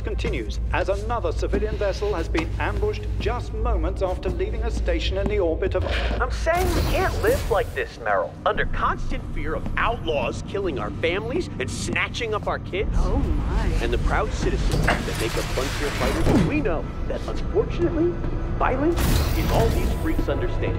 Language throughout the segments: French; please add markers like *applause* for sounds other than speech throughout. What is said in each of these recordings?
continues as another civilian vessel has been ambushed just moments after leaving a station in the orbit of... I'm saying we can't live like this, Merrill. Under constant fear of outlaws killing our families and snatching up our kids. Oh, my. And the proud citizens that make up frontier fighters, we know that, unfortunately, violence is all these freaks understand.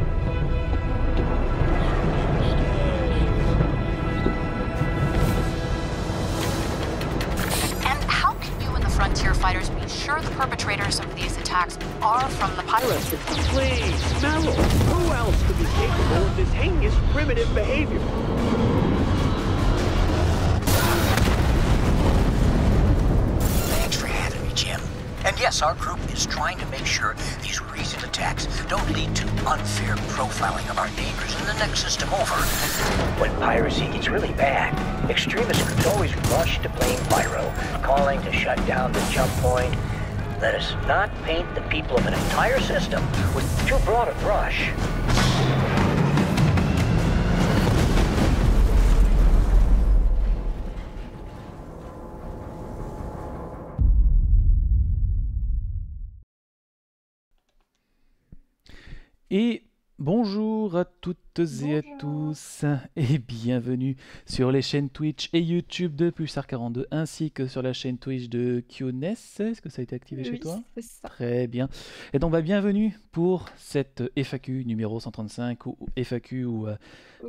frontier fighters be sure the perpetrators of these attacks are from the pilots. Please, Merrill, who else could be capable of this heinous primitive behavior? And yes, our group is trying to make sure these recent attacks don't lead to unfair profiling of our neighbors in the next system over. When piracy gets really bad, groups always rush to blame Pyro, calling to shut down the jump point. Let us not paint the people of an entire system with too broad a brush. Et bonjour à toutes et à tous et bienvenue sur les chaînes Twitch et YouTube de Pulsar42 ainsi que sur la chaîne Twitch de QNES. Est-ce que ça a été activé chez toi Très bien. Et donc bah, bienvenue pour cette FAQ numéro 135 ou FAQ où euh,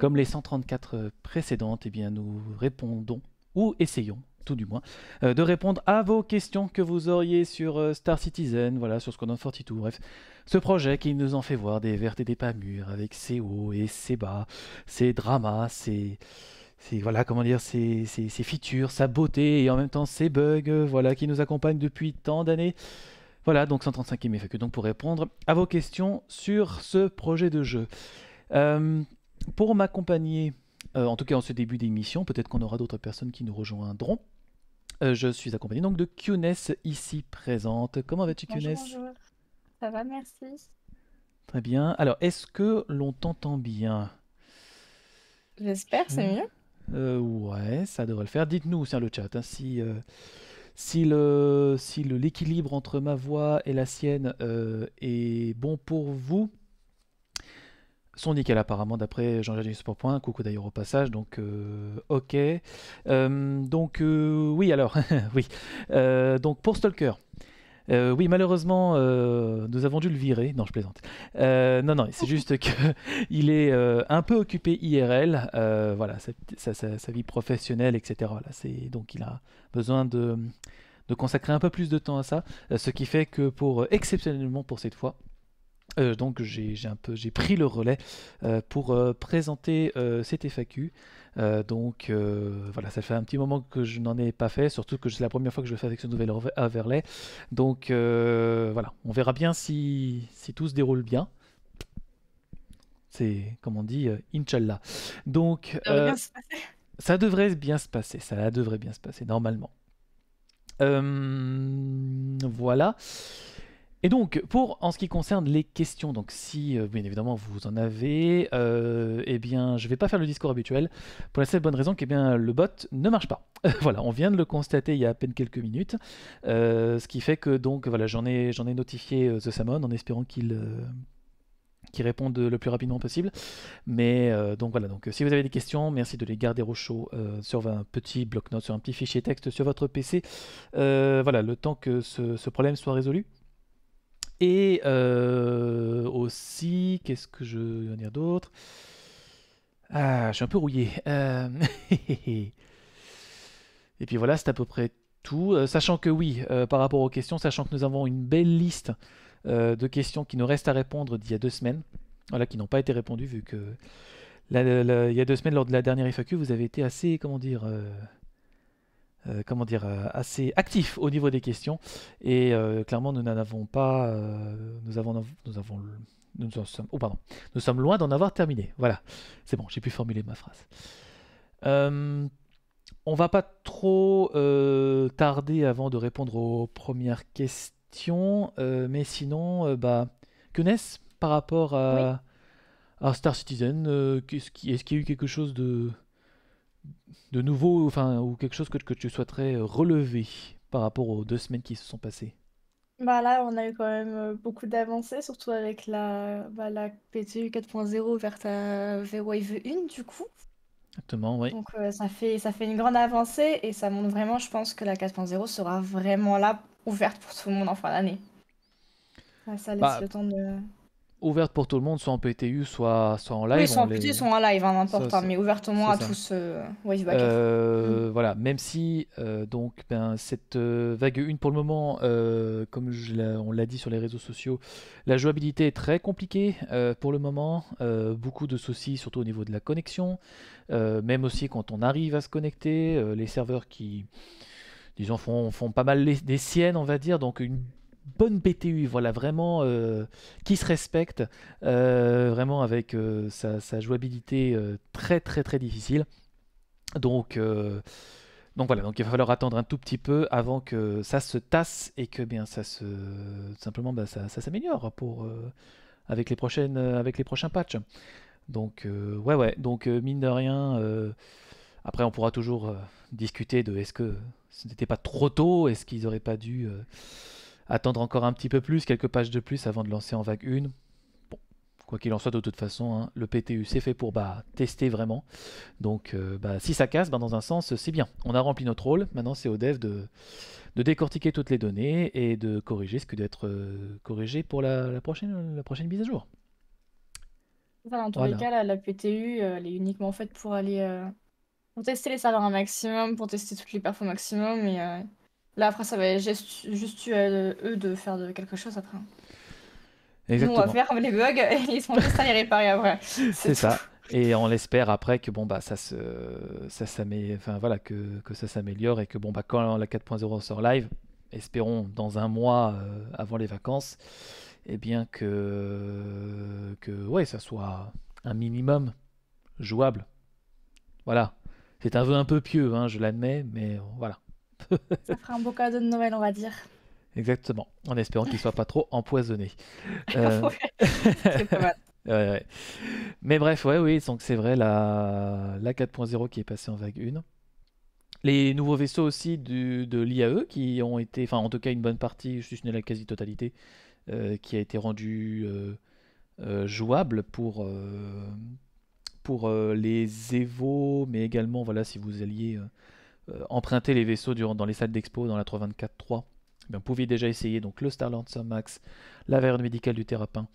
comme les 134 précédentes, eh bien, nous répondons ou essayons tout du moins, euh, de répondre à vos questions que vous auriez sur euh, Star Citizen, voilà, sur Squadron 42, bref. Ce projet qui nous en fait voir des vertes et des pas mûres, avec ses hauts et ses bas, ses dramas, ses... voilà, comment dire, ses, ses, features, sa beauté et en même temps ses bugs, euh, voilà, qui nous accompagnent depuis tant d'années. Voilà, donc 135e que donc pour répondre à vos questions sur ce projet de jeu. pour m'accompagner euh, en tout cas en ce début d'émission. Peut-être qu'on aura d'autres personnes qui nous rejoindront. Euh, je suis accompagné donc de QNES ici présente. Comment vas-tu QNES Ça va, merci. Très bien. Alors, est-ce que l'on t'entend bien J'espère, c'est mieux. Euh, ouais, ça devrait le faire. Dites-nous sur le chat hein, si, si le si l'équilibre entre ma voix et la sienne est bon pour vous sont nickel apparemment d'après Jean-Jacques Point, Coucou d'ailleurs au passage, donc euh, ok. Euh, donc euh, oui alors, *laughs* oui. donc pour Stalker. oui, malheureusement, nous avons dû le virer. Non, je plaisante. non, non, c'est *laughs* juste qu'il *laughs* est un peu occupé IRL. voilà, sa, vie professionnelle, etc. Voilà, donc il a besoin de, de consacrer un peu plus de temps à ça. Ce qui fait que pour exceptionnellement pour cette fois, euh, donc j'ai un peu j'ai pris le relais euh, pour euh, présenter cette FAQ. donc voilà, ça fait un petit moment que je n'en ai pas fait, surtout que c'est la première fois que je le fais avec ce nouvel overlay. Donc voilà, on verra bien si, tout se déroule bien. C'est comme on dit, Inch'Allah. Donc ça devrait bien se passer, ça devrait bien se passer normalement. voilà. Et donc, pour en ce qui concerne les questions, donc si euh, bien évidemment vous en avez, euh, eh bien je ne vais pas faire le discours habituel pour la seule bonne raison que eh bien, le bot ne marche pas. *laughs* voilà, on vient de le constater il y a à peine quelques minutes, euh, ce qui fait que donc voilà, j'en ai, ai notifié The Salmon en espérant qu'il réponde réponde le plus rapidement possible. Mais donc voilà, donc si vous avez des questions, merci de les garder au chaud sur un petit bloc-notes, sur un petit fichier texte sur votre PC. voilà, le temps que ce problème soit résolu. Et euh, aussi, qu'est-ce que je veux dire d'autre Ah, je suis un peu rouillé. Euh, *laughs* et puis voilà, c'est à peu près tout. Euh, sachant que oui, par rapport aux questions, sachant que nous avons une belle liste de questions qui nous restent à répondre d'il y a deux semaines, voilà, qui n'ont pas été répondues vu que il y a deux semaines, lors de la dernière FAQ, vous avez été assez, comment dire euh, comment dire, euh, assez actif au niveau des questions. Et euh, clairement, nous n'en avons pas. nous avons, nous avons, nous sommes, oh pardon, nous sommes loin d'en avoir terminé. Voilà, c'est bon, j'ai pu formuler ma phrase. on va pas trop tarder avant de répondre aux premières questions, mais sinon, bah, que n'est-ce par rapport à, à Star Citizen Est-ce qu'il y a eu quelque chose de de nouveau, enfin, ou quelque chose que, que tu souhaiterais euh, relever par rapport aux deux semaines qui se sont passées bah là, on a eu quand même euh, beaucoup d'avancées, surtout avec la, bah, la PTU 4.0 vers ta V-Wave 1, du coup. Exactement, oui. Donc euh, ça, fait, ça fait une grande avancée et ça montre vraiment, je pense, que la 4.0 sera vraiment là, ouverte pour tout le monde en fin d'année. Ça, laisse bah le temps de ouverte pour tout le monde, soit en PTU, soit, soit en live. Oui, soit en PTU, soit en live, hein, n'importe, hein, mais ouvertement à tous. Euh, euh, mm. Voilà, même si euh, donc ben, cette vague une pour le moment, comme on l'a dit sur les réseaux sociaux, la jouabilité est très compliquée pour le moment. beaucoup de soucis, surtout au niveau de la connexion. même aussi quand on arrive à se connecter, les serveurs qui disons, font, font pas mal les, des siennes, on va dire, donc une bonne BTU, voilà, vraiment euh, qui se respecte, euh, vraiment avec euh, sa, jouabilité très très très difficile. Donc, donc voilà, donc il va falloir attendre un tout petit peu avant que ça se tasse et que bien ça se simplement bah, ça, s'améliore pour avec les prochaines avec les prochains patchs. Donc ouais ouais, donc mine de rien. Après, on pourra toujours discuter de est-ce que ce n'était pas trop tôt, est-ce qu'ils auraient pas dû attendre encore un petit peu plus, quelques pages de plus avant de lancer en vague 1. Bon, quoi qu'il en soit, de toute façon, hein, le PTU c'est fait pour bah, tester vraiment. Donc euh, bah, si ça casse, bah, dans un sens, c'est bien. On a rempli notre rôle, maintenant c'est au dev de, de, décortiquer toutes les données et de corriger ce qui doit être euh, corrigé pour la, prochaine, la prochaine mise à jour. En tous les cas, la, PTU, euh, elle est uniquement faite pour aller pour tester les serveurs un maximum, pour tester toutes les perfs maximum, et Là, après, ça va être juste euh, eux de faire de quelque chose après. Exactement. Hein. Nous, on va faire les bugs *laughs* et ils vont juste à les réparer après. *laughs* C'est ça. Et on l'espère après que bon bah ça se ça, enfin voilà que, ça s'améliore et que bon bah quand la 4.0 sort live, espérons dans un mois euh, avant les vacances, et eh bien que que ouais ça soit un minimum jouable. Voilà. C'est un vœu un peu pieux, hein, je l'admets, mais euh, voilà. *laughs* Ça fera un beau cadeau de Noël, on va dire. Exactement, en espérant qu'il soit pas trop empoisonné. *laughs* Euh, *laughs* c'est pas mal. Ouais, ouais. Mais bref, ouais, oui, donc c'est vrai, la, la 4.0 qui est passée en vague 1. Les nouveaux vaisseaux aussi du, de l'IAE qui ont été, enfin en tout cas une bonne partie, je suis la quasi-totalité, euh, qui a été rendue euh, jouable pour, pour les Evo, mais également, voilà, si vous alliez euh, emprunter les vaisseaux durant, dans les salles d'expo, dans la 324-3, eh vous pouvait déjà essayer donc le Starland Max, la Verne médicale du Terrapin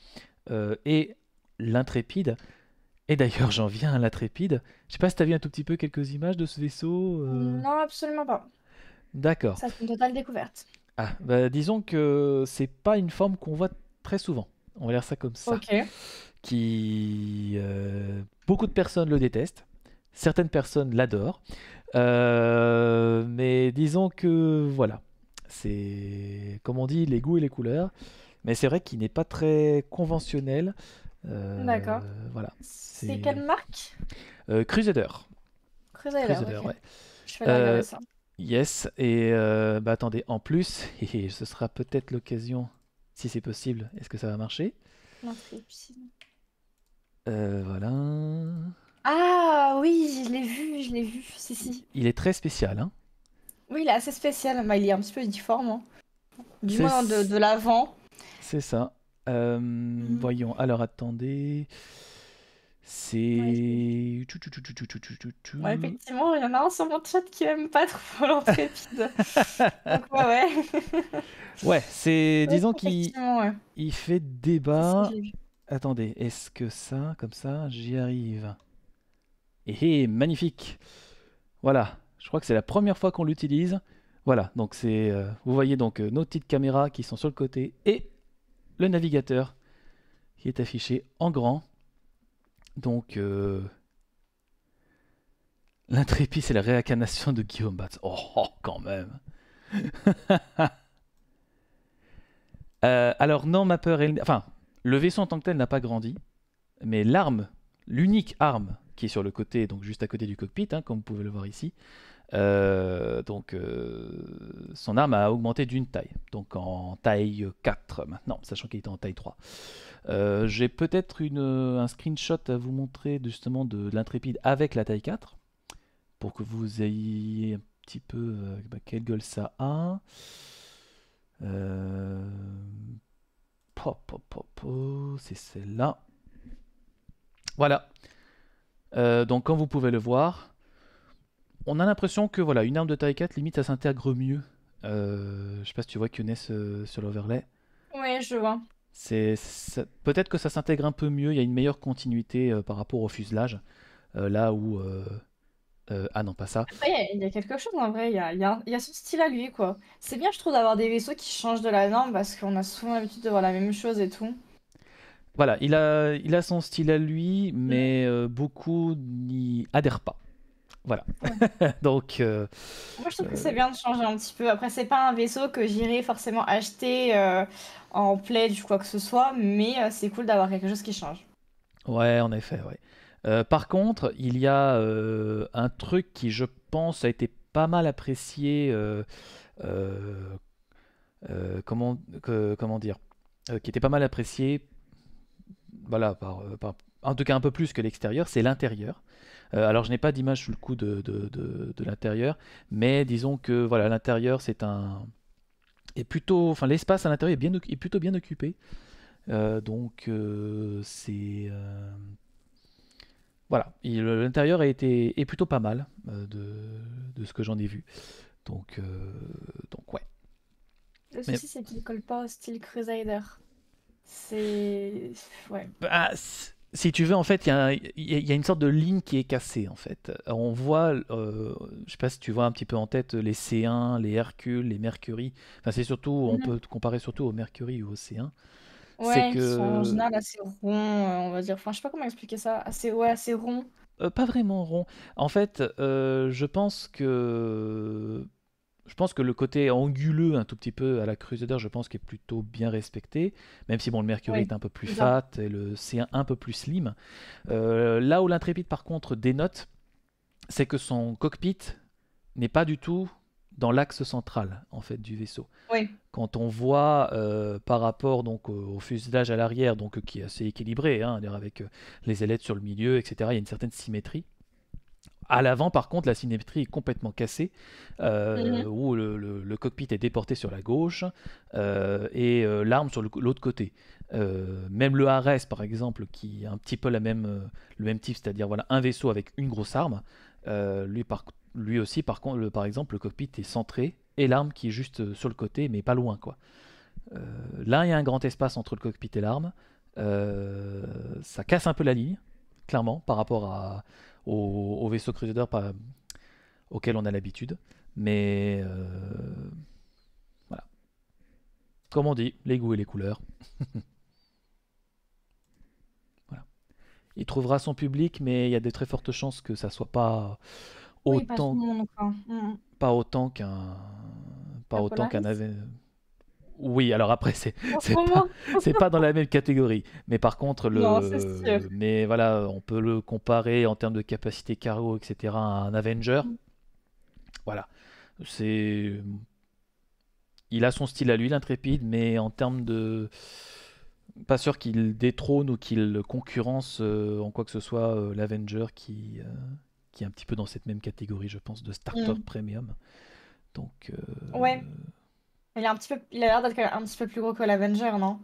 euh, et l'Intrépide. Et d'ailleurs, j'en viens à l'Intrépide. Je sais pas si tu as vu un tout petit peu quelques images de ce vaisseau euh Non, absolument pas. D'accord. c'est une totale découverte. Ah, bah, disons que c'est pas une forme qu'on voit très souvent. On va dire ça comme ça. Ok. Qui. beaucoup de personnes le détestent. Certaines personnes l'adorent. Euh, mais disons que voilà, c'est comme on dit, les goûts et les couleurs. Mais c'est vrai qu'il n'est pas très conventionnel. Euh, D'accord. Voilà. C'est quelle marque euh, Crusader. Crusader. ouais. Hein. Yes. Et bah, attendez, en plus, *laughs* et ce sera peut-être l'occasion, si c'est possible, est-ce que ça va marcher Non, c'est voilà. Ah oui, je l'ai vu, je l'ai vu, si, si. Il est très spécial, hein Oui, il est assez spécial, il est un petit peu difforme, hein. du moins de, l'avant. C'est ça. Euh, mhm. Voyons, alors attendez. C'est. effectivement, il y en a un sur mon chat qui aime pas trop *laughs* l'entrée *laughs* Donc, ouais, ouais. ouais c'est. Disons qu'il fait débat. Attendez, est-ce que ça, comme ça, j'y arrive et, magnifique. Voilà, je crois que c'est la première fois qu'on l'utilise. Voilà, donc c'est, euh, vous voyez donc euh, nos petites caméras qui sont sur le côté et le navigateur qui est affiché en grand. Donc euh, l'intrépide, c'est la réincarnation de Guillaume Batz. Oh, oh quand même. *laughs* alors non, ma peur, enfin, le vaisseau en tant que tel n'a pas grandi, mais l'arme, l'unique arme qui est sur le côté, donc juste à côté du cockpit, hein, comme vous pouvez le voir ici. Euh, donc, euh, son arme a augmenté d'une taille, donc en taille 4 maintenant, sachant qu'il était en taille 3. Euh, j'ai peut-être un screenshot à vous montrer justement de, l'intrépide avec la taille 4, pour que vous ayez un petit peu bah, quelle gueule ça a. Oh, c'est celle-là. Voilà, euh, donc comme vous pouvez le voir, on a l'impression que voilà, une arme de taille 4, limite ça s'intègre mieux. Euh, je sais pas si tu vois que euh, sur l'overlay. Oui je vois. C'est peut-être que ça s'intègre un peu mieux, il y a une meilleure continuité par rapport au fuselage, là où ah non, pas ça. Il y, a quelque chose en vrai, il a, y a, ce style à lui quoi. C'est bien, je trouve, d'avoir des vaisseaux qui changent de la norme parce qu'on a souvent l'habitude de voir la même chose et tout. Voilà, il a, il a son style à lui, mais euh, beaucoup n'y adhèrent pas. Voilà. *laughs* Donc. Euh, Moi, je trouve que c'est euh, bien de changer un petit peu. Après, c'est pas un vaisseau que j'irai forcément acheter en pledge ou quoi que ce soit, mais c'est cool d'avoir quelque chose qui change. Ouais, en effet, ouais. par contre, il y a un truc qui, je pense, a été pas mal apprécié. comment, comment dire Qui était pas mal apprécié voilà, euh, en tout cas un peu plus que l'extérieur, c'est l'intérieur. Euh, alors je n'ai pas d'image sous le coup de, l'intérieur, mais disons que voilà, l'intérieur c'est un est plutôt, enfin l'espace à l'intérieur est plutôt bien occupé, euh, donc c'est voilà, l'intérieur a été est plutôt pas mal de, ce que j'en ai vu, donc donc ouais. Le souci c'est qu'il colle pas au style Crusader. C'est. Ouais. Ah, si tu veux, en fait, il y, a une sorte de ligne qui est cassée, en fait. on voit, je euh, je sais pas si tu vois un petit peu en tête les C1, les Hercules, les Mercury. Enfin, c'est surtout, on mhm. peut comparer surtout au Mercury ou aux C1. Ouais, c'est que... ils sont en général assez ronds, euh, on va dire. Enfin, je sais pas comment expliquer ça. Assez, ouais, assez rond. Euh, pas vraiment rond. En fait, je pense que je pense que le côté anguleux, un tout petit peu à la Crusader, je pense qu'il est plutôt bien respecté, même si bon, le Mercury est un peu plus fat et le C1 un peu plus slim. Euh, là où l'Intrépide, par contre, dénote, c'est que son cockpit n'est pas du tout dans l'axe central en fait du vaisseau. Quand on voit euh, par rapport donc au fuselage à l'arrière, donc qui est assez équilibré, hein, avec euh, les ailettes sur le milieu, etc. Il y a une certaine symétrie. À l'avant, par contre, la symétrie est complètement cassée, euh, mhm. où le, cockpit est déporté sur la gauche euh, et euh, l'arme sur l'autre côté. même le Ares, par exemple, qui est un petit peu la même, le même type, c'est-à-dire voilà, un vaisseau avec une grosse arme, lui, par, lui aussi, par, contre, par exemple, le cockpit est centré et l'arme qui est juste sur le côté, mais pas loin. quoi. là, il y a un grand espace entre le cockpit et l'arme. ça casse un peu la ligne, clairement, par rapport à au, au vaisseau Crusader auquel on a l'habitude. Mais euh, voilà. Comme on dit, les goûts et les couleurs. *laughs* voilà. Il trouvera son public, mais il y a de très fortes chances que ça soit pas autant, mm. pas, autant qu'un, pas autant qu'un oui, alors après, c'est pas, dans la même catégorie. Mais par contre, le, mais voilà, on peut le comparer en termes de capacité cargo, etc., à un Avenger. Mm. Voilà. C'est. Il a son style à lui, l'intrépide, mais en termes de. Pas sûr qu'il détrône ou qu'il concurrence euh, en quoi que ce soit euh, l'Avenger euh, qui, est un petit peu dans cette même catégorie, je pense, de Starter mm. Premium. Donc. ouais. Il, un petit peu... a l'air d'être un petit peu plus gros que l'Avenger, non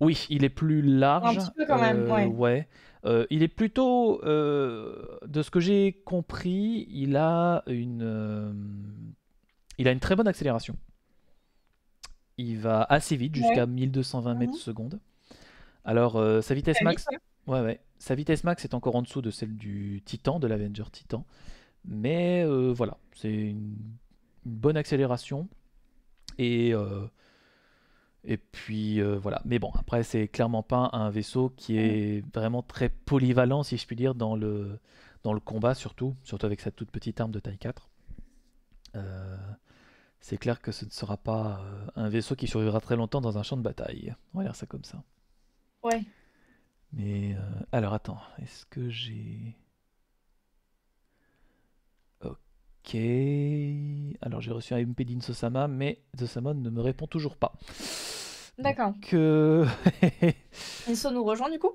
Oui, il est plus large. Un petit peu quand même, euh, ouais. Euh, il est plutôt, euh, de ce que j'ai compris, il a une, il a une très bonne accélération. Il va assez vite, jusqu'à 1220 mètres mhm. seconde. Alors sa vitesse max, ouais. sa vitesse max est encore en dessous de celle du Titan, de l'Avenger Titan, mais voilà, c'est une, une, bonne accélération. Et, euh, et puis euh, voilà. Mais bon, après, c'est clairement pas un vaisseau qui est vraiment très polyvalent, si je puis dire, dans le, dans le combat, surtout, surtout avec sa toute petite arme de taille 4. Euh, c'est clair que ce ne sera pas un vaisseau qui survivra très longtemps dans un champ de bataille. On va dire ça comme ça. Ouais. Mais alors attends, est-ce que j'ai. Ok. Alors j'ai reçu un MP d'Inso-sama, mais The Samon ne me répond toujours pas. D'accord. Que. Euh, *laughs* Inso nous rejoint du coup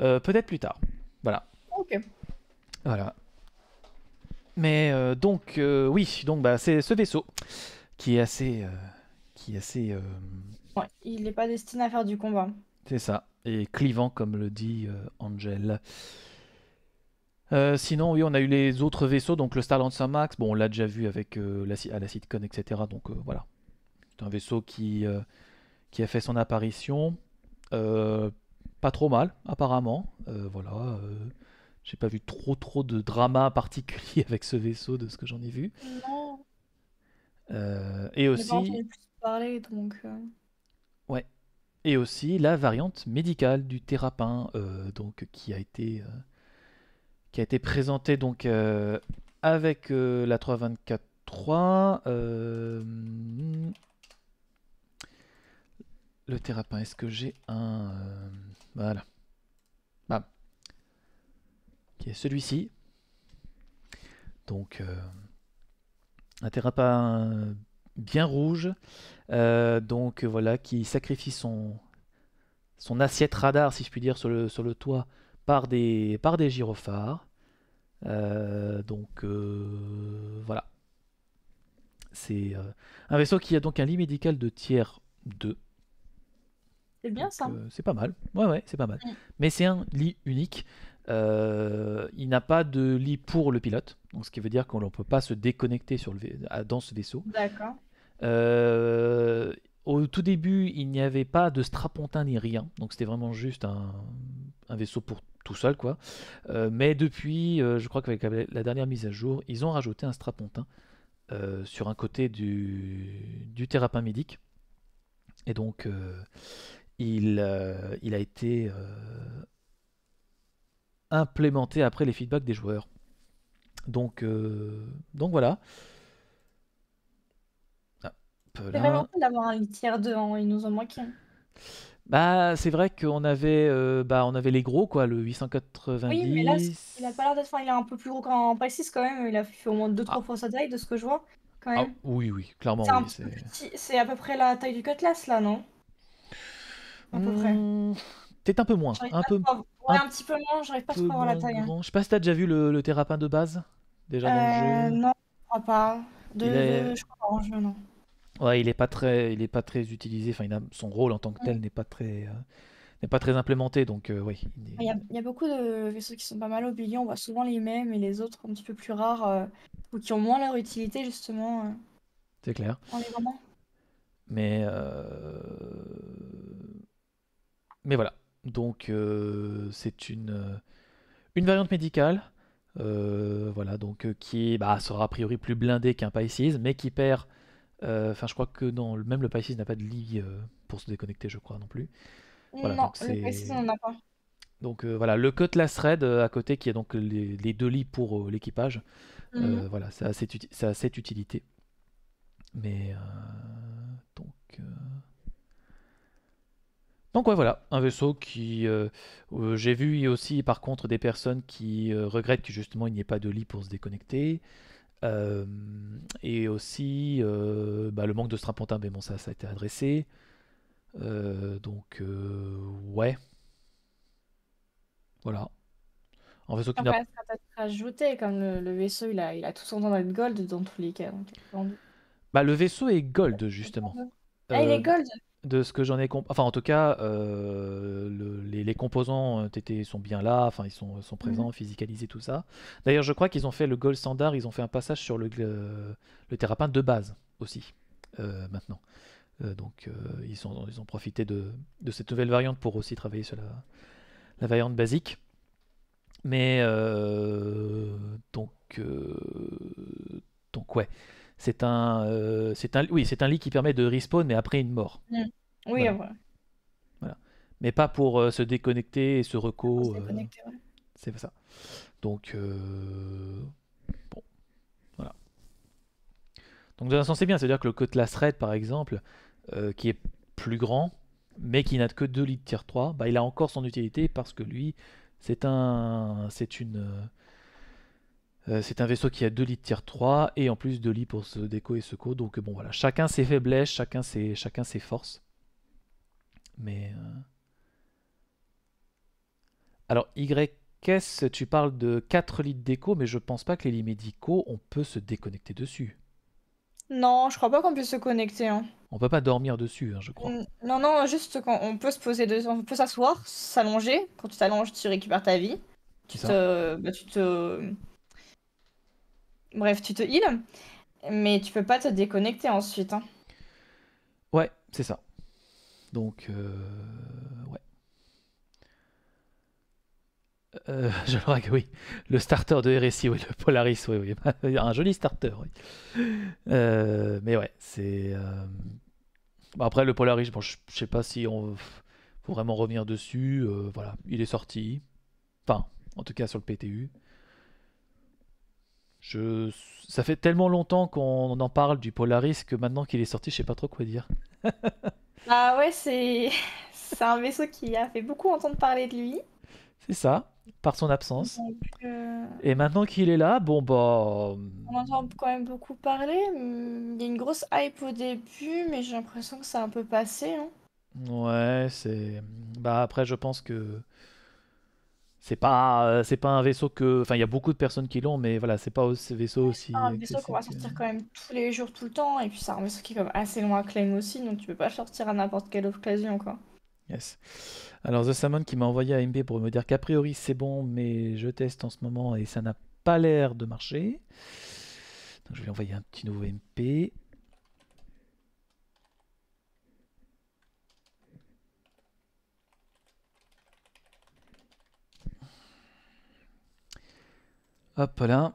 euh, Peut-être plus tard. Voilà. Ok. Voilà. Mais euh, donc, oui, donc bah, c'est ce vaisseau qui est assez. qui est assez. il n'est pas destiné à faire du combat. C'est ça. Et clivant, comme le dit Angel. Euh, sinon, oui, on a eu les autres vaisseaux, donc le Star saint Max, bon, on l'a déjà vu avec euh, la, à la etc. Donc euh, voilà. C'est un vaisseau qui, qui a fait son apparition. pas trop mal, apparemment. voilà. J'ai pas vu trop trop de drama *laughs* particulier avec ce vaisseau de ce que j'en ai vu. Non. et aussi. parler, donc. Ouais. Et aussi la variante médicale du thérapin, donc qui a été qui a été présenté donc euh, avec euh, la 324 3 euh, le thérapin, est-ce que j'ai un... voilà. Qui est celui-ci. Donc, un thérapin bien rouge. donc, voilà, qui sacrifie son, son assiette radar, si je puis dire, sur le, sur le toit par des, par des gyrophares. Euh, donc euh, voilà. C'est euh, un vaisseau qui a donc un lit médical de tiers 2. C'est bien ça. c'est pas mal. Ouais, ouais, c'est pas mal. Mm. Mais c'est un lit unique. il n'a pas de lit pour le pilote, donc ce qui veut dire qu'on ne peut pas se déconnecter sur le, dans ce vaisseau. D'accord. au tout début, il n'y avait pas de strapontin ni rien, donc c'était vraiment juste un, un, vaisseau pour tout seul quoi. Euh, mais depuis, euh, je crois qu'avec la dernière mise à jour, ils ont rajouté un strapontin euh, sur un côté du, du terrapin médic. Et donc il, il a été implémenté après les feedbacks des joueurs. Donc, donc voilà. Ah, d'avoir un tiers ils nous ont manqué. Bah, c'est vrai qu'on avait, euh, bah, on avait les gros, quoi, le 890. Oui, mais là, il a pas l'air d'être. il est un peu plus gros qu'en PS6 quand même. Il a fait au moins 2-3 ah. fois sa taille de ce que je vois. Quand ah, même. oui, oui, clairement, C'est oui. c'est- à peu près la taille du Cutlass là, non À peu près. Mmh, peut-être un peu moins. Un peu, un petit peu moins, j'arrive pas à voir la taille. Hein. Je sais pas si t'as déjà vu le, le terrapin de base, déjà dans le euh, jeu. non, je crois pas. De, Je crois pas en jeu, non. Ouais, il n'est pas très, il est pas très utilisé. Enfin, son rôle en tant que tel n'est pas très, euh, n'est pas très implémenté. Donc, euh, oui. Il, y a, beaucoup de vaisseaux qui sont pas mal oubliés. On voit souvent les mêmes et les autres un petit peu plus rares euh, ou qui ont moins leur utilité justement. C'est clair. On est vraiment. Mais mais voilà. Donc c'est une une variante médicale. voilà, donc qui bah, sera a priori plus blindée qu'un Pisces, mais qui perd euh, enfin, je crois que dans, même le Pisces n'a pas de lit euh, pour se déconnecter, je crois non plus. non, donc le Pisces n'en a pas. Donc euh, voilà, le Cutlass Red, à côté qui a donc les, deux lits pour l'équipage. Mhm. Voilà, ça a, cette, ça a, cette utilité. Mais donc. Donc voilà, un vaisseau qui... J'ai vu aussi par contre des personnes qui regrettent que justement il n'y ait pas de lit pour se déconnecter. Euh, et aussi euh, bah, le manque de strapontin, mais bon, ça, ça a été adressé. Euh, donc, ouais. Voilà. En vaisseau ça ajouté, comme le, vaisseau, il a, il a tout son temps d'être gold dans tous les cas. Bah, le vaisseau est gold, justement. Ah, il est gold de ce que j'en ai enfin en tout cas, euh, les, composants euh, TT sont bien là, enfin ils sont, présents, mhm. physicalisés, tout ça. D'ailleurs, je crois qu'ils ont fait le gold standard, ils ont fait un passage sur le, le, de base aussi, euh, maintenant. donc ils, sont, ils ont profité de, cette nouvelle variante pour aussi travailler sur la, la variante basique. Mais donc, donc ouais c'est un, euh, c'est un, oui, c'est un lit qui permet de respawn, mais après une mort. Mmh. Oui, voilà. Voilà. Mais pas pour euh, se déconnecter et se reco. Euh, ouais. C'est ça. Donc, bon, voilà. Donc, vous un sens, bien. C'est-à-dire que le Cutlass Red, par exemple, qui est plus grand, mais qui n'a que deux lits de tier 3, bah, il a encore son utilité parce que lui, c'est un, c'est une euh, c'est un vaisseau qui a deux lits de tir 3 et en plus deux lits pour se déco et seco. Donc euh, bon voilà, chacun ses faiblesses, chacun ses, chacun ses forces. Mais... Euh, Alors YS, tu parles de 4 lits de déco, mais je pense pas que les lits médicaux, on peut se déconnecter dessus. Non, je crois pas qu'on puisse se connecter. Hein. On peut pas dormir dessus, hein, je crois. Non, non, juste qu'on peut se poser dessus, on peut s'asseoir, s'allonger. Quand tu t'allonges, tu récupères ta vie. tu te bah, Bref, tu te il, mais tu peux pas te déconnecter ensuite. Hein. Ouais, c'est ça. Donc, euh, ouais. Euh, *laughs* je crois que oui. Le starter de RSI, oui, le Polaris, oui, oui. *laughs* Un joli starter, oui. Euh, mais ouais, c'est. Après, le Polaris, bon, je sais pas si on faut vraiment revenir dessus. voilà, il est sorti. Enfin, en tout cas sur le PTU. Je... Ça fait tellement longtemps qu'on en parle du Polaris que maintenant qu'il est sorti, je sais pas trop quoi dire. *laughs* Ah ouais, c'est... c'est un vaisseau qui a fait beaucoup entendre parler de lui. C'est ça, par son absence. Euh, Et maintenant qu'il est là, bon bah... Euh, on entend quand même beaucoup parler. Il y a une grosse hype au début, mais j'ai l'impression que ça a un peu passé. Hein. Ouais, c'est... Bah après, je pense que c'est pas euh, c'est pas un vaisseau que enfin il y a beaucoup de personnes qui l'ont mais voilà c'est pas ce vaisseau aussi un vaisseau qu'on va sortir quand même tous les jours tout le temps et puis c'est un vaisseau qui est comme assez loin à claim aussi donc tu peux pas sortir à n'importe quelle occasion quoi yes alors The Salmon qui m'a envoyé à MP pour me dire qu'a priori c'est bon mais je teste en ce moment et ça n'a pas l'air de marcher donc je vais envoyer un petit nouveau MP Hop là.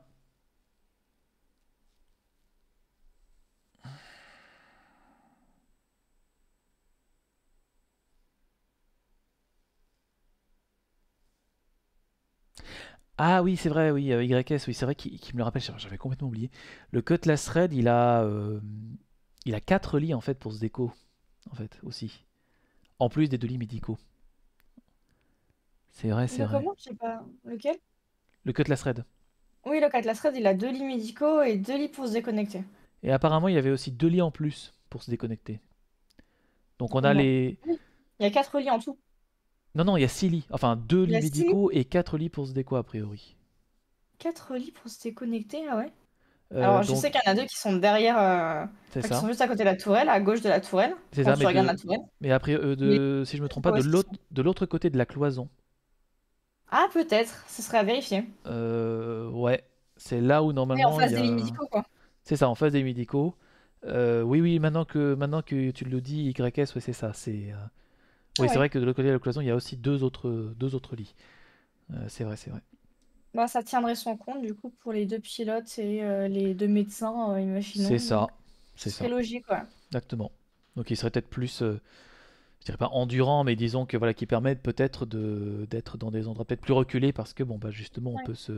Ah oui, c'est vrai, oui, euh, YS, oui, c'est vrai qu'il me le rappelle, j'avais complètement oublié. Le Cutlass Red, il a, euh, il a 4 lits en fait pour ce déco, en fait, aussi. En plus des deux lits médicaux. C'est vrai, c'est vrai. Comment Je sais pas. Lequel Le Cutlass Red. Oui, le la thread, il a deux lits médicaux et deux lits pour se déconnecter. Et apparemment, il y avait aussi deux lits en plus pour se déconnecter. Donc on a les. Il y a quatre lits en tout. Non, non, il y a six lits. Enfin, deux lits médicaux et quatre lits pour se déco, a priori. Quatre lits pour se déconnecter, ah ouais euh, Alors, je sais qu'il y en a deux qui sont derrière. Euh, juste à côté de la tourelle, à gauche de la tourelle. C'est ça, mais, la tourelle. mais après, euh, si je me trompe pas, de l'autre côté de la cloison. Ah, peut-être, ce serait à vérifier. Euh, ouais, c'est là où normalement. Mais en face des médicaux, quoi. C'est ça, en face des médicaux. Euh, oui, oui, maintenant que, maintenant que tu le dis, YS, ouais, c'est ça. C'est, euh, ah Oui, c'est vrai que de l'autre côté de la cloison, il y a aussi deux autres, deux autres lits. c'est vrai, c'est vrai. Bah, ça tiendrait son compte, du coup, pour les deux pilotes et les deux médecins, imaginons. C'est ça. C'est ça. logique, ouais. Exactement. Donc, il serait peut-être plus je dirais pas endurant, mais disons que voilà, qui permettent peut-être de, d'être dans des endroits peut-être plus reculés parce que bon, bah justement, on peut se.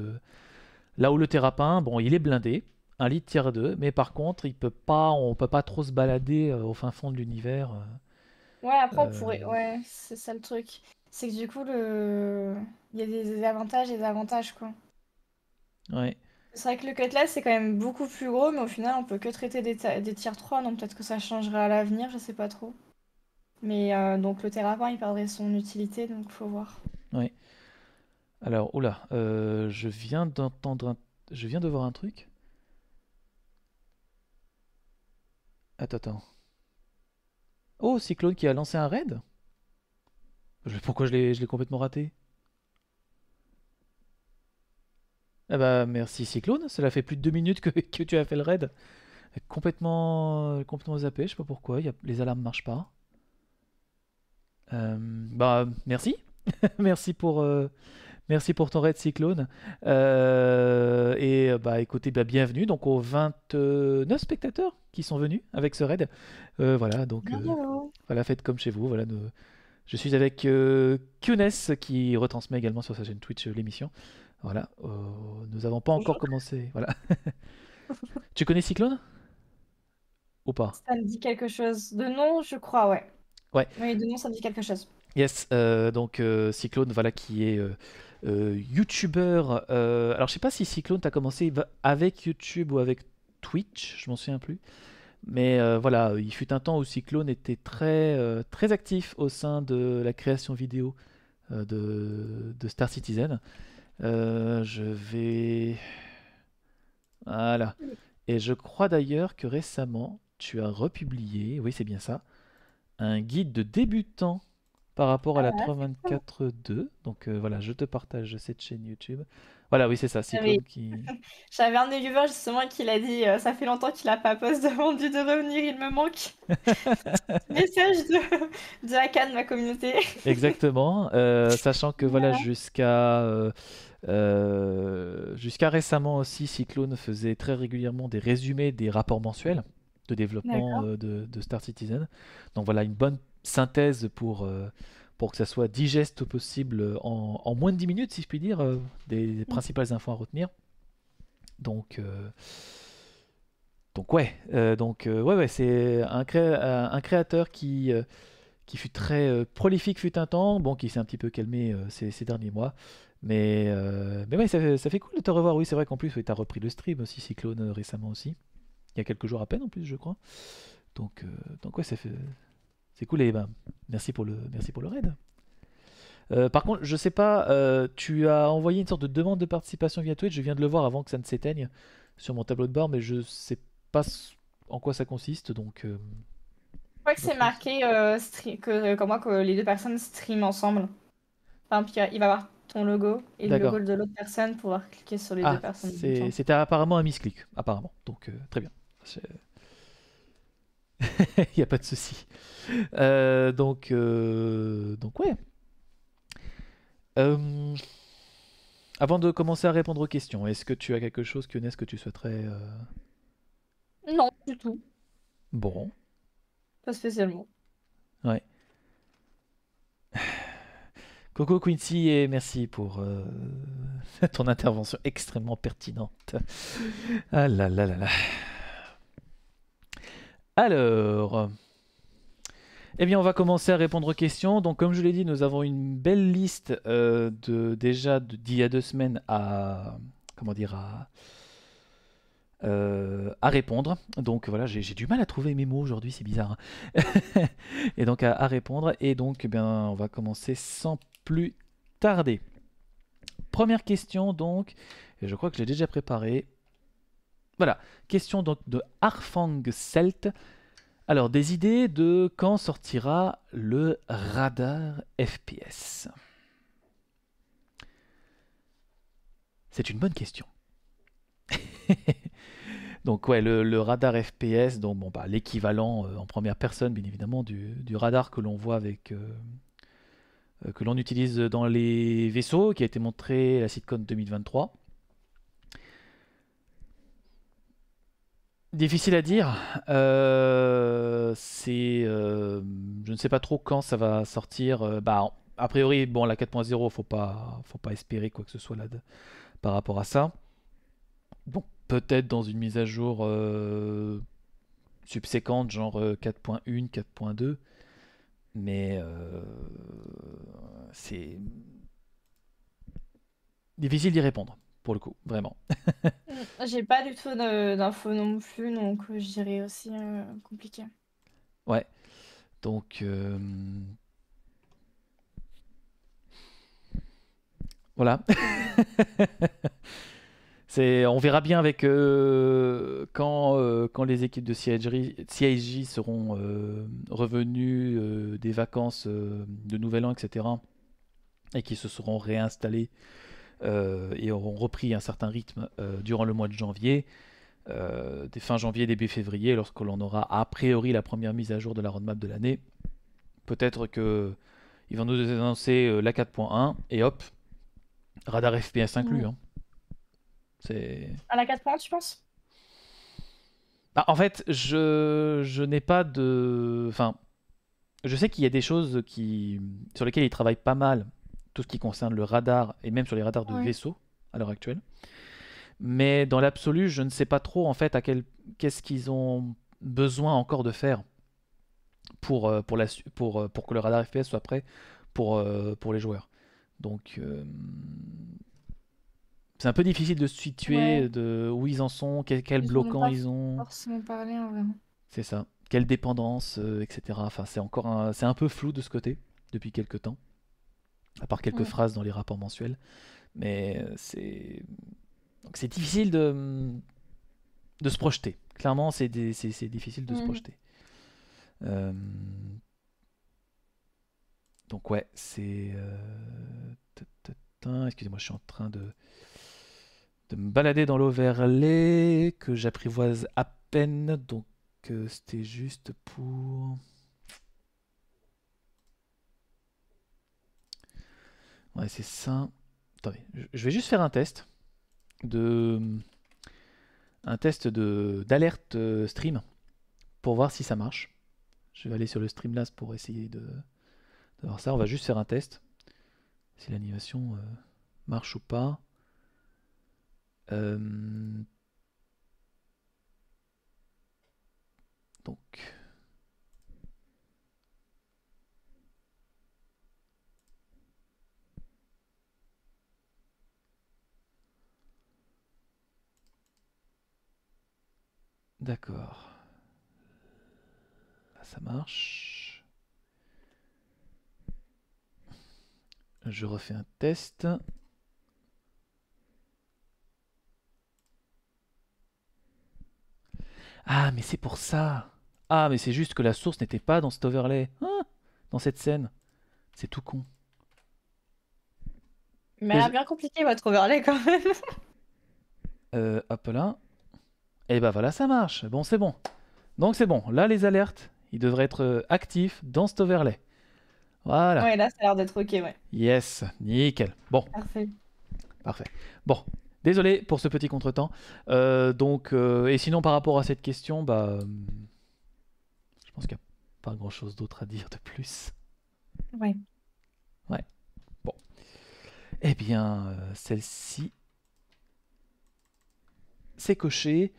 Là où le terrapin, bon, il est blindé, un lit tiers 2, mais par contre, il peut pas, on peut pas trop se balader euh, au fin fond de l'univers. Euh, ouais, après, on euh, pourrait. Ouais, c'est ça le truc. C'est que du coup, le... il y a des avantages et des avantages, quoi. Ouais. C'est vrai que le cutlass c'est quand même beaucoup plus gros, mais au final on peut que traiter des, des tiers 3, donc peut-être que ça changera à l'avenir, je sais pas trop. Mais euh, donc le terrain il perdrait son utilité, donc faut voir. Oui. Alors, oula, euh, je viens d'entendre un... Je viens de voir un truc. Attends, attends. Oh, Cyclone qui a lancé un raid je... Pourquoi je l'ai complètement raté Ah bah merci Cyclone, cela fait plus de deux minutes que, tu as fait le raid. Complètement, complètement zappé, je sais pas pourquoi, les alarmes marchent pas. Euh, bah, merci. *laughs* merci pour. Euh, merci pour ton raid Cyclone. Euh, et bah écoutez, bah, bienvenue donc aux 29 spectateurs qui sont venus avec ce raid. voilà, donc voilà, faites comme chez vous. Voilà, je suis avec Kunes qui retransmet également sur sa chaîne Twitch l'émission. Voilà, nous n'avons pas encore commencé. Voilà. *laughs* tu connais Cyclone ou pas Ça me dit quelque chose de non je crois, ouais. Ouais. Oui, ça dit quelque chose. Yes, euh, donc euh, Cyclone, voilà, qui est euh, YouTuber. alors, je sais pas si Cyclone, as commencé avec YouTube ou avec Twitch, je m'en souviens plus. Mais voilà, il fut un temps où Cyclone était très, très actif au sein de la création vidéo de, de, Star Citizen. je vais. Voilà. Et je crois d'ailleurs que récemment, tu as republié, oui, c'est bien ça, un guide de débutant par rapport à la 324.2. Ah Donc euh, voilà, je te partage cette chaîne YouTube. Voilà, oui, c'est ça, Cyclone ah qui... *laughs* J'avais un éleveur justement qui l'a dit, euh, ça fait longtemps qu'il n'a pas poste *laughs* demandé de revenir, il me manque. *laughs* Message de, de ma communauté. Exactement, euh, sachant que voilà, voilà. jusqu'à... Jusqu'à récemment aussi, Cyclone faisait très régulièrement des résumés des rapports mensuels de développement euh, de, Star Citizen. Donc voilà, une bonne synthèse pour, euh, pour que ça soit digeste au possible en, en, moins de 10 minutes, si je puis dire, euh, des, mm. principales infos à retenir. Donc, donc ouais, donc, ouais, ouais c'est un, cré... un, créateur qui, qui fut très prolifique fut un temps, bon, qui s'est un petit peu calmé ces, derniers mois, mais, mais ouais, ça, fait cool de te revoir. Oui, c'est vrai qu'en plus, tu as repris le stream aussi, Cyclone, récemment aussi il y a quelques jours à peine en plus, je crois. Donc, quoi euh, ouais, c'est cool et ben, merci pour le, merci pour le raid. Euh, par contre, je sais pas, euh, tu as envoyé une sorte de demande de participation via Twitch. Je viens de le voir avant que ça ne s'éteigne sur mon tableau de bord, mais je sais pas en quoi ça consiste. Donc, je crois que c'est marqué que, comme moi que les deux personnes streament ensemble. Enfin, puis il va y avoir ton logo et le logo de l'autre personne pour pouvoir cliquer sur les ah, deux personnes. C'était apparemment un misclick, apparemment. Donc, très bien. *laughs* Il n'y a pas de souci. Euh, donc, euh, donc ouais. Euh, avant de commencer à répondre aux questions, est-ce que tu as quelque chose, qu'est-ce que tu souhaiterais... Non, du tout. Bon. Pas spécialement. Ouais. Coco Quincy et merci pour *laughs* ton intervention extrêmement pertinente. Ah là là là là. Alors, eh bien, on va commencer à répondre aux questions. Donc, comme je l'ai dit, nous avons une belle liste euh, de déjà d'il y a deux semaines à comment dire à, euh, à répondre. Donc voilà, j'ai du mal à trouver mes mots aujourd'hui, c'est bizarre. Hein. *laughs* et donc à, répondre. Et donc, eh bien, on va commencer sans plus tarder. Première question, donc, je crois que j'ai déjà préparé. Voilà, question de Harfang Celt. Alors, des idées de quand sortira le radar FPS C'est une bonne question. *laughs* donc ouais, le, radar FPS, donc bon bah, l'équivalent euh, en première personne bien évidemment du, radar que l'on voit avec euh, euh, que l'on utilise dans les vaisseaux, qui a été montré à la Sitcom 2023. Difficile à dire. Euh, c'est, euh, je ne sais pas trop quand ça va sortir. Euh, bah, a priori, bon, la 4.0, faut pas, faut pas espérer quoi que ce soit là par rapport à ça. Bon, peut-être dans une mise à jour subséquente, genre 4.1, 4.2, mais c'est difficile d'y répondre pour le coup, vraiment. *laughs* Ah, j'ai pas du tout d'infos non plus, donc euh, je dirais aussi euh, compliqué. Ouais. Donc. Euh, voilà. *laughs* on verra bien avec quand, quand les équipes de CIJ seront revenues des vacances de Nouvel An, etc. Et qui se seront réinstallées euh, et auront repris un certain rythme euh, durant le mois de janvier. Euh, des fin janvier, début février, lorsque l'on aura a priori la première mise à jour de la roadmap de l'année. Peut-être que ils vont nous annoncer la 4.1 et hop, radar FPS inclus. Hein. C'est... À la 4.1, tu penses bah, En fait, je, n'ai pas de. Enfin, je sais qu'il y a des choses qui... sur lesquelles ils travaillent pas mal tout ce qui concerne le radar et même sur les radars de vaisseau vaisseaux à l'heure actuelle. Mais dans l'absolu, je ne sais pas trop en fait à quel qu'est-ce qu'ils ont besoin encore de faire pour, euh, pour, la, pour, euh, pour que le radar FPS soit prêt pour, euh, pour les joueurs. Donc c'est un peu difficile de se situer de où ils en sont, quel, quel ils bloquant ils ont. Hein, c'est ça. Quelle dépendance, etc. Enfin, c'est encore c'est un peu flou de ce côté depuis quelques temps à part quelques phrases dans les rapports mensuels. Mais euh, c'est c'est difficile de, se projeter. Clairement, c'est difficile de se projeter. Donc ouais, c'est... Euh, Excusez-moi, je suis en train de, me balader dans l'eau l'Overlay que j'apprivoise à peine. Donc euh, c'était juste pour... Ouais, c'est ça. Attendez, je vais juste faire un test de un test d'alerte euh, stream pour voir si ça marche. Je vais aller sur le Streamlabs pour essayer de, voir ça. On va juste faire un test si l'animation euh, marche ou pas. Euh, donc, D'accord. Là, ça marche. Je refais un test. Ah, mais c'est pour ça. Ah, mais c'est juste que la source n'était pas dans cet overlay. Hein dans cette scène. C'est tout con. Mais elle a bien compliqué votre overlay quand même. Euh, hop là. Et eh bien, voilà, ça marche. Bon, c'est bon. Donc c'est bon. Là, les alertes, ils devraient être euh, actifs dans cet overlay. Voilà. Ouais, là, ça a l'air d'être OK, ouais. Yes, nickel. Bon. Parfait. Parfait. Bon, désolé pour ce petit contretemps. Euh, donc, euh, et sinon, par rapport à cette question, bah, je pense qu'il n'y a pas grand-chose d'autre à dire de plus. Ouais. Oui. Bon. Eh bien, celle-ci, c'est coché.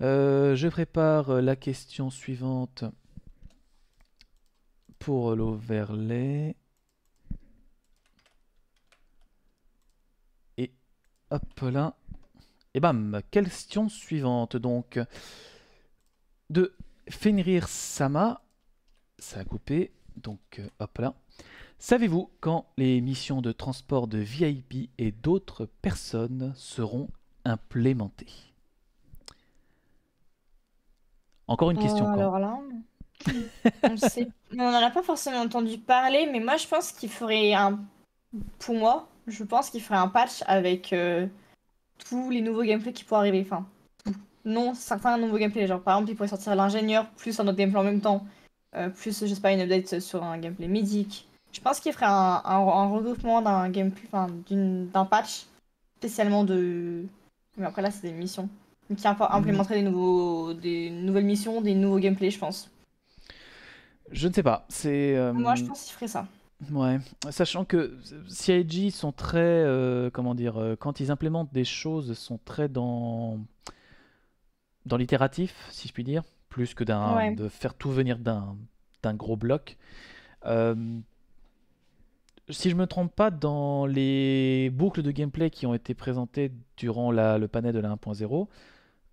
Euh, je prépare euh, la question suivante pour euh, l'overlay. Et hop là. Et bam, question suivante donc. De Fenrir Sama, ça a coupé, donc hop là. Savez-vous quand les missions de transport de VIP et d'autres personnes seront implémentées encore une question. Oh, alors là, *laughs* on en a pas forcément entendu parler, mais moi je pense qu'il ferait un. Pour moi, je pense qu'il ferait un patch avec euh, tous les nouveaux gameplays qui pourraient arriver. Enfin, non, certains nouveaux gameplays. Genre par exemple, il pourrait sortir l'ingénieur plus un autre gameplay en même temps, euh, plus, je sais pas, une update sur un gameplay médic. Je pense qu'il ferait un, regroupement d'un gameplay, enfin, d'un patch spécialement de. Mais après là, c'est des missions qui mhm. implémenterait des, nouveaux, des nouvelles missions, des nouveaux gameplays, je pense. Je ne sais pas. Euh, Moi, je pense qu'ils feraient ça. Ouais, sachant que CIG sont très, euh, comment dire, euh, quand ils implémentent des choses, sont très dans dans l'itératif, si je puis dire, plus que d'un de faire tout venir d'un gros bloc. si je me trompe pas, dans les boucles de gameplay qui ont été présentées durant le panel de la 1.0,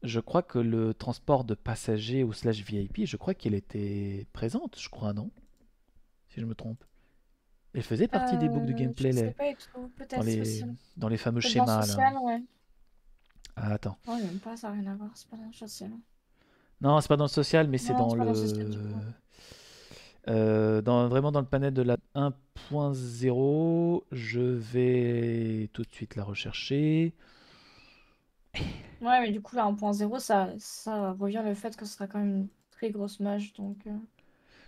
je crois que le transport de passagers ou slash VIP, je crois qu'elle était présente, je crois, non Si je me trompe. Elle faisait partie des boucles de euh, gameplay je sais Pas Dans, les... dans fameux schémas. Social, là. Ouais. Ah, attends. même pas, ça rien à voir, c'est pas dans le social. Non, c'est pas dans le social, mais c'est dans le. Euh, vraiment dans le panel de la 1.0, je vais tout de suite la rechercher. Ouais, mais du coup, là, 1.0 ça, revient le fait que ce sera quand même une très grosse mage. Donc, euh.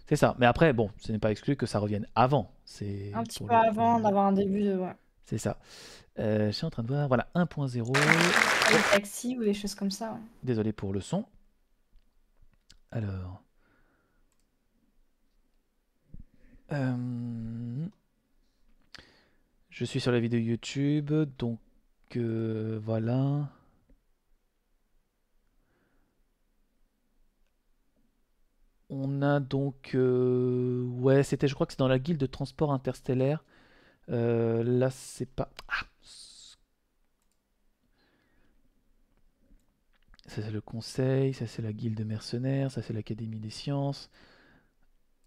C'est ça. Mais après, bon, ce n'est pas exclu que ça revienne avant. C'est un petit peu avant d'avoir un début de. Ouais. C'est ça. Euh, je suis en train de voir. Voilà, 1.0. Les taxis ou des choses comme ça. Désolé pour le son. Alors. Euh, je suis sur la vidéo YouTube, donc voilà. On a donc. Euh, ouais, c'était, je crois que c'est dans la guilde de transport interstellaire. Euh, là, c'est pas. Ah, ça, c'est le conseil. Ça, c'est la guilde mercenaires. Ça, c'est l'académie des sciences.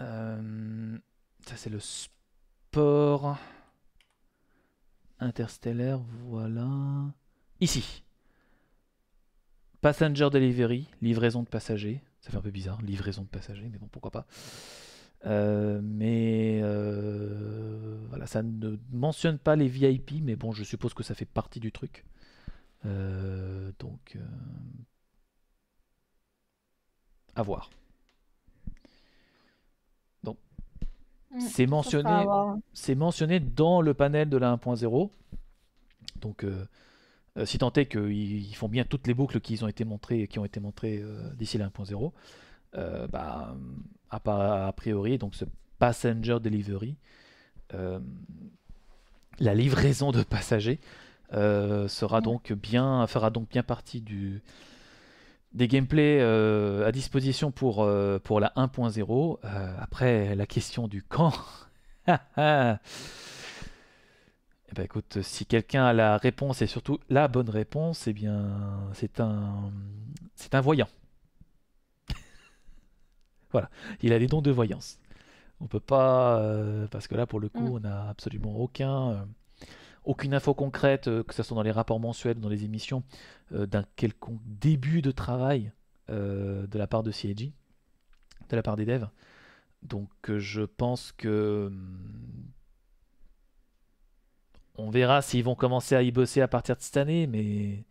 Euh, ça, c'est le sport interstellaire. Voilà. Ici. Passenger Delivery, livraison de passagers. Ça fait un peu bizarre, livraison de passagers, mais bon, pourquoi pas. Euh, mais euh, voilà, ça ne mentionne pas les VIP, mais bon, je suppose que ça fait partie du truc. Euh, donc, à voir. Donc, hmm, c'est mentionné, c'est mentionné dans le panel de la 1.0. Donc, euh, si tant est qu'ils font bien toutes les boucles qui ont été montrées, qui ont été montrées euh, d'ici la 1.0, euh, bah, a, priori, donc ce passenger delivery, euh, la livraison de passagers sera donc bien, fera donc bien partie du, des gameplays à disposition pour, pour la 1.0. après, la question du quand *laughs* ah, ah. Eh ben, écoute, si quelqu'un a la réponse et surtout la bonne réponse, eh bien, c'est un, c'est un voyant. *laughs* voilà, il a des dons de voyance. On peut pas, euh, parce que là pour le coup, mm. on n'a absolument aucun, euh, aucune info concrète, euh, que ce soit dans les rapports mensuels, dans les émissions, d'un quelconque début de travail de la part de CIG, de la part des devs. Donc je pense que hum, on verra s'ils vont commencer à y bosser à partir de cette année, mais.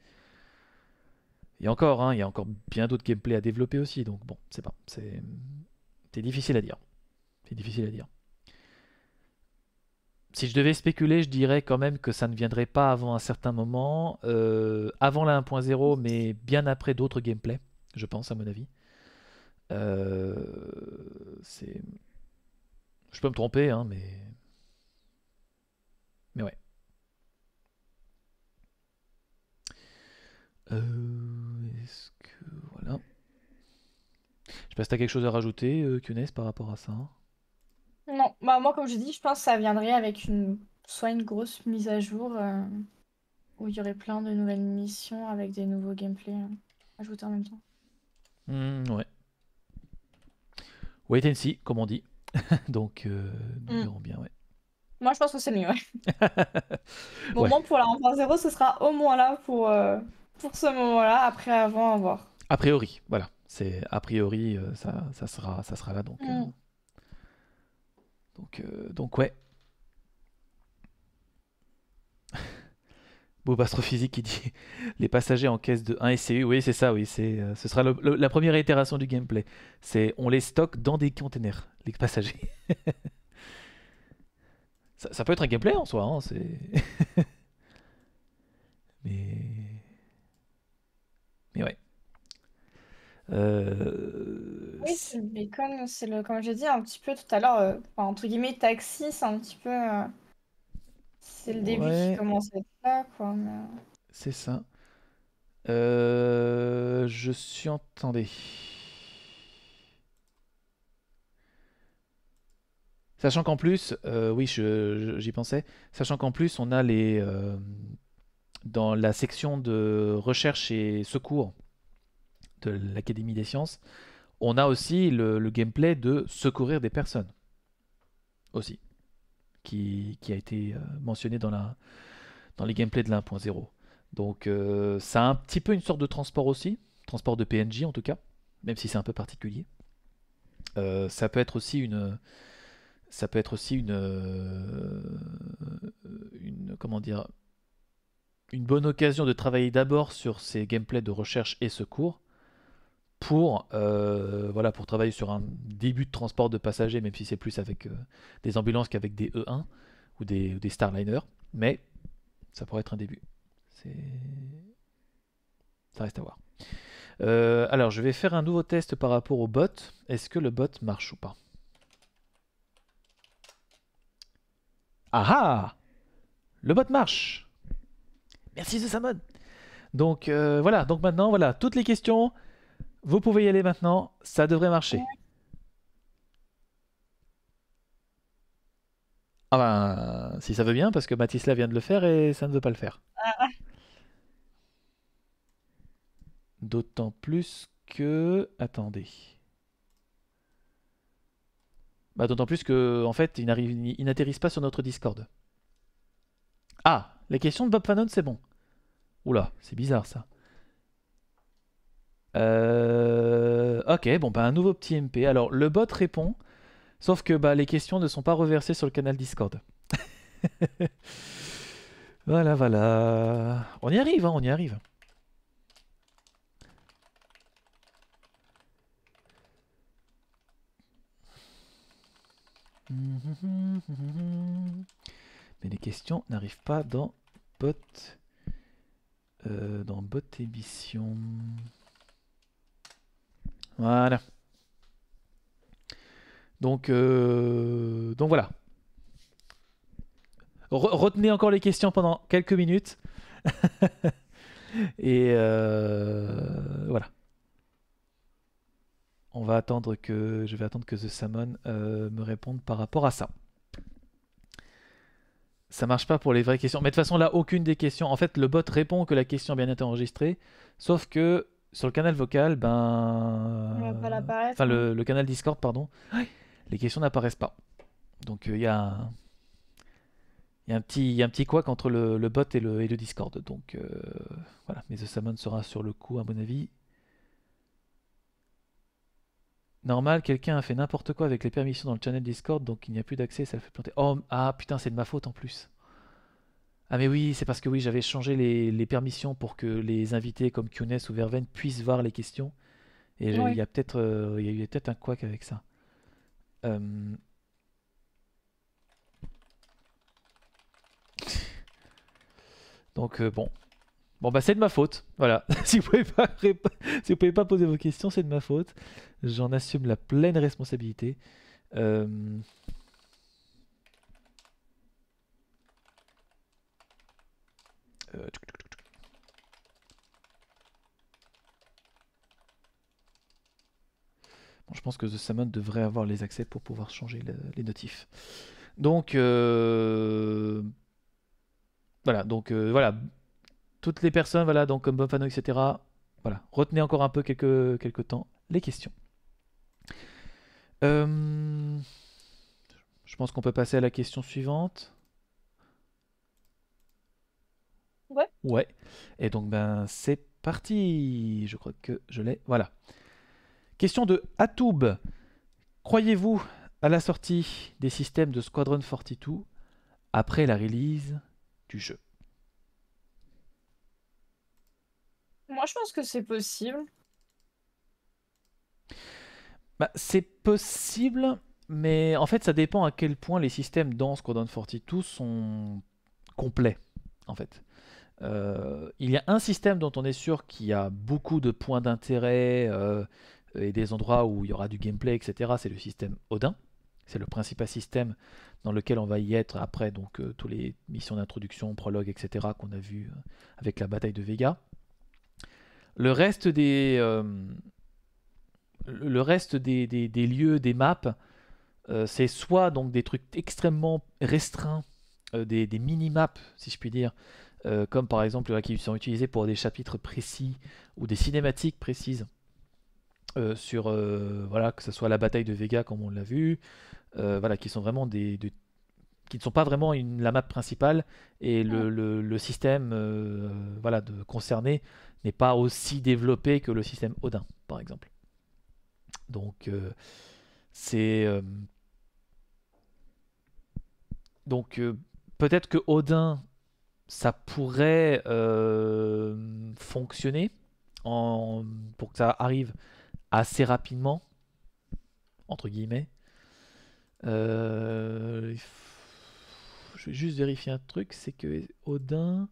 il y a encore, hein, il y a encore bien d'autres gameplay à développer aussi, donc bon, c'est pas. C'est. difficile à dire. C'est difficile à dire. Si je devais spéculer, je dirais quand même que ça ne viendrait pas avant un certain moment, euh, avant la 1.0, mais bien après d'autres gameplay, je pense, à mon avis. Euh, c'est. Je peux me tromper, hein, mais. Mais ouais. Euh, Est-ce que. Voilà. Je sais pas si t'as quelque chose à rajouter, euh, par rapport à ça. Non, bah, moi, comme je dis, je pense que ça viendrait avec une soit une grosse mise à jour euh, où il y aurait plein de nouvelles missions avec des nouveaux gameplays hein, ajoutés en même temps. Mmh, ouais. Wait and see, comme on dit. *laughs* donc, euh, nous mmh. verrons bien, ouais. Moi, je pense que c'est mieux. Ouais. *laughs* bon, ouais. pour la zéro ce sera au moins là pour, euh, pour ce moment-là. Après, avant, à voir. A priori, voilà. C'est a priori, euh, ça, sera, ça sera là donc. Euh, mm. Donc, euh, donc ouais. *laughs* Bob Astrophysique qui dit *laughs* les passagers en caisse de 1 SCU. Oui, c'est ça, oui. C'est, ce sera la première itération du gameplay. C'est on les stocke dans des containers, les passagers. *laughs* ça, peut être un gameplay en soi, hein, c'est. Mais ouais. Euh, oui, c'est le bacon, c'est le, comme j'ai dit un petit peu tout à l'heure, euh, entre guillemets, taxi, c'est un petit peu. Euh, c'est le début qui commence à être là, quoi. C'est ça. je suis entendé. Sachant qu'en plus, oui, j'y pensais. Sachant qu'en plus, on a les, dans la section de recherche et secours de l'Académie des sciences, on a aussi le, gameplay de secourir des personnes. Aussi. Qui, a été euh, mentionné dans, la, dans les gameplays de l'1.0. Donc euh, ça a un petit peu une sorte de transport aussi. Transport de PNJ en tout cas. Même si c'est un peu particulier. Euh, ça peut être aussi une... Ça peut être aussi une, une comment dire une bonne occasion de travailler d'abord sur ces gameplays de recherche et secours pour, euh, voilà, pour travailler sur un début de transport de passagers, même si c'est plus avec euh, des ambulances qu'avec des E1 ou des, Starliners. Mais ça pourrait être un début. Ça reste à voir. Euh, alors, je vais faire un nouveau test par rapport au bot. Est-ce que le bot marche ou pas Ah ah Le bot marche Merci mode. Donc euh, voilà, donc maintenant, voilà, toutes les questions, vous pouvez y aller maintenant, ça devrait marcher. Ah ben, si ça veut bien, parce que Matisla vient de le faire et ça ne veut pas le faire. Ah, ah. D'autant plus que... Attendez. Bah, d'autant plus que, en fait, il n'atterrisse pas sur notre Discord. Ah, les questions de Bob Fanon, c'est bon. Oula, c'est bizarre ça. Euh, ok, bon, ben, un nouveau petit MP. Alors, le bot répond, sauf que ben, les questions ne sont pas reversées sur le canal Discord. *laughs* voilà, voilà. On y arrive, hein, on y arrive. *laughs* Mais les questions n'arrivent pas dans bot euh, dans bot émission. Voilà. Donc, euh, donc voilà. retenez encore les questions pendant quelques minutes. *laughs* Et euh, voilà. On va attendre que je vais attendre que The Salmon me réponde par rapport à ça ça marche pas pour les vraies questions. Mais de toute façon, là, aucune des questions. En fait, le bot répond que la question a bien été enregistrée, sauf que sur le canal vocal, ben. pas enfin, hein. le, canal Discord, pardon, les questions n'apparaissent pas. Donc, euh, il y a un. Il y, a un petit, quoi entre le, bot et le, et le Discord. Donc euh, voilà, mais The Salmon sera sur le coup, à mon avis, Normal, quelqu'un a fait n'importe quoi avec les permissions dans le channel Discord, donc il n'y a plus d'accès, ça le fait planter. Oh, ah putain, c'est de ma faute en plus. Ah mais oui, c'est parce que oui, j'avais changé les, permissions pour que les invités comme Kunes ou Verven puissent voir les questions. Et il y a peut-être euh, il peut-être un couac avec ça. Euh. Donc euh, bon, Bon, bah, c'est de ma faute. Voilà. *laughs* si, vous pouvez pas pouvez pas poser vos questions, c'est de ma faute. J'en assume la pleine responsabilité. Euh, bon, je pense que The devrait avoir les accès pour pouvoir changer les notifs. Donc, euh... voilà. Donc, euh, voilà toutes les personnes, voilà, donc comme Bonfano, etc. Voilà, retenez encore un peu quelques, quelques temps les questions. Euh, je pense qu'on peut passer à la question suivante. Ouais. Ouais. Et donc, ben, c'est parti. Je crois que je l'ai. Voilà. Question de Atoub. Croyez-vous à la sortie des systèmes de Squadron 42 après la release du jeu Moi, je pense que c'est possible. Bah, c'est possible, mais en fait, ça dépend à quel point les systèmes dans qu'on 42 sont complets, en fait. Euh, il y a un système dont on est sûr qu'il y a beaucoup de points d'intérêt euh, et des endroits où il y aura du gameplay, etc. C'est le système Odin. C'est le principal système dans lequel on va y être après donc euh, toutes les missions d'introduction, prologue, etc. qu'on a vu avec la bataille de Vega. Le reste des, euh, le reste des, lieux, des maps, euh, c'est soit donc des trucs extrêmement restreints, euh, des, mini-maps, si je puis dire, comme par exemple qui sont utilisés pour des chapitres précis ou des cinématiques précises. sur voilà que ce soit la bataille de Vega comme on l'a vu voilà qui sont vraiment des, qui ne sont pas vraiment la map principale et le, système euh, voilà, de concerné n'est pas aussi développé que le système Odin, par exemple. Donc, euh, c'est. Euh, donc, peut-être que Odin, ça pourrait fonctionner pour que ça arrive assez rapidement, entre guillemets je vais juste vérifier un truc, c'est que Odin,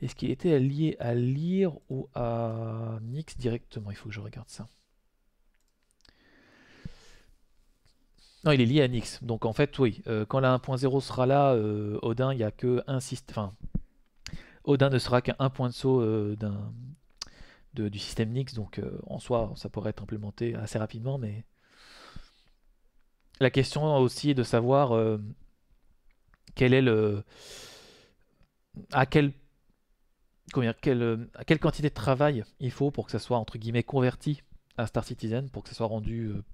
est-ce qu'il était lié à lire ou à Nix directement Il faut que je regarde ça. Non, il est lié à Nix. Donc en fait, oui, euh, quand la 1.0 sera là, euh, Odin, il n'y a que un système... Enfin, Odin ne sera qu'un point de saut euh, du système Nix. donc en soi, ça pourrait être implémenté assez rapidement, mais... La question aussi est de savoir quel est le. À quel quelle, à quelle quantité de travail il faut pour que ça soit entre guillemets converti à Star Citizen, pour que ça soit rendu euh,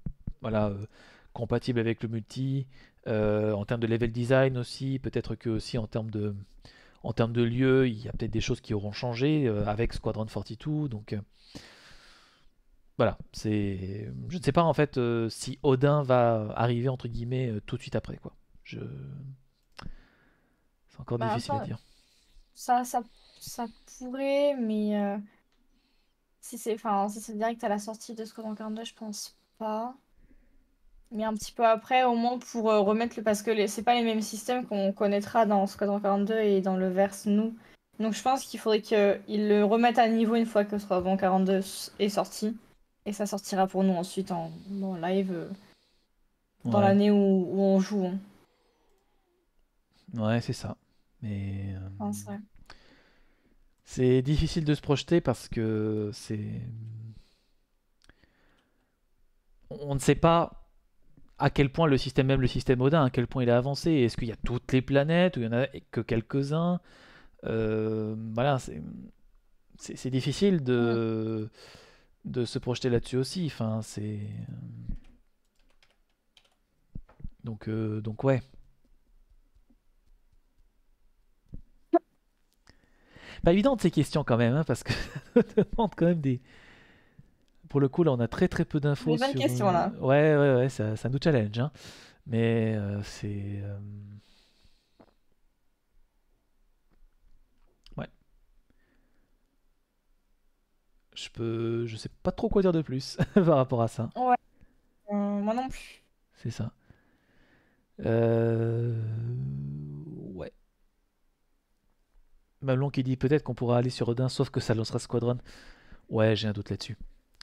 voilà, euh, compatible avec le multi, euh, en termes de level design aussi, peut-être que aussi en termes de, en termes de lieu, il y a peut-être des choses qui auront changé avec Squadron 42, donc voilà, c'est, je ne sais pas en fait si Odin va arriver entre guillemets tout de suite après quoi. Je encore bah, difficile à dire. Ça, ça, ça pourrait, mais euh, si c'est enfin, si c'est direct à la sortie de Squadron 42, je pense pas. Mais un petit peu après, au moins pour euh, remettre le. Parce que c'est pas les mêmes systèmes qu'on connaîtra dans Squadron 42 et dans le Verse, nous. Donc je pense qu'il faudrait qu'ils le remettent à niveau une fois que Squadron 42 est sorti. Et ça sortira pour nous ensuite en, live euh, dans l'année où, on joue. Hein. Ouais, c'est ça. Mais euh, c'est difficile de se projeter parce que c'est on ne sait pas à quel point le système, même le système Odin, à quel point il a avancé. Est-ce qu'il y a toutes les planètes ou il y en a que quelques-uns euh, Voilà, c'est difficile de, se projeter là-dessus aussi. Enfin, c'est euh, donc donc ouais. Pas évidente ces questions quand même, hein, parce que *laughs* ça demande quand même des. Pour le coup, là, on a très très peu d'infos. Sur... question là. Ouais, ouais, ouais, ça, nous challenge. Hein. Mais euh, c'est. Euh, ouais. Je peux. Je sais pas trop quoi dire de plus *laughs* par rapport à ça. Ouais. Hum, moi non plus. C'est ça. Euh. Mamelon qui dit peut-être qu'on pourra aller sur Odin, sauf que ça lancera Squadron. Ouais, j'ai un doute là-dessus.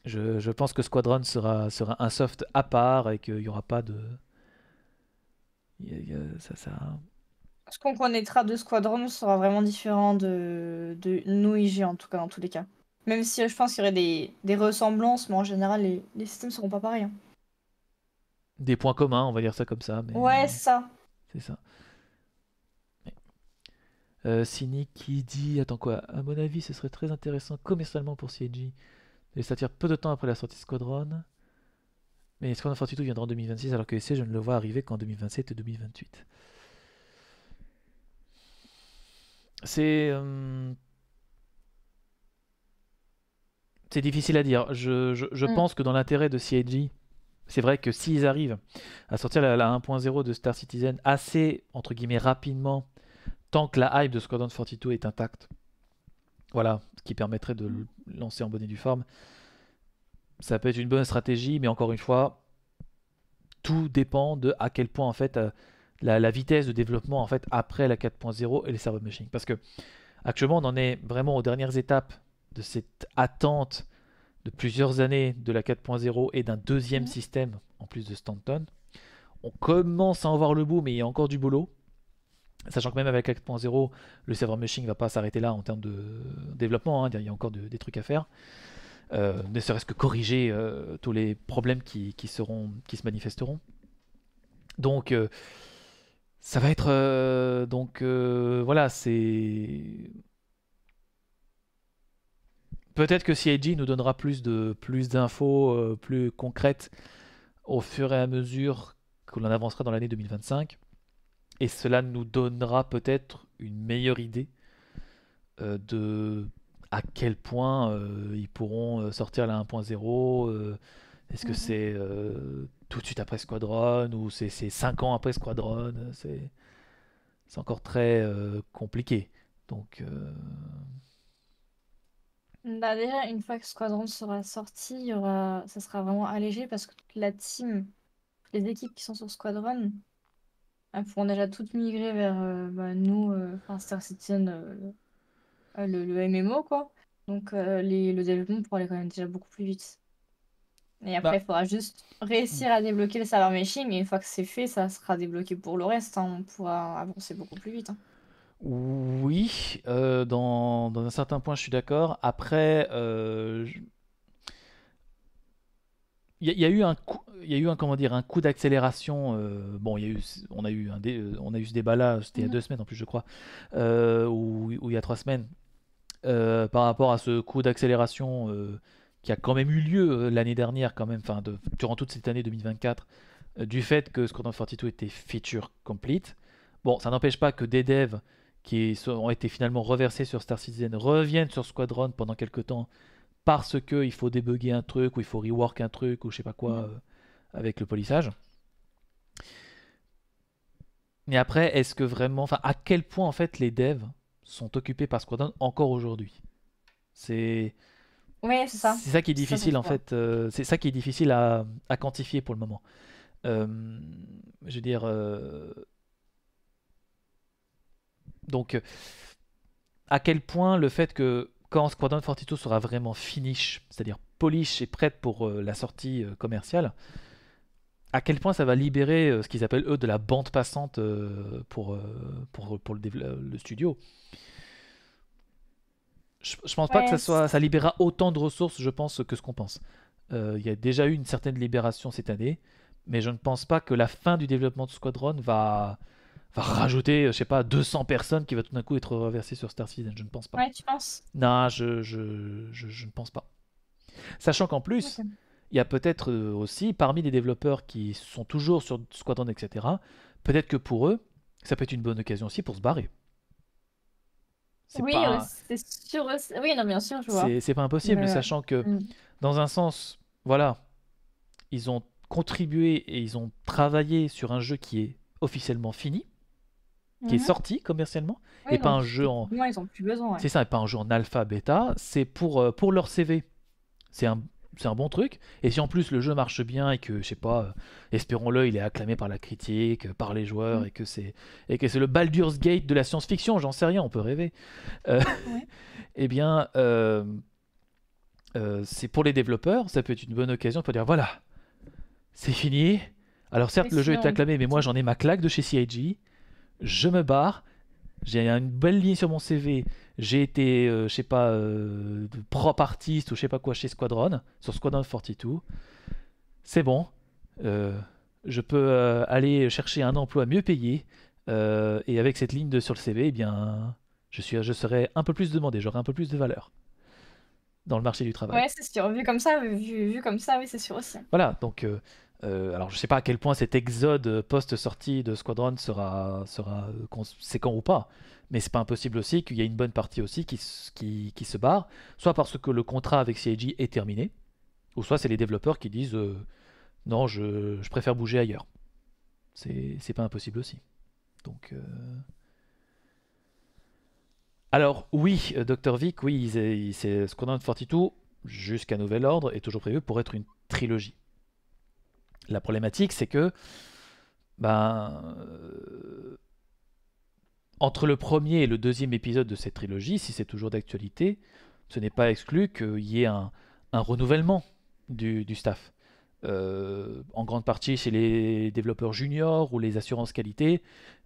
Je, pense que Squadron sera, un soft à part et qu'il n'y aura pas de. ça, ça... Ce qu'on connaîtra de Squadron sera vraiment différent de, de nous IG en tout cas, dans tous les cas. Même si je pense qu'il y aurait des, ressemblances, mais en général, les, systèmes systèmes seront pas pareils. Hein. Des points communs, on va dire ça comme ça. Mais... Ouais, ça. C'est ça. Cynic euh, qui dit Attends quoi À mon avis, ce serait très intéressant commercialement pour CIG ça tire peu de temps après la sortie de Squadron. Mais Squadron tout viendra en 2026, alors que SC je ne le vois arriver qu'en 2027 2028. C'est. Euh, c'est difficile à dire. Je, je, mm. pense que dans l'intérêt de CIG, c'est vrai que s'ils arrivent à sortir la, la 1.0 de Star Citizen assez, entre guillemets, rapidement tant que la hype de Squadron 42 est intacte, voilà, ce qui permettrait de le lancer en bonnet du due forme, ça peut être une bonne stratégie, mais encore une fois, tout dépend de à quel point en fait euh, la, vitesse de développement en fait après la 4.0 et les server machines. Parce que actuellement, on en est vraiment aux dernières étapes de cette attente de plusieurs années de la 4.0 et d'un deuxième mmh. système en plus de Stanton. On commence à en voir le bout, mais il y a encore du boulot. Sachant que même avec 4.0, le server meshing ne va pas s'arrêter là en termes de développement, hein. il y a encore des trucs à faire. Euh, ne serait-ce que corriger euh, tous les problèmes qui, seront, qui se manifesteront. Donc euh, ça va être donc voilà, c'est peut-être que CIG nous donnera plus de plus d'infos plus concrètes au fur et à mesure que l'on avancera dans l'année 2025. Et cela nous donnera peut-être une meilleure idée euh, de à quel point euh, ils pourront euh, sortir la 1.0. Est-ce que mhm. c'est tout de suite après Squadron ou c'est 5 ans après Squadron C'est encore très compliqué. Donc. Bah, déjà, une fois que Squadron sera sorti, il y aura... ça sera vraiment allégé parce que la team, les équipes qui sont sur Squadron, elles pourront déjà toutes migrer vers euh, bah, nous, euh, Star Citizen, euh, le, le, MMO, quoi. Donc le développement pourra aller quand même déjà beaucoup plus vite. Et après, bah. il faudra juste réussir à débloquer le server machine. Et une fois que c'est fait, ça sera débloqué pour le reste. Hein. On pourra avancer beaucoup plus vite. Hein. Oui, dans, un certain point, je suis d'accord. Après, il y, a eu un coup, il y a eu un comment dire un coup d'accélération. Euh, bon, il y a eu, on a eu un euh, on a eu ce débat là, c'était il y a mhm. deux semaines en plus je crois, euh, ou, il y a trois semaines, par rapport à ce coup d'accélération qui a quand même eu lieu l'année dernière quand même, enfin durant toute cette année 2024, du fait que Squadron 42 était feature complete. Bon, ça n'empêche pas que des devs qui ont été finalement reversés sur Star Citizen reviennent sur Squadron pendant quelques temps parce qu'il faut débugger un truc ou il faut rework un truc ou je sais pas quoi mm. euh, avec le polissage. Mais après, est-ce que vraiment, enfin, à quel point en fait les devs sont occupés par Squadron encore aujourd'hui C'est c'est ça. C'est ça qui est difficile en fait. Euh, c'est ça qui est difficile à, quantifier pour le moment. Euh, je veux dire, donc à quel point le fait que quand Squadron Fortito sera vraiment finish, c'est-à-dire polish et prête pour euh, la sortie euh, commerciale, à quel point ça va libérer euh, ce qu'ils appellent eux de la bande passante pour, pour, pour, le, studio. Je, ne pense pas que ça soit, ça libérera autant de ressources, je pense, que ce qu'on pense. Il y a déjà eu une certaine libération cette année, mais je ne pense pas que la fin du développement de Squadron va, va rajouter, euh, je sais pas, 200 personnes qui va tout d'un coup être reversée sur Star Citizen. Je ne pense pas. Ouais, tu penses Non, je, ne pense pas. Sachant qu'en plus, il y a peut-être euh, aussi, parmi les développeurs qui sont toujours sur Squadron, etc., peut-être que pour eux, ça peut être une bonne occasion aussi pour se barrer. Oui, pas... Euh, c'est sûr. Oui, non, bien sûr, je vois. C'est pas impossible, Mais... sachant que, hmm. dans un sens, voilà, ils ont contribué et ils ont travaillé sur un jeu qui est officiellement fini qui est mhm. sorti commercialement et pas un jeu en c'est ça pas un jeu en alpha bêta c'est pour euh, pour leur CV c'est un c'est un bon truc et si en plus le jeu marche bien et que je sais pas euh, espérons-le il est acclamé par la critique euh, par les joueurs mhm. et que c'est et que c'est le Baldur's Gate de la science-fiction j'en sais rien on peut rêver *laughs* Eh et bien c'est pour les développeurs ça peut être une bonne occasion pour dire voilà c'est fini alors certes le jeu est acclamé mais moi j'en ai ma claque de chez CIG je me barre, j'ai une belle ligne sur mon CV, j'ai été, euh, je sais pas, euh, propre artiste ou je sais pas quoi chez Squadron, sur Squadron 42. C'est bon, euh, je peux aller chercher un emploi mieux payé et avec cette ligne de, sur le CV, eh bien, je, suis, je serai un peu plus demandé, j'aurai un peu plus de valeur dans le marché du travail. Ouais, c'est sûr, vu comme ça, vu, vu comme ça, oui, c'est sûr aussi. Voilà, donc euh, alors, je ne sais pas à quel point cet exode euh, post-sortie de Squadron sera, sera euh, conséquent ou pas, mais c'est pas impossible aussi qu'il y ait une bonne partie aussi qui, se barre, soit parce que le contrat avec CIG est terminé, ou soit c'est les développeurs qui disent non, je, préfère bouger ailleurs. C'est pas impossible aussi. Donc. Alors, oui, Dr. Vic, oui, c'est Squadron 42, jusqu'à nouvel ordre, est toujours prévu pour être une trilogie. La problématique, c'est que ben, euh, entre le premier et le deuxième épisode de cette trilogie, si c'est toujours d'actualité, ce n'est pas exclu qu'il y ait un, renouvellement du, staff. Euh, en grande partie chez les développeurs juniors ou les assurances qualité.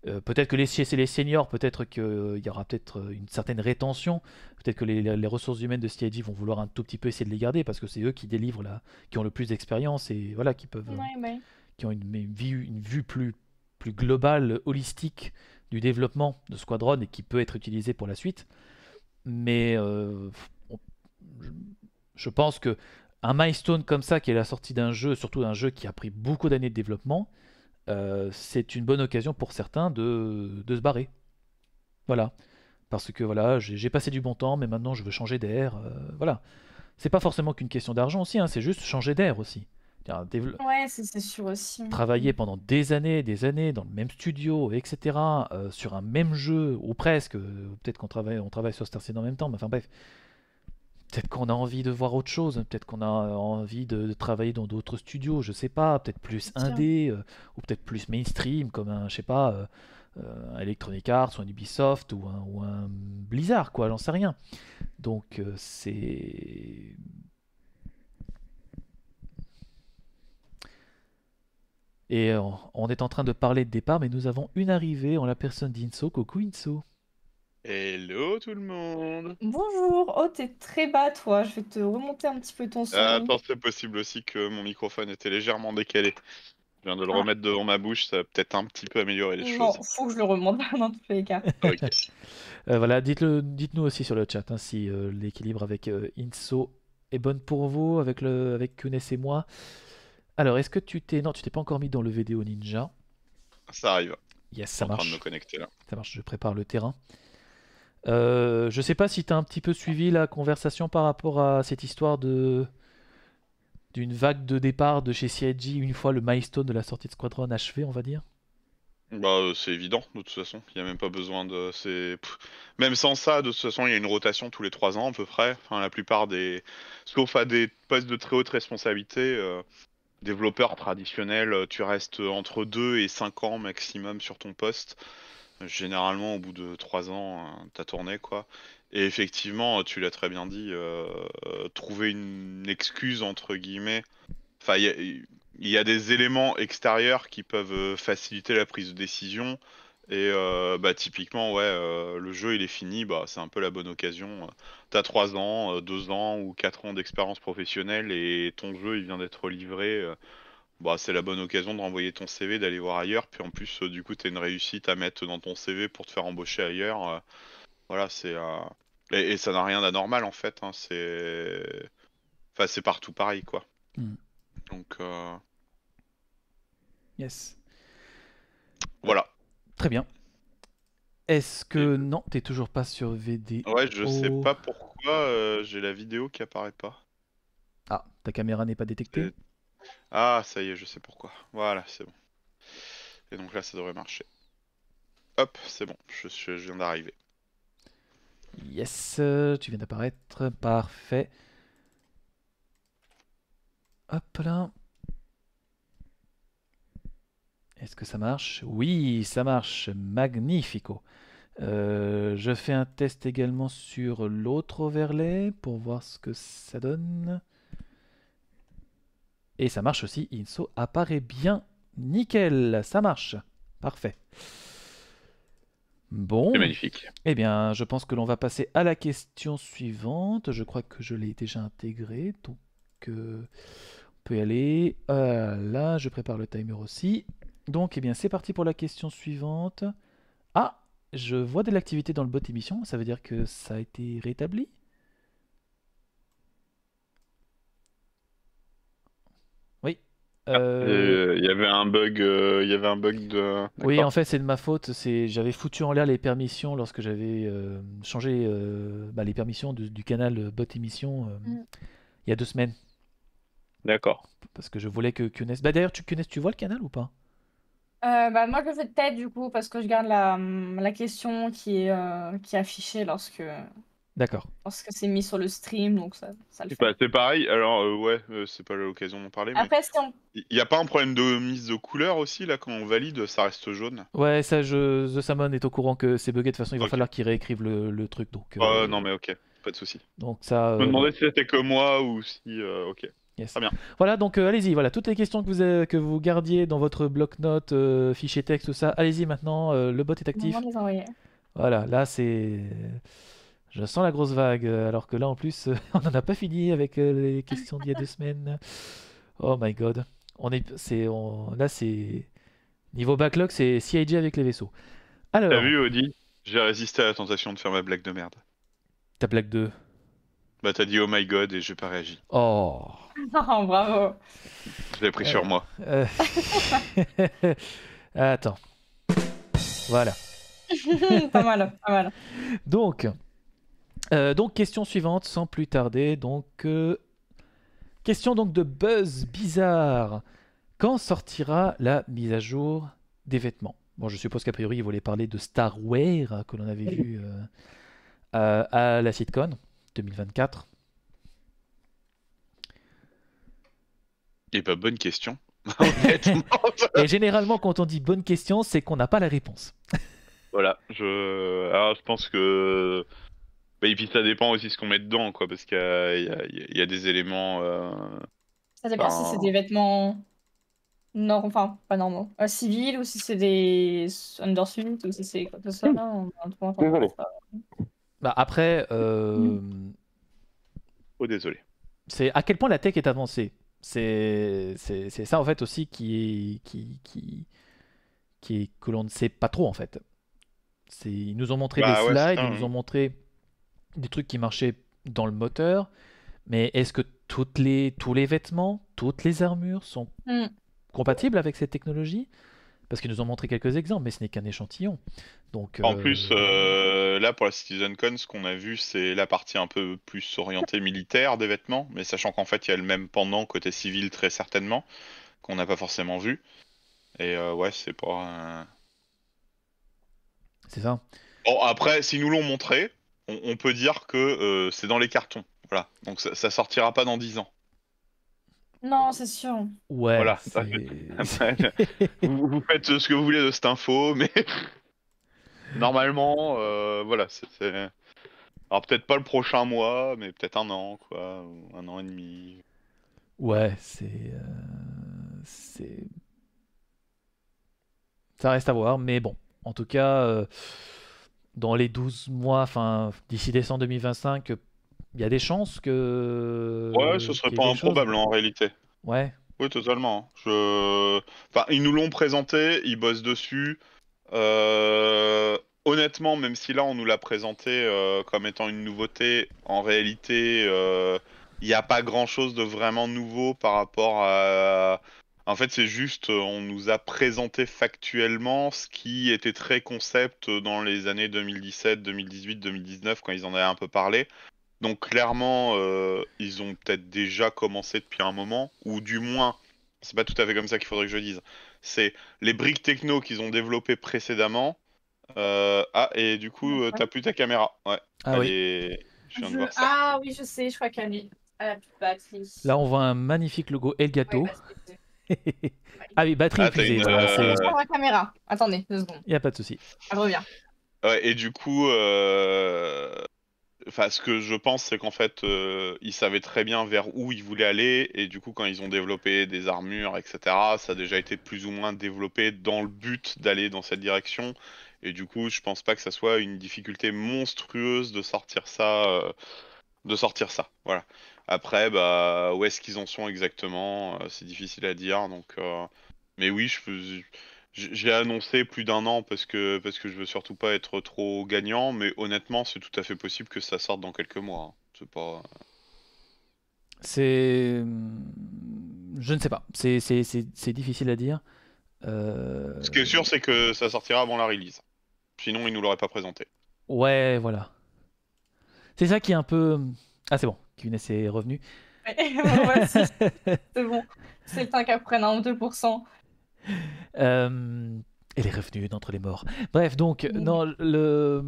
Euh, peut-être que les, chez les seniors, peut-être qu'il euh, y aura peut-être une certaine rétention. Peut-être que les, ressources humaines de CIG vont vouloir un tout petit peu essayer de les garder parce que c'est eux qui délivrent là, qui ont le plus d'expérience et voilà qui peuvent, qui ont une, vue, une vue plus, plus globale, holistique du développement de Squadron et qui peut être utilisé pour la suite. Mais je pense que un milestone comme ça, qui est la sortie d'un jeu, surtout d'un jeu qui a pris beaucoup d'années de développement, euh, c'est une bonne occasion pour certains de, se barrer. Voilà. Parce que voilà, j'ai passé du bon temps, mais maintenant je veux changer d'air. Euh, voilà. C'est pas forcément qu'une question d'argent aussi, hein, c'est juste changer d'air aussi. c'est sûr aussi. Travailler pendant des années, des années dans le même studio, etc., euh, sur un même jeu, ou presque, peut-être qu'on travaille, on travaille sur Star Citizen en même temps, mais enfin bref, Peut-être qu'on a envie de voir autre chose, peut-être qu'on a euh, envie de, travailler dans d'autres studios, je sais pas, peut-être plus indé, euh, ou peut-être plus mainstream, comme un, je sais pas, euh, euh Electronic Arts, ou un Ubisoft, ou un, Blizzard, quoi, j'en sais rien. Donc c'est... Et on, est en train de parler de départ, mais nous avons une arrivée en la personne d'Inso, coucou Inso. Hello tout le monde Bonjour Oh, t'es très bas, toi. Je vais te remonter un petit peu ton son. Ah, c'est possible aussi que mon microphone était légèrement décalé. Je viens de le ah. remettre devant ma bouche, ça va peut-être un petit peu améliorer les choses. Non, faut que je le remonte *laughs* dans tous les cas. *laughs* Euh, voilà, dites dites-nous aussi sur le chat hein, si euh, l'équilibre avec euh, Inso est bonne pour vous, avec, le, avec Kunes et moi. Alors, est-ce que tu t'es... Non, tu t'es pas encore mis dans le vidéo Ninja. Ça arrive. Yes, ça marche. En train de me connecter, là. Ça marche, je prépare le terrain. Euh, je sais pas si tu as un petit peu suivi la conversation par rapport à cette histoire de d'une vague de départ de chez CIG une fois le milestone de la sortie de Squadron achevé, on va dire. Bah, euh, c'est évident, de toute façon. Il n'y a même pas besoin de. C'est... Même sans ça, de toute façon, il y a une rotation tous les 3 ans à peu près. Enfin, la plupart des. Sauf à des postes de très haute responsabilité, euh, développeur traditionnel, tu restes entre 2 et 5 ans maximum sur ton poste. Généralement, au bout de trois ans, tu hein, t'as tourné, quoi. Et effectivement, tu l'as très bien dit, euh, trouver une excuse, entre guillemets. Enfin, il y, a des éléments extérieurs qui peuvent euh, faciliter la prise de décision. Et euh, bah, typiquement, ouais, le jeu il est fini, bah, c'est un peu la bonne occasion. T'as trois ans, deux ans ou quatre ans d'expérience professionnelle et ton jeu il vient d'être livré bah, c'est la bonne occasion de renvoyer ton CV, d'aller voir ailleurs. Puis en plus, euh, du coup, tu as une réussite à mettre dans ton CV pour te faire embaucher ailleurs. Euh, voilà, c'est. Euh, et, ça n'a rien d'anormal en fait. Hein, c'est. Enfin, c'est partout pareil, quoi. Mm. Donc. Yes. Voilà. Très bien. Est-ce que. Non, Non, t'es toujours pas sur VD. Ouais, je sais pas pourquoi j'ai la vidéo qui apparaît pas. Ah, ta caméra n'est pas détectée ah, ça y est, je sais pourquoi. Voilà, c'est bon. Et donc là, ça devrait marcher. Hop, c'est bon, je, viens d'arriver. Yes, tu viens d'apparaître, parfait. Hop là. Est-ce que ça marche Oui, ça marche, magnifico. Euh, je fais un test également sur l'autre overlay pour voir ce que ça donne. Et ça marche aussi, Inso apparaît bien. Nickel, ça marche. Parfait. Bon. C'est magnifique. Eh bien, je pense que l'on va passer à la question suivante. Je crois que je l'ai déjà intégrée, donc euh, on peut y aller. Euh, là, je prépare le timer aussi. Donc, eh bien, c'est parti pour la question suivante. Ah, je vois de l'activité dans le bot émission. Ça veut dire que ça a été rétabli Ah, euh, euh, il y avait un bug, euh, il y avait un bug de. Oui, en fait, c'est de ma faute. C'est j'avais foutu en l'air les permissions lorsque j'avais changé bah, les permissions du canal bot émission mm. il y a deux semaines. D'accord. Parce que je voulais que Kunes. Bah d'ailleurs, tu tu vois le canal ou pas Bah moi, je fais de tête du coup parce que je garde la, question qui est qui est affichée lorsque D'accord. Parce que c'est mis sur le stream, donc ça, c'est pareil, alors euh, ouais, euh, c'est pas l'occasion d'en parler. Après, si on... Il n'y a pas un problème de mise de couleur aussi, là, quand on valide, ça reste jaune Ouais, ça, je... The Salmon est au courant que c'est bugué, de toute façon, il va falloir qu'ils réécrivent le, truc, donc... Oh, euh, non, mais ok, pas de souci. Donc ça... Je me demandais si c'était que moi ou si... ok. Très bien. Voilà, donc allez-y, voilà, toutes les questions que vous, que vous gardiez dans votre bloc-notes, fichier texte, tout ça, allez-y maintenant, le bot est actif. voilà, là c'est... Je sens la grosse vague, euh, alors que là en plus, euh, *laughs* on n'en a pas fini avec euh, les questions d'il y a deux semaines. Oh my god. On est, c'est, on, là, c'est. Niveau backlog, c'est CIG avec les vaisseaux. Alors. T'as vu, Audi J'ai résisté à la tentation de faire ma blague de merde. Ta blague de Bah, t'as dit oh my god et j'ai pas réagi. Oh *laughs* Non, bravo Je l'ai pris sur moi. *laughs* Attends. Voilà. pas mal, pas mal. Donc. Euh, donc question suivante, sans plus tarder. Donc euh, question donc de buzz bizarre. Quand sortira la mise à jour des vêtements Bon, je suppose qu'a priori il voulait parler de Starware hein, que l'on avait vu euh, à, la sitcom 2024. et pas bonne question. *laughs* Et généralement, quand on dit bonne question, c'est qu'on n'a pas la réponse. voilà, je, je pense que bah, et puis ça dépend aussi ce qu'on met dedans, quoi, parce qu'il y, a des éléments. Euh, ça dépend si c'est des vêtements non enfin pas normaux, civil euh, civils, ou si c'est des undersuits, ou si c'est quoi que ce soit. Désolé. Bah après. Euh, oh désolé. C'est à quel point la tech est avancée. C'est ça en fait aussi qui est qui qui, qui est... que l'on ne sait pas trop en fait. Ils nous ont montré bah des slides, ils nous hein. ont montré des trucs qui marchaient dans le moteur, mais est-ce que toutes les, tous les vêtements, toutes les armures sont mm. compatibles avec cette technologie Parce qu'ils nous ont montré quelques exemples, mais ce n'est qu'un échantillon. Donc, en euh, plus, euh, là pour la CitizenCon, ce qu'on a vu, c'est la partie un peu plus orientée militaire des vêtements, mais sachant qu'en fait, il y a le même pendant côté civil très certainement, qu'on n'a pas forcément vu. Et euh, ouais, c'est pas. C'est ça. Bon, après, s'ils nous l'ont montré, on, peut dire que euh, c'est dans les cartons. Voilà. Donc ça, sortira pas dans 10 ans. Non, c'est sûr. Ouais. Voilà. *laughs* vous, faites ce que vous voulez de cette info, mais *laughs* normalement, euh, voilà, c'est. Alors peut-être pas le prochain mois, mais peut-être un an, quoi, un an et demi. Ouais, c'est. Euh, c'est. Ça reste à voir, mais bon. En tout cas, dans les 12 mois, enfin d'ici décembre 2025, il y a des chances que. Ouais, ce serait pas improbable hein. en réalité. Ouais. Oui, totalement. Enfin, ils nous l'ont présenté, ils bossent dessus. Euh, honnêtement, même si là on nous l'a présenté euh, comme étant une nouveauté, en réalité, euh, il n'y a pas grand chose de vraiment nouveau par rapport à en fait, c'est juste, euh, on nous a présenté factuellement ce qui était très concept euh, dans les années 2017, 2018, 2019, quand ils en avaient un peu parlé. Donc clairement, euh, ils ont peut-être déjà commencé depuis un moment, ou du moins, c'est pas tout à fait comme ça qu'il faudrait que je dise. C'est les briques techno qu'ils ont développées précédemment. ah, et du coup, tu t'as plus ta caméra. Ouais. Ah, ah, oui. Je sais, je crois qu'elle est à la batterie. Là, on voit un magnifique logo Elgato. Bah, ah oui, batterie ah, épuisée. Euh, la caméra. Attendez, deux secondes. Il a pas de souci. Elle revient. et du coup, euh, enfin, ce que je pense, c'est qu'en fait, euh, ils savaient très bien vers où ils voulaient aller. Et du coup, quand ils ont développé des armures, etc., ça a déjà été plus ou moins développé dans le but d'aller dans cette direction. Et du coup, je pense pas que ça soit une difficulté monstrueuse de sortir ça. De sortir ça, voilà. Après, bah, où est-ce qu'ils en sont exactement euh, C'est difficile à dire. Donc, euh, mais oui, J'ai annoncé plus d'un an parce que parce que je veux surtout pas être trop gagnant, mais honnêtement, c'est tout à fait possible que ça sorte dans quelques mois. Hein. C'est pas. C'est. Je ne sais pas. C'est difficile à dire. Euh, Ce qui est sûr, c'est que ça sortira avant la release. Sinon, ils nous l'auraient pas présenté. Ouais, voilà. C'est ça qui est un peu. Ah, c'est bon. Une assez revenue c'est bon. C'est le temps qu'elle un 2%. Euh, et les revenus d'entre les morts. Bref, donc, non, le...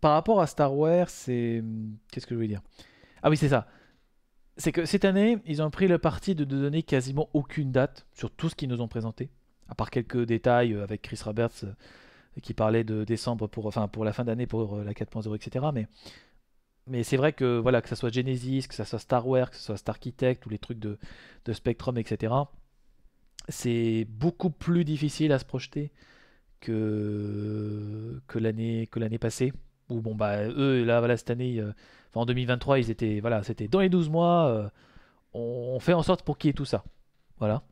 par rapport à Star Wars, c'est. Qu'est-ce que je voulais dire Ah oui, c'est ça. C'est que cette année, ils ont pris le parti de ne donner quasiment aucune date sur tout ce qu'ils nous ont présenté, à part quelques détails avec Chris Roberts euh, qui parlait de décembre pour, enfin, pour la fin d'année pour euh, la 4.0, etc. Mais mais c'est vrai que voilà que ça soit Genesis, que ça soit Starware, que ça soit Starkitect, ou les trucs de, Spectrum, etc. C'est beaucoup plus difficile à se projeter que que l'année que l'année passée ou bon bah eux là voilà cette année, euh, en 2023 ils étaient voilà c'était dans les 12 mois, euh, on, fait en sorte pour qu'il y ait tout ça, voilà.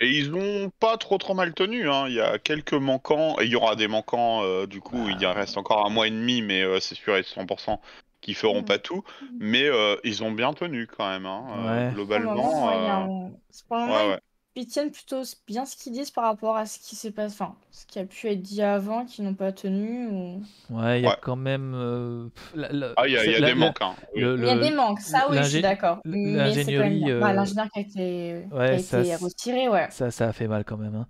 Et ils n'ont pas trop trop mal tenu. Hein. Il y a quelques manquants, et il y aura des manquants euh, du coup. Bah. Il y reste encore un mois et demi, mais c'est sûr et 100% qui feront mm. pas tout, mm. mais euh, ils ont bien tenu quand même, hein, euh, ouais. Ah, bah, globalement. Euh, ils tiennent plutôt bien ce qu'ils disent par rapport à ce qui s'est passé, enfin, ce qui a pu être dit avant, qu'ils n'ont pas tenu. Ou... Ouais, il y a quand même. Ah, il y a, des manques. Il y a des manques, ça oui, je suis d'accord. L'ingénierie. Bah, l'ingénieur qui a été, retiré, ouais. Ça, ça a fait mal quand même. Hein.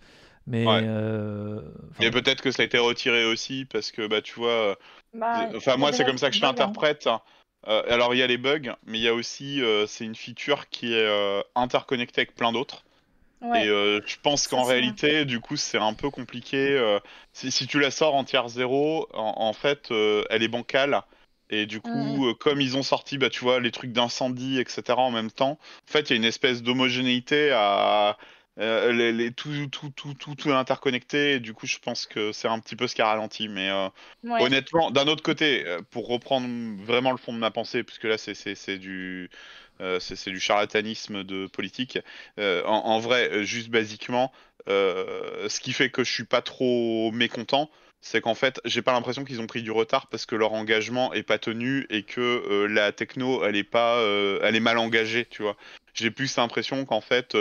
Mais, euh, peut-être que ça a été retiré aussi parce que bah tu vois. Euh, bah, euh, enfin moi c'est comme ça que je hein. l'interprète. Hein. alors il y a les bugs, mais il y a aussi c'est une feature qui est interconnectée avec plein d'autres. Et je pense qu'en réalité du coup c'est un peu compliqué. Si, tu la sors en tiers zéro, en, en fait elle est bancale. Et du coup, comme ils ont sorti, bah, tu vois, les trucs d'incendie, etc. en même temps, en fait, il y a une espèce d'homogénéité à, euh, les, tout, tout, tout, tout, tout est interconnecté. Et du coup, je pense que c'est un petit peu ce qui a ralenti. Mais euh, honnêtement, d'un autre côté, euh, pour reprendre vraiment le fond de ma pensée, puisque là, c'est du. c'est du charlatanisme de politique. En, vrai, juste basiquement, ce qui fait que je suis pas trop mécontent, c'est qu'en fait, j'ai pas l'impression qu'ils ont pris du retard parce que leur engagement est pas tenu et que la techno, elle est pas, elle est mal engagée, tu vois. J'ai plus l'impression qu'en fait,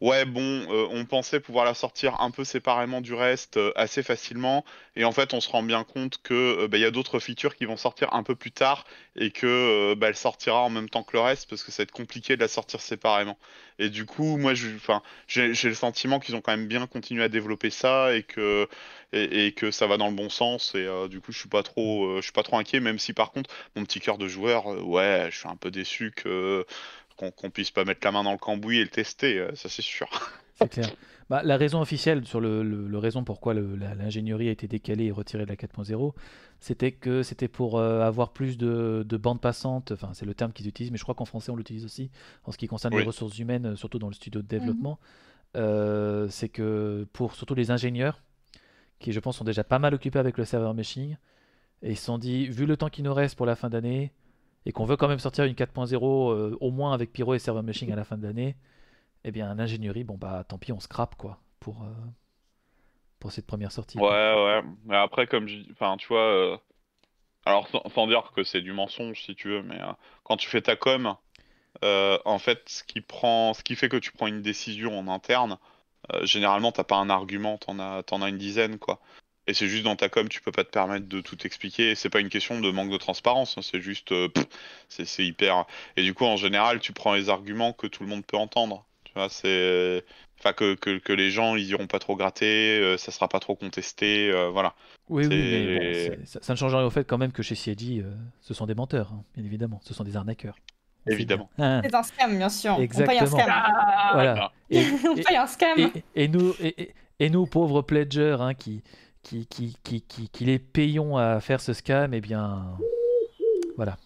ouais bon, euh, on pensait pouvoir la sortir un peu séparément du reste euh, assez facilement, et en fait on se rend bien compte que euh, bah, il y a d'autres features qui vont sortir un peu plus tard et que bah, elle sortira en même temps que le reste parce que ça va être compliqué de la sortir séparément. Et du coup, moi, j'ai le sentiment qu'ils ont quand même bien continué à développer ça et que et, que ça va dans le bon sens et du coup je suis pas trop je suis pas trop inquiet même si par contre mon petit cœur de joueur ouais je suis un peu déçu que qu'on puisse pas mettre la main dans le cambouis et le tester, euh, ça c'est sûr. *laughs* Bah, la raison officielle sur le, le, raison pourquoi l'ingénierie a été décalée et retirée de la 4.0, c'était que c'était pour euh, avoir plus de, bandes passantes. Enfin, c'est le terme qu'ils utilisent, mais je crois qu'en français on l'utilise aussi en ce qui concerne les ressources humaines, euh, surtout dans le studio de mhm. développement. c'est que pour surtout les ingénieurs, qui je pense sont déjà pas mal occupés avec le serveur meshing, et ils se sont dit, vu le temps qui nous reste pour la fin d'année, et qu'on veut quand même sortir une 4.0 euh, au moins avec Pyro et Server Meshing à la fin de l'année, eh bien l'ingénierie, bon bah tant pis, on scrape quoi pour, euh, pour cette première sortie. Ouais, ouais. Mais après, comme je enfin tu vois, euh, alors sans, dire que c'est du mensonge si tu veux, mais quand tu fais ta com, en fait, ce qui, prend, ce qui fait que tu prends une décision en interne, généralement t'as pas un argument, t'en as, en as une dizaine quoi. Et c'est juste dans ta com, tu peux pas te permettre de tout expliquer. C'est pas une question de manque de transparence, hein. c'est juste, euh, c'est hyper. Et du coup, en général, tu prends les arguments que tout le monde peut entendre. Tu vois, c'est, enfin que, que, les gens ils iront pas trop gratter, euh, ça sera pas trop contesté, euh, voilà. Oui, mais ça, ne change rien au fait quand même que chez CID, ce sont des menteurs, hein, bien évidemment, ce sont des arnaqueurs. Évidemment. Ah. C'est un scam, bien sûr. Exactement. un scam. Ah, ah, voilà. Et, *laughs* un scam. Et, nous, pauvres pledgers, hein, qui qui, qui, qui, qui, les payons à faire ce scam, et eh bien, voilà.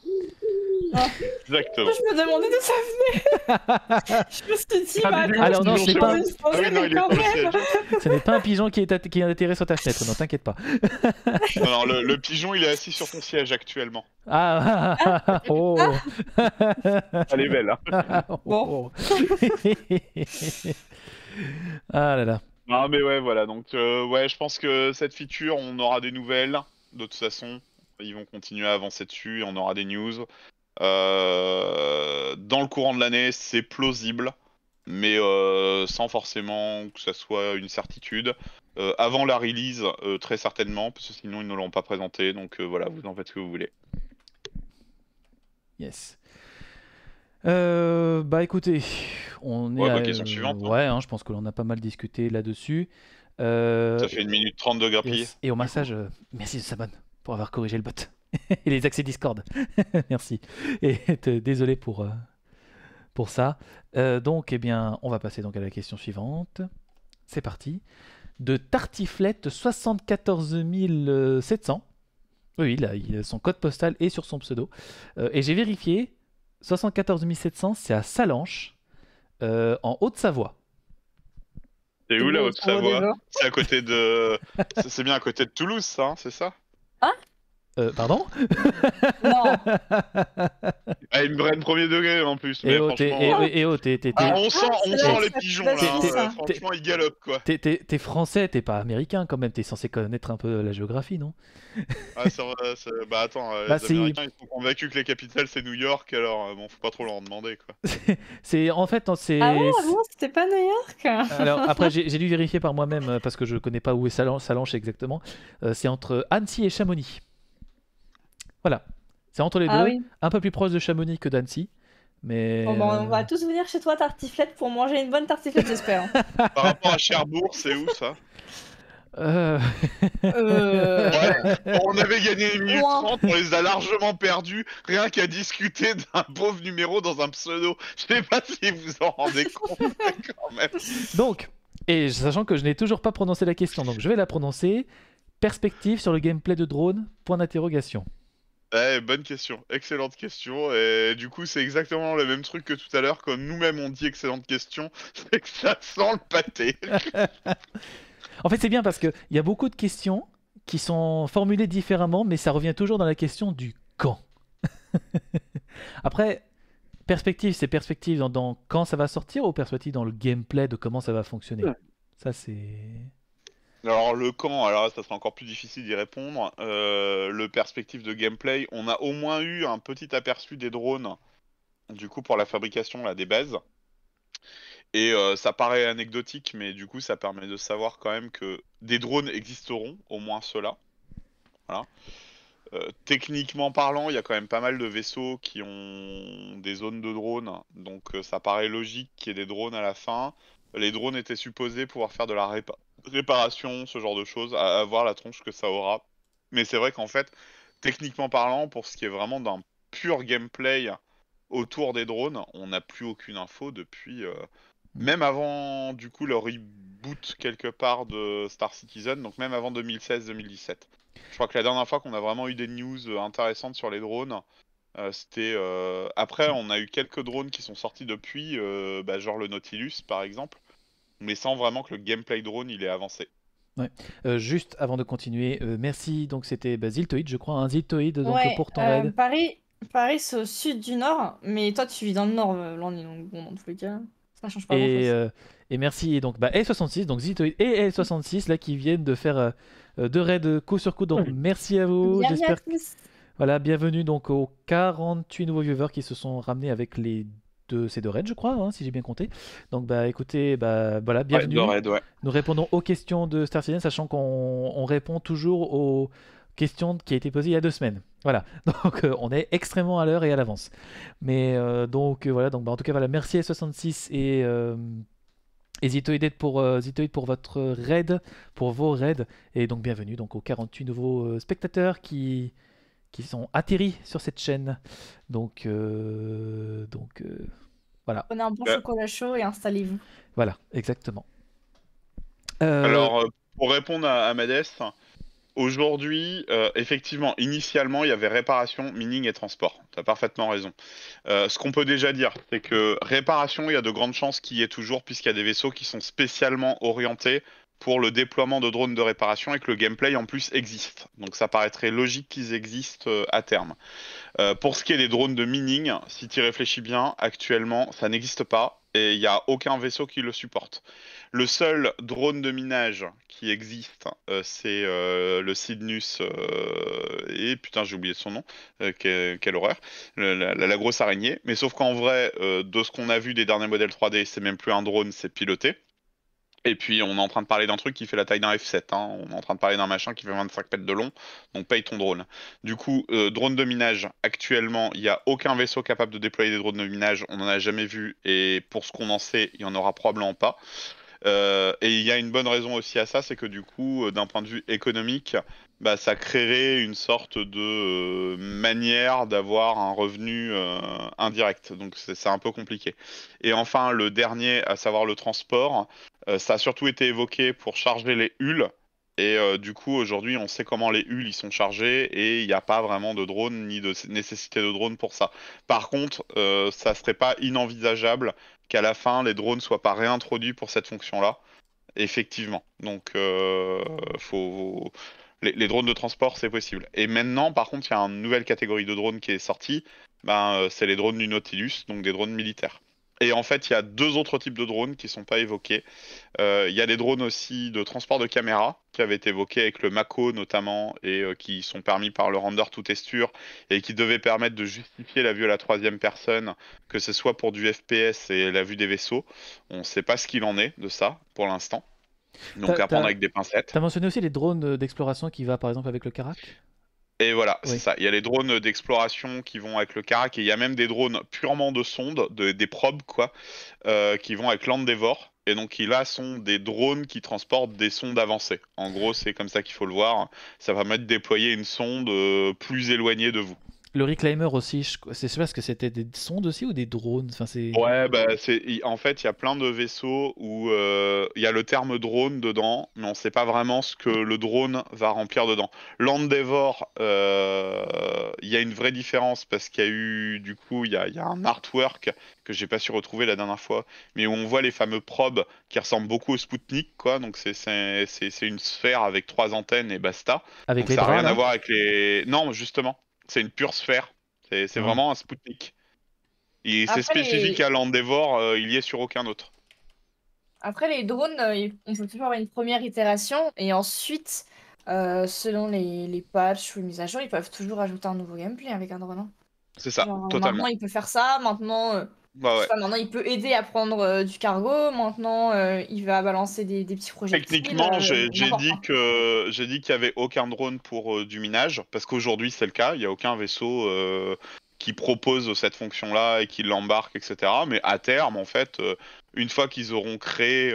Exactement. Je me demandais d'où ça venait. *laughs* je me suis dit, alors bah, ah non, c'est pas. Ce n'est pas un pigeon qui est, qui atterré sur ta fenêtre. Non, t'inquiète pas. alors, le, pigeon, il est assis sur ton siège actuellement. Ah. ah, ah oh. Elle est belle. Hein. *laughs* Oh, oh. Bon. *laughs* ah là là. Ah mais ouais, voilà. Donc, euh, ouais, je pense que cette feature, on aura des nouvelles. De toute façon, ils vont continuer à avancer dessus et on aura des news. Euh, dans le courant de l'année, c'est plausible, mais euh, sans forcément que ça soit une certitude. avant la release, très certainement, parce que sinon ils ne l'ont pas présenté. Donc voilà, vous en faites ce que vous voulez. Yes. Euh, bah écoutez, on est. Bah, à... la question suivante. Hein. Ouais, hein, je pense que l'on a pas mal discuté là-dessus. Euh, ça fait une minute trente de grappille. Et au massage, euh, merci de s'abonner pour avoir corrigé le bot *laughs* et les accès Discord. *laughs* merci. Et désolé pour, pour ça. donc, eh bien, on va passer donc à la question suivante. C'est parti. De Tartiflette 74700 700. Oui, là, son code postal est sur son pseudo. et j'ai vérifié, 74 700, c'est à Salanches, euh, en Haute-Savoie. C'est où la Haute-Savoie C'est à côté de. c'est bien à côté de Toulouse, hein, c'est ça Hein euh, pardon Non ah, Une vraie premier degré en plus. Mais eh oh, franchement... Euh, ah, on sent, on sent les pigeons là. Euh, franchement, ils galopent quoi. T'es français, t'es pas américain quand même. T'es censé connaître un peu la géographie, non Ah, ça, ça... Bah attends, bah, les américains ils sont convaincus que la capitale, c'est New York alors bon, faut pas trop leur en demander quoi. *laughs* c'est en fait, c'est. Ah bon, c'était pas New York Alors *laughs* après, j'ai dû vérifier par moi-même parce que je connais pas où est Salanche exactement. c'est entre Annecy et Chamonix. Voilà. C'est entre les ah deux. Un peu plus proche de Chamonix que d'Annecy. Mais... Ben, on va tous venir chez toi, Tartiflette, pour manger une bonne tartiflette, j'espère. *laughs* Par rapport à Cherbourg, c'est où ça euh... Euh... on avait gagné une minute 30, on les a largement perdus, rien qu'à discuter d'un pauvre numéro dans un pseudo. Je sais pas si vous en rendez compte quand même. Donc, et sachant que je n'ai toujours pas prononcé la question, donc je vais la prononcer. Perspective sur le gameplay de drone, point d'interrogation. Eh, bonne question, excellente question. Et du coup, c'est exactement le même truc que tout à l'heure, quand nous-mêmes on dit excellente question, *laughs* c'est que ça sent le pâté. *laughs* en fait, c'est bien parce qu'il y a beaucoup de questions qui sont formulées différemment, mais ça revient toujours dans la question du quand. *laughs* Après, perspective, c'est perspective dans, quand ça va sortir ou perspective dans le gameplay de comment ça va fonctionner. Ça, c'est. Alors le camp, alors ça sera encore plus difficile d'y répondre. Euh, le perspective de gameplay, on a au moins eu un petit aperçu des drones, du coup pour la fabrication là, des bases. Et euh, ça paraît anecdotique, mais du coup ça permet de savoir quand même que des drones existeront, au moins ceux-là. Voilà. Euh, techniquement parlant, il y a quand même pas mal de vaisseaux qui ont des zones de drones, donc ça paraît logique qu'il y ait des drones à la fin. Les drones étaient supposés pouvoir faire de la répa réparation, ce genre de choses, à, voir la tronche que ça aura. Mais c'est vrai qu'en fait, techniquement parlant, pour ce qui est vraiment d'un pur gameplay autour des drones, on n'a plus aucune info depuis. Euh, même avant, du coup, le reboot quelque part de Star Citizen, donc même avant 2016-2017. Je crois que la dernière fois qu'on a vraiment eu des news intéressantes sur les drones, euh, c'était. Euh, après, on a eu quelques drones qui sont sortis depuis, bah, genre le Nautilus par exemple mais sans vraiment que le gameplay drone il est avancé. Ouais. Euh, juste avant de continuer, euh, merci. Donc c'était bah, Ziltoïd, je crois, un hein, donc, pour ton euh, Paris, Paris c'est au sud du nord, mais toi tu vis dans le nord, donc bon, dans tous les cas, ça change pas et, et merci donc bah, L66, donc Ziltoïd et L66 là qui viennent de faire deux raids coup sur coup. Donc *laughs* merci à vous. J'espère. Voilà, bienvenue donc aux 48 nouveaux viewers qui se sont ramenés avec les de, c'est de je crois, hein, si j'ai bien compté. Donc, bah, écoutez, bah, voilà, bienvenue. Nous répondons aux questions de Star Citizen, sachant qu'on répond toujours aux questions qui a été posée il y a deux semaines. Voilà, *laughs* donc euh, on est extrêmement à l'heure et à l'avance. Mais euh, donc euh, voilà, donc bah, en tout cas voilà, merci à 66 et, et Zitoid pour Zitoid pour votre raid, pour vos raids et donc bienvenue donc aux 48 nouveaux spectateurs qui qui sont atterris sur cette chaîne. Donc, euh, donc euh, voilà. Prenez un bon euh. chocolat chaud et installez-vous. Voilà, exactement. Alors, pour répondre à, à aujourd'hui, effectivement, initialement, il y avait réparation, mining et transport. Tu as parfaitement raison. ce qu'on peut déjà dire, c'est que réparation, il y a de grandes chances qu'il y ait toujours, puisqu'il y a des vaisseaux qui sont spécialement orientés pour le déploiement de drones de réparation et que le gameplay en plus existe. Donc ça paraîtrait logique qu'ils existent euh, à terme. Euh, pour ce qui est des drones de mining, si tu réfléchis bien, actuellement ça n'existe pas et il n'y a aucun vaisseau qui le supporte. Le seul drone de minage qui existe, euh, c'est le Sidnus... et putain j'ai oublié son nom, quelle, horreur, la, grosse araignée. Mais sauf qu'en vrai, de ce qu'on a vu des derniers modèles 3D, c'est même plus un drone, c'est piloté. Et puis on est en train de parler d'un truc qui fait la taille d'un F7, hein. on est en train de parler d'un machin qui fait 25 mètres de long, donc paye ton drone. Du coup, euh, drone de minage, actuellement, il n'y a aucun vaisseau capable de déployer des drones de minage, on n'en a jamais vu, et pour ce qu'on en sait, il n'y en aura probablement pas. Euh, et il y a une bonne raison aussi à ça, c'est que du coup, euh, d'un point de vue économique, bah, ça créerait une sorte de euh, manière d'avoir un revenu indirect. Donc c'est un peu compliqué. Et enfin, le dernier, à savoir le transport, ça a surtout été évoqué pour charger les hulles. Et euh, du coup, aujourd'hui, on sait comment les hules ils sont chargés et il n'y a pas vraiment de drone ni de nécessité de drone pour ça. Par contre, euh, ça serait pas inenvisageable qu'à la fin, les drones soient pas réintroduits pour cette fonction-là. Effectivement. Donc, euh, faut... les, drones de transport, c'est possible. Et maintenant, par contre, il y a une nouvelle catégorie de drones qui est sortie. Ben, c'est les drones du Nautilus, donc des drones militaires. Et en fait, il y a deux autres types de drones qui ne sont pas évoqués. Euh, il y a des drones aussi de transport de caméra, qui avaient été évoqués avec le Mako notamment et euh, qui sont permis par le render tout Texture et qui devaient permettre de justifier la vue à la troisième personne, que ce soit pour du FPS et la vue des vaisseaux. On ne sait pas ce qu'il en est de ça pour l'instant. Donc à prendre avec des pincettes. T'as mentionné aussi les drones d'exploration qui va par exemple avec le Karak et voilà, c'est ça. Il y a les drones d'exploration qui vont avec le CARAC et il y a même des drones purement de sonde, de, des probes, quoi, euh, qui vont avec l'Endeavor. Et donc, qui là sont des drones qui transportent des sondes avancées. En gros, c'est comme ça qu'il faut le voir. Ça va mettre de déployer une sonde euh, plus éloignée de vous. Le Reclaimer aussi, c'est je sais que c'était des sondes aussi ou des drones enfin, Ouais, bah, en fait, il y a plein de vaisseaux où euh, il y a le terme drone dedans, mais on ne sait pas vraiment ce que le drone va remplir dedans. L'Endeavor, euh, il y a une vraie différence parce qu'il y a eu, du coup, il y a, un artwork que j'ai pas su retrouver la dernière fois, mais où on voit les fameux probes qui ressemblent beaucoup au Spoutnik, quoi. Donc, c'est une sphère avec trois antennes et basta. Avec les ça rien à hein? voir avec les. Non, justement c'est une pure sphère. C'est vraiment un Spoutnik. Et c'est spécifique à l'Endeavor, euh, il y est sur aucun autre. Après, les drones, euh, on peut toujours avoir une première itération, et ensuite, euh, selon les, les, patchs ou les mises à jour, ils peuvent toujours ajouter un nouveau gameplay hein, avec un drone. Hein. C'est ça, totalement. Maintenant, il peut faire ça, maintenant, bah maintenant, il peut aider à prendre euh, du cargo. Maintenant, euh, il va balancer des, petits projets. Techniquement, euh, j'ai dit que j'ai qu'il y avait aucun drone pour du minage parce qu'aujourd'hui c'est le cas. Il n'y a aucun vaisseau qui propose cette fonction-là et qui l'embarque, etc. Mais à terme, en fait, une fois qu'ils auront créé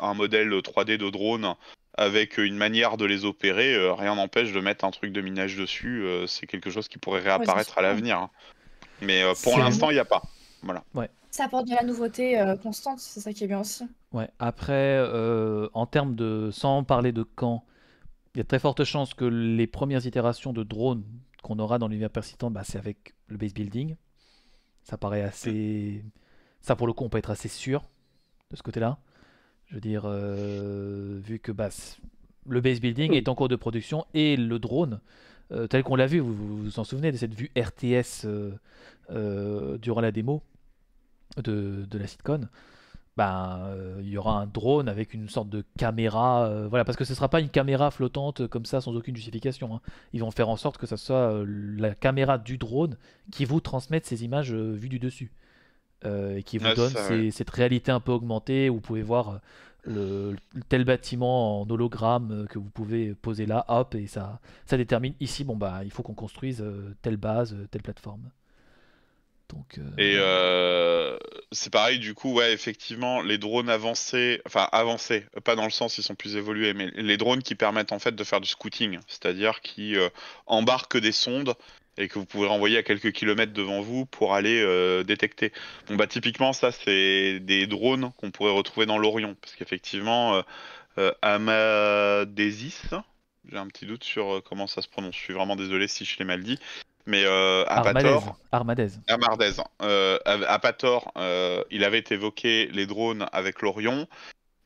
un modèle 3D de drone avec une manière de les opérer, rien n'empêche de mettre un truc de minage dessus. c'est quelque chose qui pourrait réapparaître à l'avenir. Hein. Mais pour l'instant, il n'y a pas. Ça apporte de la nouveauté euh, constante, c'est ça qui est bien aussi. Ouais. Après, euh, en termes de. Sans parler de quand, il y a très forte chance que les premières itérations de drones qu'on aura dans l'univers persistant, bah, c'est avec le base building. Ça paraît assez. Ça, pour le coup, on peut être assez sûr de ce côté-là. Je veux dire, euh, vu que bah, le base building est en cours de production et le drone euh, tel qu'on l'a vu, vous, vous vous, en souvenez de cette vue RTS euh, euh, durant la démo de, de la sitcom. Ben, il y aura un drone avec une sorte de caméra, voilà, parce que ce ne sera pas une caméra flottante comme ça sans aucune justification. Hein. Ils vont faire en sorte que ce soit la caméra du drone qui vous transmette ces images vues du dessus. et qui vous ah, donne cette réalité un peu augmentée où vous pouvez voir tel bâtiment en hologramme que vous pouvez poser là, hop, et ça, ça détermine ici, bon bah il faut qu'on construise euh, telle base, euh, telle plateforme. Euh, et c'est pareil, du coup, ouais, effectivement, les drones avancés, enfin avancés, pas dans le sens ils sont plus évolués, mais les drones qui permettent en fait de faire du scouting, c'est-à-dire qui embarquent des sondes et que vous pouvez renvoyer à quelques kilomètres devant vous pour aller euh, détecter. Bon, bah, typiquement, ça, c'est des drones qu'on pourrait retrouver dans l'Orion, parce qu'effectivement, euh, euh Amadesis, j'ai un petit doute sur euh, comment ça se prononce, je suis vraiment désolé si je l'ai mal dit, mais euh, Apator, Armadez. Armadez. Apator, il avait évoqué les drones avec l'Orion.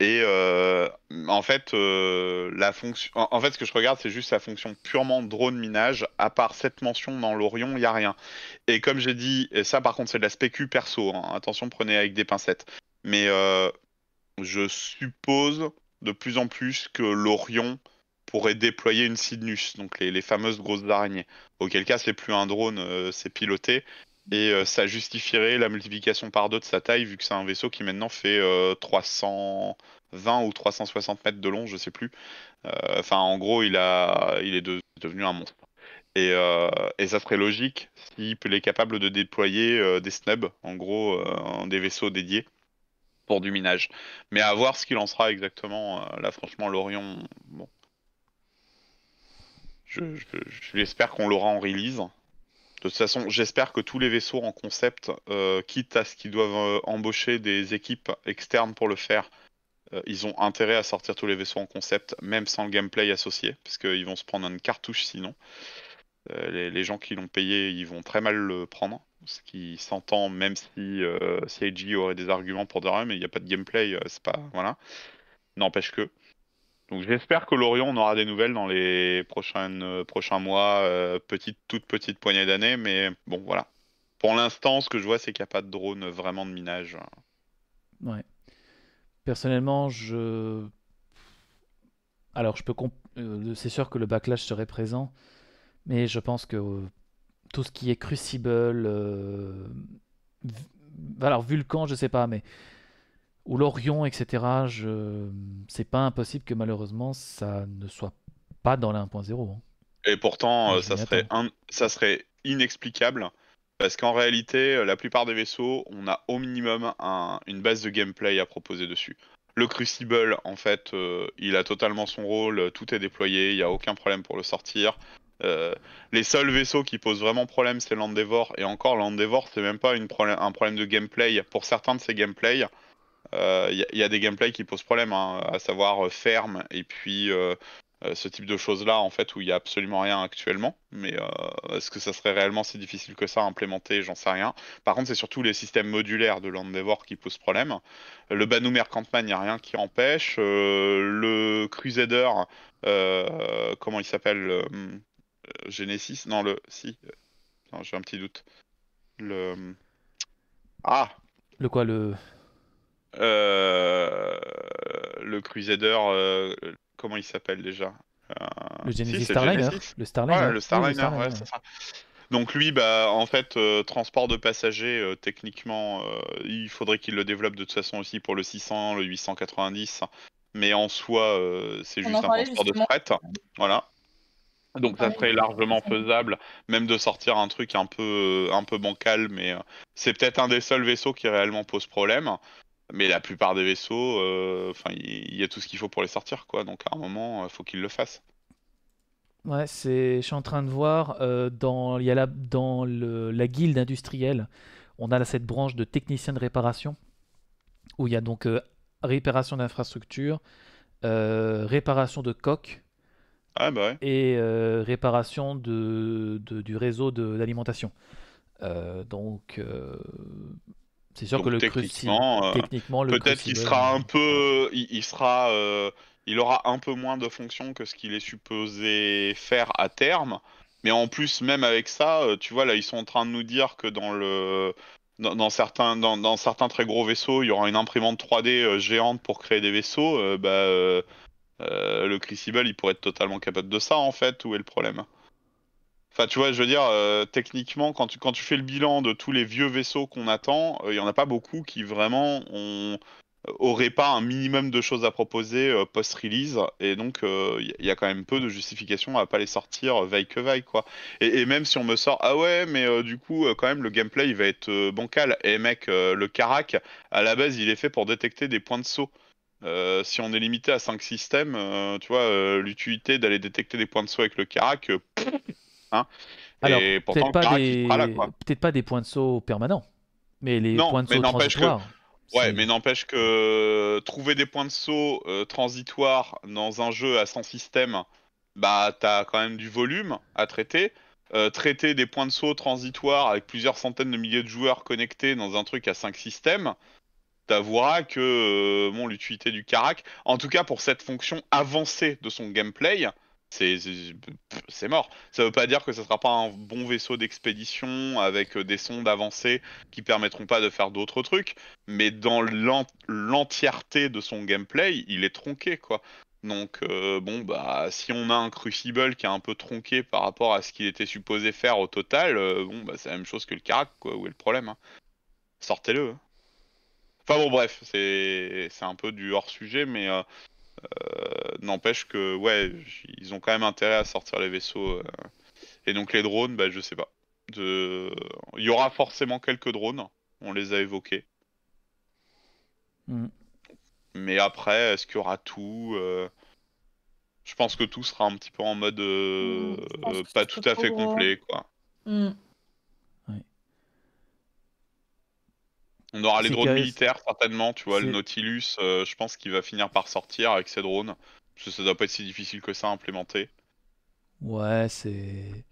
Et euh, en fait, euh, la fonction, en, fait, ce que je regarde, c'est juste la fonction purement drone minage. À part cette mention dans l'Orion, il n'y a rien. Et comme j'ai dit, ça, par contre, c'est de la spécu perso. Hein. Attention, prenez avec des pincettes. Mais euh, je suppose de plus en plus que l'Orion pourrait déployer une Cygnus, donc les, les, fameuses grosses araignées. Auquel cas, c'est plus un drone, c'est piloté, et euh, ça justifierait la multiplication par deux de sa taille, vu que c'est un vaisseau qui maintenant fait 320 euh, ou 360 mètres de long, je sais plus. Euh, enfin, en gros, il, a, il est devenu un monstre. Et, ça serait logique s'il est capable de déployer des snubs, en gros, des vaisseaux dédiés pour du minage. Mais à voir ce qu'il en sera exactement. là, franchement, l'Orion... bon, je, je l'espère qu'on l'aura en release. De toute façon, j'espère que tous les vaisseaux en concept, euh, quitte à ce qu'ils doivent euh, embaucher des équipes externes pour le faire, euh, ils ont intérêt à sortir tous les vaisseaux en concept, même sans le gameplay associé, parce qu'ils vont se prendre une cartouche sinon. Les, gens qui l'ont payé, ils vont très mal le prendre, ce qui s'entend même si CIG aurait des arguments pour dire mais il n'y a pas de gameplay, c'est pas... Voilà. N'empêche que... Donc j'espère que Lorient, on aura des nouvelles dans les prochains euh, prochains mois, euh, petite, toute petite poignée d'années, mais bon, voilà. Pour l'instant, ce que je vois, c'est qu'il n'y a pas de drone vraiment de minage. Ouais. Personnellement, je. Alors, je peux. Euh, c'est sûr que le backlash serait présent, mais je pense que tout ce qui est crucible. Alors, Vulcan, je sais pas, mais ou l'Orion, etc. C'est pas impossible que malheureusement ça ne soit pas dans la 1.0. Hein. Et pourtant, ah, euh, ça, serait inexplicable. Parce qu'en réalité, euh, la plupart des vaisseaux, on a au minimum une base de gameplay à proposer dessus. Le Crucible, en fait, euh, il a totalement son rôle, tout est déployé, il n'y a aucun problème pour le sortir. les seuls vaisseaux qui posent vraiment problème, c'est l'Endeavor. Et encore, l'Endeavor, c'est même pas un problème de gameplay. Pour certains de ces gameplays, il euh, y, a des gameplays qui posent problème, hein, à savoir euh, ferme et puis euh, ce type de choses-là, en fait, où il n'y a absolument rien actuellement. Mais est-ce que ça serait réellement si difficile que ça à implémenter J'en sais rien. Par contre, c'est surtout les systèmes modulaires de Land war qui posent problème. Le Banu Mercantman il n'y a rien qui empêche. le Crusader, comment il s'appelle Genesis Non, le. Si. J'ai un petit doute. Le. Ah Le quoi Le. Euh, le Crusader, euh, comment il s'appelle déjà euh, le Genesis Starliner, le Starliner, Donc lui, bah, en fait, transport de passagers, techniquement, il faudrait qu'il le développe de toute façon aussi pour le 600, le 890. Mais en soi, c'est juste un transport de fret. Voilà. Donc ça serait largement faisable, même de sortir un truc un peu, un peu bancal, mais c'est peut-être un des seuls vaisseaux qui réellement pose problème. Mais la plupart des vaisseaux, euh, enfin, il y, a tout ce qu'il faut pour les sortir, quoi. Donc à un moment, il euh, faut qu'ils le fassent. Ouais, c'est. Je suis en train de voir euh, dans y la dans la guilde industrielle, on a cette branche de technicien de réparation où il y a donc réparation d'infrastructures, réparation de coques. Ah, bah et réparation de... du réseau d'alimentation. donc c'est sûr que le techniquement, euh, peut-être qu'il sera un peu, il, sera, euh, il aura un peu moins de fonctions que ce qu'il est supposé faire à terme. Mais en plus, même avec ça, euh, tu vois là, ils sont en train de nous dire que dans le, dans, certains, dans, certains très gros vaisseaux, il y aura une imprimante 3D géante pour créer des vaisseaux. Bah, le Crucible, il pourrait être totalement capable de ça en fait. Où est le problème Enfin, tu vois, je veux dire, euh, techniquement, quand tu, quand tu fais le bilan de tous les vieux vaisseaux qu'on attend, euh, il n'y en a pas beaucoup qui vraiment ont, euh, aurait pas un minimum de choses à proposer post-release et donc il y a quand même peu de justification à pas les sortir veille que veille quoi. Et, même si on me sort ah ouais mais du coup quand même le gameplay il va être bancal et eh, mec le carac à la base il est fait pour détecter des points de saut. si on est limité à 5 systèmes, tu vois, l'utilité d'aller détecter des points de saut avec le carac, Hein. Alors, peut-être pas, des... points de saut permanents, mais les points de saut transitoires. Ouais, mais n'empêche que euh, trouver des points de saut euh, transitoires dans un jeu à 100 systèmes, bah t'as quand même du volume à traiter. Euh, traiter des points de saut transitoires avec plusieurs centaines de milliers de joueurs connectés dans un truc à 5 systèmes, t'avoueras que l'utilité du carac. en tout cas pour cette fonction avancée de son gameplay, c'est mort. Ça veut pas dire que ce sera pas un bon vaisseau d'expédition avec euh, des sondes avancées qui permettront pas de faire d'autres trucs, mais dans l'entièreté de son gameplay, il est tronqué quoi. Donc euh, bon bah si on a un Crucible qui est un peu tronqué par rapport à ce qu'il était supposé faire au total, euh, bon bah c'est la même chose que le Carac quoi, où est le problème hein. Sortez-le. Hein. Enfin bon bref, c'est un peu du hors sujet mais euh, n'empêche que, ouais, ils ont quand même intérêt à sortir les vaisseaux. Euh, et donc les drones, bah, je sais pas. Il y aura forcément quelques drones, on les a évoqués. Mm. Mais après, est-ce qu'il y aura tout euh, Je pense que tout sera un petit peu en mode mm, pas tout à fait complet, quoi. Mm. On aura les drones militaires, certainement, tu vois, le Nautilus, euh, je pense qu'il va finir par sortir avec ses drones, parce que ça doit pas être si difficile que ça à implémenter. Ouais, c'est...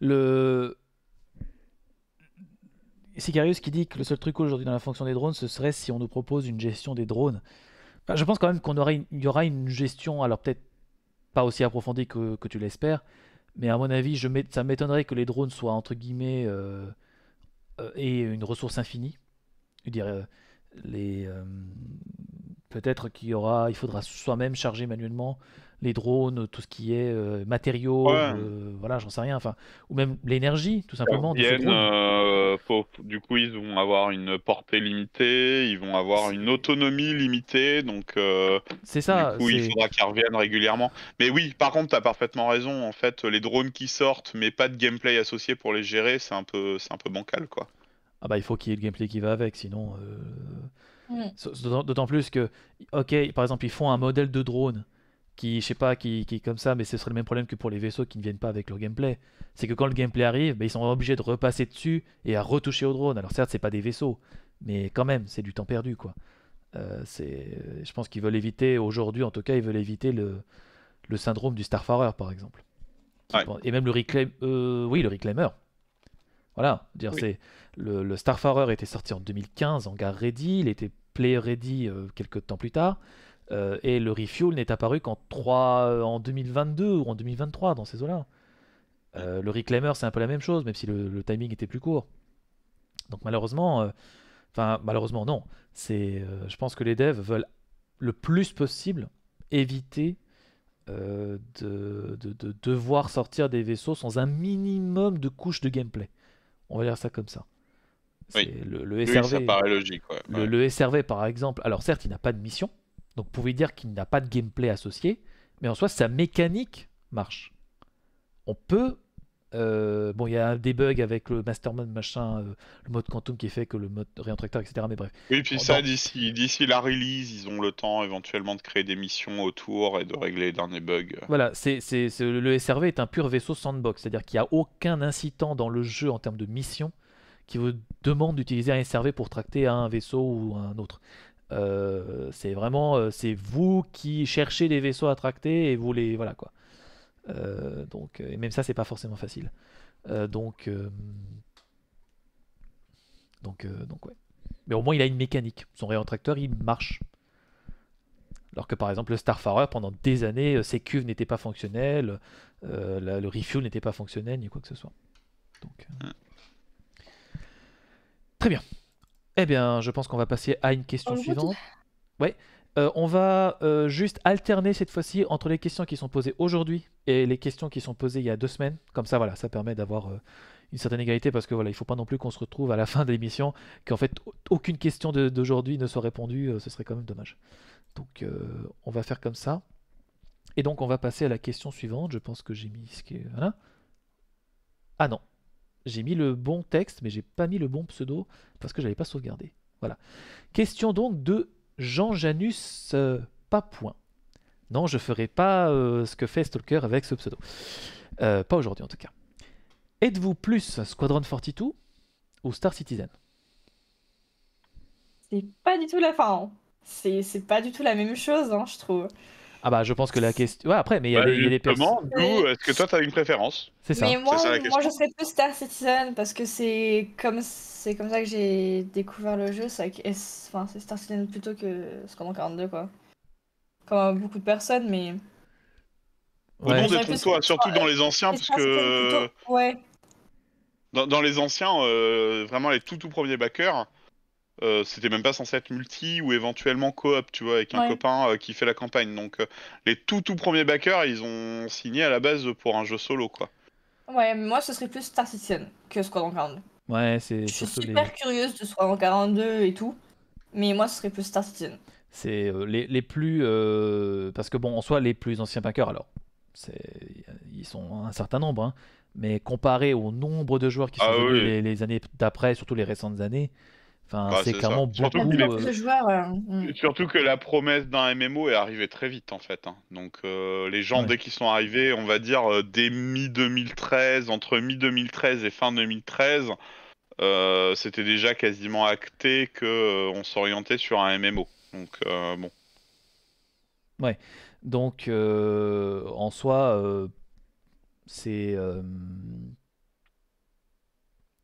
Le... Sicarius qui dit que le seul truc aujourd'hui dans la fonction des drones, ce serait si on nous propose une gestion des drones. je pense quand même qu'on y aura une gestion, alors peut-être pas aussi approfondie que, tu l'espères, mais à mon avis, je ça m'étonnerait que les drones soient entre guillemets et euh, euh, une ressource infinie. Euh, les euh, peut-être qu'il y aura, il faudra soi-même charger manuellement les drones, tout ce qui est euh, matériaux, voilà, j'en sais rien, enfin, ou même l'énergie, tout simplement. du coup, ils vont avoir une portée limitée, ils vont avoir une autonomie limitée, donc. c'est ça. Du coup, il faudra qu'ils reviennent régulièrement. Mais oui, par contre, tu as parfaitement raison. En fait, les drones qui sortent, mais pas de gameplay associé pour les gérer, c'est un peu, c'est un peu bancal, quoi ah bah il faut qu'il y ait le gameplay qui va avec, sinon. Euh, d'autant plus que, ok, par exemple, ils font un modèle de drone qui, je sais pas, qui, qui est comme ça, mais ce serait le même problème que pour les vaisseaux qui ne viennent pas avec leur gameplay. C'est que quand le gameplay arrive, bah, ils sont obligés de repasser dessus et à retoucher au drone. Alors certes, c'est pas des vaisseaux, mais quand même, c'est du temps perdu, quoi. Euh, c'est, euh, je pense qu'ils veulent éviter, aujourd'hui en tout cas, ils veulent éviter le, le syndrome du Starfarer, par exemple. Et même le reclaimer. oui, le reclaimer voilà, dire c'est le, Starfarer était sorti en 2015 en gare ready, il était play ready euh, quelques temps plus tard, euh, et le refuel n'est apparu qu'en 3, 2022 euh, ou en 2023 dans ces eaux-là. le reclaimer c'est un peu la même chose, même si le, timing était plus court. Donc malheureusement, enfin malheureusement non, c'est, je pense que les devs veulent le plus possible éviter de, de devoir sortir des vaisseaux sans un minimum de couches de gameplay. On va dire ça comme ça. Oui. Le, SRV, logique. Le, le, SRV, par exemple, alors certes, il n'a pas de mission, donc vous pouvez dire qu'il n'a pas de gameplay associé, mais en soi, sa mécanique marche. On peut euh, bon, il y a des bugs avec le Mastermind, machin, euh, le mode Quantum qui fait que le mode réentracteur, etc. Mais bref. Oui, puis ça, d'ici, d'ici la release, ils ont le temps éventuellement de créer des missions autour et de régler les derniers bugs. Voilà, c'est, c'est, le SRV est un pur vaisseau sandbox, c'est-à-dire qu'il n'y a aucun incitant dans le jeu en termes de mission qui vous demande d'utiliser un SRV pour tracter un vaisseau ou un autre. Euh, c'est vraiment, c'est vous qui cherchez les vaisseaux à tracter et vous les. Voilà quoi. Euh, donc, euh, et même ça, c'est pas forcément facile. Euh, donc, donc, donc ouais. Mais au moins, il a une mécanique. Son rayon tracteur, il marche. Alors que par exemple, le Starfarer, pendant des années, ses cuves n'étaient pas fonctionnelles, le refuel n'était pas fonctionnel, ni quoi que ce soit. Donc, Très bien. Eh bien, je pense qu'on va passer à une question suivante. Ouais. Euh, on va euh, juste alterner cette fois-ci entre les questions qui sont posées aujourd'hui et les questions qui sont posées il y a deux semaines. Comme ça, voilà, ça permet d'avoir euh, une certaine égalité parce que voilà, il faut pas non plus qu'on se retrouve à la *laughs* fin de l'émission qu'en fait aucune question d'aujourd'hui ne soit répondue. ce serait quand même dommage. Donc, on va faire comme ça. Et donc, on va passer à la question suivante. Je pense que j'ai mis ce qui est... voilà. Ah non, j'ai mis le bon texte, mais j'ai pas mis le bon pseudo parce que n'avais pas sauvegardé. Voilà. Question donc de Jean Janus euh, pas point. Non, je ferai pas euh, ce que fait Stalker avec ce pseudo. Euh, pas aujourd'hui en tout cas. Êtes-vous plus Squadron 42 ou Star Citizen C'est pas du tout la fin. C'est pas du tout la même chose, hein, je trouve. Ah bah je pense que la question. Ouais, après, mais il y a bah, des, des personnes. D'où est-ce que toi t'as une préférence C'est ça. Mais moi, moi je serais plus Star Citizen parce que c'est comme comme ça que j'ai découvert le jeu. C'est Star Citizen plutôt que Scommand 42 quoi. Comme beaucoup de personnes, mais. Ouais. Au nom des toi surtout dans les anciens, parce que. Ouais. Dans, dans, les anciens, euh, vraiment les tout tout premiers backers, euh, c'était même pas censé être multi ou éventuellement coop, tu vois, avec un copain euh, qui fait la campagne. Donc euh, les tout tout premiers backers, ils ont signé à la base pour un jeu solo, quoi. Ouais, mais moi ce serait plus Star Citizen que Squadron 42. Ouais, c'est Je suis super curieux curieuse de Squadron 42 et tout, mais moi ce serait plus Star Citizen. C'est les, les, plus. parce que bon, en soi, les plus anciens backers, alors, ils sont un certain nombre, hein, mais comparé au nombre de joueurs qui sont ah venus les, les, années d'après, surtout les récentes années. Bah, c'est clairement beaucoup. Surtout, euh, euh, mm. que Surtout que la promesse d'un MMO est arrivée très vite en fait. Hein. Donc euh, les gens dès qu'ils sont arrivés, on va dire dès mi 2013, entre mi 2013 et fin 2013, c'était déjà quasiment acté que on s'orientait sur un MMO. Donc bon. Ouais. Donc en soi, c'est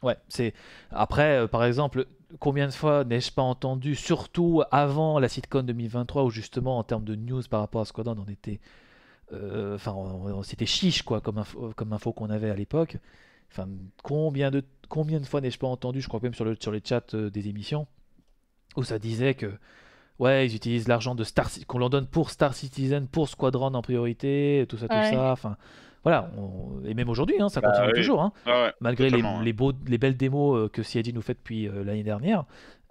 Ouais, c'est après par exemple combien de fois n'ai-je pas entendu, surtout avant la sitcom 2023, où justement en termes de news par rapport à Squadron, euh, on était, enfin, c'était chiche quoi, comme info, comme info qu'on avait à l'époque. Enfin, combien de combien de fois n'ai-je pas entendu, je crois même sur le sur les chats euh, des émissions, où ça disait que ouais, ils utilisent l'argent de Star qu'on leur donne pour Star Citizen, pour Squadron en priorité, tout ça, tout ça. Enfin, voilà, et même aujourd'hui, hein, ça bah continue toujours, hein. ah malgré les, les, les, belles démos euh, que CID nous fait depuis euh, l'année dernière.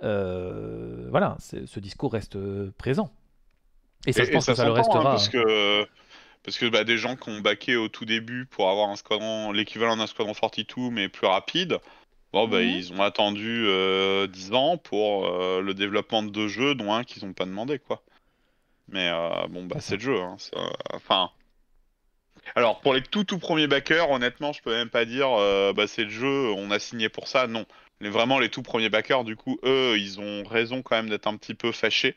Euh, voilà, ce discours reste présent. Et ça, se pense que ça le hein, restera. parce que, parce que bah, des gens qui ont baqué au tout début pour avoir un l'équivalent d'un squadron 42, mais plus rapide, bon, bah, mhm. ils ont attendu 10 ans pour le développement de deux jeux, dont un qu'ils n'ont pas demandé, quoi. Mais bon, bah, c'est le jeu. Enfin. Alors, pour les tout tout premiers backers, honnêtement, je peux même pas dire euh, bah, c'est le jeu, on a signé pour ça. Non. Mais vraiment, les tout premiers backers, du coup, eux, ils ont raison quand même d'être un petit peu fâchés.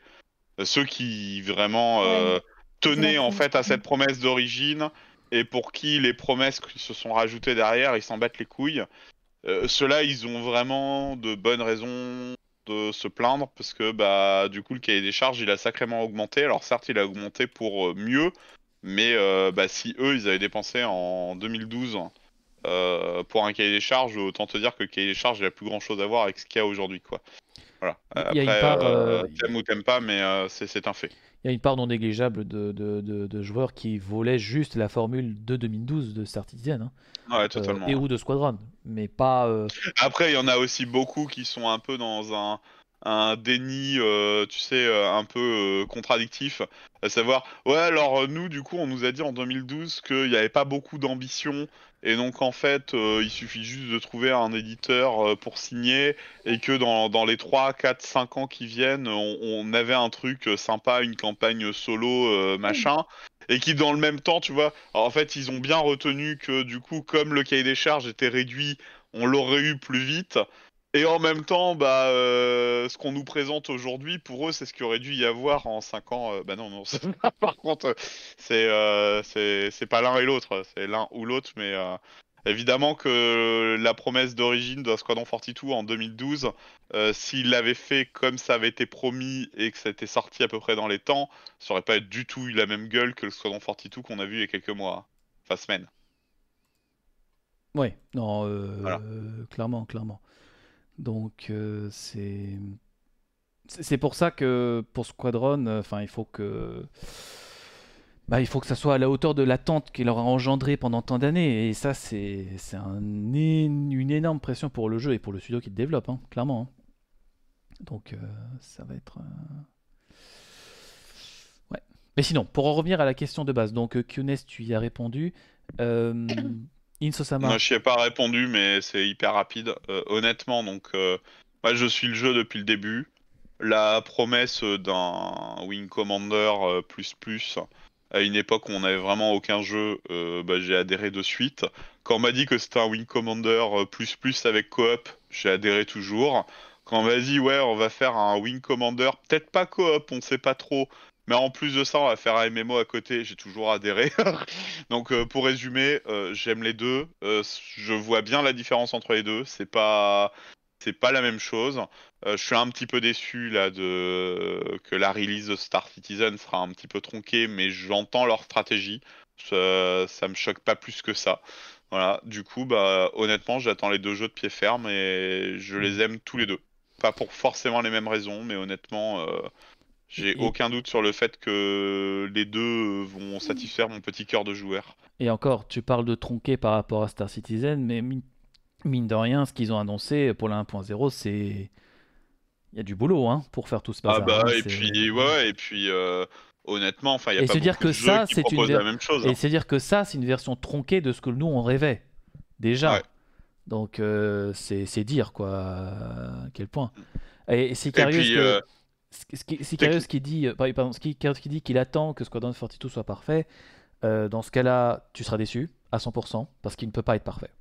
Euh, ceux qui vraiment euh, tenaient en fait à cette promesse d'origine et pour qui les promesses qui se sont rajoutées derrière, ils s'en battent les couilles. Ceux-là, ils ont vraiment de bonnes raisons de se plaindre parce que bah du coup le cahier des charges il a sacrément augmenté. Alors certes il a augmenté pour mieux, mais euh, bah, si eux, ils avaient dépensé en 2012 euh, pour un cahier des charges, autant te dire que le cahier des charges, il a plus grand chose à voir avec ce qu'il y a aujourd'hui. Quoi. Voilà. Après, part, euh, t'aimes ou t'aimes pas, mais c'est, un fait. Il y a une part non négligeable de, joueurs qui volaient juste la formule de 2012 de Startisan. Hein. Ouais, totalement. et ou de Squadron. Mais pas. Après, il y en a aussi beaucoup qui sont un peu dans un un déni, euh, tu sais, euh, un peu euh, contradictif, à savoir, ouais, alors nous, du coup, on nous a dit en 2012 qu'il n'y avait pas beaucoup d'ambition, et donc en fait, il suffit juste de trouver un éditeur pour signer, et que dans, les 3, 4, 5 ans qui viennent, on, avait un truc sympa, une campagne solo, machin. Et qui dans le même temps, tu vois, en fait, ils ont bien retenu que du coup, comme le cahier des charges était réduit, on l'aurait eu plus vite. Et en même temps, bah, euh, ce qu'on nous présente aujourd'hui, pour eux, c'est ce qu'il aurait dû y avoir en 5 ans. Euh, bah non, non, *laughs* par contre, euh, c'est n'est c'est pas l'un et l'autre, c'est l'un ou l'autre, mais évidemment que la promesse d'origine de Squadron 42 en 2012, s'il l'avait fait comme ça avait été promis et que ça était sorti à peu près dans les temps, ça aurait pas du tout eu la même gueule que le Squadron 42 qu'on a vu il y a quelques mois, hein, enfin semaines. Ouais, non, clairement, clairement. Donc euh, c'est c'est pour ça que pour Squadron, euh, enfin il faut que bah, il faut que ça soit à la hauteur de l'attente qu'il aura engendré pendant tant d'années et ça c'est une énorme pression pour le jeu et pour le studio qui le développe hein, clairement. Hein. Donc euh, ça va être ouais. Mais sinon, pour en revenir à la question de base, donc Kyones, tu y as répondu je n'y ai pas répondu, mais c'est hyper rapide. Euh, honnêtement, donc, euh, moi, je suis le jeu depuis le début. La promesse d'un Wing Commander euh, plus plus à une époque où on n'avait vraiment aucun jeu, bah, j'ai adhéré de suite. Quand on m'a dit que c'était un Wing Commander plus plus avec coop, j'ai adhéré toujours. Quand on m'a dit ouais on va faire un Wing Commander, peut-être pas coop, on sait pas trop, mais en plus de ça, on va faire un MMO à côté. J'ai toujours adhéré. *laughs* Donc, euh, pour résumer, euh, j'aime les deux. Euh, je vois bien la différence entre les deux. C'est pas, c'est pas la même chose. je suis un petit peu déçu là de que la release de Star Citizen sera un petit peu tronquée, mais j'entends leur stratégie. Ça, me choque pas plus que ça. Voilà, du coup, bah, honnêtement, j'attends les deux jeux de pied ferme et je les aime tous les deux. Pas pour forcément les mêmes raisons, mais honnêtement, j'ai aucun doute sur le fait que les deux euh, vont satisfaire mon petit cœur de joueur. Et encore, tu parles de tronqué par rapport à Star Citizen, mais mine, de rien, ce qu'ils ont annoncé pour la 1.0, c'est. Il y a du boulot hein, pour faire tout ce bazar. Ah bah, hein, et, puis, ouais, et puis, euh, honnêtement, enfin, il y a pas dire que de ça, jeux qui la même chose. Et c'est hein. dire que ça, c'est une version tronquée de ce que nous, on rêvait. Déjà. Donc, euh, c'est dire, quoi, à quel point. Et, c'est curieux. que ce qui, qui dit, euh, pardon, qui dit qu'il attend que Squadron 42 soit parfait, euh, dans ce cas-là, tu seras déçu à 100% parce qu'il ne peut pas être parfait.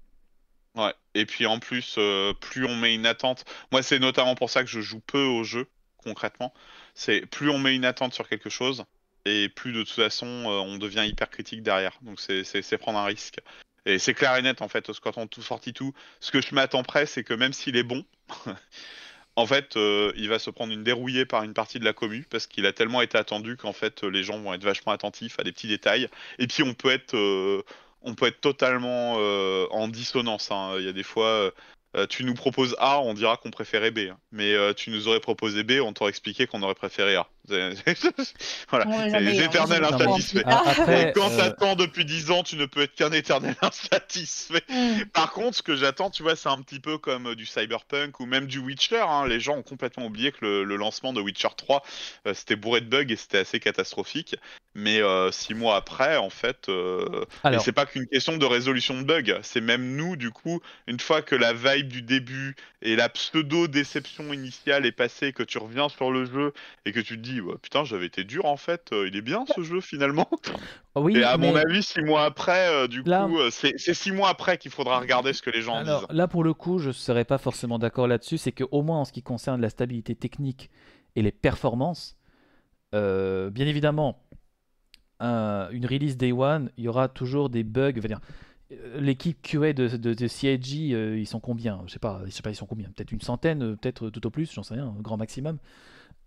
Ouais. Et puis en plus, euh, plus on met une attente. Moi, c'est notamment pour ça que je joue peu au jeu concrètement. C'est plus on met une attente sur quelque chose et plus de toute façon on devient hyper critique derrière. Donc c'est prendre un risque. Et c'est clair et net en fait au Squadron 42. Ce que je m'attends près, c'est que même s'il est bon *laughs* en fait, euh, il va se prendre une dérouillée par une partie de la commu parce qu'il a tellement été attendu qu'en fait, euh, les gens vont être vachement attentifs à des petits détails. Et puis, on peut être, euh, on peut être totalement en dissonance. Hein. Il y a des fois, tu nous proposes A, on dira qu'on préférait B. Hein. Mais tu nous aurais proposé B, on t'aurait expliqué qu'on aurait préféré A. *laughs* voilà. Les éternels insatisfaits. Ah, quand euh, t'attends depuis 10 ans, tu ne peux être qu'un éternel *laughs* insatisfait. Mm. Par contre, ce que j'attends, tu vois, c'est un petit peu comme euh, du Cyberpunk ou même du Witcher. Hein. Les gens ont complètement oublié que le, lancement de Witcher 3, euh, c'était bourré de bugs et c'était assez catastrophique. Mais 6 mois après, en fait, c'est pas qu'une question de résolution de bugs. C'est même nous, du coup, une fois que la vibe du début et la pseudo déception initiale est passée, que tu reviens sur le jeu et que tu te dis bah, putain, j'avais été dur en fait, euh, il est bien ce jeu finalement. *laughs* Oui, et à mon avis, six mois après, euh, du coup, euh, c'est six mois après qu'il faudra regarder ce que les gens disent. Là, pour le coup, je serais pas forcément d'accord là-dessus. C'est qu'au moins en ce qui concerne la stabilité technique et les performances, bien évidemment, une release day one, il y aura toujours des bugs. L'équipe QA de, de, de CIG, ils sont combien Je sais pas, je sais pas, ils sont combien Peut-être une centaine, peut-être tout au plus, j'en sais rien, un grand maximum.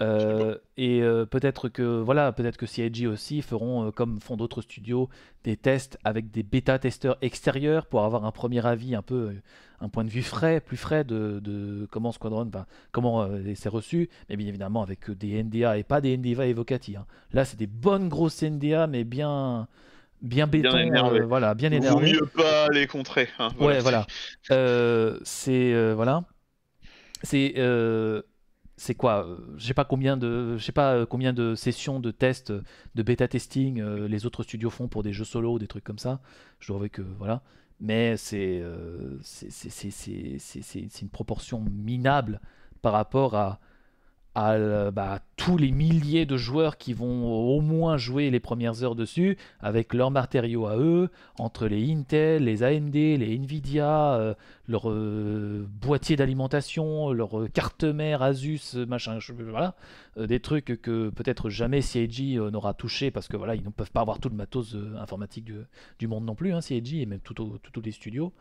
Euh, et euh, peut-être que voilà, peut-être que CIG aussi feront euh, comme font d'autres studios des tests avec des bêta testeurs extérieurs pour avoir un premier avis un peu un point de vue frais, plus frais de, comment Squadron s'est comment c'est reçu, mais bien évidemment avec des NDA et pas des NDA évocatifs. Hein. Là, c'est des bonnes grosses NDA mais bien bien béton, voilà, bien énervé. mieux pas les contrer. Hein, ouais, voilà. c'est voilà. C'est c'est quoi euh, Je sais pas combien de, je sais pas euh, combien de sessions de tests, euh, de bêta testing les autres studios font pour des jeux solo ou des trucs comme ça. Je dois avouer que voilà, mais c'est c'est une proportion minable par rapport à à bah, tous les milliers de joueurs qui vont au moins jouer les premières heures dessus avec leurs matériaux à eux, entre les Intel, les AMD, les Nvidia, euh, leur euh, boîtier d'alimentation, leur euh, carte mère Asus, machin, voilà, des trucs que peut-être jamais CIG n'aura touché parce que voilà, ils ne peuvent pas avoir tout le matos informatique du, monde non plus, hein, CIG et même tous tout, tout les studios.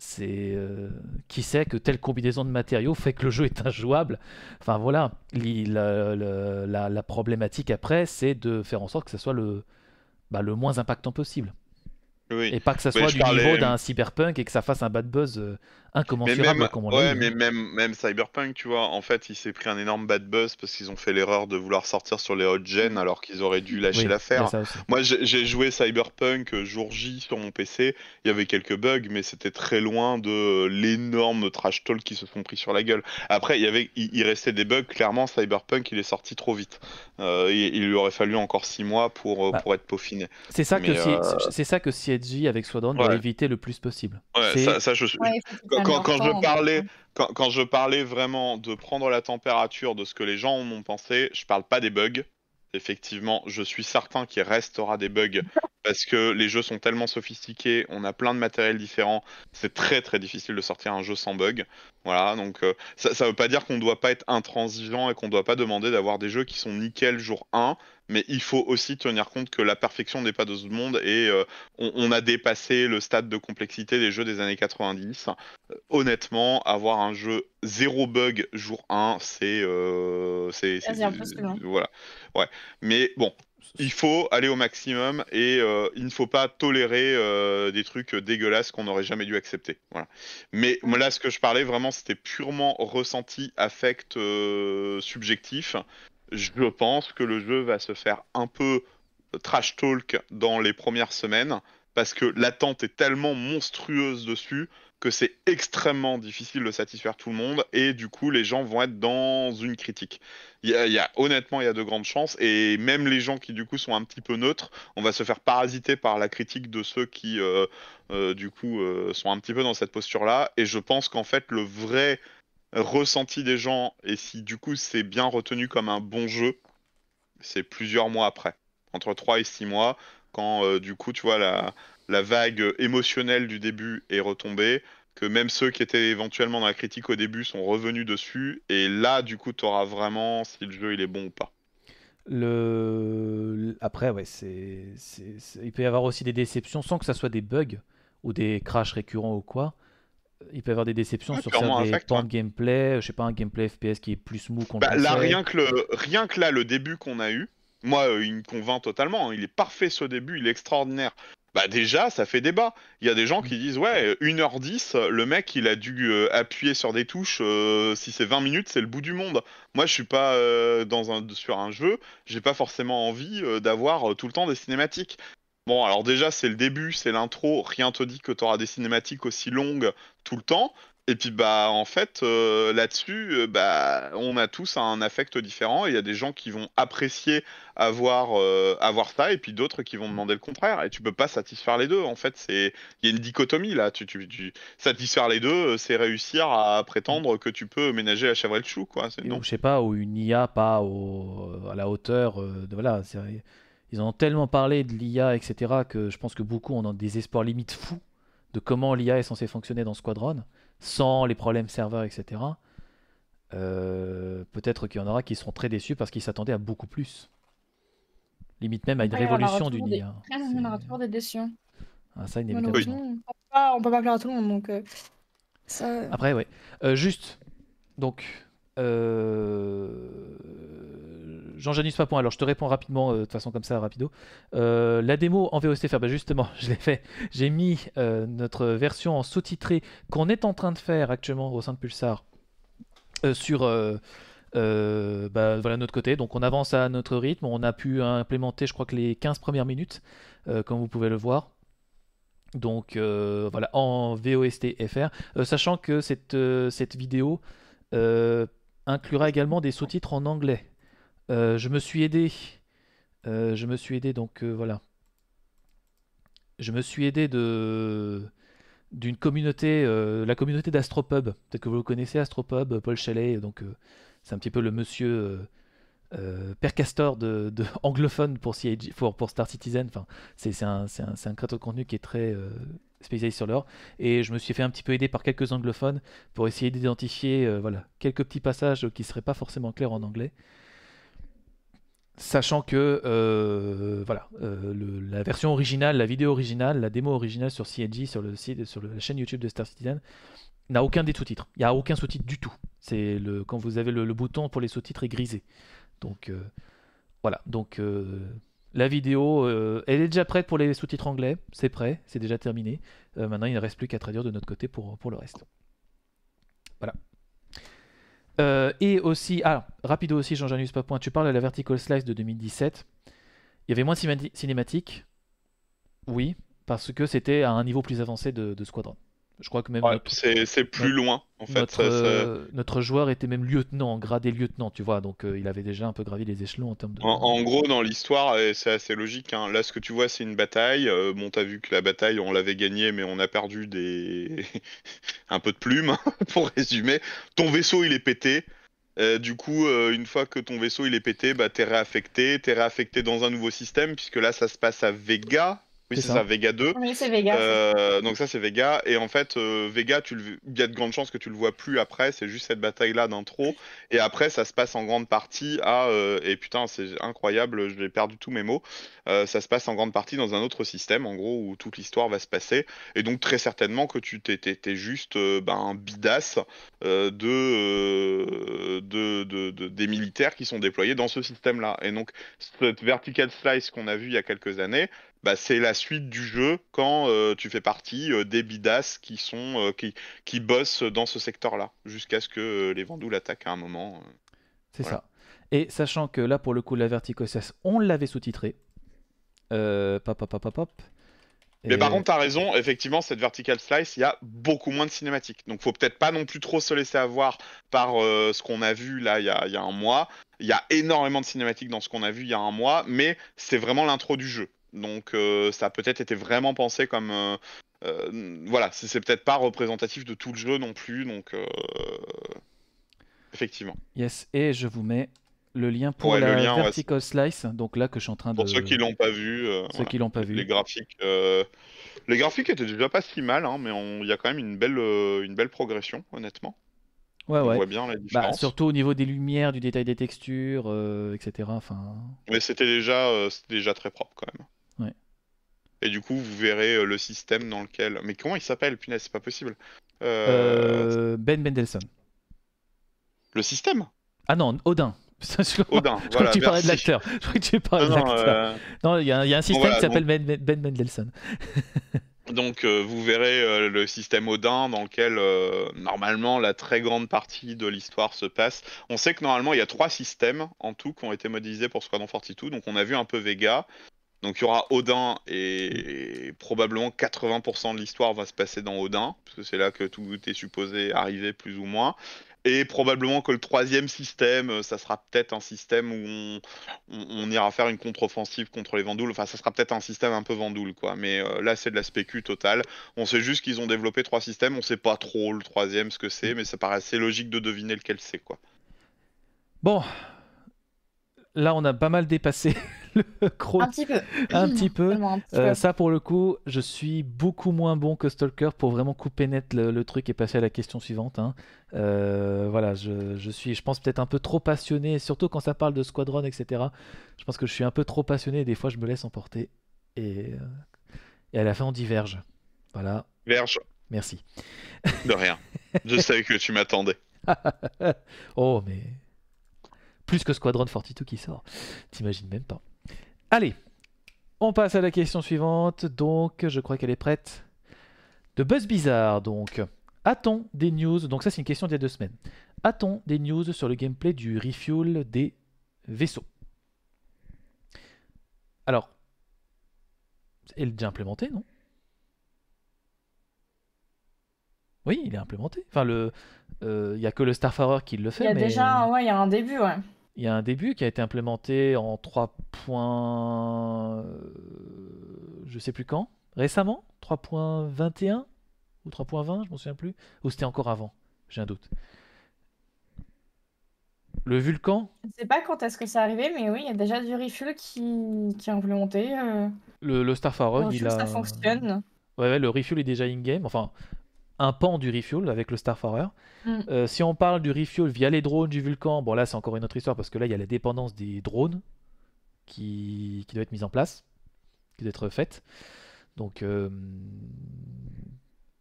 C'est euh, qui sait que telle combinaison de matériaux fait que le jeu est injouable. Enfin voilà, la, problématique après, c'est de faire en sorte que ça soit le, bah, le moins impactant possible. Et pas que ça soit du niveau d'un cyberpunk et que ça fasse un bad buzz euh, mais même, mais même, Cyberpunk, tu vois, en fait, il s'est pris un énorme bad buzz parce qu'ils ont fait l'erreur de vouloir sortir sur les hot gen alors qu'ils auraient dû lâcher l'affaire. Moi, j'ai joué Cyberpunk euh, jour J sur mon PC. Il y avait quelques bugs, mais c'était très loin de l'énorme trash talk qui se sont pris sur la gueule. Après, il, y avait, il, restait des bugs. Clairement, Cyberpunk, il est sorti trop vite. Euh, il, lui aurait fallu encore 6 mois pour, euh, bah, pour être peaufiné. C'est ça, que c'est ça que avec Swadron va doit éviter le plus possible. Ouais, ça, ça, quand, je parlais, quand, je parlais vraiment de prendre la température de ce que les gens m'ont ont pensé, je parle pas des bugs. Effectivement, je suis certain qu'il restera des bugs *laughs* parce que les jeux sont tellement sophistiqués, on a plein de matériel différent, c'est très très difficile de sortir un jeu sans bug. Voilà, donc euh, ça, ne veut pas dire qu'on ne doit pas être intransigeant et qu'on ne doit pas demander d'avoir des jeux qui sont nickel jour 1 mais il faut aussi tenir compte que la perfection n'est pas de ce monde et euh, on, a dépassé le stade de complexité des jeux des années 90. Euh, honnêtement, avoir un jeu zéro bug jour 1, c'est euh, voilà. Ouais, mais bon, il faut aller au maximum et il ne faut pas tolérer des trucs dégueulasses qu'on n'aurait jamais dû accepter. Voilà. Mais là, ce que je parlais, vraiment, c'était purement ressenti, affect subjectif je pense que le jeu va se faire un peu trash talk dans les premières semaines parce que l'attente est tellement monstrueuse dessus que c'est extrêmement difficile de satisfaire tout le monde et du coup les gens vont être dans une critique. y a, honnêtement il y a de grandes chances et même les gens qui du coup sont un petit peu neutres, on va se faire parasiter par la critique de ceux qui euh, euh, du coup euh, sont un petit peu dans cette posture là et je pense qu'en fait le vrai ressenti des gens et si du coup c'est bien retenu comme un bon jeu, c'est plusieurs mois après, entre 3 et 6 mois, quand euh, du coup tu vois la, vague émotionnelle du début est retombée, que même ceux qui étaient éventuellement dans la critique au début sont revenus dessus, et là du coup tu auras vraiment si le jeu il est bon ou pas. Le... Après, ouais, c'est, il peut y avoir aussi des déceptions sans que ça soit des bugs ou des crashs récurrents ou quoi il peut y avoir des déceptions sur certains temps hein. de gameplay, euh, je sais pas, un gameplay FPS qui est plus mou qu'on bah, Là, rien que, le, rien que là, le début qu'on a eu, moi, euh, il me convainc totalement. Hein. Il est parfait ce début, il est extraordinaire. Bah déjà, ça fait débat. Il y a des gens qui mm. disent, ouais, 1h10, le mec, il a dû euh, appuyer sur des touches. si c'est 20 minutes, c'est le bout du monde. Moi, je suis pas dans un, sur un jeu, j'ai pas forcément envie d'avoir tout le temps des cinématiques. Bon, alors déjà, c'est le début, c'est l'intro, rien te dit que tu auras des cinématiques aussi longues tout le temps. Et puis, bah, en fait, euh, là-dessus, euh, bah, on a tous un affect différent. Il y a des gens qui vont apprécier avoir, euh, avoir ça, et puis d'autres qui vont demander le contraire. Et tu peux pas satisfaire les deux. En fait, c'est il y a une dichotomie là. Tu, Satisfaire les deux, c'est réussir à prétendre que tu peux ménager la chèvre et le chou, quoi. donc, je sais pas, ou une IA pas à la hauteur. de... Voilà, ils en ont tellement parlé de l'IA, etc., que je pense que beaucoup ont des espoirs limites fous de comment l'IA est censée fonctionner dans Squadron, sans les problèmes serveurs, etc. Euh, peut-être qu'il y en aura qui seront très déçus parce qu'ils s'attendaient à beaucoup plus. Limite même à une révolution du. IA. On aura toujours des déçus. Hein. Ah, ça, inévitablement. On peut pas plaire à tout le monde, donc... Euh, euh. Après, oui, juste, donc... Euh Jean-Janus Papon, alors je te réponds rapidement, euh, de façon comme ça, rapido. Euh, la démo en VOSTFR, ben, justement, *laughs* je l'ai fait. J'ai mis euh, notre version en sous-titré qu'on est en train de faire actuellement au sein de Pulsar sur. Ben, notre côté donc on avance à notre rythme on a pu implémenter je crois que les 15 premières minutes comme vous pouvez le voir donc voilà, en VOSTFR, sachant que cette, cette vidéo inclura également des sous-titres en anglais. Euh, je me suis aidé. Euh, je me suis aidé, donc euh, voilà. Je me suis aidé de d'une communauté, la communauté d'Astropub. Peut-être que vous le connaissez, Astropub, Paul Chalet, donc c'est un petit peu le monsieur euh, père castor de, *laughs* anglophone pour, Star Citizen. c'est un, un, créateur de contenu qui est très spécialisé sur l'or. Et je me suis fait un petit peu aider par quelques anglophones pour essayer d'identifier voilà, quelques petits passages qui ne seraient pas forcément clairs en anglais sachant que euh, voilà, euh, la version originale, la vidéo originale, la démo originale sur CNG, sur, le site, la chaîne YouTube de Star Citizen, n'a aucun des sous-titres. Il n'y a aucun sous-titre du tout. C'est le quand vous avez le, bouton pour les sous-titres est grisé. Donc euh, voilà. Donc la vidéo, elle est déjà prête pour les sous-titres anglais. C'est prêt, c'est déjà terminé. maintenant, il ne reste plus qu'à traduire de notre côté pour, pour le reste. Voilà. Euh, et aussi, ah, rapide aussi, Jean-Janus point. tu parles de la Vertical Slice de 2017. Il y avait moins de cinématiques, oui, parce que c'était à un niveau plus avancé de, de Squadron. Je crois que même. C'est plus loin, en fait. Euh, notre, joueur était même lieutenant, gradé lieutenant, tu vois. Donc, euh, il avait déjà un peu gravi les échelons en termes de. En, gros, dans l'histoire, c'est assez logique. Hein, là, ce que tu vois, c'est une bataille. Euh, bon, t'as vu que la bataille, on l'avait gagnée, mais on a perdu des. *laughs* un peu de plumes, hein, *laughs* pour résumer. Ton vaisseau, il est pété. du coup, une fois que ton vaisseau il est pété, bah, t'es réaffecté, t'es réaffecté dans un nouveau système, puisque là ça se passe à Vega, oui, c'est ça. Vega 2. Oui, c'est Vega. Euh, donc ça, c'est Vega. Et en fait, euh, Vega, il y a de grandes chances que tu le vois plus après. C'est juste cette bataille-là d'intro. Et après, ça se passe en grande partie à... Euh, et putain, c'est incroyable, j'ai perdu tous mes mots. ça se passe en grande partie dans un autre système, en gros, où toute l'histoire va se passer. Et donc, très certainement que tu t'es, juste ben, un bidasse des militaires qui sont déployés dans ce système-là. Et donc, cette vertical slice qu'on a vu il y a quelques années, bah, c'est la suite du jeu quand euh, tu fais partie euh, des bidas qui sont euh, qui, qui, bossent dans ce secteur-là, jusqu'à ce que les Vandous l'attaquent à un moment. c'est ça. Et sachant que là, pour le coup, la Slice, on l'avait sous-titré. pop, pop, pop, pop. Mais par contre, as raison, effectivement, cette vertical slice, il y a beaucoup moins de cinématiques. Donc, faut peut-être pas non plus trop se laisser avoir par ce qu'on a vu là il y a, y a, un mois. Il y a énormément de cinématiques dans ce qu'on a vu il y a un mois, mais c'est vraiment l'intro du jeu. Donc euh, ça a peut-être été vraiment pensé comme... Euh, euh, voilà, c'est peut-être pas représentatif de tout le jeu non plus, donc... Effectivement. Yes, et je vous mets le lien pour le la vertical slice, donc là que je suis en train de. Pour ceux qui l'ont pas vu. qui l'ont pas vu. Les graphiques, les graphiques étaient déjà pas si mal, hein, mais il y a quand même une belle, une belle progression, honnêtement. Ouais, on voit bien la bah, différence. surtout au niveau des lumières, du détail des textures, etc. Enfin. Mais c'était déjà, déjà très propre quand même. Et du coup, vous verrez euh, le système dans lequel. Mais comment il s'appelle Punaise, c'est pas possible. Euh, euh, ben Mendelssohn. Le système Ah non, Odin. *laughs* Odin, je crois que tu parlais de l'acteur. Je que tu de l'acteur. Non, il y, a un système qui s'appelle ben, ben, Mendelssohn. *laughs* donc, vous verrez le système Odin dans lequel, normalement, la très grande partie de l'histoire se passe. On sait que normalement, il y a trois systèmes en tout qui ont été modélisés pour Squadron Tout. Donc, on a vu un peu Vega. Donc il y aura Odin et, mm. probablement 80% de l'histoire va se passer dans Odin, parce que c'est là que tout est supposé arriver plus ou moins. Et probablement que le troisième système, euh, ça sera peut-être un système où on, ira faire une contre-offensive contre les Vandoules. Enfin, ça sera peut-être un système un peu Vandoule quoi. Mais euh, là, c'est de la spécu totale. On sait juste qu'ils ont développé trois systèmes. On sait pas trop le troisième, ce que c'est, mais ça paraît assez logique de deviner lequel c'est, quoi. Bon, là, on a pas mal dépassé un petit euh, peu. ça, pour le coup, je suis beaucoup moins bon que Stalker pour vraiment couper net le, truc et passer à la question suivante. Hein. Euh, voilà, je, suis, je pense, peut-être un peu trop passionné, surtout quand ça parle de Squadron, etc. Je pense que je suis un peu trop passionné et des fois, je me laisse emporter. Et, euh, à la fin, on diverge. Voilà. Verge. Merci. De rien. Je savais que tu m'attendais. *laughs* oh, mais. Plus que Squadron 42 qui sort. T'imagines même pas. Allez, on passe à la question suivante. Donc, je crois qu'elle est prête. De Buzz Bizarre, donc. A-t-on des news Donc ça, c'est une question d'il y a deux semaines. A-t-on des news sur le gameplay du refuel des vaisseaux Alors, il est déjà implémenté, non Oui, il est implémenté. Enfin, euh, il n'y a que le Starfarer qui le fait. Il y a déjà ouais, un début, ouais il y a un début qui a été implémenté en 3 euh, Je sais plus quand. Récemment 3.21 ou 3.20, je m'en souviens plus. Ou c'était encore avant, j'ai un doute. Le Vulcan Je ne sais pas quand est-ce que ça arrivé, mais oui, il y a déjà du refuel qui, qui est implémenté. Euh. Le, le il a... fonctionne. Ouais, ouais le refuel est déjà in-game. Enfin, un pan du refuel avec le Starfarer. Mm. Euh, si on parle du refuel via les drones du Vulcan, bon là c'est encore une autre histoire parce que là il y a la dépendance des drones qui, doit être mise en place, qui doit être faite. Donc euh,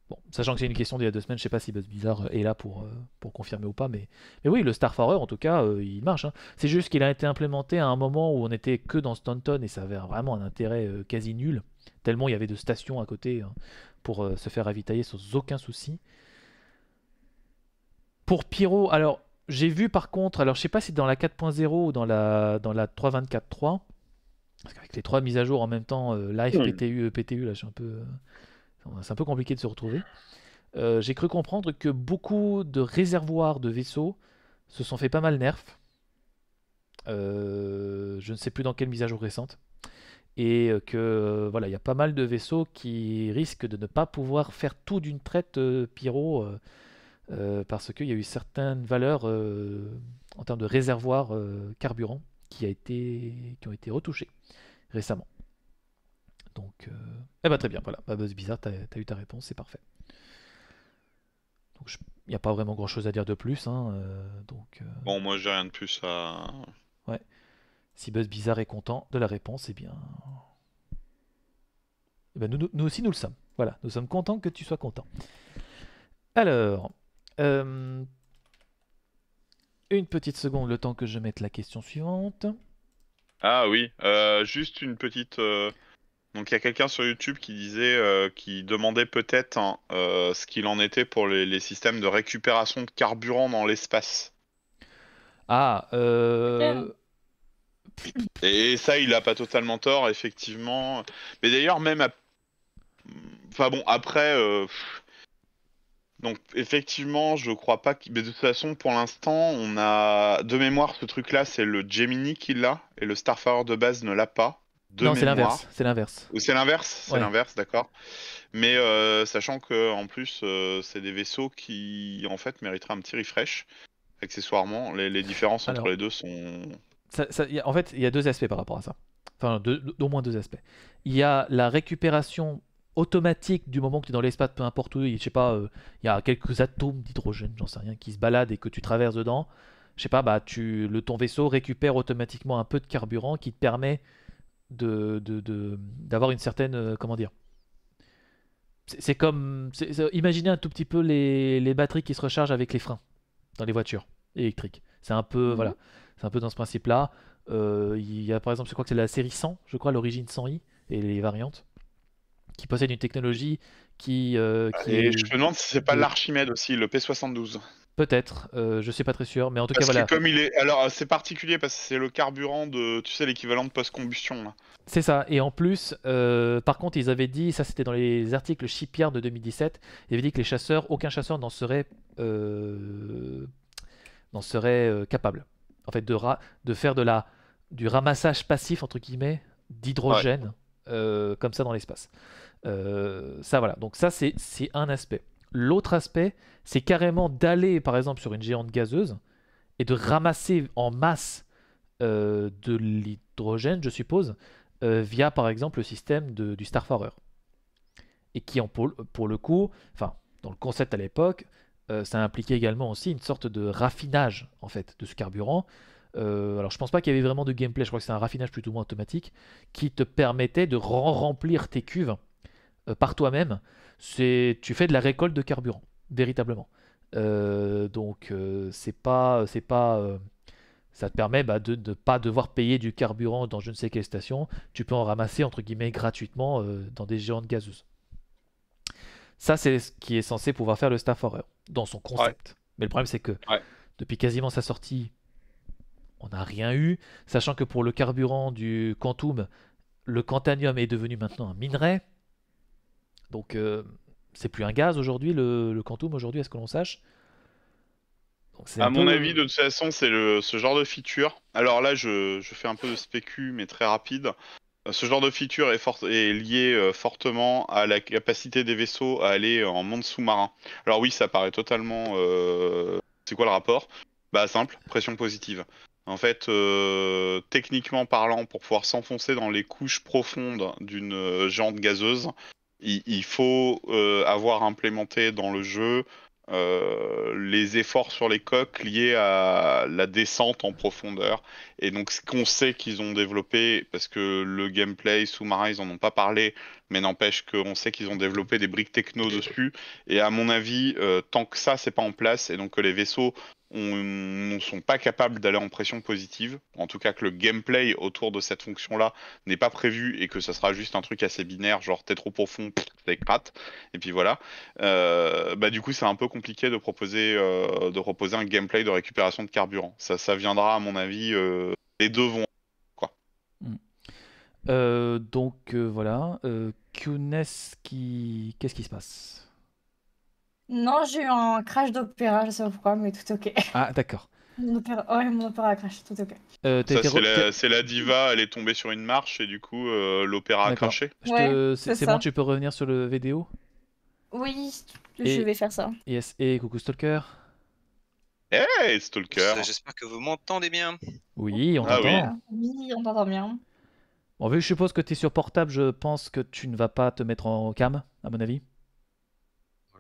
bon, sachant que c'est une question d'il y a deux semaines, je sais pas si Buzz Bizarre est là pour, euh, pour confirmer ou pas, mais, mais oui le Starfarer en tout cas il marche. Hein. C'est juste qu'il a été implémenté à un moment où on n'était que dans Stanton et ça avait vraiment un intérêt quasi nul tellement il y avait de stations à côté. Hein pour euh, se faire ravitailler sans aucun souci. Pour Pyro, alors j'ai vu par contre, alors je sais pas si dans la 4.0 ou dans la, dans la 3.24.3, parce qu'avec les trois mises à jour en même temps, euh, live, PTU, euh, PTU, là je suis un peu. C'est un peu compliqué de se retrouver. j'ai cru comprendre que beaucoup de réservoirs de vaisseaux se sont fait pas mal nerf. je ne sais plus dans quelle mise à jour récente et euh, que euh, voilà, il y a pas mal de vaisseaux qui risquent de ne pas pouvoir faire tout d'une traite euh, pyro parce qu'il y a eu certaines valeurs en termes de réservoir carburant qui, a été, qui ont été retouchées récemment. Donc, eh ben très bien, voilà, bah, Buzz Bizarre, tu as eu ta réponse, c'est parfait. il n'y a pas vraiment grand chose à dire de plus, hein, donc. Bon, moi j'ai rien de plus à. Ouais. Si Buzz Bizarre est content de la réponse, eh bien. Eh ben, nous, aussi, nous le sommes. Voilà, nous sommes contents que tu sois content. Alors. Euh, une petite seconde, le temps que je mette la question suivante. Ah oui, euh, juste une petite. Euh, donc il y a quelqu'un sur YouTube qui disait, qui demandait peut-être hein, ce qu'il en était pour les, les, systèmes de récupération de carburant dans l'espace. Ah, et ça, il a pas totalement tort, effectivement. Mais d'ailleurs, même. Enfin bon, après. Euh, donc, effectivement, je crois pas. Mais de toute façon, pour l'instant, on a. De mémoire, ce truc-là, c'est le Gemini qui l'a, et le Starfire de base ne l'a pas. non, c'est l'inverse. C'est l'inverse. c'est l'inverse C'est l'inverse, d'accord. Mais euh, sachant que en plus, euh, c'est des vaisseaux qui, en fait, mériteraient un petit refresh. Accessoirement, les, différences entre les deux sont en fait, il y a deux aspects par rapport à ça. Enfin, au moins deux aspects. Il y a la récupération automatique du moment que tu es dans l'espace, peu importe où, je sais pas, euh, il y a quelques atomes d'hydrogène, j'en sais rien, qui se baladent et que tu traverses dedans. Je sais pas, bah, tu, le, ton vaisseau récupère automatiquement un peu de carburant qui te permet d'avoir de, de, d'avoir une certaine. Euh, comment dire C'est comme. imaginez un tout petit peu les, les batteries qui se rechargent avec les freins dans les voitures électriques. C'est un peu. Mhm. Voilà c'est un peu dans ce principe-là. Euh, il y a par exemple, je crois que c'est la série 100, je crois, l'origine 100i et les variantes, qui possèdent une technologie qui. Euh, et je me demande si c'est pas l'Archimède aussi, le P72. Peut-être, euh, je suis pas très sûr, mais en tout cas voilà. Comme il est, alors euh, c'est particulier parce que c'est le carburant de, tu sais, l'équivalent de post-combustion. C'est ça, et en plus, par contre, ils avaient dit, ça c'était dans les articles Shipyard de 2017, ils avaient dit que les chasseurs, aucun chasseur n'en serait, n'en serait capable en fait, de, faire de du ramassage passif, entre guillemets, d'hydrogène, euh, comme ça dans l'espace. Euh, ça, voilà. Donc, ça, c'est un aspect. L'autre aspect, c'est carrément d'aller, par exemple, sur une géante gazeuse et de ramasser en masse euh, de l'hydrogène, je suppose, via, par exemple, le système du Starfarer. Et qui, pour, pour le coup, enfin, dans le concept à l'époque, euh, ça impliquait également aussi une sorte de raffinage en fait de ce carburant. Euh, alors je pense pas qu'il y avait vraiment de gameplay, je crois que c'est un raffinage plutôt moins automatique qui te permettait de remplir tes cuves euh, par toi-même. C'est tu fais de la récolte de carburant véritablement. donc c'est pas c'est pas ça te permet bah, de ne pas devoir payer du carburant dans je ne sais quelle station. Tu peux en ramasser entre guillemets gratuitement dans des géantes gazeuses. Ça, c'est ce qui est censé pouvoir faire le staff Horror dans son concept. Mais le problème, c'est que depuis quasiment sa sortie, on n'a rien eu, sachant que pour le carburant du Quantum, le Cantanium est devenu maintenant un minerai. Donc, euh, c'est plus un gaz aujourd'hui, le, Quantum, aujourd'hui, est ce que l'on sache. Donc, à mon avis, de toute façon, c'est ce genre de feature. Alors là, je, je, fais un peu de spécu, mais très rapide ce genre de feature est, lié euh, fortement à la capacité des vaisseaux à aller en monde sous-marin. Alors oui, ça paraît totalement... Euh, c'est quoi le rapport Bah simple, pression positive. En fait, euh, techniquement parlant, pour pouvoir s'enfoncer dans les couches profondes d'une géante gazeuse, il faut avoir implémenté dans le jeu euh, les efforts sur les coques liés à la descente en profondeur. Et donc ce qu'on sait qu'ils ont développé, parce que le gameplay sous-marin, ils en ont pas parlé, mais n'empêche qu'on sait qu'ils ont développé des briques techno dessus. Et à mon avis, euh, tant que ça, c'est pas en place, et donc que les vaisseaux ne sont pas capables d'aller en pression positive, en tout cas que le gameplay autour de cette fonction-là n'est pas prévu et que ça sera juste un truc assez binaire, genre t'es trop profond, avec patte et puis voilà. Euh, bah du coup c'est un peu compliqué de proposer, euh, de proposer un gameplay de récupération de carburant. Ça, ça viendra à mon avis, euh, les deux vont euh, donc euh, voilà, euh, qui... qu'est-ce qui se passe Non, j'ai eu un crash d'opéra, je sais pas pourquoi, mais tout ok. Ah d'accord. *laughs* Mon opéra, mon opéra a crashé, tout ok. Euh, ça, c'est, la, diva, elle est tombée sur une marche et du coup l'opéra a crashé. c'est, bon, tu peux revenir sur le vidéo. Oui, je vais faire ça. Yes, et coucou Stalker. Hey, Stalker J'espère que vous m'entendez bien. Oui, on ah Oui, on t'entend bien. Bon, vu que je suppose que tu es sur portable, je pense que tu ne vas pas te mettre en cam, à mon avis.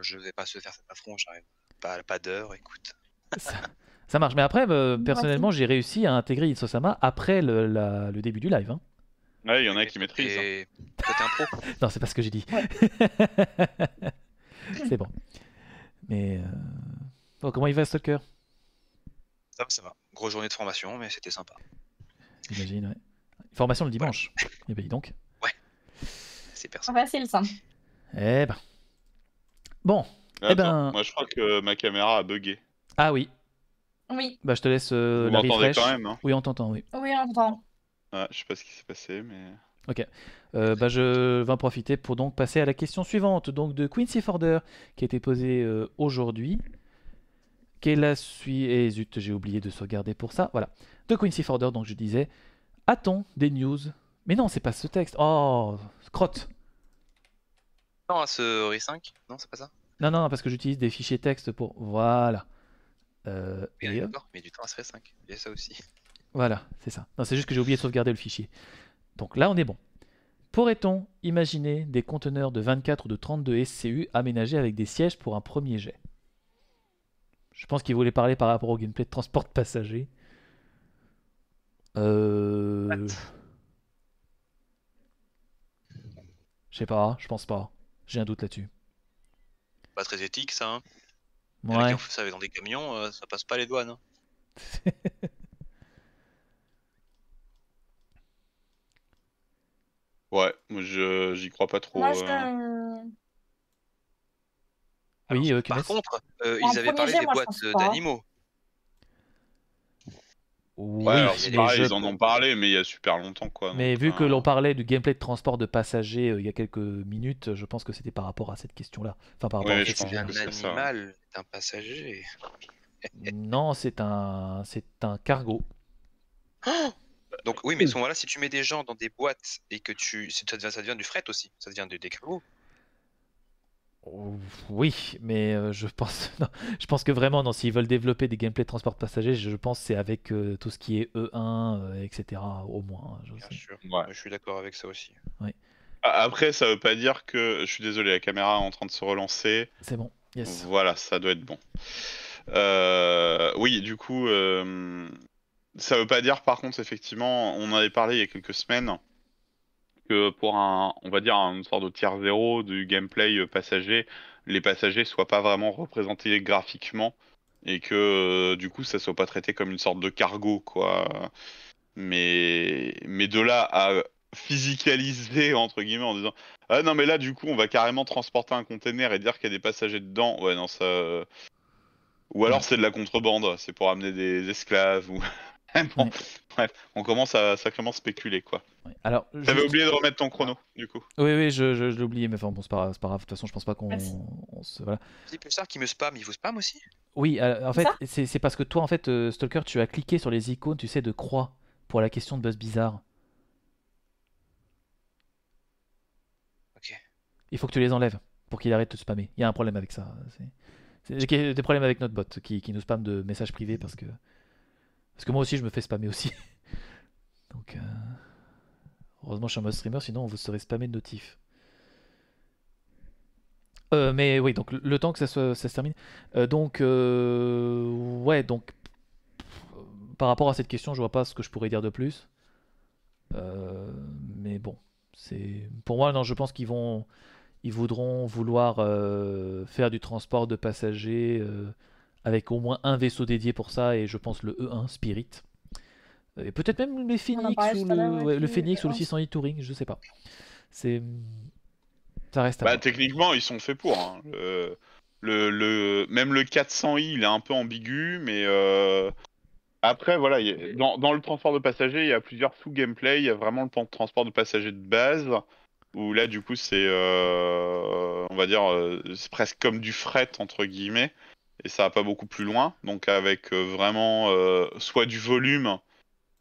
Je ne vais pas se faire cet affront, j'arrive pas, pas d'heure, écoute. ça, marche, mais après, euh, personnellement, j'ai réussi à intégrer Isosama après le, début du live. Hein. il y en a qui maîtrisent. Et... Hein. un *laughs* non, c'est pas ce que j'ai dit. *laughs* c'est bon. Mais. Euh, oh, comment il va, Stalker ça va, ça va. Grosse journée de formation, mais c'était sympa. J'imagine, ouais. Formation le dimanche. Et eh bien, donc. Ouais. C'est personne. facile, le Eh ben. Bon. eh ben... Moi, je crois que ma caméra a bugué. Ah oui. Oui. Bah, je te laisse euh, quand même, hein. Oui, on t'entend, oui. Oui, on t'entend. je sais pas ce qui s'est passé, mais... Ok. Euh, bah, je vais en profiter pour donc passer à la question suivante, donc de Quincy Forder, qui a été posée euh, aujourd'hui. Qui est la suite... Et eh, zut, j'ai oublié de sauvegarder pour ça. Voilà. De Quincy Forder, donc je disais, a-t-on des news Mais non, c'est pas ce texte. Oh, crotte. Non, ce r 5 Non, c'est pas ça Non, non, non parce que j'utilise des fichiers texte pour. Voilà. Euh, mais, du temps à ce 5 il y a ça aussi. Voilà, c'est ça. Non, c'est juste que j'ai oublié de sauvegarder le fichier. Donc là, on est bon. Pourrait-on imaginer des conteneurs de 24 ou de 32 SCU aménagés avec des sièges pour un premier jet Je pense qu'il voulait parler par rapport au gameplay de transport de passagers. Euh... Je sais pas, je pense pas. J'ai un doute là-dessus. Pas très éthique ça. Hein. Ouais. va ça dans des camions, euh, ça passe pas les douanes. Hein. *laughs* ouais, moi j'y crois pas trop. Moi, euh. euh, par contre, ils avaient parlé des boîtes d'animaux. Oui, ouais, c'est pareil, ils en ont parlé, mais il y a super longtemps quoi. Mais vu que euh, l'on parlait du gameplay de transport de passagers euh, il y a quelques minutes, je pense que c'était par rapport à cette question-là. Enfin, par rapport à c'est un animal, un passager. *laughs* non, c'est un, c'est un cargo. *gasps* donc oui, mais à si tu mets des gens dans des boîtes et que tu, ça devient, ça devient du fret aussi, ça devient des cargos. Oui, mais euh, je pense, *laughs* je pense que vraiment, non, s'ils veulent développer des gameplays de transport passagers, je, pense c'est avec euh, tout ce qui est E1, euh, etc. Au moins. Hein, je suis d'accord avec ça aussi. Après, ça veut pas dire que. Je suis désolé, la caméra est en train de se relancer. C'est bon. Yes. Voilà, ça doit être bon. Oui, du coup, ça veut pas dire. Par contre, effectivement, on en avait parlé il y a quelques semaines que pour un, on va dire, une sorte de tiers zéro du gameplay euh, passager, les passagers soient pas vraiment représentés graphiquement et que euh, du coup ça soit pas traité comme une sorte de cargo quoi. Mais mais de là à physicaliser entre guillemets en disant ah non mais là du coup on va carrément transporter un container et dire qu'il y a des passagers dedans ouais non ça euh, ou alors c'est de la contrebande c'est pour amener des esclaves ou Bref, on commence à sacrément spéculer, quoi. Alors, T'avais oublié de remettre ton chrono, du coup. Oui, oui, je, je, l'ai oublié, mais enfin, bon, c'est pas, grave. De toute façon, je pense pas qu'on se. Voilà. C'est ça qui me spam, il vous spam aussi Oui, euh, en fait, c'est parce que toi, en fait, euh, Stalker, tu as cliqué sur les icônes, tu sais, de croix pour la question de Buzz Bizarre. Ok. Il faut que tu les enlèves pour qu'il arrête de te spammer. Il y a un problème avec ça. C'est des problèmes avec notre bot qui, qui nous spamme de messages privés parce que parce que moi aussi, je me fais spammer aussi. *laughs* Donc, euh... heureusement, je suis un mode streamer, sinon vous serez spammé de notifs. Euh, mais oui, donc le temps que ça, se, termine. Euh, donc, euh, ouais, donc par rapport à cette question, je vois pas ce que je pourrais dire de plus. mais bon, c'est pour moi, non, je pense qu'ils vont, ils voudront vouloir faire du transport de passagers avec au moins un vaisseau dédié pour ça, et je pense le E1 Spirit. Et peut-être même le Phoenix ou le, 600 le ou le Touring, je sais pas. C'est ça reste. À bah, techniquement, ils sont faits pour. Hein. Mm. le, même le 400i, il est un peu ambigu, mais euh, après voilà, dans, le transport de passagers, il y a plusieurs sous gameplay. Il y a vraiment le transport de passagers de base où là du coup c'est, euh, on va dire, euh, c'est presque comme du fret entre guillemets et ça va pas beaucoup plus loin. Donc avec euh, vraiment euh, soit du volume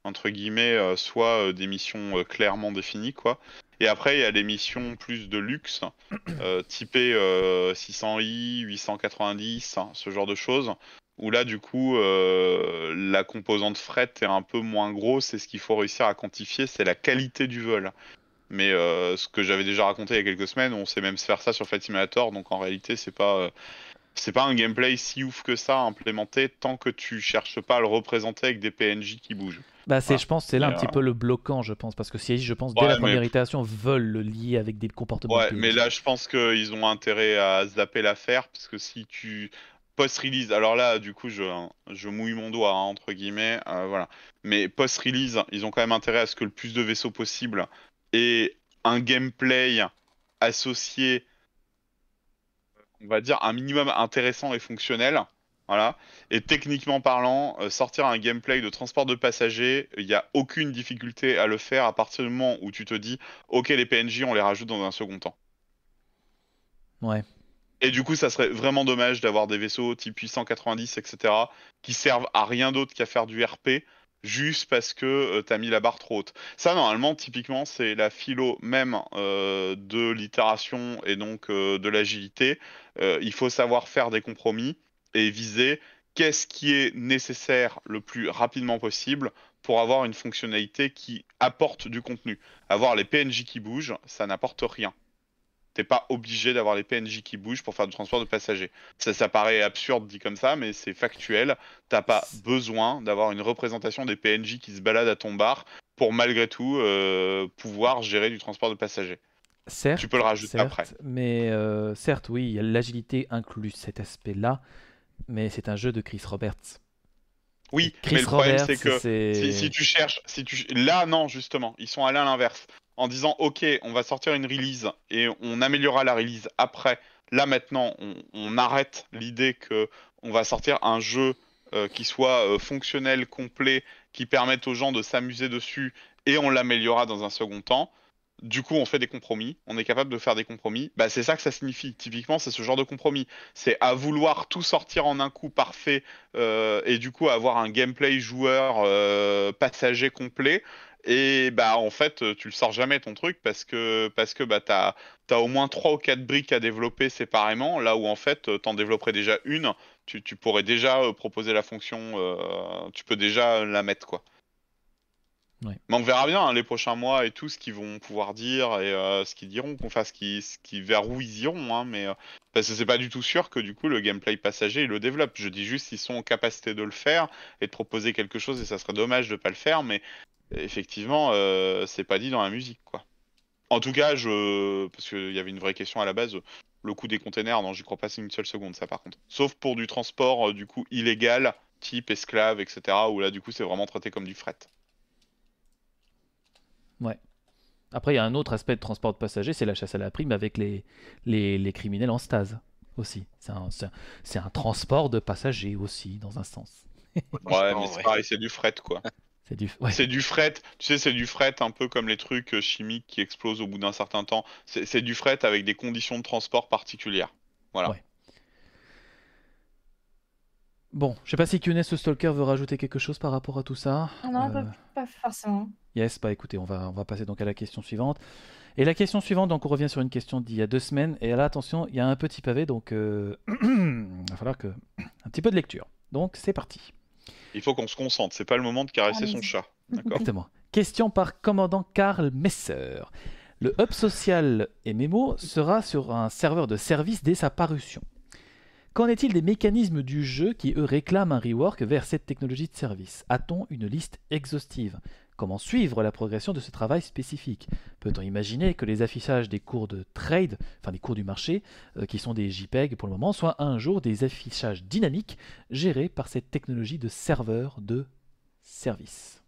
entre guillemets, euh, soit des missions clairement définies quoi. Et après, il y a des missions plus de luxe, *clears throat* euh, typées 600i, 890, hein, ce genre de choses, où là, du coup, la composante fret est un peu moins grosse, et ce qu'il faut réussir à quantifier, c'est la qualité du vol. Mais ce que j'avais déjà raconté il y a quelques semaines, on sait même se faire ça sur Fatimator donc en réalité, c'est pas c'est pas un gameplay si ouf que ça à implémenter tant que tu cherches pas à le représenter avec des PNJ qui bougent. Bah c'est, je pense, c'est là un petit euh, peu le bloquant, je pense, parce que si je pense dès la première itération veulent le lier avec des comportements. Ouais, mais là je pense qu'ils ont intérêt à zapper l'affaire parce que si tu post-release, alors là du coup je, je mouille mon doigt hein, entre guillemets, euh, voilà. Mais post-release, ils ont quand même intérêt à ce que le plus de vaisseaux possible et un gameplay associé on va dire, un minimum intéressant et fonctionnel. Voilà. Et techniquement parlant, euh, sortir un gameplay de transport de passagers, il n'y a aucune difficulté à le faire à partir du moment où tu te dis, ok, les PNJ, on les rajoute dans un second temps. Ouais. Et du coup, ça serait vraiment dommage d'avoir des vaisseaux type 890, etc., qui servent à rien d'autre qu'à faire du RP, juste parce que tu euh, t'as mis la barre trop haute. Ça, normalement, typiquement, c'est la philo même euh, de l'itération et donc euh, de l'agilité. il faut savoir faire des compromis et viser qu'est-ce qui est nécessaire le plus rapidement possible pour avoir une fonctionnalité qui apporte du contenu. Avoir les PNJ qui bougent, ça n'apporte rien t'es pas obligé d'avoir les PNJ qui bougent pour faire du transport de passagers. Ça, ça paraît absurde dit comme ça, mais c'est factuel. T'as pas besoin d'avoir une représentation des PNJ qui se baladent à ton bar pour malgré tout euh, pouvoir gérer du transport de passagers. Certes, tu peux le rajouter après. Mais euh, certes, oui, l'agilité inclut cet aspect-là, mais c'est un jeu de Chris Roberts. Oui, mais le problème c'est que si, si, tu cherches, si tu là non justement, ils sont allés à l'inverse en disant ok, on va sortir une release et on améliorera la release après. Là maintenant, on, arrête l'idée que on va sortir un jeu euh, qui soit euh, fonctionnel, complet, qui permette aux gens de s'amuser dessus et on l'améliorera dans un second temps. Du coup, on fait des compromis, on est capable de faire des compromis. Bah, c'est ça que ça signifie. Typiquement, c'est ce genre de compromis. C'est à vouloir tout sortir en un coup parfait euh, et du coup avoir un gameplay joueur passager complet. Et bah en fait, euh, tu le sors jamais ton truc parce que parce que bah t'as as au moins trois ou quatre briques à développer séparément, là où en fait euh, t'en développerais déjà une, tu, pourrais déjà euh, proposer la fonction, tu peux déjà la mettre quoi. Mais on verra bien hein, les prochains mois et tout ce qu'ils vont pouvoir dire et euh, ce qu'ils diront, qu'on fasse qui, ce vers où ils iront. Hein, mais euh, parce que c'est pas du tout sûr que du coup le gameplay passager ils le développe. Je dis juste qu'ils sont en capacité de le faire et de proposer quelque chose et ça serait dommage de pas le faire. Mais effectivement, euh, c'est pas dit dans la musique quoi. En tout cas, je parce qu'il y avait une vraie question à la base. Le coût des containers, non, j'y crois pas c'est une seule seconde, ça par contre. Sauf pour du transport du coup illégal, type esclave, etc. Où là, du coup, c'est vraiment traité comme du fret. Ouais. Après, il y a un autre aspect de transport de passagers, c'est la chasse à la prime avec les, les, les criminels en stase aussi. C'est un, c'est un, transport de passagers aussi, dans un sens. ouais, mais c'est pareil, c'est du fret, quoi. *laughs* C'est du, c'est du fret, tu sais, c'est du fret un peu comme les trucs euh, chimiques qui explosent au bout d'un certain temps. C'est, c'est du fret avec des conditions de transport particulières. Voilà. Ouais. Bon, je sais pas si Younes Stalker veut rajouter quelque chose par rapport à tout ça. non, euh, pas, forcément. Yes, bah écoutez, on va, on va passer donc à la question suivante. Et la question suivante, donc on revient sur une question d'il y a deux semaines. Et là, attention, il y a un petit pavé, donc il euh, *clears throat* va falloir que. Un petit peu de lecture. Donc c'est parti. Il faut qu'on se concentre, c'est pas le moment de caresser son chat. *laughs* Exactement. Question par commandant Karl Messer. Le hub social et mémo sera sur un serveur de service dès sa parution. Qu'en est-il des mécanismes du jeu qui, eux, réclament un rework vers cette technologie de service A-t-on une liste exhaustive Comment suivre la progression de ce travail spécifique Peut-on imaginer que les affichages des cours de trade, enfin des cours du marché, euh, qui sont des JPEG pour le moment, soient un jour des affichages dynamiques gérés par cette technologie de serveur de service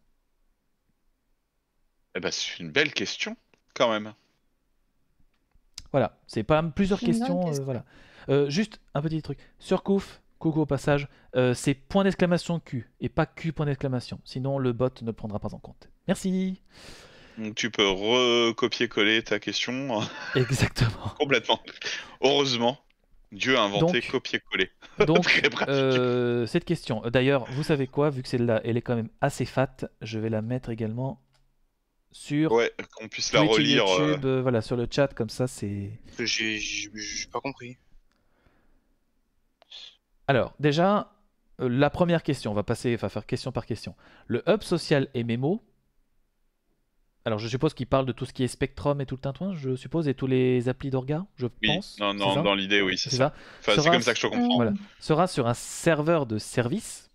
eh ben, C'est une belle question, quand même. Voilà, c'est pas plusieurs questions. Euh, voilà. Euh, juste un petit truc. Surcouf, coucou au passage, euh, c'est point d'exclamation Q et pas Q point d'exclamation. Sinon, le bot ne prendra pas en compte. Merci. Tu peux recopier-coller ta question. *laughs* Exactement. Complètement. Heureusement, Dieu a inventé copier-coller. *laughs* Donc, euh, cette question. D'ailleurs, vous savez quoi Vu que celle-là, elle est quand même assez fat, je vais la mettre également sur ouais, qu'on puisse la relire voilà, sur le chat comme ça c'est j'ai pas compris alors, déjà, euh, la première question, on va passer, faire question par question. Le hub social et mémo. Alors, je suppose qu'il parle de tout ce qui est Spectrum et tout le tintouin, je suppose, et tous les applis d'orga, je pense. Non, dans l'idée, oui, c'est ça. c'est comme ça que je comprends. Sera sur un serveur de service,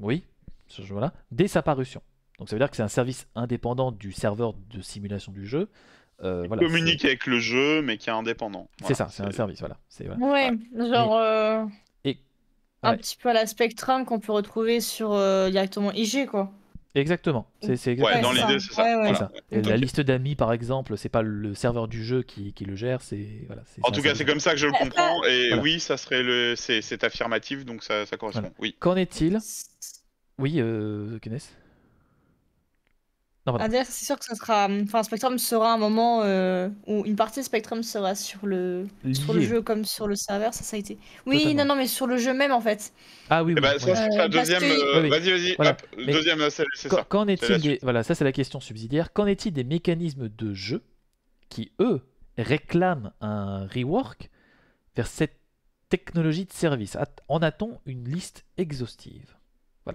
oui, ce là dès sa parution. Donc, ça veut dire que c'est un service indépendant du serveur de simulation du jeu, euh, communique avec le jeu, mais qui est indépendant. c'est ça, c'est un service, voilà. voilà. genre un petit peu à la spectrum qu'on peut retrouver sur euh, directement IG, quoi. Exactement. C'est exactement ça. la liste d'amis, par exemple, c'est pas le serveur du jeu qui, le gère, c'est voilà, En tout cas, c'est comme ça que je le comprends. Et oui, ça serait le, c'est affirmatif, donc ça, correspond. Oui. Qu'en est-il Oui, euh, Kenneth c'est sûr que ce sera. Hum, enfin, Spectrum sera un moment euh, où une partie de Spectrum sera sur le, sur le jeu comme sur le serveur, ça, ça a été. Oui, non, non, mais sur le jeu même en fait. Ah oui, oui. Eh ben, euh, deuxième. Euh, oui, Vas-y, vas-y. Voilà. Deuxième, c'est ça. Qu'en est-il Voilà, ça, c'est la question subsidiaire. Qu'en est-il des mécanismes de jeu qui, eux, réclament un rework vers cette technologie de service En a-t-on une liste exhaustive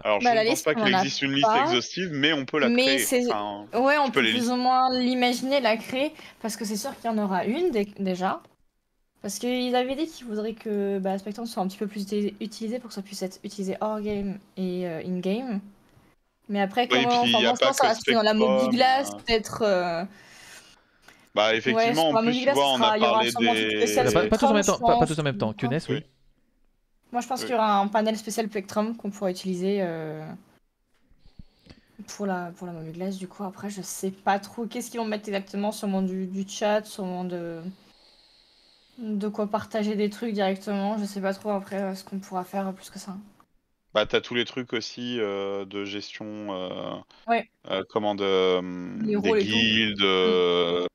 alors, je bah, ne pense pas qu'il existe une liste exhaustive, mais on peut la créer. ouais, on peut plus ou moins l'imaginer, la créer, parce que c'est sûr qu'il y en aura une déjà. Parce qu'ils avaient dit qu'ils voudraient que bah, Spectrum soit un petit peu plus utilisé pour que ça puisse être utilisé hors game et euh, in game. Mais après, comment on puis, enfin, bon, ça va se dans la mobile hein. peut-être. Euh. Bah, effectivement, en plus, tu vois, on a parlé des. Pas, tout tous en même temps, pas, pas oui. Moi, je pense qu'il y aura un panel spécial Plectrum qu'on pourra utiliser euh, pour la, pour la momie glace. Du coup, après, je sais pas trop qu'est-ce qu'ils vont mettre exactement, sur sûrement du, du chat, sur sûrement de, de quoi partager des trucs directement. Je sais pas trop après euh, ce qu'on pourra faire plus que ça. Bah, t'as tous les trucs aussi euh, de gestion, euh, de, des guildes, mm.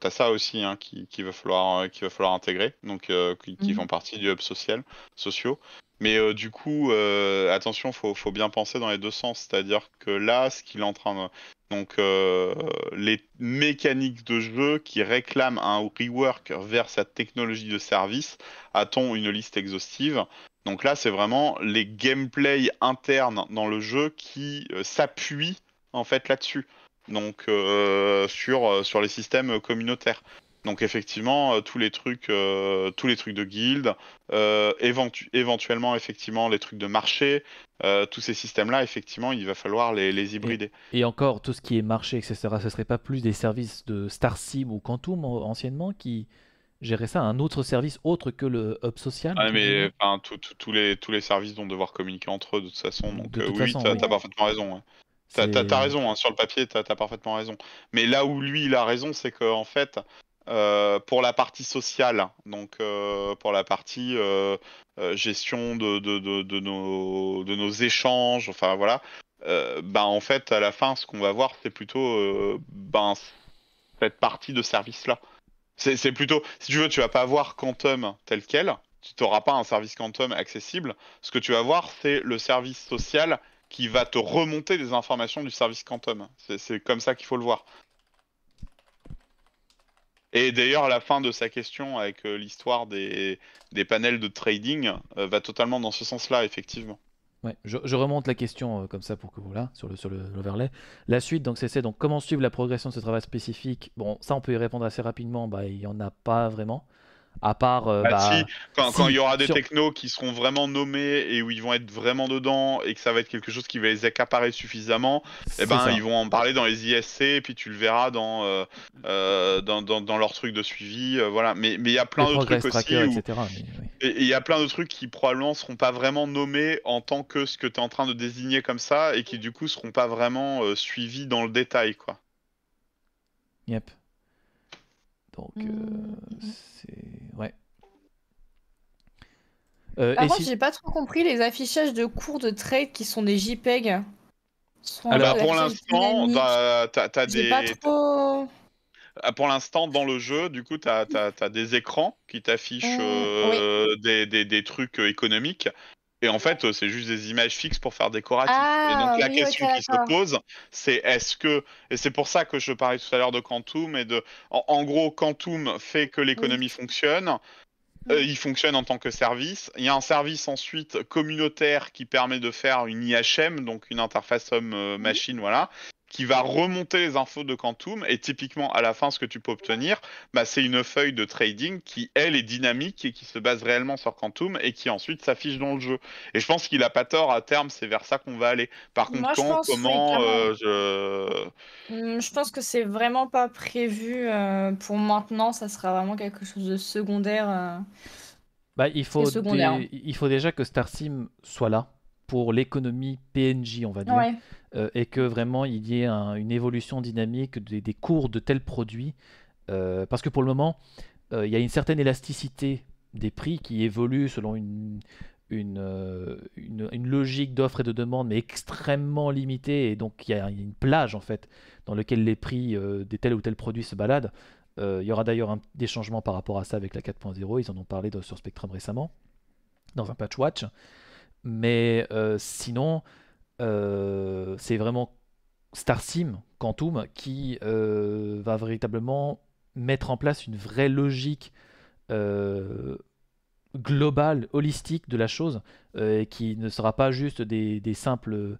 T'as ça aussi hein, qu'il euh, qui va, falloir, intégrer, donc euh, qui, mhm. font partie du hub social, sociaux. Mais euh, du coup, attention, faut, faut bien penser dans les deux sens, c'est-à-dire que là, ce qu'il est en train de... Donc les mécaniques de jeu qui réclament un rework vers sa technologie de service, a-t-on une liste exhaustive Donc là, c'est vraiment les gameplays internes dans le jeu qui s'appuient en fait là-dessus donc euh, sur, euh, sur les systèmes communautaires. Donc effectivement, euh, tous les trucs, tous les trucs de guild éventuellement effectivement les trucs de marché, tous ces systèmes-là, effectivement, il va falloir les, hybrider. Et, encore tout ce qui est marché, etc. Ce serait pas plus des services de StarSim ou Quantum anciennement qui géraient ça, un autre service autre que le hub social ah, mais tous les les services vont devoir communiquer entre eux de toute façon. Donc oui, tu as parfaitement raison. T'as as, raison, hein, sur le papier, t'as as parfaitement raison. Mais là où lui, il a raison, c'est qu'en fait, euh, pour la partie sociale, donc euh, pour la partie euh, gestion de, nos, de nos échanges, enfin voilà, ben en fait, à la fin, ce qu'on va voir, c'est plutôt ben, cette partie de service-là. C'est plutôt, si tu veux, tu vas pas avoir Quantum tel quel, tu n'auras pas un service Quantum accessible. Ce que tu vas voir, c'est le service social qui va te remonter des informations du service quantum. C'est comme ça qu'il faut le voir. Et d'ailleurs, la fin de sa question avec euh, l'histoire des, panels de trading euh, va totalement dans ce sens-là, effectivement. Ouais, je, remonte la question euh, comme ça pour que vous là sur le sur l'overlay. la suite donc c'est donc comment suivre la progression de ce travail spécifique. Bon, ça on peut y répondre assez rapidement. Bah il y en a pas vraiment. À part. Euh, bah, bah Quand, il y aura des technos qui seront vraiment nommés et où ils vont être vraiment dedans et que ça va être quelque chose qui va les accaparer suffisamment, eh ben, ils vont en parler dans les ISC et puis tu le verras euh, euh, dans, dans, dans, leur truc de suivi. voilà. Mais il y a plein d'autres de trucs aussi. Et il y a plein de trucs qui probablement seront pas vraiment nommés en tant que ce que tu es en train de désigner comme ça et qui du coup seront pas vraiment suivis dans le détail. quoi. Yep. Donc, mmh, euh, mmh, mmh. c'est. Ouais. Euh, Par contre, j'ai pas trop compris les affichages de cours de trade qui sont des JPEG. Alors, pour l'instant, t'as, des. Ah, pour l'instant, dans le jeu, du coup, tu as, des écrans qui t'affichent euh, des, des, trucs économiques. Et en fait, euh, c'est juste des images fixes pour faire décoratif. et donc ah, la question qui se pose, c'est est-ce que et c'est pour ça que je parlais tout à l'heure de Quantum et de en, gros Quantum fait que l'économie fonctionne. Euh, il fonctionne en tant que service. Il y a un service ensuite communautaire qui permet de faire une IHM, donc une interface homme-machine, euh, voilà qui va remonter les infos de Quantum. Et typiquement, à la fin, ce que tu peux obtenir, bah, c'est une feuille de trading qui, elle, est dynamique et qui se base réellement sur Quantum et qui ensuite s'affiche dans le jeu. Et je pense qu'il n'a pas tort, à terme, c'est vers ça qu'on va aller. Par contre, quand, comment, euh, je... Hmm, je... pense que c'est vraiment pas prévu euh, pour maintenant. Ça sera vraiment quelque chose de secondaire. Euh. Bah, il, faut il faut déjà que Star Sim soit là pour l'économie PNJ, on va dire. Ouais. Euh, et que vraiment il y ait une évolution dynamique des, cours de tels produits. Euh, parce que pour le moment, euh, il y a une certaine élasticité des prix qui évolue selon une, logique d'offre et de demande, mais extrêmement limitée. Et donc, il y, a une plage, en fait, dans laquelle les prix des tels ou tels produits se baladent. il y aura d'ailleurs des changements par rapport à ça avec la 4.0. Ils en ont parlé sur Spectrum récemment, dans un patch watch. Mais sinon, euh, c'est vraiment Star Sim, Quantum, qui euh, va véritablement mettre en place une vraie logique euh, globale, holistique de la chose, euh, qui ne sera pas juste des, simples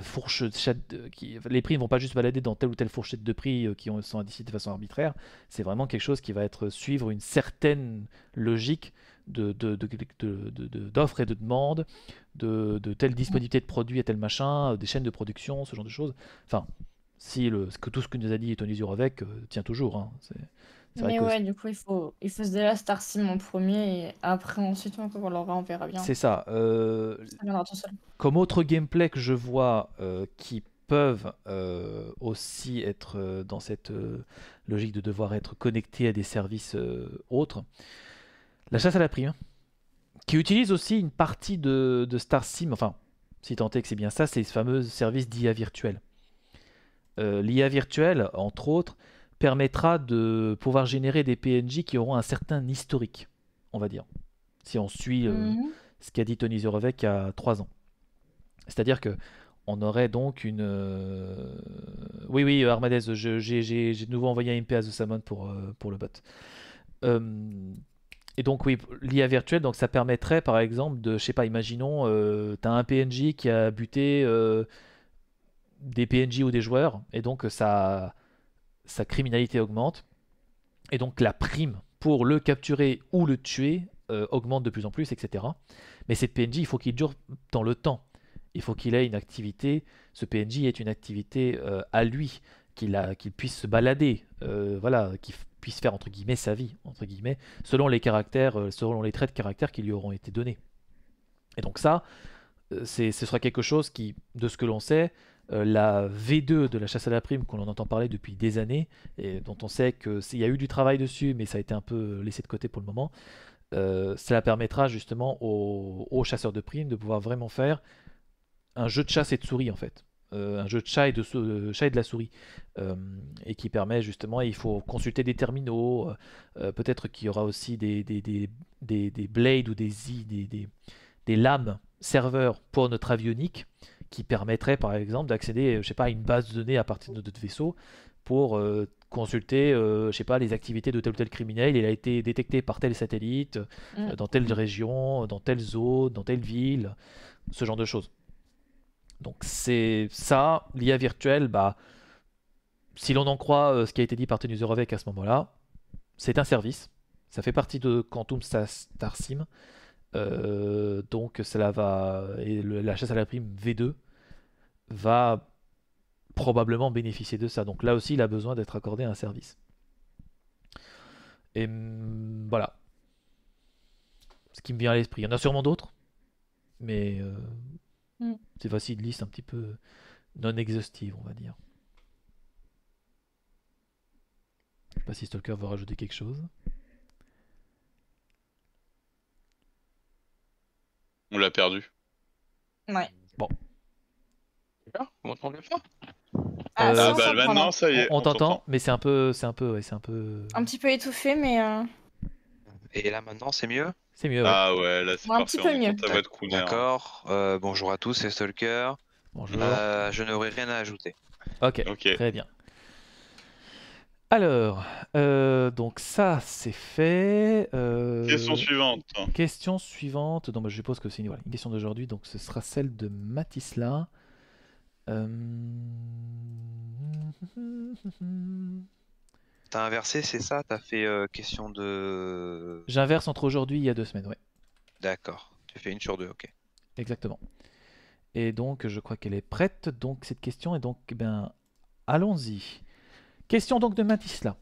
fourchettes, Qui, les prix ne vont pas juste balader dans telle ou telle fourchette de prix qui sont indiquées de façon arbitraire. C'est vraiment quelque chose qui va être suivre une certaine logique d'offres de, de, et de demandes, de, telle disponibilité de produits à tel machin, euh, des chaînes de production, ce genre de choses. Enfin, si le, que tout ce que nous a dit Tony Zurovec avec, euh, tient toujours. Hein. mais ouais, du coup, il faut, il faut se la Star Sim en premier et après, ensuite, on on verra bien. C'est ça. Euh, comme autre gameplay que je vois qui peuvent aussi être dans cette logique de devoir être connecté à des services autres, la chasse à la prime qui utilise aussi une partie de, Star Sim, enfin, si tant est que c'est bien ça, c'est ce fameux service d'IA virtuelle. Euh, L'IA virtuelle, entre autres, permettra de pouvoir générer des PNJ qui auront un certain historique, on va dire, si on suit euh, mhm. ce qu'a dit Tony Zurovec il y a 3 ans. C'est-à-dire que on aurait donc une... Euh, oui, oui, Armadez, j'ai de nouveau envoyé un MP à The pour, pour le bot et donc oui, l'IA virtuelle, donc ça permettrait par exemple de, je sais pas, imaginons, euh, tu as un PNJ qui a buté euh, des PNJ ou des joueurs, et donc sa, euh, sa criminalité augmente, et donc la prime pour le capturer ou le tuer augmente de plus en plus, etc. Mais cette PNJ, il faut qu'il dure dans le temps, il faut qu'il ait une activité, ce PNJ est une activité à lui, qu'il puisse se balader, voilà, qu'il puisse faire entre guillemets sa vie, entre guillemets, selon les caractères, euh, selon les traits de caractère qui lui auront été donnés. Et donc ça, euh, ce sera quelque chose qui, de ce que l'on sait, euh, la V2 de la chasse à la prime qu'on en entend parler depuis des années, et dont on sait qu'il y a eu du travail dessus, mais ça a été un peu laissé de côté pour le moment, cela permettra justement aux, aux, chasseurs de primes de pouvoir vraiment faire un jeu de chasse et de souris en fait. Euh, un jeu de chat et de, euh, chat et de la souris, euh, et qui permet justement, il faut consulter des terminaux, peut-être qu'il y aura aussi des, des, blades ou des, des, des lames serveurs pour notre avionique qui permettrait par exemple d'accéder je sais pas à une base de données à partir de notre vaisseau pour consulter je sais pas les activités de tel ou tel criminel il a été détecté par tel satellite mm. dans telle région dans telle zone dans telle ville ce genre de choses donc c'est ça, l'IA virtuelle, bah, si l'on en croit euh, ce qui a été dit par Tenus Eurovec à ce moment-là, c'est un service. Ça fait partie de Quantum Star Sim. Euh, donc cela va. Et la chasse à la prime V2 va probablement bénéficier de ça. Donc là aussi, il a besoin d'être accordé un service. Et mm, voilà. Ce qui me vient à l'esprit. Il y en a sûrement d'autres. Mais euh, Mm. C'est facile, liste un petit peu non exhaustive, on va dire. pas si Stalker veut rajouter quelque chose. On l'a perdu. Ouais. Bon. on ah, ah, On, bah, hein. t'entend, mais c'est un peu, c'est un peu, c'est un peu. Un petit peu étouffé, mais. Euh, Et là maintenant, c'est mieux. C'est mieux. Ah ouais, là c'est D'accord. bonjour à tous, c'est Stalker. Bonjour. Euh, je n'aurai rien à ajouter. Ok. ok Très bien. Alors, euh, donc ça c'est fait. Euh, question suivante. Question suivante. Donc je suppose que c'est une, une, question d'aujourd'hui, donc ce sera celle de Matisla. Euh, T'as inversé, c'est ça T'as fait euh, question de. J'inverse entre aujourd'hui et il y a deux semaines, oui. D'accord. Tu fais une sur deux, ok. Exactement. Et donc, je crois qu'elle est prête, donc cette question est donc. Eh ben, allons-y. Question donc de Matisla.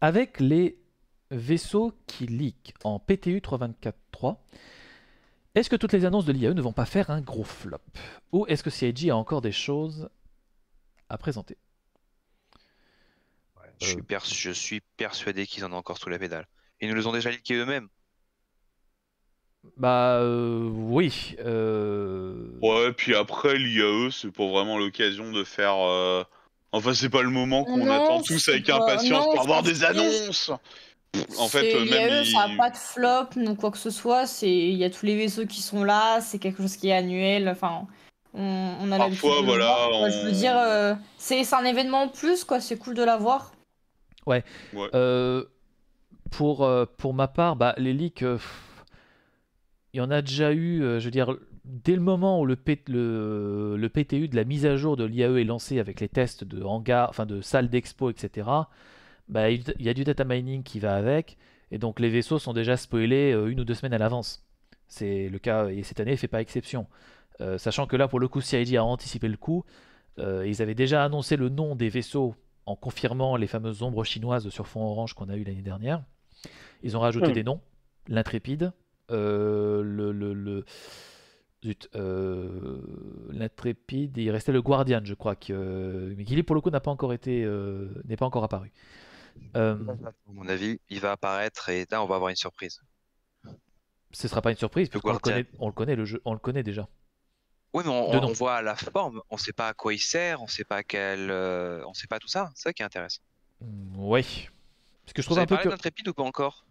Avec les vaisseaux qui leakent en PTU 324-3, est-ce que toutes les annonces de l'IAE ne vont pas faire un gros flop Ou est-ce que CIG a encore des choses à présenter je, suis, euh, je suis persuadé qu'ils en ont encore sous la pédale. Ils nous les ont déjà liqués eux-mêmes. Bah euh, oui. Euh. Ouais, puis après l'IAE, c'est pas vraiment l'occasion de faire. Enfin, c'est pas le moment qu'on attend tous avec impatience pour avoir des annonces. en fait, même il... E, ça a pas de flop, donc quoi que ce soit. C'est il y a tous les vaisseaux qui sont là. C'est quelque chose qui est annuel. Enfin, on, a Parfois, voilà. Je veux dire, c'est un événement en plus, quoi. C'est cool de l'avoir. Ouais. Euh, pour, euh, pour ma part, bah, les leaks, euh, il y en a déjà eu, je veux dire, dès le moment où le, le, le, PTU de la mise à jour de l'IAE est lancé avec les tests de hangar, enfin de salles d'expo, etc., bah, il y a du data mining qui va avec, et donc les vaisseaux sont déjà spoilés une ou deux semaines à l'avance. C'est le cas, et cette année ne fait pas exception. sachant que là, pour le coup, CID a anticipé le coup, ils avaient déjà annoncé le nom des vaisseaux en confirmant les fameuses ombres chinoises sur fond orange qu'on a eu l'année dernière. Ils ont rajouté hmm. des noms l'intrépide, euh, le, le, euh, l'intrépide, il restait le Guardian, je crois, que. Euh, mais qui pour le coup n'a pas encore été, n'est pas encore apparu. À mon avis, il va apparaître et là on va avoir une surprise. Ce ne sera pas une surprise, puisqu'on le, on le connaît, le jeu, on le connaît déjà. Oui, mais on, voit la forme, on sait pas à quoi il sert, on sait pas quel, euh, on sait pas tout ça. C'est ça qui est intéressant. Mmh, oui. Parce que je trouve un peu parlé ou pas encore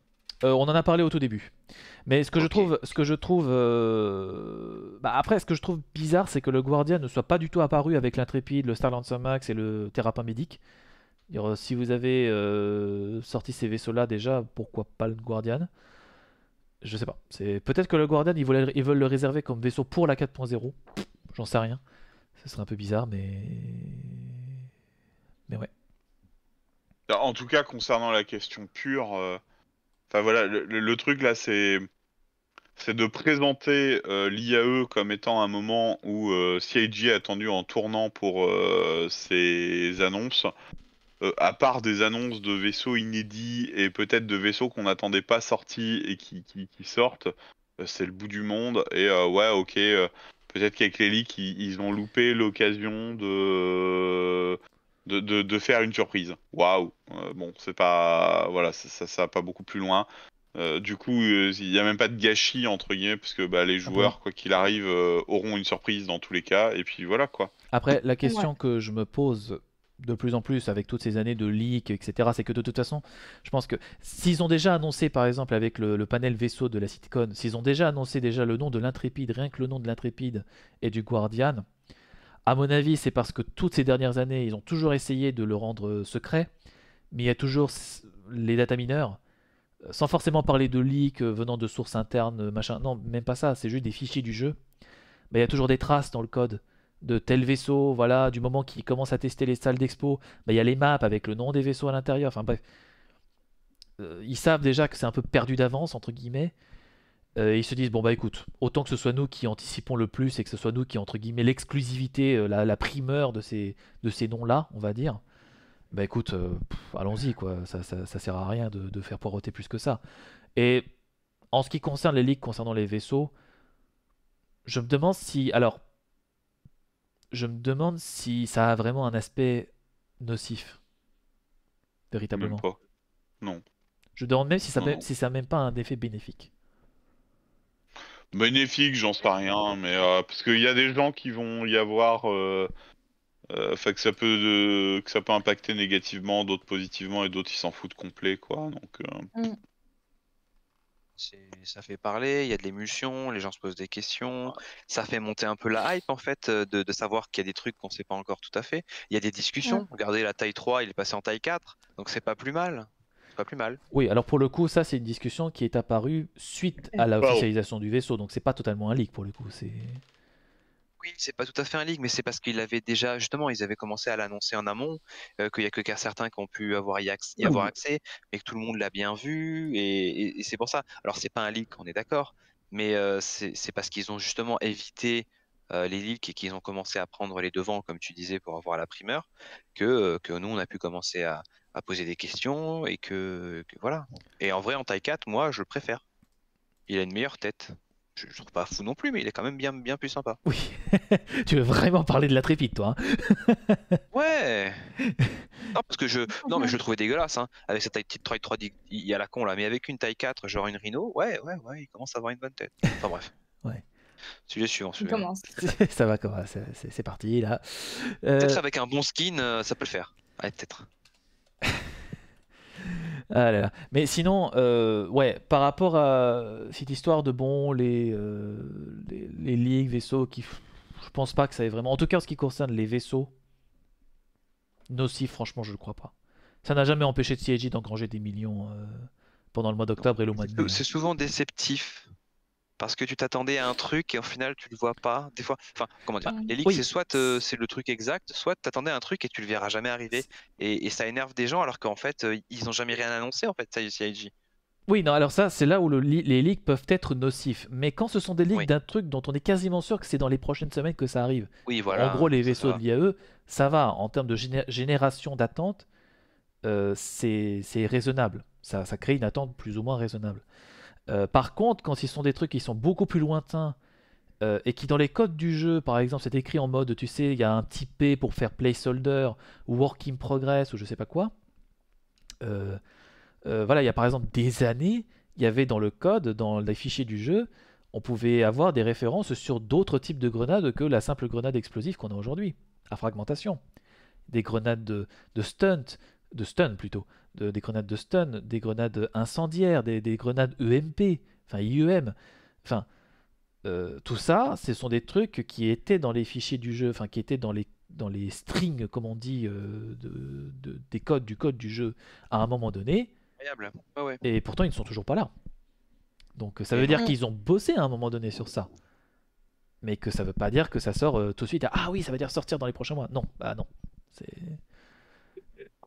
euh, on en a parlé au tout début. Mais ce que je trouve, ce que je trouve, euh, bah, après, ce que je trouve bizarre, c'est que le Guardian ne soit pas du tout apparu avec l'intrépide, le Star Lancer Max et le Thérapin Médic. Si vous avez sorti ces vaisseaux-là déjà, pourquoi pas le Guardian je sais pas. C'est peut-être que le Guardian ils veulent, le réserver comme vaisseau pour la 4.0. J'en sais rien. Ce serait un peu bizarre, mais mais ouais. Bah, en tout cas, concernant la question pure, euh, enfin voilà, le, truc là, c'est c'est de présenter euh, l'IAE comme étant un moment où euh, CIG a attendu en tournant pour ses annonces, euh, à part des annonces de vaisseaux inédits et peut-être de vaisseaux qu'on n'attendait pas sortis et qui, sortent, euh, c'est le bout du monde. Et euh, ouais, ok, peut-être qu'avec les leaks, ils, ont loupé l'occasion de de, faire une surprise. Waouh! Bon, c'est pas. Voilà, ça, ça, va pas beaucoup plus loin. du coup, il n'y a même pas de gâchis entre guillemets, parce que bah, les ah joueurs, quoi qu'il arrive, auront une surprise dans tous les cas, et puis voilà quoi. Après, la question que je me pose de plus en plus avec toutes ces années de leaks, etc. C'est que de toute façon, je pense que s'ils ont déjà annoncé, par exemple, avec le, panel vaisseau de la sitcom, s'ils ont déjà annoncé déjà le nom de l'Intrépide, rien que le nom de l'Intrépide et du Guardian, à mon avis, c'est parce que toutes ces dernières années, ils ont toujours essayé de le rendre euh, secret, mais il y a toujours les data mineurs, euh, sans forcément parler de leaks euh, venant de sources internes, machin. Non, même pas ça, c'est juste des fichiers du jeu. Mais il y a toujours des traces dans le code de tel vaisseau, voilà, du moment qu'ils commencent à tester les salles d'expo, bah, il y a les maps avec le nom des vaisseaux à l'intérieur, enfin bref. Euh, ils savent déjà que c'est un peu perdu d'avance, entre guillemets. Euh, ils se disent, bon bah écoute, autant que ce soit nous qui anticipons le plus et que ce soit nous qui, entre guillemets, l'exclusivité, euh, la, primeur de ces, de ces noms-là, on va dire, bah écoute, euh, allons-y, quoi, ça, ça, sert à rien de, faire poireauter plus que ça. Et en ce qui concerne les ligues concernant les vaisseaux, je me demande si. Alors, je me demande si ça a vraiment un aspect nocif. Véritablement. Non. Je demande même si ça, n'a même pas un effet bénéfique. Bénéfique, j'en sais rien, mais euh, parce qu'il y a des gens qui vont y avoir. Euh, euh que ça peut que ça peut impacter négativement, d'autres positivement et d'autres ils s'en foutent complet quoi. Donc euh. mm ça fait parler, il y a de l'émulsion, les gens se posent des questions, ah ça fait monter un peu la hype en fait euh, de, savoir qu'il y a des trucs qu'on ne sait pas encore tout à fait. Il y a des discussions, regardez la taille 3, il est passé en taille 4, donc c'est pas plus mal. Pas plus mal. Oui, alors pour le coup, ça c'est une discussion qui est apparue suite à la officialisation du vaisseau, donc c'est pas totalement un leak pour le coup. C'est oui, c'est pas tout à fait un leak, mais c'est parce qu'ils avaient déjà, justement, ils avaient commencé à l'annoncer en amont, euh, qu'il y a que certains qui ont pu avoir y, ah avoir accès, mais que tout le monde l'a bien vu, et, c'est pour ça. Alors, c'est pas un leak, on est d'accord, mais euh, c'est parce qu'ils ont justement évité euh, les leaks et qu'ils ont commencé à prendre les devants, comme tu disais, pour avoir la primeur, que, nous, on a pu commencer à, poser des questions, et que, que voilà. Et en vrai, en taille 4, moi, je le préfère. Il a une meilleure tête je trouve pas fou non plus, mais il est quand même bien, bien plus sympa. Oui, *laughs* tu veux vraiment parler de la trépide, toi hein *laughs* Ouais *laughs* Non, parce que je. Non, mais je le trouvais dégueulasse, hein. Avec sa taille petite 3 3 il y a la con là, mais avec une taille 4, genre une rhino, ouais, ouais, ouais, il commence à avoir une bonne tête. Enfin bref. ouais. Sujet suivant. Sujet. Commence. ça va, c'est parti là. Euh, peut-être avec un bon skin, euh, ça peut le faire. Ouais, peut-être. Ah Mais sinon, euh, ouais, par rapport à cette histoire de bon, les, euh, les, les, ligues, vaisseaux, qui, je pense pas que ça ait vraiment. En tout cas, en ce qui concerne les vaisseaux nocifs, franchement, je le crois pas. Ça n'a jamais empêché de CIG d'engranger des millions euh, pendant le mois d'octobre et le mois de mai. C'est souvent déceptif parce que tu t'attendais à un truc et au final tu le vois pas. Des fois, enfin, comment dire, mmh. les leaks, c'est soit euh, c'est le truc exact, soit tu t'attendais à un truc et tu le verras jamais arriver. Et, ça énerve des gens alors qu'en fait, euh, ils n'ont jamais rien annoncé en fait, ça, CIG. Oui, non, alors ça, c'est là où les leaks peuvent être nocifs. Mais quand ce sont des leaks d'un truc dont on est quasiment sûr que c'est dans les prochaines semaines que ça arrive, oui, voilà, en gros, les vaisseaux de l'IAE, ça va. En termes de génération d'attente, euh, c'est raisonnable. Ça, ça crée une attente plus ou moins raisonnable. Euh, par contre, quand ce sont des trucs qui sont beaucoup plus lointains euh, et qui, dans les codes du jeu, par exemple, c'est écrit en mode, tu sais, il y a un petit P pour faire placeholder ou work in progress ou je sais pas quoi. Euh, voilà, il y a par exemple des années, il y avait dans le code, dans les fichiers du jeu, on pouvait avoir des références sur d'autres types de grenades que la simple grenade explosive qu'on a aujourd'hui, à fragmentation. Des grenades de, de stunt, de stun plutôt, des grenades de stun, des grenades incendiaires, des, grenades EMP, enfin IEM, enfin euh, tout ça, ce sont des trucs qui étaient dans les fichiers du jeu, enfin qui étaient dans les dans les strings, comme on dit, euh, des codes du code du jeu à un moment donné. Et pourtant ils ne sont toujours pas là. Donc ça veut dire qu'ils ont bossé à un moment donné sur ça. Mais que ça veut pas dire que ça sort euh, tout de suite. ah oui, ça veut dire sortir dans les prochains mois. Non, bah non. C'est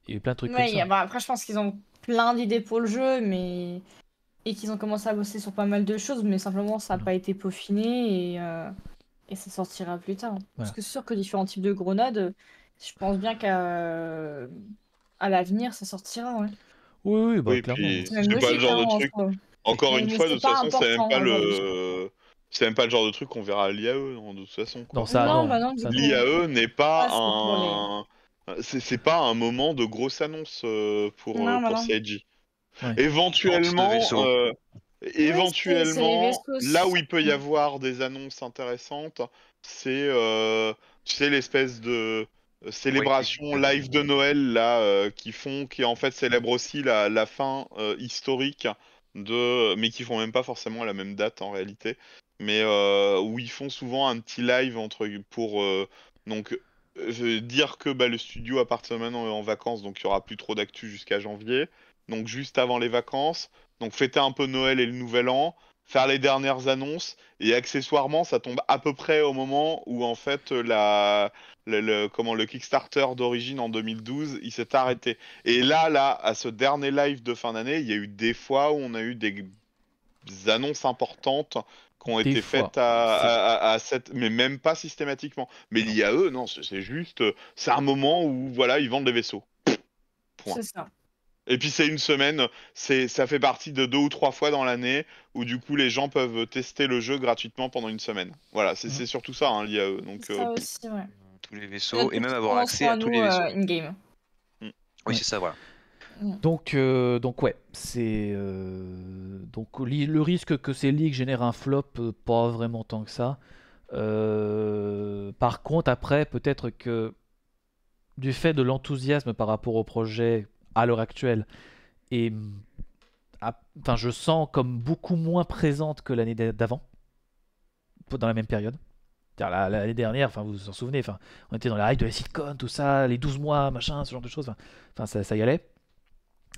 il plein de trucs bah, après, je pense qu'ils ont plein d'idées pour le jeu, mais et qu'ils ont commencé à bosser sur pas mal de choses, mais simplement ça n'a pas été peaufiné euh, et, ça sortira plus tard. Parce que c'est sûr que différents types de grenades, je pense bien qu'à à l'avenir ça sortira. Ouais. Oui, oui, bah, clairement. genre de hein, truc. Encore une fois, de toute façon, c'est même pas le. Hein, même pas le genre de truc qu'on verra à l'IAE, hein, de toute façon. Non, bah l'IAE n'est pas un... C'est pas un moment de grosse annonce euh, pour, euh, CIG. Éventuellement, euh, éventuellement là où il peut y avoir des annonces intéressantes, c'est euh, l'espèce de célébration live de Noël là qui font, qui en fait célèbre aussi la, la fin historique de, mais qui font même pas forcément la même date en réalité, mais où ils font souvent un petit live entre pour donc dire que bah, le studio à maintenant est euh, en vacances, donc il y aura plus trop d'actu jusqu'à janvier. Donc juste avant les vacances, donc fêter un peu Noël et le Nouvel An, faire les dernières annonces et accessoirement ça tombe à peu près au moment où en fait la, le, comment le Kickstarter d'origine en 2012 il s'est arrêté et là là à ce dernier live de fin d'année il y a eu des fois où on a eu des annonces importantes ont été faites à, à, cette, mais même pas systématiquement. Mais l'IAE, non, c'est juste, euh, c'est un moment où voilà, ils vendent des vaisseaux. Point. Et puis c'est une semaine, c'est ça fait partie de deux ou trois fois dans l'année où du coup les gens peuvent tester le jeu gratuitement pendant une semaine. Voilà, c'est mm. surtout ça hein, l'IAE. Donc euh, tous les vaisseaux et même avoir accès à, tous les euh, vaisseaux. in game. Mm. Oui, c'est ça, voilà. Donc, euh, donc ouais, c'est euh, donc le risque que ces ligues génèrent un flop, euh, pas vraiment tant que ça. par contre, après, peut-être que du fait de l'enthousiasme par rapport au projet à l'heure actuelle, et mm, enfin, je sens comme beaucoup moins présente que l'année d'avant, dans la même période. L'année dernière, enfin, vous vous en souvenez, enfin, on était dans la règle de la sitcom, tout ça, les 12 mois, machin, ce genre de choses. Enfin, ça y allait.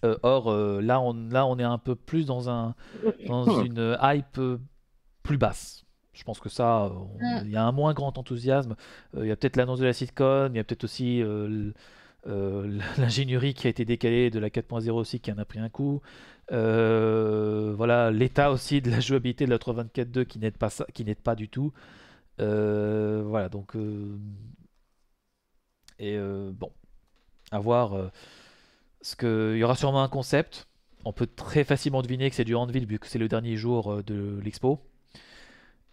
Euh, or, euh, là, on, là, on est un peu plus dans, un, dans *laughs* une euh, hype plus basse. Je pense que ça, mm. il y a un moins grand enthousiasme. Il y a peut-être l'annonce de la sitcom, il y a peut-être aussi *laughs* l'ingénierie qui a été décalée de la 4.0 aussi qui en a pris un coup. voilà, l'état aussi de la jouabilité de la 3.24.2 qui n'aide pas, pas du tout. voilà, donc. et bon, à voir parce qu'il y aura sûrement un concept. On peut très facilement deviner que c'est du Handville vu que c'est le dernier jour euh, de l'expo.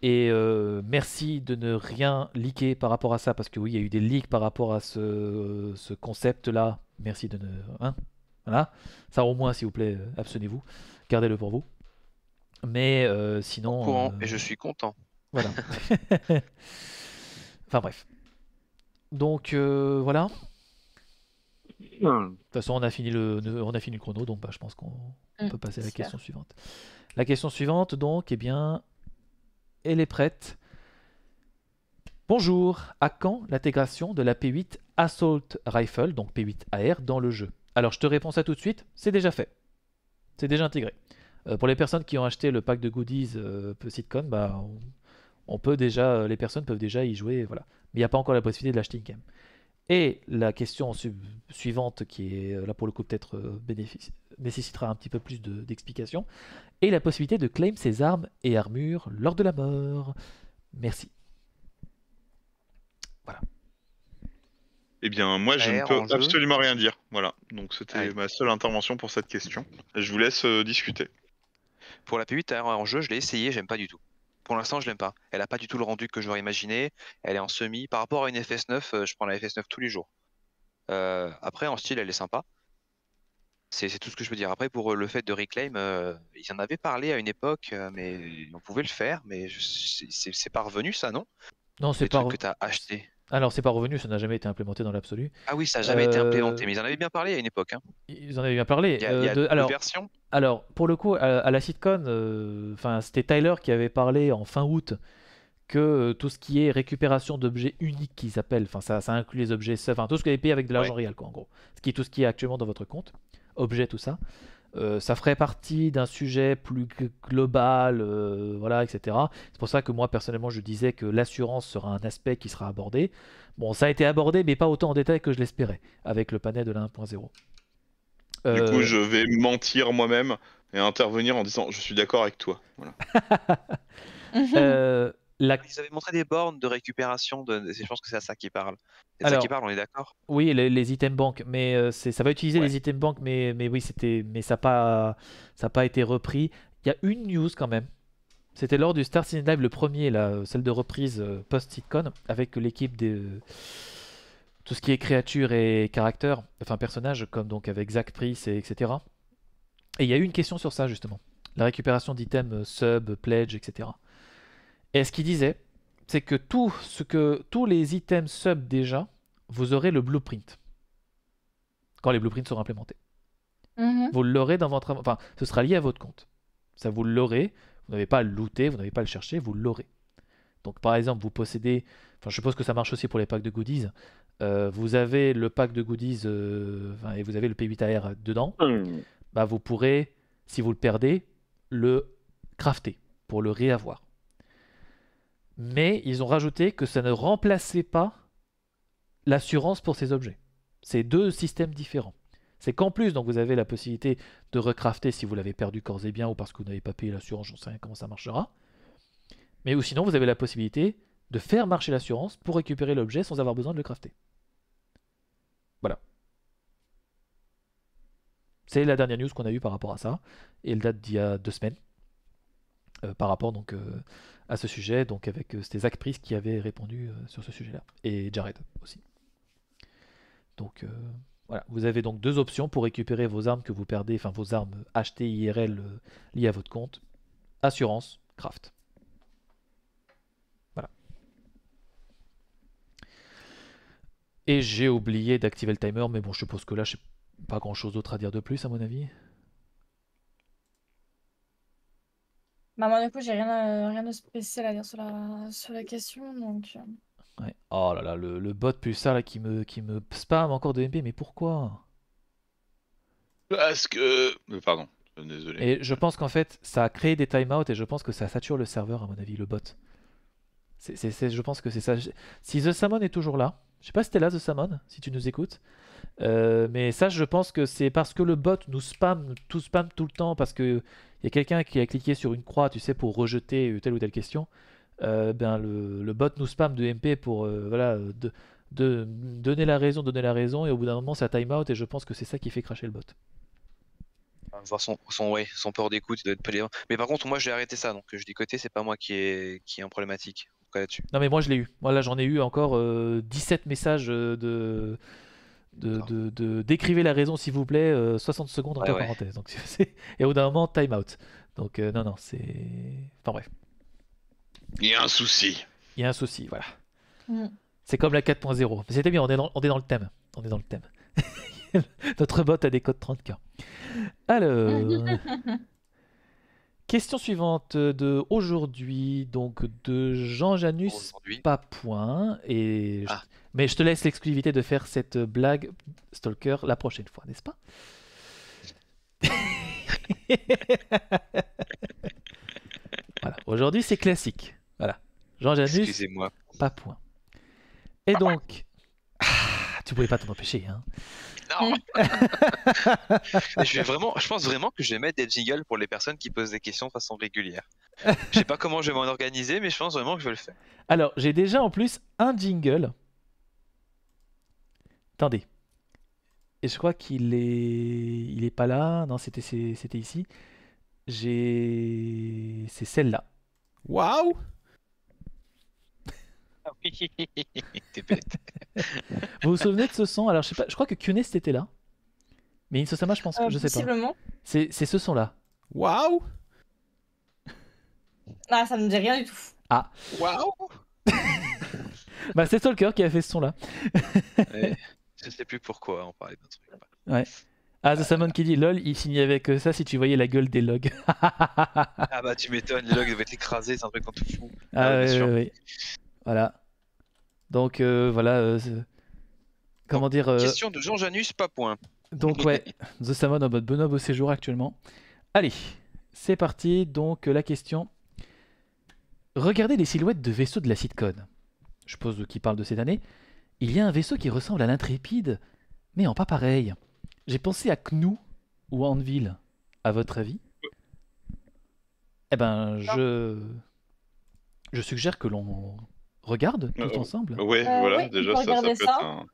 Et euh, merci de ne rien leaker par rapport à ça, parce que oui, il y a eu des leaks par rapport à ce, concept-là. Merci de ne. Hein voilà. Ça, au moins, s'il vous plaît, euh, abstenez-vous. Gardez-le pour vous. Mais sinon. courant, et je suis content. Voilà. *laughs* enfin, bref. Donc, voilà. Hmm. De toute façon, on a fini le, on a fini le chrono, donc bah, je pense qu'on hmm, peut passer à la question suivante. La question suivante, donc, eh bien, elle est prête. Bonjour, à quand l'intégration de la P8 Assault Rifle, donc P8AR, dans le jeu Alors, je te réponds ça tout de suite, c'est déjà fait. C'est déjà intégré. Euh, pour les personnes qui ont acheté le pack de goodies euh, bah, on, peut déjà, les personnes peuvent déjà y jouer, voilà. Mais il n'y a pas encore la possibilité de l'acheter in-game. Et la question suivante, qui est euh, là pour le coup peut-être euh, nécessitera un petit peu plus d'explications, et est la possibilité de claim ses armes et armures lors de la mort. Merci. Voilà. Eh bien, moi, je ne peux absolument rien dire. Voilà. Donc, c'était ma seule intervention pour cette question. Je vous laisse euh, discuter. Pour la P8, en jeu, je l'ai essayé, j'aime pas du tout pour l'instant, je l'aime pas. Elle a pas du tout le rendu que j'aurais imaginé. Elle est en semi. Par rapport à une FS9, euh, je prends la FS9 tous les jours. Euh, après, en style, elle est sympa. C'est tout ce que je peux dire. Après, pour euh, le fait de Reclaim, ils en avaient parlé à une époque, mais on pouvait le faire, mais c'est pas revenu ça, non Non, c'est pas. truc que as acheté. Alors, c'est pas revenu, ça n'a jamais été implémenté dans l'absolu. Ah oui, ça n'a jamais été euh, implémenté, mais ils en avaient bien parlé à une époque. Hein. Ils en avaient bien parlé. Il y a, euh, deux alors, versions. alors, pour le coup, à, la sitcom euh, enfin, c'était Tyler qui avait parlé en fin août que tout ce qui est récupération d'objets uniques qui s'appelle, enfin ça, ça, inclut les objets, enfin tout ce qui est payé avec de l'argent réel quoi en gros, ce qui est tout ce qui est actuellement dans votre compte, objet tout ça, euh, ça ferait partie d'un sujet plus global, euh, voilà, etc. C'est pour ça que moi personnellement je disais que l'assurance sera un aspect qui sera abordé. Bon, ça a été abordé, mais pas autant en détail que je l'espérais avec le panel de la 1.0. Du coup, euh, je vais mentir moi-même et intervenir en disant je suis d'accord avec toi. Voilà. *laughs* *laughs* Ils avaient montré des bornes de récupération, de... je pense que c'est à ça qu'ils parlent. C'est ça qu'ils parlent, on est d'accord Oui, les, items banques, mais euh, ça va utiliser les items banques, mais, mais oui, mais ça n'a pas, pas été repris. Il y a une news quand même. C'était lors du Star Citizen Live, le premier, là, celle de reprise euh, post-sitcon, avec l'équipe de tout ce qui est créature et caractère, enfin personnage, comme donc avec Zach Price, etc. Et il y a eu une question sur ça, justement. La récupération d'items euh, sub, pledge, etc. Et ce qu'il disait, c'est que, tous les items sub déjà, vous aurez le blueprint. Quand les blueprints seront implémentés. Mm-hmm. Vous l'aurez dans votre... Enfin, ce sera lié à votre compte. Ça, vous l'aurez. Vous n'avez pas à looter, vous n'avez pas à le chercher, vous l'aurez. Donc, par exemple, vous possédez... Enfin, je suppose que ça marche aussi pour les packs de goodies. Euh, vous avez le pack de goodies euh, et vous avez le P8AR dedans. Mm. Bah, vous pourrez, si vous le perdez, le crafter pour le réavoir mais ils ont rajouté que ça ne remplaçait pas l'assurance pour ces objets. C'est deux systèmes différents. C'est qu'en plus, donc vous avez la possibilité de recrafter si vous l'avez perdu corps et bien ou parce que vous n'avez pas payé l'assurance, je ne sais pas comment ça marchera. Mais ou sinon, vous avez la possibilité de faire marcher l'assurance pour récupérer l'objet sans avoir besoin de le crafter. Voilà. C'est la dernière news qu'on a eue par rapport à ça. Et elle date d'il y a deux semaines. Euh, par rapport donc euh, à ce sujet, donc avec euh, ces actrices qui avaient répondu euh, sur ce sujet-là, et Jared aussi. Donc euh, voilà, vous avez donc deux options pour récupérer vos armes que vous perdez, enfin vos armes achetées IRL liées à votre compte, assurance, craft. voilà Et j'ai oublié d'activer le timer, mais bon, je suppose que là, je n'ai pas grand chose d'autre à dire de plus, à mon avis. Bah, moi, du coup, j'ai euh, rien, de spécial à dire sur la, sur la question. Donc, euh. Ouais. Oh là là, le, le bot ça là qui me, qui me spam encore de MP, mais pourquoi? Parce que. Euh, pardon, désolé. Et je pense qu'en fait, ça a créé des timeouts et je pense que ça sature le serveur, à mon avis, le bot. je pense que c'est ça. Si The salmon est toujours là, je sais pas si t'es là, The Samon, si tu nous écoutes, euh, mais ça, je pense que c'est parce que le bot nous spam, tout spam tout le temps, parce qu'il y a quelqu'un qui a cliqué sur une croix, tu sais, pour rejeter telle ou telle question. Euh, ben le, bot nous spam de MP pour euh, voilà, de, donner la raison, donner la raison, et au bout d'un moment, ça time out, et je pense que c'est ça qui fait cracher le bot. Voir son, son, son peur d'écoute, Mais par contre, moi, j'ai arrêté ça, donc je dis côté, c'est pas moi qui est, qui est en problématique. Là non, mais moi, je l'ai eu. Voilà, j'en ai eu encore 17 messages de de, décrivez la raison s'il vous plaît, 60 euh, secondes entre parenthèses. Donc, *laughs* et au d'un moment, time out. Donc euh, non, non, c'est... Enfin bref. Il y a un souci. Il y a un souci, voilà. Mm. C'est comme la 4.0. C'était bien, on est, dans, on est dans le thème. On est dans le thème. *laughs* Notre bot a des codes 30K. Alors... *laughs* Question suivante de aujourd'hui, donc de Jean Janus point Et mais je te laisse l'exclusivité de faire cette blague, Stalker, la prochaine fois, n'est-ce pas *laughs* Voilà, aujourd'hui c'est classique. Voilà. Jean Janus. Pas point. Et donc. Ah, tu pouvais pas t'en empêcher, hein. Non. je vraiment, je pense vraiment que je vais mettre des jingles pour les personnes qui posent des questions de façon régulière. Je sais pas comment je vais m'en organiser, mais je pense vraiment que je vais le faire. Alors, j'ai déjà en plus un jingle Attendez. Et je crois qu'il est... Il est pas là. Non, c'était ici. J'ai... C'est celle-là. Waouh ah oui, *laughs* t'es bête. vous vous souvenez de ce son Alors, je sais pas, je crois que Kyonest était là. Mais Insosama, je pense euh, je sais pas. C'est ce son-là. Waouh Ah, ça me dit rien du tout. Ah. Waouh *laughs* Bah, c'est Stalker qui a fait ce son-là. ouais je sais plus pourquoi on parlait d'un truc. Ah, The Salmon qui dit LOL, il signait avec euh, ça si tu voyais la gueule des logs. *laughs* ah bah tu m'étonnes, les logs devaient être écrasés, c'est un truc en tout fou. Ah, oui, ah, oui, Voilà. Donc euh, voilà. Euh, comment dire. Question de Jean Janus, pas point. Donc ouais, *laughs* The Salmon en mode bonhomme au séjour actuellement. Allez, c'est parti. Donc la question. Regardez les silhouettes de vaisseaux de la sitcom Je suppose qui parle de cette année. Il y a un vaisseau qui ressemble à l'intrépide, mais en pas pareil. J'ai pensé à Knou ou à Anvil, à votre avis Eh ben, je... je suggère que l'on regarde euh, tout ensemble. Euh, oui, voilà, déjà ça, ça peut être un...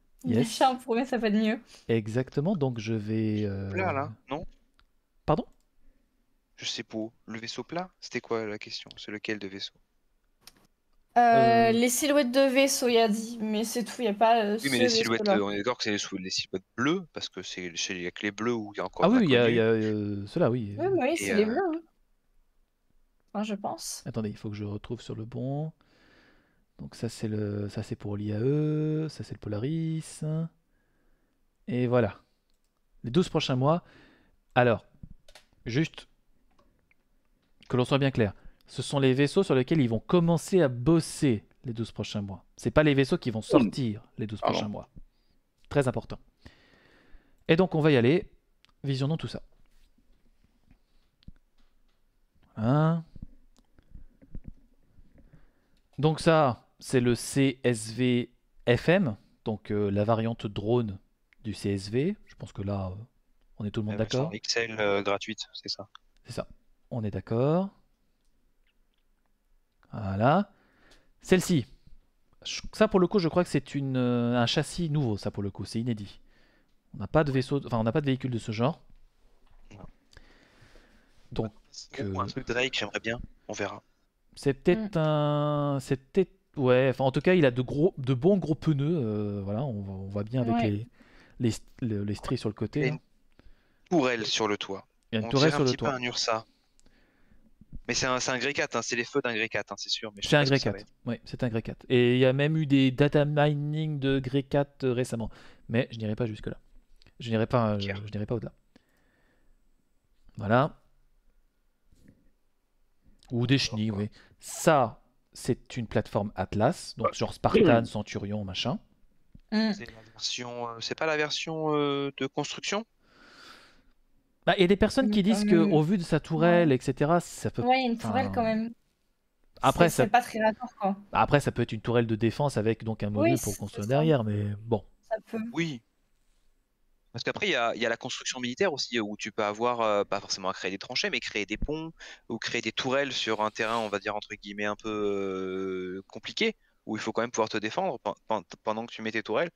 ça peut être mieux. Exactement, donc je vais... Euh, plat, là, non Pardon Je sais pas, le vaisseau plat C'était quoi la question C'est lequel de vaisseau euh, euh, les silhouettes de vaisseaux, il a dit, mais c'est tout, il n'y a pas. Euh, oui, mais les silhouettes, on est d'accord que c'est les, silhouettes bleues, parce que c'est n'y a que les bleus où il y a encore. Ah oui, il y a, ceux-là, oui. Oui, c'est les bleus. Hein. je pense. Attendez, il faut que je retrouve sur le bon. Donc ça c'est le, ça c'est pour l'IAE, ça c'est le Polaris. Et voilà. Les 12 prochains mois. Alors, juste que l'on soit bien clair ce sont les vaisseaux sur lesquels ils vont commencer à bosser les 12 prochains mois. Ce pas les vaisseaux qui vont sortir les 12 ah prochains mois. Très important. Et donc on va y aller. Visionnons tout ça. Hein. donc ça, c'est le CSV FM, donc euh, la variante drone du CSV. Je pense que là, euh, on est tout le monde d'accord. Excel euh, gratuite, c'est ça. C'est ça. On est d'accord. Voilà. Celle-ci. Ça, pour le coup, je crois que c'est euh, un châssis nouveau, ça, pour le coup. C'est inédit. On n'a pas de vaisseau, on n'a pas de véhicule de ce genre. Donc. un truc de j'aimerais bien. On verra. C'est peut-être mm. un. C'est Ouais, enfin, en tout cas, il a de, gros, de bons gros pneus. Euh, voilà, on, voit bien avec les, les, stries sur le côté. pour hein. une sur le toit. Il y a une tourelle sur le toit. un Ursa. Mais c'est un, un Grey 4, hein, c'est les feux d'un Grey 4, hein, c'est sûr. C'est un Grey 4, oui, c'est un Grey 4. Et il y a même eu des data mining de Grey 4 euh, récemment. Mais je n'irai pas jusque-là. Je n'irai pas, euh, je, pas au-delà. Voilà. Ou des chenilles, oui. Ça, c'est une plateforme Atlas, donc genre Spartan, Centurion, machin. Mm. Euh, c'est pas la version de construction bah, il y a des personnes qui disent qu'au vu de sa tourelle, etc., ça peut. Ouais, une tourelle quand même. Après, ça... pas très quoi. Bah, après, ça peut être une tourelle de défense avec donc un module pour construire derrière, mais bon. Ça peut. Oui. Parce qu'après, il y, a, la construction militaire aussi, où tu peux avoir, euh, pas forcément à créer des tranchées, mais créer des ponts, ou créer des tourelles sur un terrain, on va dire, entre guillemets, un peu euh, compliqué, où il faut quand même pouvoir te défendre pendant que tu mets tes tourelles.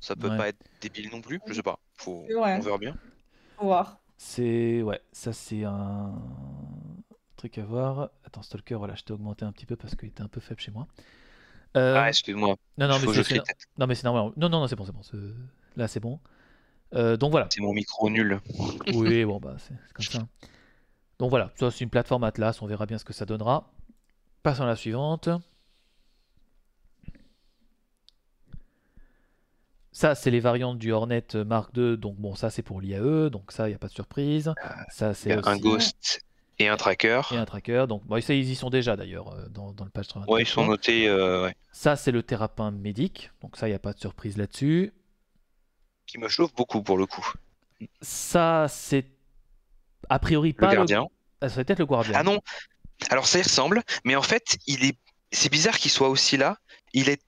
Ça peut pas être débile non plus, je sais pas. Faut... On verra bien voir. C'est. Ouais, ça c'est un truc à voir. Attends, Stalker, voilà, je t'ai augmenté un petit peu parce qu'il était un peu faible chez moi. Euh, ah, excuse-moi. Non, non, mais c'est normal. Non, non, non, c'est bon, c'est bon. Là, c'est bon. Euh, donc voilà. C'est mon micro nul. *laughs* oui, bon, bah, c'est comme ça. Donc voilà, ça c'est une plateforme Atlas, on verra bien ce que ça donnera. Passons à la suivante. Ça, c'est les variantes du Hornet Mark II, donc bon, ça c'est pour l'IAE, donc ça, il n'y a pas de surprise. Euh, ça, c'est un Ghost et un Tracker. Et un Tracker, donc bon, ils y sont déjà d'ailleurs euh, dans, le page 30. ils sont notés. Euh, ça, c'est le Thérapin Médic, donc ça, il n'y a pas de surprise là-dessus. Qui me chauffe beaucoup pour le coup. Ça, c'est a priori pas. Le Gardien. Ah, ça, Ça peut-être le Guardian. Ah non Alors ça y ressemble, mais en fait, il est. C'est bizarre qu'il soit aussi là. Il est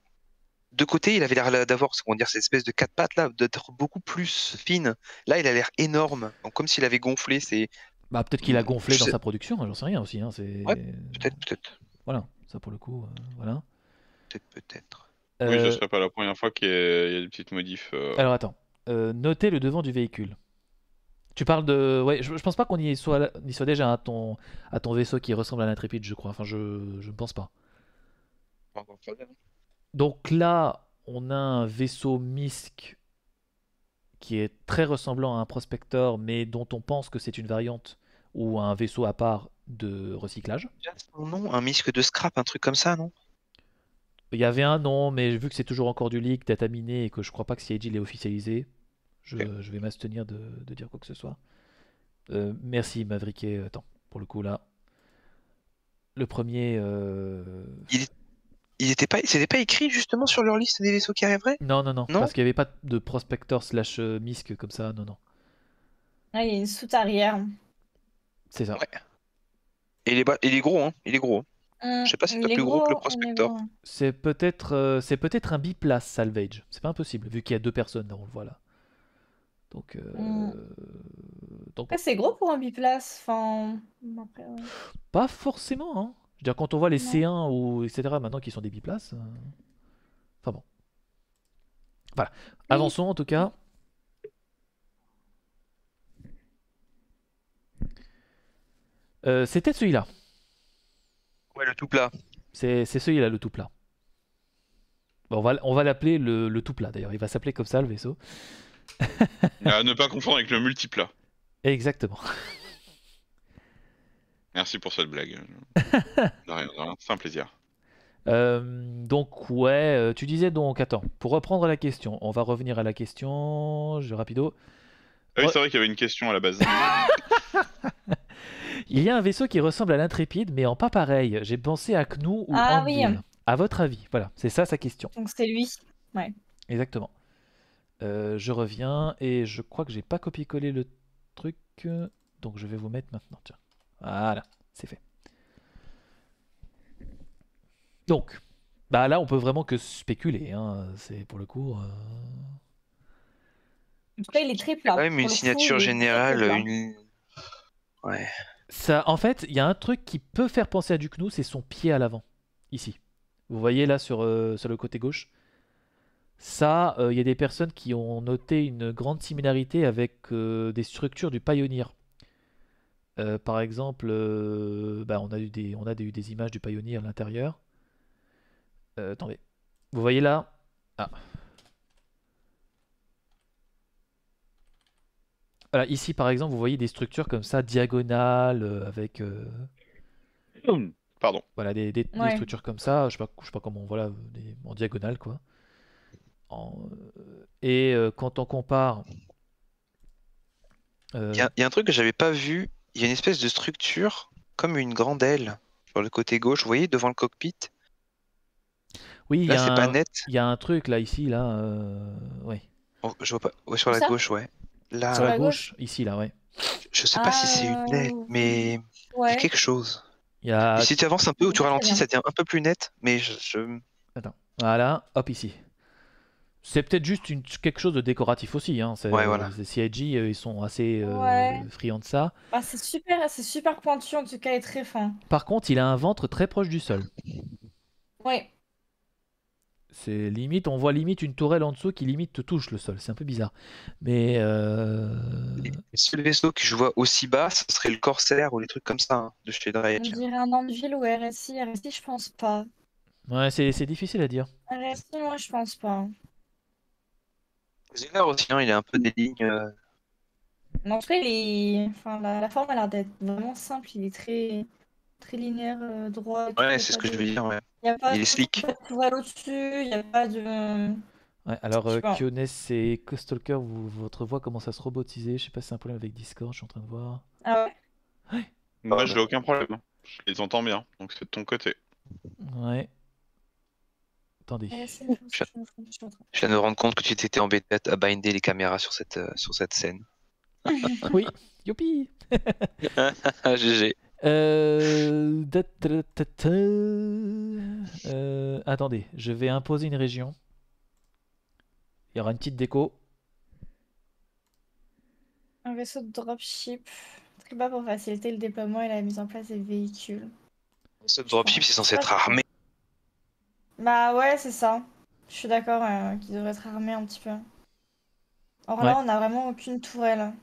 de côté, il avait l'air d'avoir, dire, cette espèce de quatre pattes là, d'être beaucoup plus fine. Là, il a l'air énorme, comme s'il avait gonflé. C'est bah, peut-être qu'il a gonflé dans sa production, hein, j'en sais rien aussi. Hein, c'est peut-être, peut-être. Voilà, ça pour le coup, euh, voilà. Peut-être, peut-être. Euh, oui, ce serait pas la première fois qu'il y, a, des petites modifs. Euh. Alors attends, notez le devant du véhicule. Tu parles de. Ouais, je, ne pense pas qu'on y soit, déjà à ton, à ton vaisseau qui ressemble à l'intrépide, je crois. Enfin, je ne pense pas. Donc là, on a un vaisseau MISC qui est très ressemblant à un prospecteur mais dont on pense que c'est une variante ou un vaisseau à part de recyclage. Son un MISC de scrap, un truc comme ça, non Il y avait un nom, mais vu que c'est toujours encore du leak, dataminé et que je crois pas que CIG l'ait officialisé, je, vais m'abstenir de, dire quoi que ce soit. Euh, merci Mavriquet, euh, attends, pour le coup là. Le premier. Euh, ils n'était pas, c'était pas écrit justement sur leur liste des vaisseaux qui arriveraient non, non, non, parce qu'il n'y avait pas de prospector slash euh, misc comme ça, non, non. Ah, il y a une soute arrière. C'est ça. Ouais. Et il est, il est gros, hein. Il est gros. Hein. Hum, Je sais pas si c'est plus gros, que le prospector. C'est peut-être, euh, c'est peut-être un biplace salvage. C'est pas impossible vu qu'il y a deux personnes, on le voit Donc, euh, hum. donc... c'est gros pour un biplace. Enfin... Pas forcément. Hein. Je veux dire, quand on voit les C1 ou etc. maintenant qui sont des biplaces. Euh, enfin bon. Voilà. Avançons en tout cas. Euh, C'était celui-là. Ouais, le tout plat. C'est celui-là, le tout plat. on va, on va l'appeler le, tout plat d'ailleurs. Il va s'appeler comme ça le vaisseau. à *laughs* bah, ne pas confondre avec le multiplat. Exactement. *laughs* Merci pour cette blague. *laughs* c'est un plaisir. Euh, donc ouais, euh, tu disais donc, attends, pour reprendre la question, on va revenir à la question, je rapido. Ah oui, c'est vrai qu'il y avait une question à la base. *laughs* Il y a un vaisseau qui ressemble à l'intrépide, mais en pas pareil. J'ai pensé à Knou ou ah, oui. À votre avis, voilà, c'est ça sa question. Donc c'est lui, ouais. Exactement. Euh, je reviens et je crois que j'ai pas copié-collé le truc, donc je vais vous mettre maintenant. Tiens. Voilà, c'est fait. Donc, bah là, on peut vraiment que spéculer. Hein. C'est pour le coup. Euh... il est très plat. Ouais, mais une signature générale, Ça, en fait, il y a un truc qui peut faire penser à Duke c'est son pied à l'avant, ici. Vous voyez là sur, euh, le côté gauche. Ça, euh, il y a des personnes qui ont noté une grande similarité avec euh, des structures du Pioneer. Euh, par exemple, euh, bah, on a eu des, images du pionnier à l'intérieur. Euh, attendez. Vous voyez là ah. ici par exemple, vous voyez des structures comme ça, diagonales, avec. *clears throat* Pardon. Voilà, des, structures comme ça, je sais pas, sais pas comment, voilà, des, en diagonale quoi. Et quand on compare. Il y, a un truc que j'avais pas vu il y a une espèce de structure comme une grande aile sur le côté gauche, vous voyez, devant le cockpit. Oui, il y, a un truc là, ici, là. Euh... Ouais. Oh, je vois pas. sur la gauche, ouais. Là, sur la gauche, ici, là, ouais. Je sais pas si c'est une aile, ah, mais il y a quelque chose. si tu avances un peu ou tu ralentis, ça devient un peu plus net, mais je. je... Attends. Voilà, hop, ici. C'est peut-être juste une, quelque chose de décoratif aussi. Hein. Ouais, Les CIG, euh, ils sont assez euh, friands de ça. Bah, c'est super, c'est super pointu en tout cas et très fin. Par contre, il a un ventre très proche du sol. Ouais. C'est limite, on voit limite une tourelle en dessous qui limite te touche le sol. C'est un peu bizarre. Mais euh... le vaisseau que je vois aussi bas, ce serait le Corsair ou les trucs comme ça hein, de chez On dirait un Anvil ou RSI. RSI, je pense pas. Ouais, c'est difficile à dire. RSI, moi, je pense pas. Hein, il est un peu des lignes. Euh. En tout la, forme a l'air d'être vraiment simple. Il est très, très linéaire, euh, droit. Ouais, c'est ce que je veux dire. ouais. Il a pas est slick. au-dessus, il n'y a pas de. Ouais, alors, dessus euh, et Costalker, votre voix commence à se robotiser. Je sais pas si c'est un problème avec Discord, je suis en train de voir. Ah ouais. Ouais. Moi, bah, j'ai aucun problème. Je les entends bien, donc c'est de ton côté. Ouais. Attendez. Je viens de me rendre compte que tu t'étais embêté à binder les caméras sur cette, euh, sur cette scène. *laughs* oui, youpi GG. *laughs* Euh, euh, attendez, je vais imposer une région. Il y aura une petite déco. Un vaisseau de dropship. Très bas pour faciliter le déploiement et la mise en place des véhicules. Ce dropship, c'est censé être armé. Bah ouais, c'est ça. Je suis d'accord euh, qu'il devrait être armé un petit peu. Or là, on a vraiment aucune tourelle.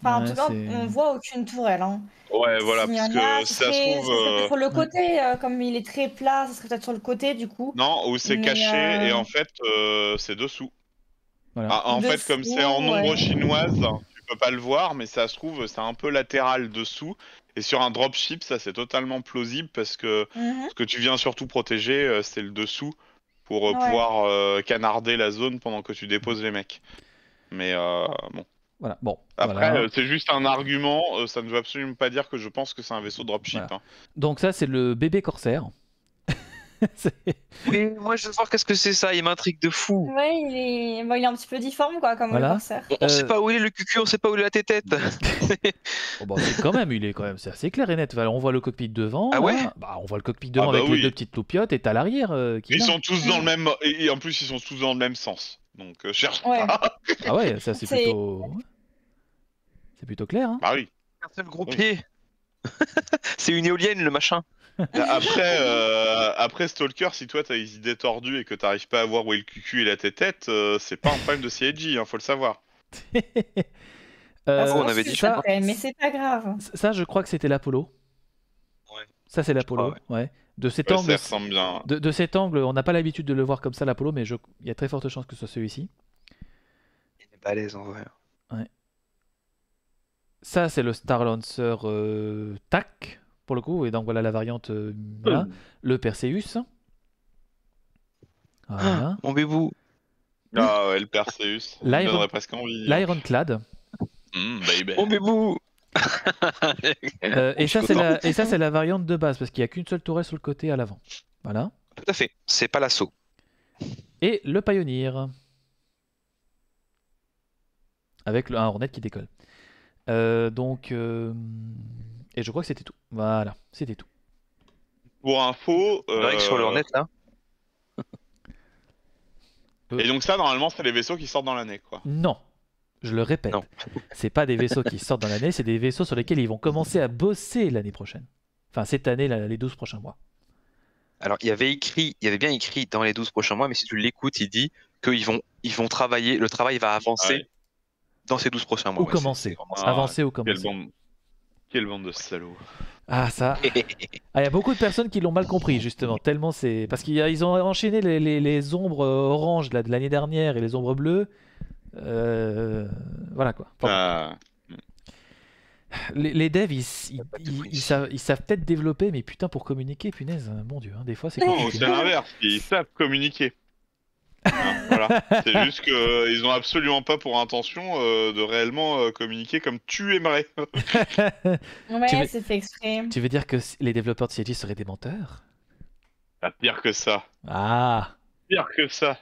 Enfin, en tout cas, on voit aucune tourelle. Hein. Ouais, voilà, parce que ça se trouve. Euh, pour le hmm. côté, euh, comme il est très plat, ça serait peut-être sur le côté du coup. Non, où c'est caché et en fait, c'est dessous. Ah, en fait, comme c'est en ombre chinoise, tu peux pas le voir, mais ça se trouve, c'est un peu latéral dessous. Et sur un dropship, ça c'est totalement plausible parce que mhm. ce que tu viens surtout protéger, euh, c'est le dessous pour euh, pouvoir euh, canarder la zone pendant que tu déposes les mecs. Mais bon. Voilà, bon. Après, c'est juste un argument, ça ne veut absolument pas dire que je pense que c'est un vaisseau dropship. Hein. Donc ça c'est le bébé corsaire. *laughs* oui, moi je veux savoir qu'est-ce que c'est ça, il m'intrigue de fou. Ouais, il est... un petit peu difforme quoi, comme On euh, sait pas où est le cucu, on sait pas où il est la tétette. *laughs* Oh, bon, bah, quand même, il est quand même, c'est assez clair et net. on voit le cockpit devant. Ah ouais bah, On voit le cockpit devant ah bah avec les deux petites loupiottes et t'as l'arrière. Euh, ils sont tous dans le même. Et en plus, ils sont tous dans le même sens. Donc, euh, cherche pas. ah ouais, ça c'est plutôt. C'est plutôt clair. Hein. Bah oui. Un seul gros *laughs* c'est une éolienne le machin. Bah, après, euh, après Stalker, si toi t'as des idées tordues et que t'arrives pas à voir où est le cucu et la tête, euh, c'est pas un problème de CIG, hein, faut le savoir. *laughs* Euh, ah, on avait dit ça, mais c'est pas grave. Ça, je crois que c'était l'Apollo. Ça, c'est l'Apollo, ouais. De cet angle, De, cet angle, on n'a pas l'habitude de le voir comme ça l'Apollo, mais il y a très forte chance que ce soit celui-ci. Il est l'aise en vrai. Ça, c'est le Star Lancer TAC pour le coup. Et donc voilà la variante euh, hmm. là. le Perseus. Voilà. on vous. Ah le Perseus. L'Ironclad. Mmh, Mon euh, *laughs* et, ça, la, et, ça, c'est la, variante de base parce qu'il n'y a qu'une seule tourelle sur le côté à l'avant. Voilà. Tout à fait. C'est pas l'assaut. Et le Pioneer. Avec le, un Hornet qui décolle. Euh, donc. Et je crois que c'était tout. Voilà, c'était tout. Pour info. sur leur euh, net là. *laughs* Euh. Et donc ça, normalement, c'est les vaisseaux qui sortent dans l'année, quoi. Non, je le répète, *laughs* c'est pas des vaisseaux qui sortent dans l'année, c'est des vaisseaux sur lesquels ils vont commencer à bosser l'année prochaine. Enfin, cette année, là, les 12 prochains mois. Alors, il y avait écrit, il y avait bien écrit dans les 12 prochains mois, mais si tu l'écoutes, il dit qu'ils vont, ils vont travailler, le travail va avancer dans ces 12 prochains mois. Ou commencer, ah, avancer ou commencer. Quelle bande de salaud Ah ça. Il *laughs* ah, y a beaucoup de personnes qui l'ont mal compris justement, tellement c'est parce qu'ils ont enchaîné les, ombres euh, oranges de l'année dernière et les ombres bleues. Euh, voilà quoi. Ah. Les, devs ils, savent, peut-être développer mais putain pour communiquer punaise mon dieu hein, des fois c'est. Non c'est l'inverse ils savent communiquer. C'est juste qu'ils euh, n'ont absolument pas pour intention euh, de réellement euh, communiquer comme tu aimerais. *laughs* ouais, c'est Tu veux dire que les développeurs de CG seraient des menteurs Pas pire que ça. Ah Pire que ça.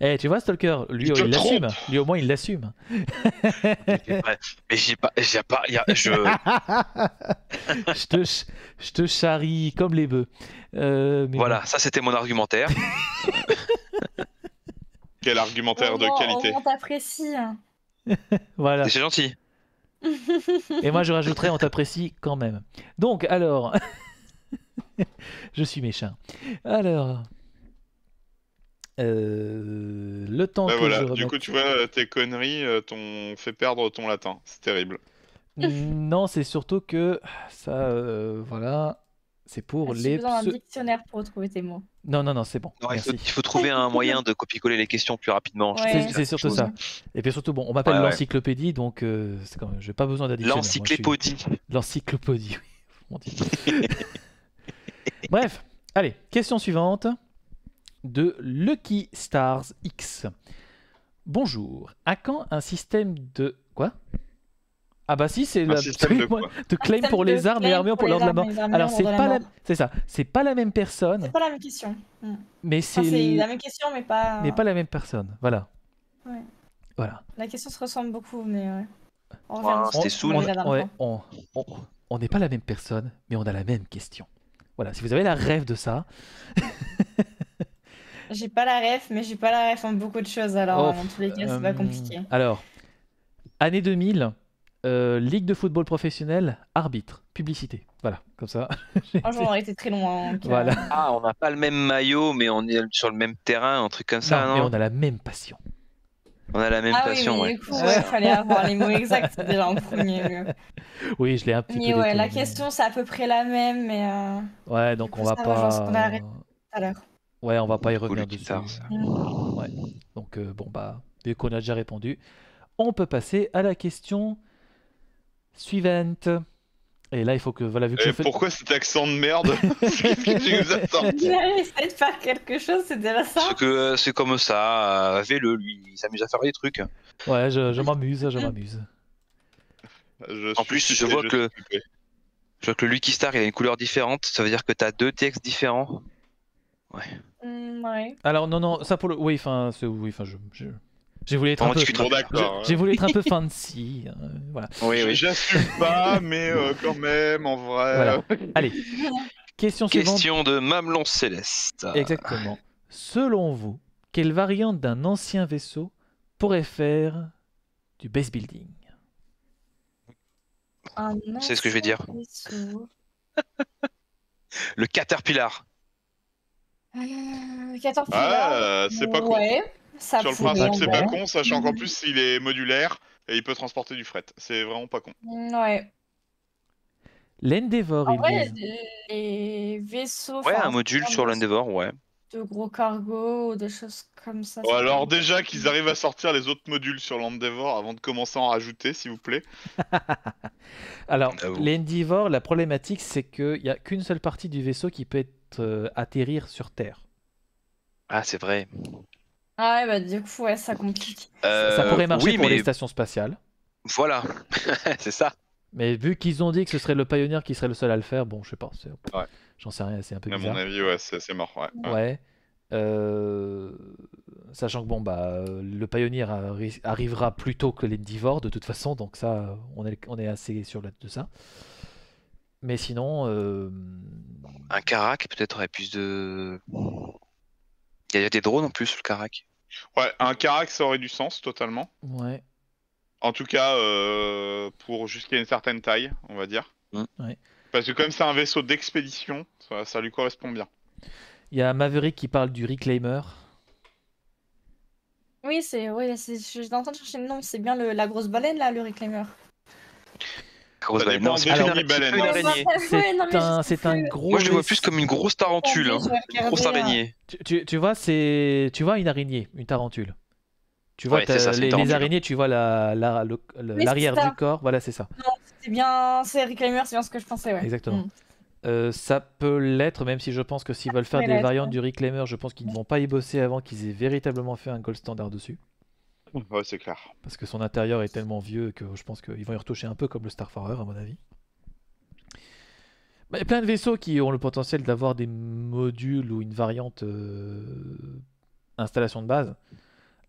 Eh, tu vois, Stalker, lui, il l'assume. Lui, au moins, il l'assume. Mais j'ai pas. J'ai pas y a, je... *laughs* je, te, charrie comme les bœufs. voilà, ça, c'était mon argumentaire. *laughs* Quel argumentaire de qualité. On t'apprécie. Hein. *laughs* voilà. C'est gentil. *laughs* Et moi, je rajouterais, on t'apprécie quand même. Donc, alors, *laughs* je suis méchant. Alors, euh, le temps bah que je Du coup, tu vois, tes conneries euh, t'ont fait perdre ton latin. C'est terrible. Non, c'est surtout que ça, euh, voilà. C'est pour les. besoin d'un dictionnaire pour retrouver tes mots. Non, non, non, c'est bon. Il, faut, trouver un moyen de copier-coller les questions plus rapidement. C'est, surtout ça. Et puis surtout, bon, on m'appelle l'encyclopédie, donc euh, n'ai j'ai pas besoin d'un dictionnaire. L'encyclopédie. L'encyclopédie, oui. *laughs* *laughs* Bref, allez, question suivante de Lucky Stars X. Bonjour, à quand un système de. Quoi ah bah si, c'est la... de, claim pour les armes et armures pour l'ordre de la mort. Alors c'est pas c'est ça, c'est pas la même personne. C'est pas la même question. Mm. Mais c'est la même question mais pas Mais pas la même personne, voilà. Voilà. La question se ressemble beaucoup mais ouais. On wow, oh, C'était On n'est pas la même personne, mais on a la même question. Voilà, si vous avez la rêve de ça. *laughs* j'ai pas la rêve, mais j'ai pas la rêve en beaucoup de choses, alors en oh, tous les cas, c'est pas euh, compliqué. Alors, année 2000, euh, Ligue de football professionnel, arbitre, publicité. Voilà, comme ça. Ah, j'en été très loin. voilà. Ah, on n'a pas le même maillot, mais on est sur le même terrain, un truc comme ça. Non, mais on a la même passion. On a la même ah passion, oui, ouais. Du coup, il fallait avoir les mots exacts déjà en premier lieu. *laughs* Oui, je l'ai un petit peu. Ouais, la question, c'est à peu près la même, mais. Euh, ouais, donc on va pas. on a Ouais, on va pas y revenir Du ça mm. ouais. Donc euh, bon bah, vu qu'on a déjà répondu, on peut passer à la question Suivante. Et là, il faut que. Voilà, vu que Pourquoi cet accent de merde *laughs* *laughs* Qu'est-ce de faire quelque chose, c'est Parce que euh, c'est comme ça, fais-le, euh, lui, il s'amuse à faire des trucs. Ouais, je m'amuse, je m'amuse. en plus, je vois, que, je vois que le Lucky Star, il a une couleur différente, ça veut dire que tu as deux textes différents. Ouais. Mm, ouais. Alors, non, non, ça pour le. Oui, enfin, c'est. Oui, enfin, je... J'ai voulu être un peu. Hein. J'ai voulu être un peu fancy. Euh, voilà. Oui, J'assume pas, mais euh, quand même, en vrai. Allez. Question, Question de Mamelon Céleste. Exactement. Selon vous, quelle variante d'un ancien vaisseau pourrait faire du base building C'est ce que je vais dire. Le caterpillar. Euh, caterpillar. Ah, c'est pas cool. Sur le principe, c'est pas con, sachant qu'en mm-hmm. plus, il est modulaire et il peut transporter du fret. C'est vraiment pas con. Mm, ouais. L'Endeavor, il les vaisseaux. Ouais, un module sur l'Endeavor, ouais. De gros cargos, des choses comme ça. alors déjà qu'ils arrivent à sortir les autres modules sur l'Endeavor avant de commencer à en rajouter, s'il vous plaît. *laughs* alors, ah l'Endeavor, la problématique, c'est qu'il n'y a qu'une seule partie du vaisseau qui peut euh, atterrir sur Terre. Ah, c'est vrai. Ah ouais, bah du coup, ouais, ça complique. Euh, ça pourrait marcher pour les stations spatiales. Voilà, *laughs* c'est ça. Mais vu qu'ils ont dit que ce serait le Pioneer qui serait le seul à le faire, bon, je sais pas. J'en sais rien, c'est un peu bizarre. À mon avis, ouais, c'est mort, ouais. Euh, sachant que bon, bah, le Pioneer arrivera plus tôt que les Divores de toute façon, donc ça, on est, on est assez sûr de ça. Mais sinon. Euh, un Karak peut-être aurait plus de. Il y a des drones en plus sur le Karak. Ouais, un Carac ça aurait du sens totalement. Ouais. En tout cas, euh, pour jusqu'à une certaine taille, on va dire. Mm. Ouais. Parce que comme c'est un vaisseau d'expédition, ça, lui correspond bien. Il y a Maverick qui parle du Reclaimer. Oui, c'est. oui, je en de chercher le nom. C'est bien la grosse baleine, là, le Reclaimer c'est C'est un, gros. Moi, je le vois plus comme une grosse tarentule. Une grosse araignée. Tu, vois, c'est, tu vois une araignée, une tarentule. Tu vois les, araignées, tu vois l'arrière du corps. Voilà, c'est ça. C'est bien, c'est Reclaimer, c'est bien ce que je pensais. Exactement. Mm. Euh, ça peut l'être, même si je pense que s'ils veulent faire des variantes du Reclaimer, je pense qu'ils ne vont pas y bosser avant qu'ils aient véritablement fait un gold standard dessus. Ouais, c'est clair. Parce que son intérieur est tellement vieux que je pense qu'ils vont y retoucher un peu comme le Starfarer, à mon avis. Bah, il y a plein de vaisseaux qui ont le potentiel d'avoir des modules ou une variante euh, installation de base.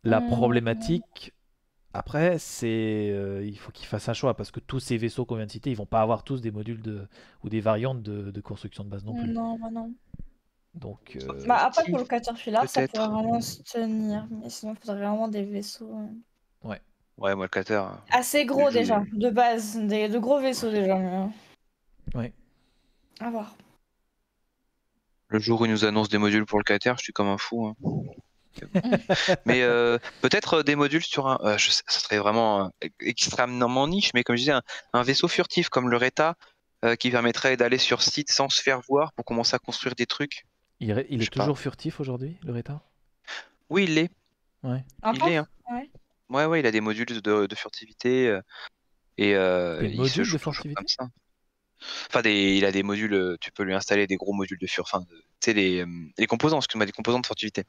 La mmh. problématique, après, c'est euh, il faut qu'ils fassent un choix parce que tous ces vaisseaux qu'on vient de citer, ils vont pas avoir tous des modules de, ou des variantes de, construction de base non plus. Non, non. Donc, euh, bah, à part pour le ça pourrait vraiment se tenir. Mais sinon, il faudrait vraiment des vaisseaux. Hein. Ouais. Ouais, moi, le Cater. Hein. Assez gros déjà, de base. Des, de gros vaisseaux déjà. Hein. Ouais. À voir. Le jour où ils nous annoncent des modules pour le Cater, je suis comme un fou. *laughs* *laughs* mais euh, peut-être euh, des modules sur un. Euh, ça serait vraiment extrêmement niche, mais comme je disais, un vaisseau furtif comme le Reta qui permettrait d'aller sur site sans se faire voir pour commencer à construire des trucs. Il, est toujours furtif aujourd'hui, le retard Oui, il l'est. Ouais. il hein. ouais. ouais. il a des modules de, furtivité. Euh, et euh, des modules de furtivité Enfin, il a des modules, euh, tu peux lui installer des gros modules de furtivité. Enfin, tu sais, les, les euh, composants, excuse-moi, des composants de furtivité.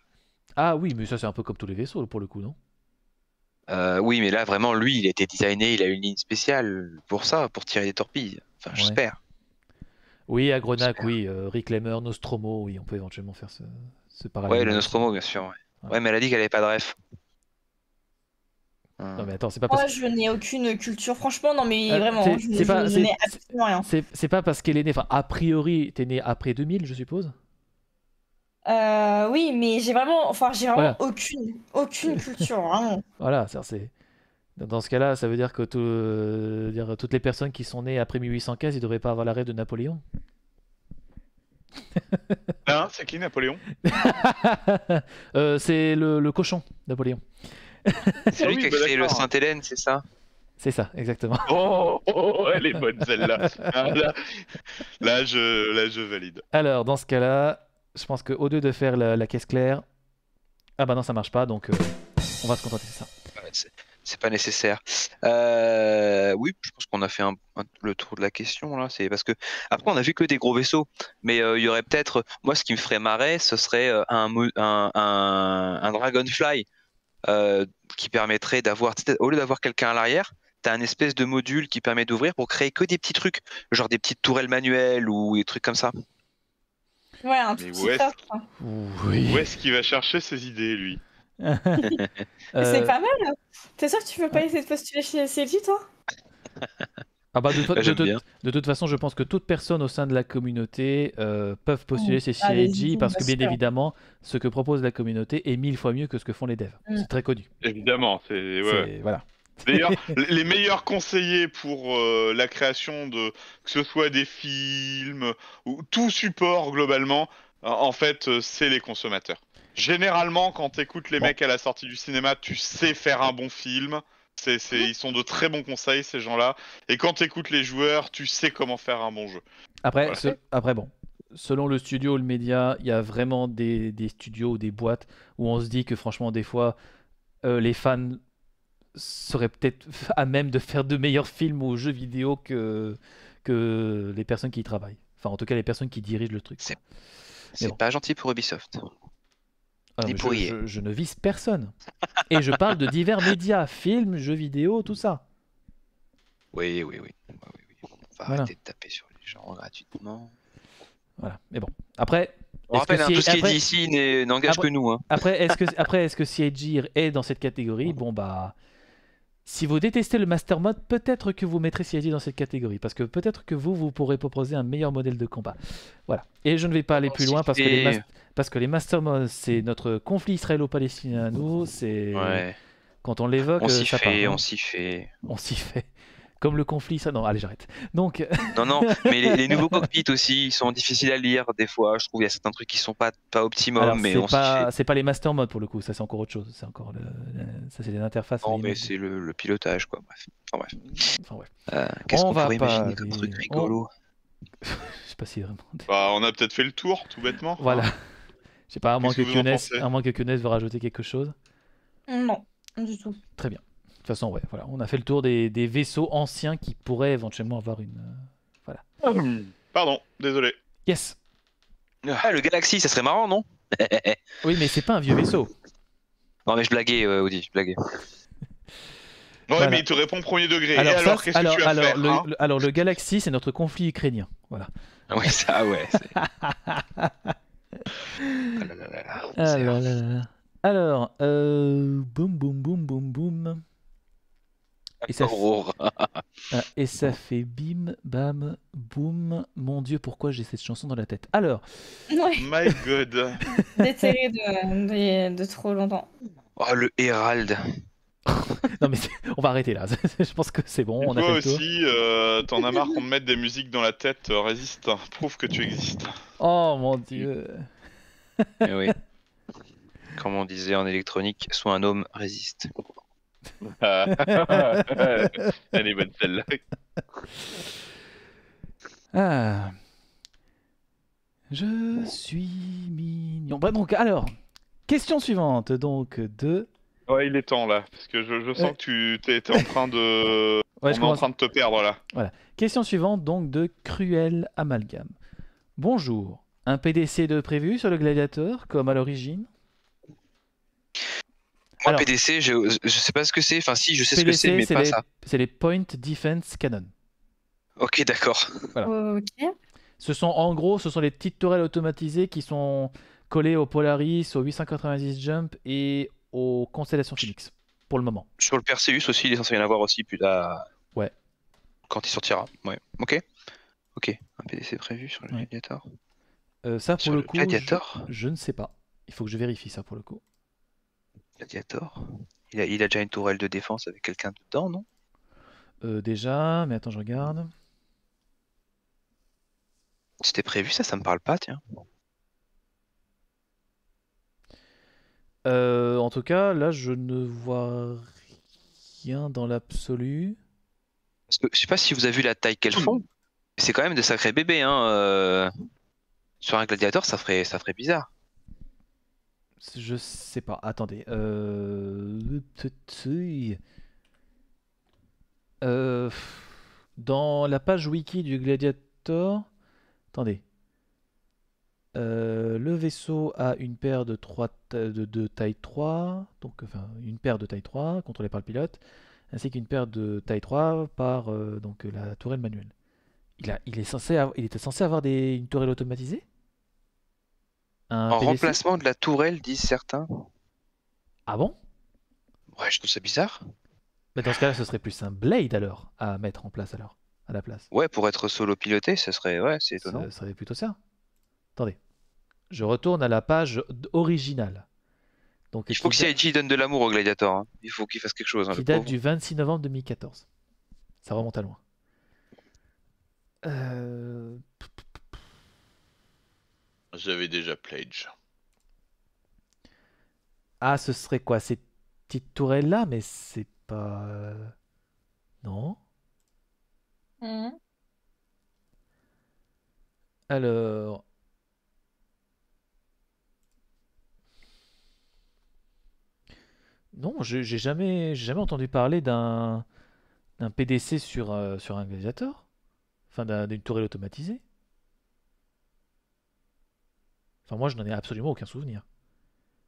Ah oui, mais ça, c'est un peu comme tous les vaisseaux pour le coup, non Oui, mais là, vraiment, lui, il a été designé, il a une ligne spéciale pour ça, pour tirer des torpilles. Enfin, j'espère. Oui, Agronac, oui. Euh, Rick Nostromo, oui, on peut éventuellement faire ce, parallèle. Oui, le Nostromo, bien sûr. Ouais, ouais. mais elle a dit qu'elle n'avait pas de ref. Non hmm. mais attends, c'est pas Moi, je n'ai aucune culture, franchement, non mais euh, vraiment, je, n'ai absolument rien. C'est pas parce qu'elle est née, enfin, a priori, t'es née après 2000, je suppose euh, Oui, mais j'ai vraiment, enfin, j'ai vraiment aucune, aucune culture, vraiment. *laughs* voilà, c'est... Dans ce cas-là, ça veut dire que euh, dire, toutes les personnes qui sont nées après 1815, ils ne devraient pas avoir l'arrêt de Napoléon Non, *laughs* hein, c'est qui Napoléon *laughs* euh, C'est le, cochon, Napoléon. *laughs* c'est lui ah qui a bah créé le saint hélène c'est ça c'est ça, exactement. Oh, oh, oh, elle est bonne celle-là. Ah, là, je, je valide. Alors, dans ce cas-là, je pense qu'au lieu de faire la, caisse claire, ah bah non, ça marche pas, donc euh, on va se contenter de ça. Ouais, c'est pas nécessaire. Euh, oui, je pense qu'on a fait un, le tour de la question là. C'est parce que après on a vu que des gros vaisseaux, mais euh, il y aurait peut-être moi ce qui me ferait marrer, ce serait euh, un un, un Dragonfly qui permettrait d'avoir au lieu d'avoir quelqu'un à l'arrière. T'as un espèce de module qui permet d'ouvrir pour créer que des petits trucs, genre des petites tourelles manuelles ou des trucs comme ça. Ouais, un petit oui. où est-ce qu'il va chercher ses idées, lui *laughs* c'est euh, pas mal. Hein. T'es sûr que tu veux pas essayer de postuler chez CIG toi ah bah, bah, de, toute façon, je pense que toute personne au sein de la communauté euh, peuvent postuler oh, chez ces CIG parce que bah, bien évidemment, ce que propose la communauté est mille fois mieux que ce que font les devs. Mm. C'est très connu. Évidemment, c'est voilà. D'ailleurs, *laughs* les meilleurs conseillers pour euh, la création de que ce soit des films ou tout support globalement, en fait, euh, c'est les consommateurs. Généralement, quand t'écoutes les mecs à la sortie du cinéma, tu sais faire un bon film. C'est, ils sont de très bons conseils, ces gens-là. Et quand t'écoutes les joueurs, tu sais comment faire un bon jeu. Après, après bon, selon le studio ou le média, il y a vraiment des, des studios ou des boîtes où on se dit que franchement, des fois, euh, les fans seraient peut-être *laughs* à même de faire de meilleurs films ou jeux vidéo que, que les personnes qui y travaillent. Enfin, en tout cas, les personnes qui dirigent le truc. C'est pas gentil pour Ubisoft. Ah, je, ne vise personne. Et je parle de divers médias, films, jeux vidéo, tout ça. Oui, oui, oui. On bah va arrêter de taper sur les gens gratuitement. Voilà, mais bon. Après, on hein, tout ce qui est ici n'engage que nous. Hein. Après, est-ce que, après, est que est dans cette catégorie Bon, bah, si vous détestez le master mode, peut-être que vous mettrez CID dans cette catégorie, parce que peut-être que vous, vous pourrez proposer un meilleur modèle de combat. Voilà. Et je ne vais pas aller plus loin parce que les, parce que les master modes, c'est notre conflit israélo-palestinien à nous, c'est... Quand on l'évoque, on on s'y fait. On s'y fait comme le conflit, ça non, allez j'arrête. Donc euh, *laughs* non non, mais les, nouveaux *laughs* cockpits aussi, ils sont difficiles à lire des fois. Je trouve qu'il y a certains trucs qui ne sont pas pas optimum, mais pas c'est pas les master mode pour le coup, ça c'est encore autre chose. C'est encore ça c'est les interfaces. Non mais c'est le, pilotage quoi. Bref. Enfin, bref. Euh, qu'est-ce qu'on pourrait pas imaginer comme truc rigolo on... *laughs* Je sais pas si vraiment. Bah, on a peut-être fait le tour tout bêtement. Voilà. Hein Je sais pas, à moins que, que à moins que veut rajouter quelque chose. Non, du tout. Très bien. De toute façon, ouais, voilà, on a fait le tour des, vaisseaux anciens qui pourraient éventuellement avoir une. Euh, voilà. Hmm, pardon, désolé. Yes. Ah, le Galaxy, ça serait marrant, non *laughs* Oui, mais c'est pas un vieux vaisseau. Non, mais je blaguais, euh, Audi, je blaguais. Non mais il te répond premier degré. Alors, alors qu'est-ce que tu hein? le, alors, le Galaxy, c'est notre conflit ukrainien. Voilà. Ah oui, ça, ouais. *laughs* Ah alors, euh, boum, boum, boum, boum, boum. Et ça, ah, fait... bim, bam, boum. Mon Dieu, pourquoi j'ai cette chanson dans la tête Alors. Ouais. My God. *laughs* Déterré de, de, trop longtemps. Oh, le Herald *laughs* non mais on va arrêter là. *laughs* Je pense que c'est bon. on toi aussi, euh, t'en as marre qu'on te mette des musiques dans la tête. Euh, résiste, hein, prouve que tu existes. Oh mon Dieu. Eh oui. Comme on disait en électronique, sois un homme, résiste. Ah. *laughs* Elle est bonne celle ah. Je suis mignon. Bon, bah, donc, alors, question suivante, donc, de... Ouais, il est temps, là, parce que je, sens que tu t es, en train de... ouais, je est en train de te perdre, là. Voilà. Question suivante, donc, de Cruel Amalgame. Bonjour. Un PDC de prévu sur le gladiateur, comme à l'origine moi, PDC, je ne sais pas ce que c'est. Enfin, si, je sais ce que c'est, mais pas ça. C'est les Point Defense Cannon. Ok, d'accord. Ce sont en gros, ce sont les petites tourelles automatisées qui sont collées au Polaris, au 890 Jump et aux Constellations Phoenix pour le moment. Sur le Perseus aussi, il est censé y en avoir aussi, plus tard, Ouais. Quand il sortira. Ouais. Ok. Ok. Un PDC prévu sur le Gladiator. Euh, ça, pour sur le coup, je, ne sais pas. Il faut que je vérifie ça pour le coup. Gladiator. Il a, déjà une tourelle de défense avec quelqu'un dedans, non euh, Déjà, mais attends, je regarde. C'était prévu, ça, ça me parle pas, tiens. Euh, en tout cas, là, je ne vois rien dans l'absolu. Je sais pas si vous avez vu la taille qu'elles font. C'est quand même de sacrés bébés, hein. Euh. Sur un gladiateur, ça ferait, ça ferait bizarre. Je sais pas. Attendez. Euh, euh, dans la page wiki du Gladiator. Attendez. Euh, le vaisseau a une paire de, 3 de, taille 3, donc enfin une paire de taille 3 contrôlée par le pilote, ainsi qu'une paire de taille 3 par donc, la tourelle manuelle. Il, il, est censé il était censé avoir une tourelle automatisée en remplacement de la tourelle, disent certains. Ah bon Ouais, je trouve ça bizarre. Mais dans ce cas-là, ce serait plus un blade alors à mettre en place alors, à la place. Ouais, pour être solo piloté, ce serait ouais, c'est étonnant. Ce serait plutôt ça. Attendez, je retourne à la page originale. Donc, il faut que CIG donne de l'amour au Gladiator. Hein. Il faut qu'il fasse quelque chose. Hein, date du 26 novembre 2014. Ça remonte à loin. Euh... J'avais déjà Pledge. Ah, ce serait quoi Ces petites tourelles là, mais c'est pas. Euh, non mhm. Alors. Non, j'ai jamais, jamais entendu parler d'un PDC sur, euh, sur un gladiateur. Enfin, d'une tourelle automatisée moi, je n'en ai absolument aucun souvenir.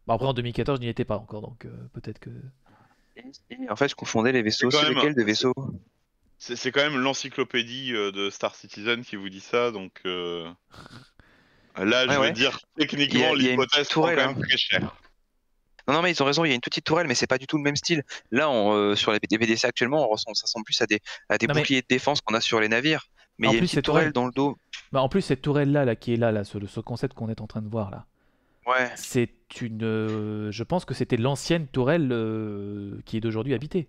Bah, après, en 2014, je n'y étais pas encore, donc euh, peut-être que. En fait, je confondais les vaisseaux. C'est lequel des vaisseaux C'est quand même l'encyclopédie euh, de Star Citizen qui vous dit ça, donc. Euh, là, je vais dire, techniquement, l'hypothèse est quand même hein. très cher. Non, mais ils ont raison, il y a une petite tourelle, mais c'est pas du tout le même style. Là, on, sur les BDC actuellement, on ressemble, ça ressemble plus à des, à des boucliers de défense qu'on a sur les navires. Mais en plus, tourelle, dans le dos. Bah, en plus, cette tourelle-là là, qui est là, là ce, concept qu'on est en train de voir là. Ouais. C'est une. Euh, je pense que c'était l'ancienne tourelle euh, qui est d'aujourd'hui habitée,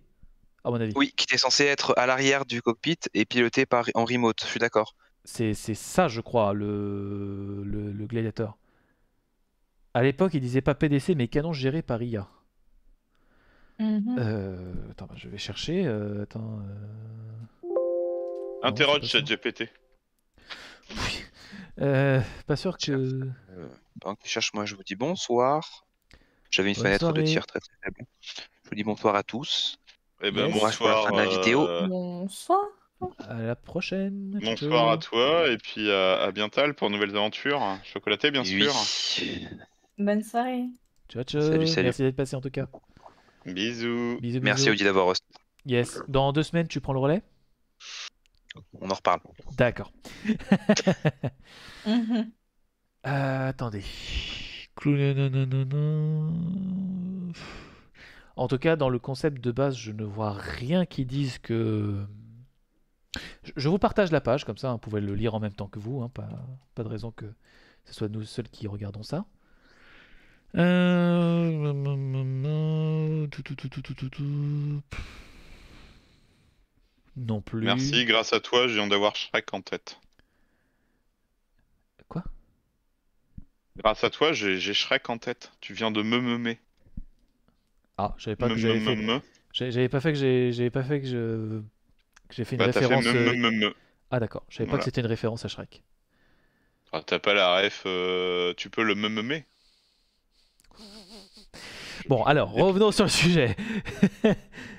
à mon avis. Oui, qui était censée être à l'arrière du cockpit et pilotée par, en remote, je suis d'accord. C'est ça, je crois, le, le, Gladiator. À l'époque, il disait pas PDC, mais canon géré par IA. Mm-hmm. Euh, attends, bah, je vais chercher. attends. Interroge ChatGPT. Oui. Euh, pas sûr que. Euh, tu tu moi je vous dis bonsoir. J'avais une fenêtre de tir très très faible. Je vous dis bonsoir à tous. Et eh ben bonsoir. Moi, je vidéo. Euh, bonsoir. À la prochaine. Bonsoir à toi et puis à, bientôt pour nouvelles aventures. Chocolaté, bien sûr. Bonne soirée. Ciao, ciao. Salut, salut. Merci d'être passé en tout cas. Bisous. Merci Audi d'avoir Yes. Dans deux semaines, tu prends le relais on en reparle. D'accord. *laughs* Mhm. Euh, attendez. En tout cas, dans le concept de base, je ne vois rien qui dise que. Je vous partage la page, comme ça, vous pouvez le lire en même temps que vous. Hein, pas, de raison que ce soit nous seuls qui regardons ça. Euh, non plus. Merci, grâce à toi, je viens d'avoir Shrek en tête. Quoi Grâce à toi, j'ai Shrek en tête. Tu viens de me me. Ah, j'avais pas, fait... pas, fait... que j'avais pas fait que j'ai fait une bah, référence. Euh, ah d'accord, j'avais pas que c'était une référence à Shrek. Ah, t'as pas la ref, euh, tu peux le mumer? Bon, alors revenons sur le sujet. *laughs*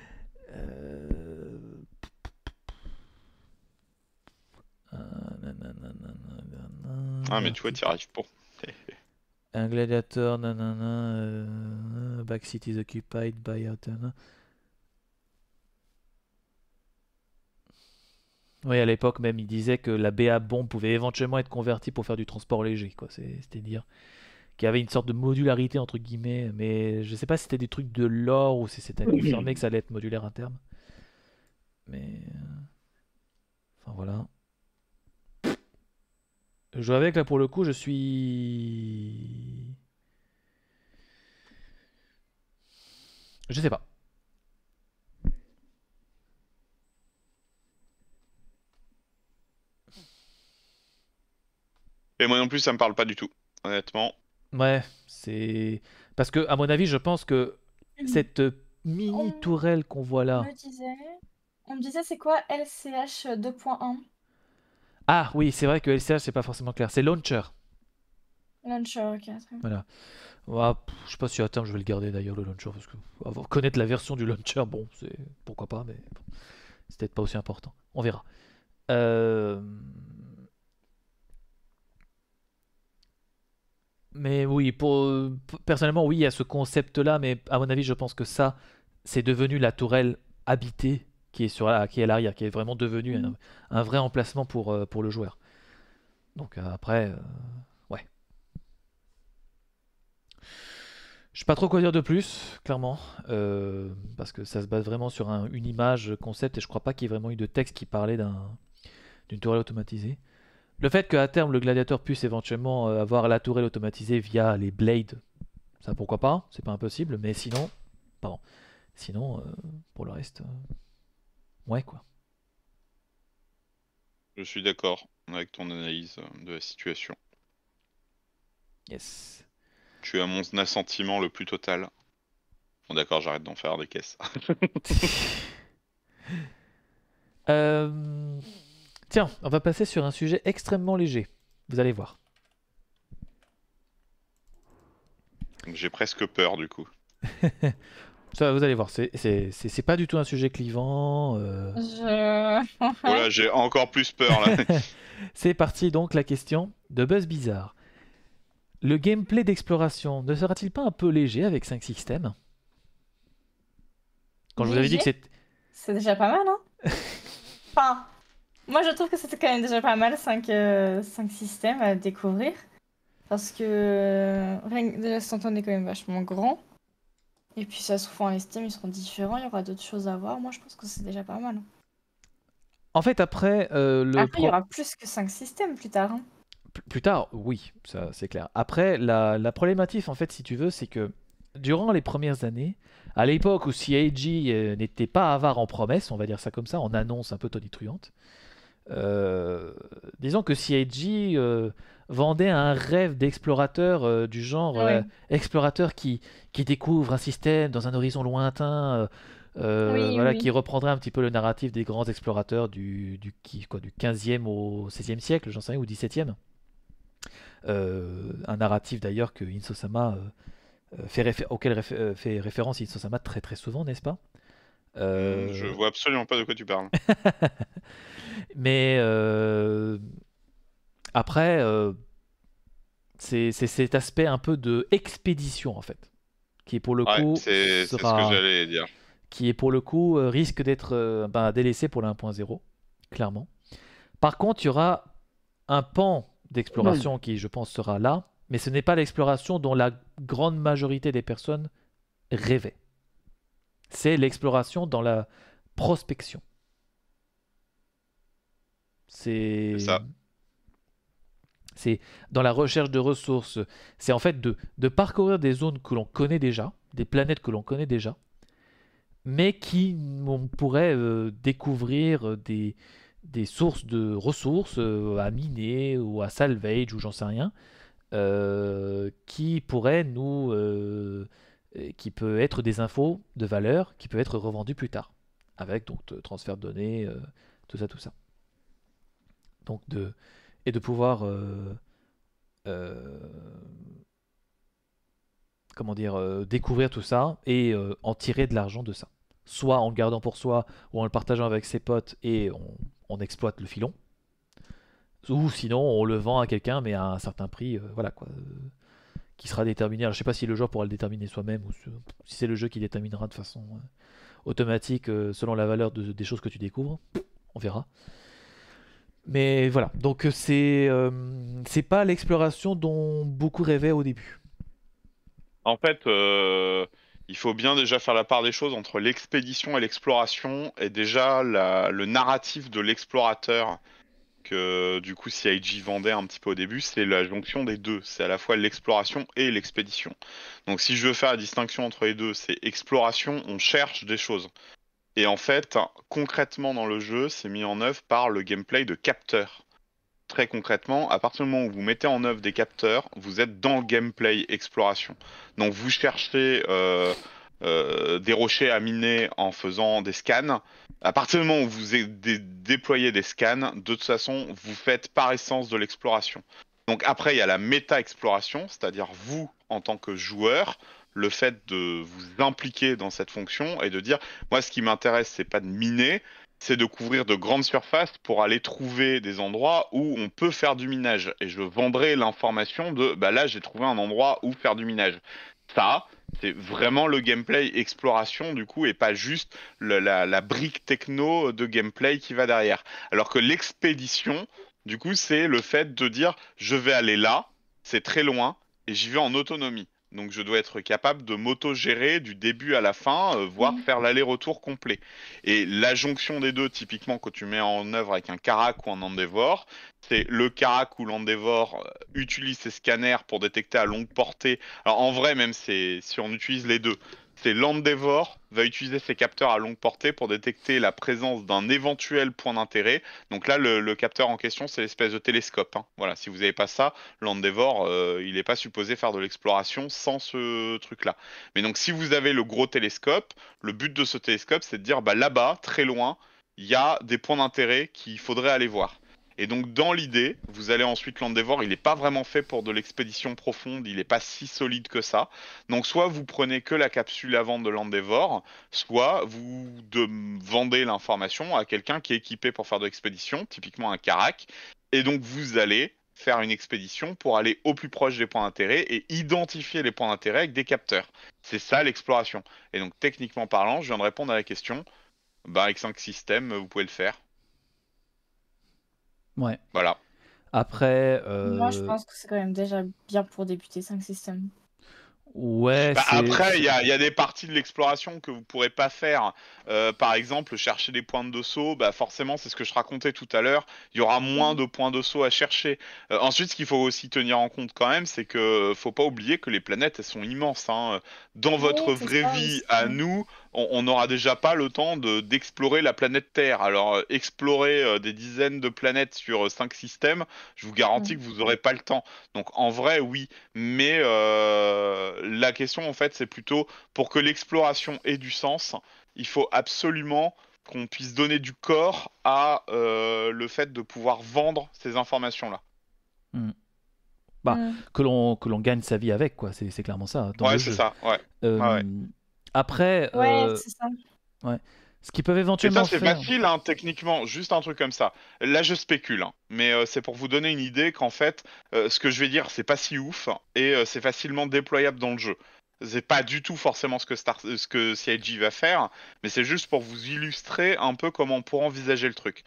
Ah, mais tu vois, tu arrives pour. *laughs* un gladiator, nanana. Euh, back is occupied by Autana Oui, à l'époque même, il disait que la BA bombe pouvait éventuellement être convertie pour faire du transport léger, quoi. C'est-à-dire qu'il y avait une sorte de modularité entre guillemets, mais je sais pas si c'était des trucs de l'or ou si c'était confirmé que ça allait être modulaire à terme. Mais euh, enfin voilà. Je joue avec, là pour le coup, je suis. Je sais pas. Et moi non plus, ça me parle pas du tout, honnêtement. Ouais, c'est. Parce que, à mon avis, je pense que cette mini tourelle qu'on voit là. On me disait c'est quoi LCH 2.1 ah oui, c'est vrai que LCH, c'est pas forcément clair. C'est launcher. Launcher, ok. Voilà. bien je sais pas si à terme je vais le garder d'ailleurs, le launcher, parce que connaître la version du launcher, bon, c'est pourquoi pas, mais bon, c'est peut-être pas aussi important. On verra. Euh, mais oui, pour, personnellement, oui, il y a ce concept-là, mais à mon avis, je pense que ça, c'est devenu la tourelle habitée qui est, sur qui est à l'arrière, qui est vraiment devenu un, mm. vrai emplacement euh, pour, le joueur. Donc euh, après, euh, ouais. Je sais pas trop quoi dire de plus, clairement, parce que ça se base vraiment sur une image concept et je crois pas qu'il y ait vraiment eu de texte qui parlait d'une tourelle automatisée. Le fait qu'à terme le gladiateur puisse éventuellement avoir la tourelle automatisée via les blades, ça pourquoi pas, c'est pas impossible, mais sinon, pardon, sinon pour le reste ouais, quoi. Je suis d'accord avec ton analyse euh, de la situation. Yes. Tu as mon assentiment le plus total. Bon, d'accord, j'arrête d'en faire des caisses. *laughs* *laughs* Euh, tiens, on va passer sur un sujet extrêmement léger. Vous allez voir. J'ai presque peur du coup. *laughs* vous allez voir, c'est pas du tout un sujet clivant. Euh. Oh j'ai encore plus peur *laughs* *laughs* c'est parti donc la question de Buzz Bizarre. Le gameplay d'exploration ne sera-t-il pas un peu léger avec 5 systèmes Quand je vous avais dit que c'est. C'est déjà pas mal, hein *laughs* Enfin, moi je trouve que c'était quand même déjà pas mal 5, euh, systèmes à découvrir. Parce que. Euh, rien de est quand même vachement grand. Et puis ça se trouve, les systèmes, ils seront différents, il y aura d'autres choses à voir. Moi, je pense que c'est déjà pas mal. Hein. En fait, après... Euh, après, il y aura plus que 5 systèmes plus tard. Hein. Plus tard, oui, ça c'est clair. Après, la, problématique, en fait, si tu veux, c'est que durant les premières années, à l'époque où CIG euh, n'était pas avare en promesses, on va dire ça comme ça, en annonce un peu tonitruante, euh, disons que CIG vendait un rêve d'explorateur euh, du genre ah euh, explorateur qui, qui découvre un système dans un horizon lointain, euh, voilà, qui reprendrait un petit peu le narratif des grands explorateurs du, du, qui, quoi, du 15e au 16e siècle, j'en sais rien, ou 17e. un narratif d'ailleurs que Insosama fait auquel fait référence Insosama très très souvent, n'est-ce pas Je vois absolument pas de quoi tu parles. *laughs* Mais après, euh, c'est cet aspect un peu de expédition en fait, qui est pour le coup c'est ce que j'allais dire, qui est pour le coup euh, risque d'être euh, ben, délaissé pour la 1.0, clairement. Par contre, il y aura un pan d'exploration qui, je pense, sera là, mais ce n'est pas l'exploration dont la grande majorité des personnes rêvaient. C'est l'exploration dans la prospection. C'est ça c'est dans la recherche de ressources, c'est en fait de, parcourir des zones que l'on connaît déjà, des planètes que l'on connaît déjà, mais qui on pourrait euh, découvrir des, sources de ressources euh, à miner ou à salvage ou j'en sais rien, euh, qui pourraient nous... qui peut être des infos de valeur qui peut être revendues plus tard, avec donc transfert de données, tout ça, tout ça. Donc de et de pouvoir euh, euh, comment dire euh, découvrir tout ça et en tirer de l'argent de ça soit en le gardant pour soi ou en le partageant avec ses potes et on, exploite le filon ou sinon on le vend à quelqu'un mais à un certain prix voilà quoi qui sera déterminé alors je sais pas si le joueur pourra le déterminer soi-même ou si c'est le jeu qui déterminera de façon automatique selon la valeur des choses que tu découvres on verra mais voilà, donc euh, euh, c'est pas l'exploration dont beaucoup rêvaient au début. En fait, euh, il faut bien déjà faire la part des choses entre l'expédition et l'exploration, et déjà le narratif de l'explorateur que du coup CIG vendait un petit peu au début, c'est la jonction des deux. C'est à la fois l'exploration et l'expédition. Donc si je veux faire la distinction entre les deux, c'est exploration, on cherche des choses. Et en fait, concrètement dans le jeu, c'est mis en œuvre par le gameplay de capteurs. Très concrètement, à partir du moment où vous mettez en œuvre des capteurs, vous êtes dans le gameplay exploration. Donc vous cherchez euh, euh, des rochers à miner en faisant des scans. À partir du moment où vous déployez des scans, de toute façon, vous faites par essence de l'exploration. Donc après, il y a la méta-exploration, c'est-à-dire vous, en tant que joueur, le fait de vous impliquer dans cette fonction et de dire moi ce qui m'intéresse c'est pas de miner c'est de couvrir de grandes surfaces pour aller trouver des endroits où on peut faire du minage et je vendrai l'information de bah là j'ai trouvé un endroit où faire du minage ça c'est vraiment le gameplay exploration du coup et pas juste la, la brique techno de gameplay qui va derrière alors que l'expédition du coup c'est le fait de dire je vais aller là c'est très loin et j'y vais en autonomie donc je dois être capable de m'auto-gérer du début à la fin, euh, voire mhm. faire l'aller-retour complet. Et la jonction des deux, typiquement quand tu mets en œuvre avec un CARAC ou un Endeavor, c'est le Karak ou l'Endeavor euh, utilise ses scanners pour détecter à longue portée. Alors en vrai même, si on utilise les deux, c'est va utiliser ses capteurs à longue portée pour détecter la présence d'un éventuel point d'intérêt. Donc là, le, capteur en question, c'est l'espèce de télescope. Hein. Voilà, si vous n'avez pas ça, l'Endeavor, euh, il n'est pas supposé faire de l'exploration sans ce truc-là. Mais donc, si vous avez le gros télescope, le but de ce télescope, c'est de dire, bah, là-bas, très loin, il y a des points d'intérêt qu'il faudrait aller voir. Et donc, dans l'idée, vous allez ensuite l'Endeavor, il n'est pas vraiment fait pour de l'expédition profonde, il n'est pas si solide que ça. Donc, soit vous prenez que la capsule avant de l'Endeavor, soit vous vendez l'information à quelqu'un qui est équipé pour faire de l'expédition, typiquement un carac Et donc, vous allez faire une expédition pour aller au plus proche des points d'intérêt et identifier les points d'intérêt avec des capteurs. C'est ça l'exploration. Et donc, techniquement parlant, je viens de répondre à la question. Bah, avec 5 systèmes, vous pouvez le faire. Ouais. Voilà. Après. Euh, Moi, je pense que c'est quand même déjà bien pour débuter 5 systèmes. Ouais. Bah, après, il y a, des parties de l'exploration que vous pourrez pas faire. Euh, par exemple, chercher des points de saut, bah forcément, c'est ce que je racontais tout à l'heure. Il y aura moins mm. de points de saut à chercher. Euh, ensuite, ce qu'il faut aussi tenir en compte quand même, c'est que faut pas oublier que les planètes elles sont immenses. Hein dans votre vraie vie à nous, on n'aura déjà pas le temps d'explorer la planète Terre. Alors, euh, explorer euh, des dizaines de planètes sur euh, cinq systèmes, je vous garantis que vous n'aurez pas le temps. Donc, en vrai, oui. Mais la question, en fait, c'est plutôt pour que l'exploration ait du sens, il faut absolument qu'on puisse donner du corps à le fait de pouvoir vendre ces informations-là. Hmm. Bah, que l'on gagne sa vie avec quoi. C'est, clairement ça. ouais, c'est ça. Après. Ce qu'ils peuvent éventuellement faire... c'est facile, hein, techniquement, juste un truc comme ça. Là, je spécule, hein. mais euh, c'est pour vous donner une idée qu'en fait, euh, ce que je vais dire, c'est pas si ouf et euh, c'est facilement déployable dans le jeu. C'est pas du tout forcément ce que, Star... ce que CIG va faire, mais c'est juste pour vous illustrer un peu comment on pourrait envisager le truc.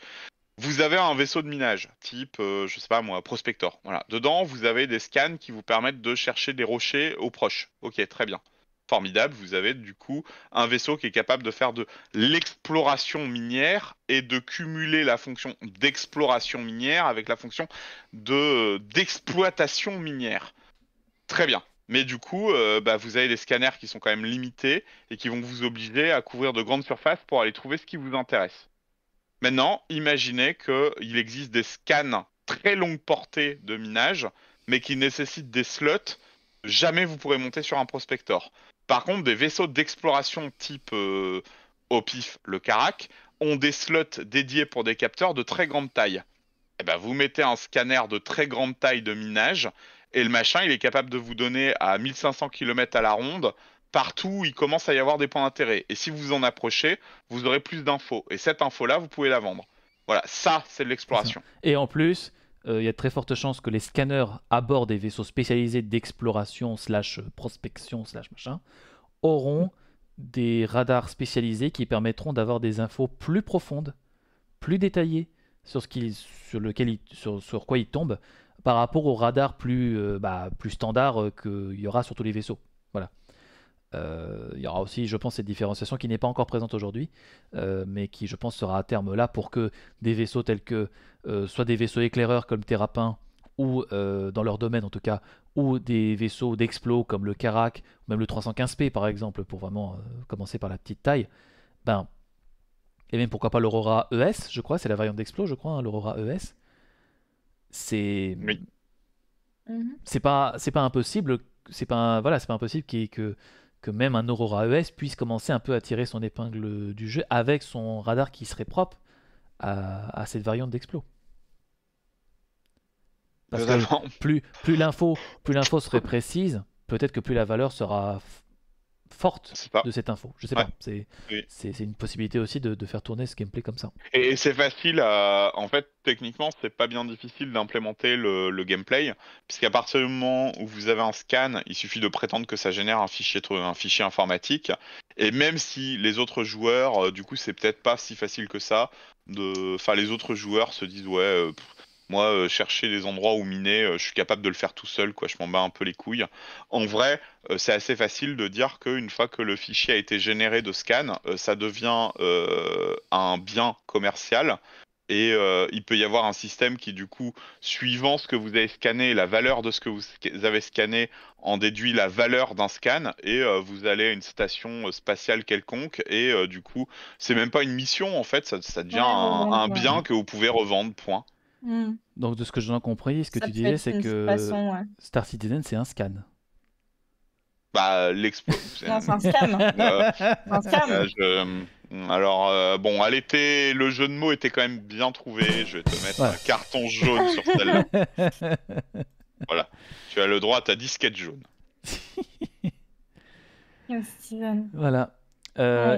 Vous avez un vaisseau de minage, type, euh, je sais pas moi, prospector. Voilà. Dedans, vous avez des scans qui vous permettent de chercher des rochers au proche. Ok, très bien. Formidable, vous avez du coup un vaisseau qui est capable de faire de l'exploration minière et de cumuler la fonction d'exploration minière avec la fonction de euh, d'exploitation minière. Très bien. Mais du coup, euh, bah, vous avez des scanners qui sont quand même limités et qui vont vous obliger à couvrir de grandes surfaces pour aller trouver ce qui vous intéresse. Maintenant, imaginez qu'il existe des scans très longue portée de minage, mais qui nécessitent des slots. Jamais vous pourrez monter sur un prospector. Par contre, des vaisseaux d'exploration type euh, OPIF, au pif le Carac ont des slots dédiés pour des capteurs de très grande taille. Eh bien, vous mettez un scanner de très grande taille de minage et le machin, il est capable de vous donner à 1500 km à la ronde partout il commence à y avoir des points d'intérêt. Et si vous vous en approchez, vous aurez plus d'infos. Et cette info-là, vous pouvez la vendre. Voilà, ça, c'est de l'exploration. Et en plus, euh, il y a de très fortes chances que les scanners à bord des vaisseaux spécialisés d'exploration slash prospection slash machin auront des radars spécialisés qui permettront d'avoir des infos plus profondes, plus détaillées sur, ce qui, sur, lequel il, sur, quoi ils tombent par rapport aux radars plus, euh, bah, plus standards euh, qu'il y aura sur tous les vaisseaux. Voilà. Euh, il y aura aussi, je pense, cette différenciation qui n'est pas encore présente aujourd'hui, euh, mais qui, je pense, sera à terme là pour que des vaisseaux tels que euh, soit des vaisseaux éclaireurs comme Terrapin, ou dans leur domaine en tout cas, ou des vaisseaux d'explo comme le Karak, ou même le 315P par exemple, pour vraiment commencer par la petite taille, ben, et même pourquoi pas l'Aurora ES, je crois, c'est la variante d'explo, je crois, hein, l'Aurora ES. C'est. Mhm. C'est pas, c'est pas impossible, c'est pas, voilà, c'est pas impossible que que même un Aurora ES puisse commencer un peu à tirer son épingle du jeu avec son radar qui serait propre à, cette variante d'Explo. Parce que plus l'info serait précise, peut-être que plus la valeur sera forte de cette info. Je sais pas. C'est une possibilité aussi de, faire tourner ce gameplay comme ça. Et, c'est facile En fait, techniquement, c'est pas bien difficile d'implémenter le, gameplay, puisqu'à partir du moment où vous avez un scan, il suffit de prétendre que ça génère un fichier, un fichier informatique. Et même si les autres joueurs, euh, du coup, c'est peut-être pas si facile que ça. De... Enfin, les autres joueurs se disent ouais, euh, pff, moi, euh, chercher des endroits où miner, euh, je suis capable de le faire tout seul, quoi. Je m'en bats un peu les couilles. En vrai, euh, c'est assez facile de dire qu'une fois que le fichier a été généré de scan, ça devient un bien commercial. Et il peut y avoir un système qui, du coup, suivant ce que vous avez scanné, la valeur de ce que vous avez scanné, en déduit la valeur d'un scan. Et vous allez à une station spatiale quelconque. Et du coup, c'est même pas une mission, en fait. Ça, devient un, bien que vous pouvez revendre, point. Hmm. Donc, de ce que j'en ai compris, ce que tu disais, c'est que Star Citizen, c'est un scan. Bah, l'expo. c'est un scan *laughs* euh, un euh, hmm, Alors, euh, bon, à l'été, le jeu de mots était quand même bien trouvé. Je vais te mettre un carton jaune sur celle-là. *laughs* voilà. Tu as le droit à ta disquette jaune. *laughs* voilà.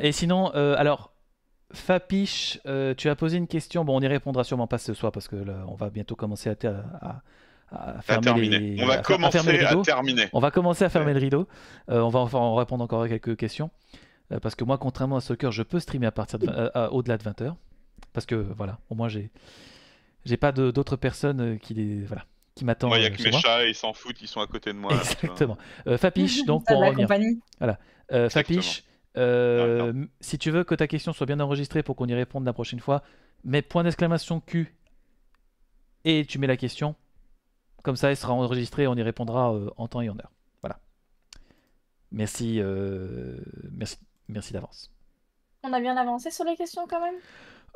Et sinon, alors, Fapiche, euh, tu as posé une question. Bon, on y répondra sûrement pas ce soir parce que on va bientôt commencer à, à, terminer. on va commencer fermer à terminer. On va commencer à fermer le rideau. Euh, on va enfin en répondre encore à quelques questions. Euh, parce que moi, contrairement à Soccer, je peux streamer à partir au-delà de 20h. Parce que voilà, au moins j'ai j'ai pas d'autres personnes qui les voilà qui m'attendent. il y a que mes chats, ils s'en foutent, ils sont à côté de moi. Exactement. Fapiche, *laughs* donc pour Fapiche. Euh, si tu veux que ta question soit bien enregistrée pour qu'on y réponde la prochaine fois, mets point d'exclamation Q et tu mets la question. Comme ça, elle sera enregistrée et on y répondra euh, en temps et en heure. Voilà. Merci, euh, merci, merci d'avance. On a bien avancé sur les questions quand même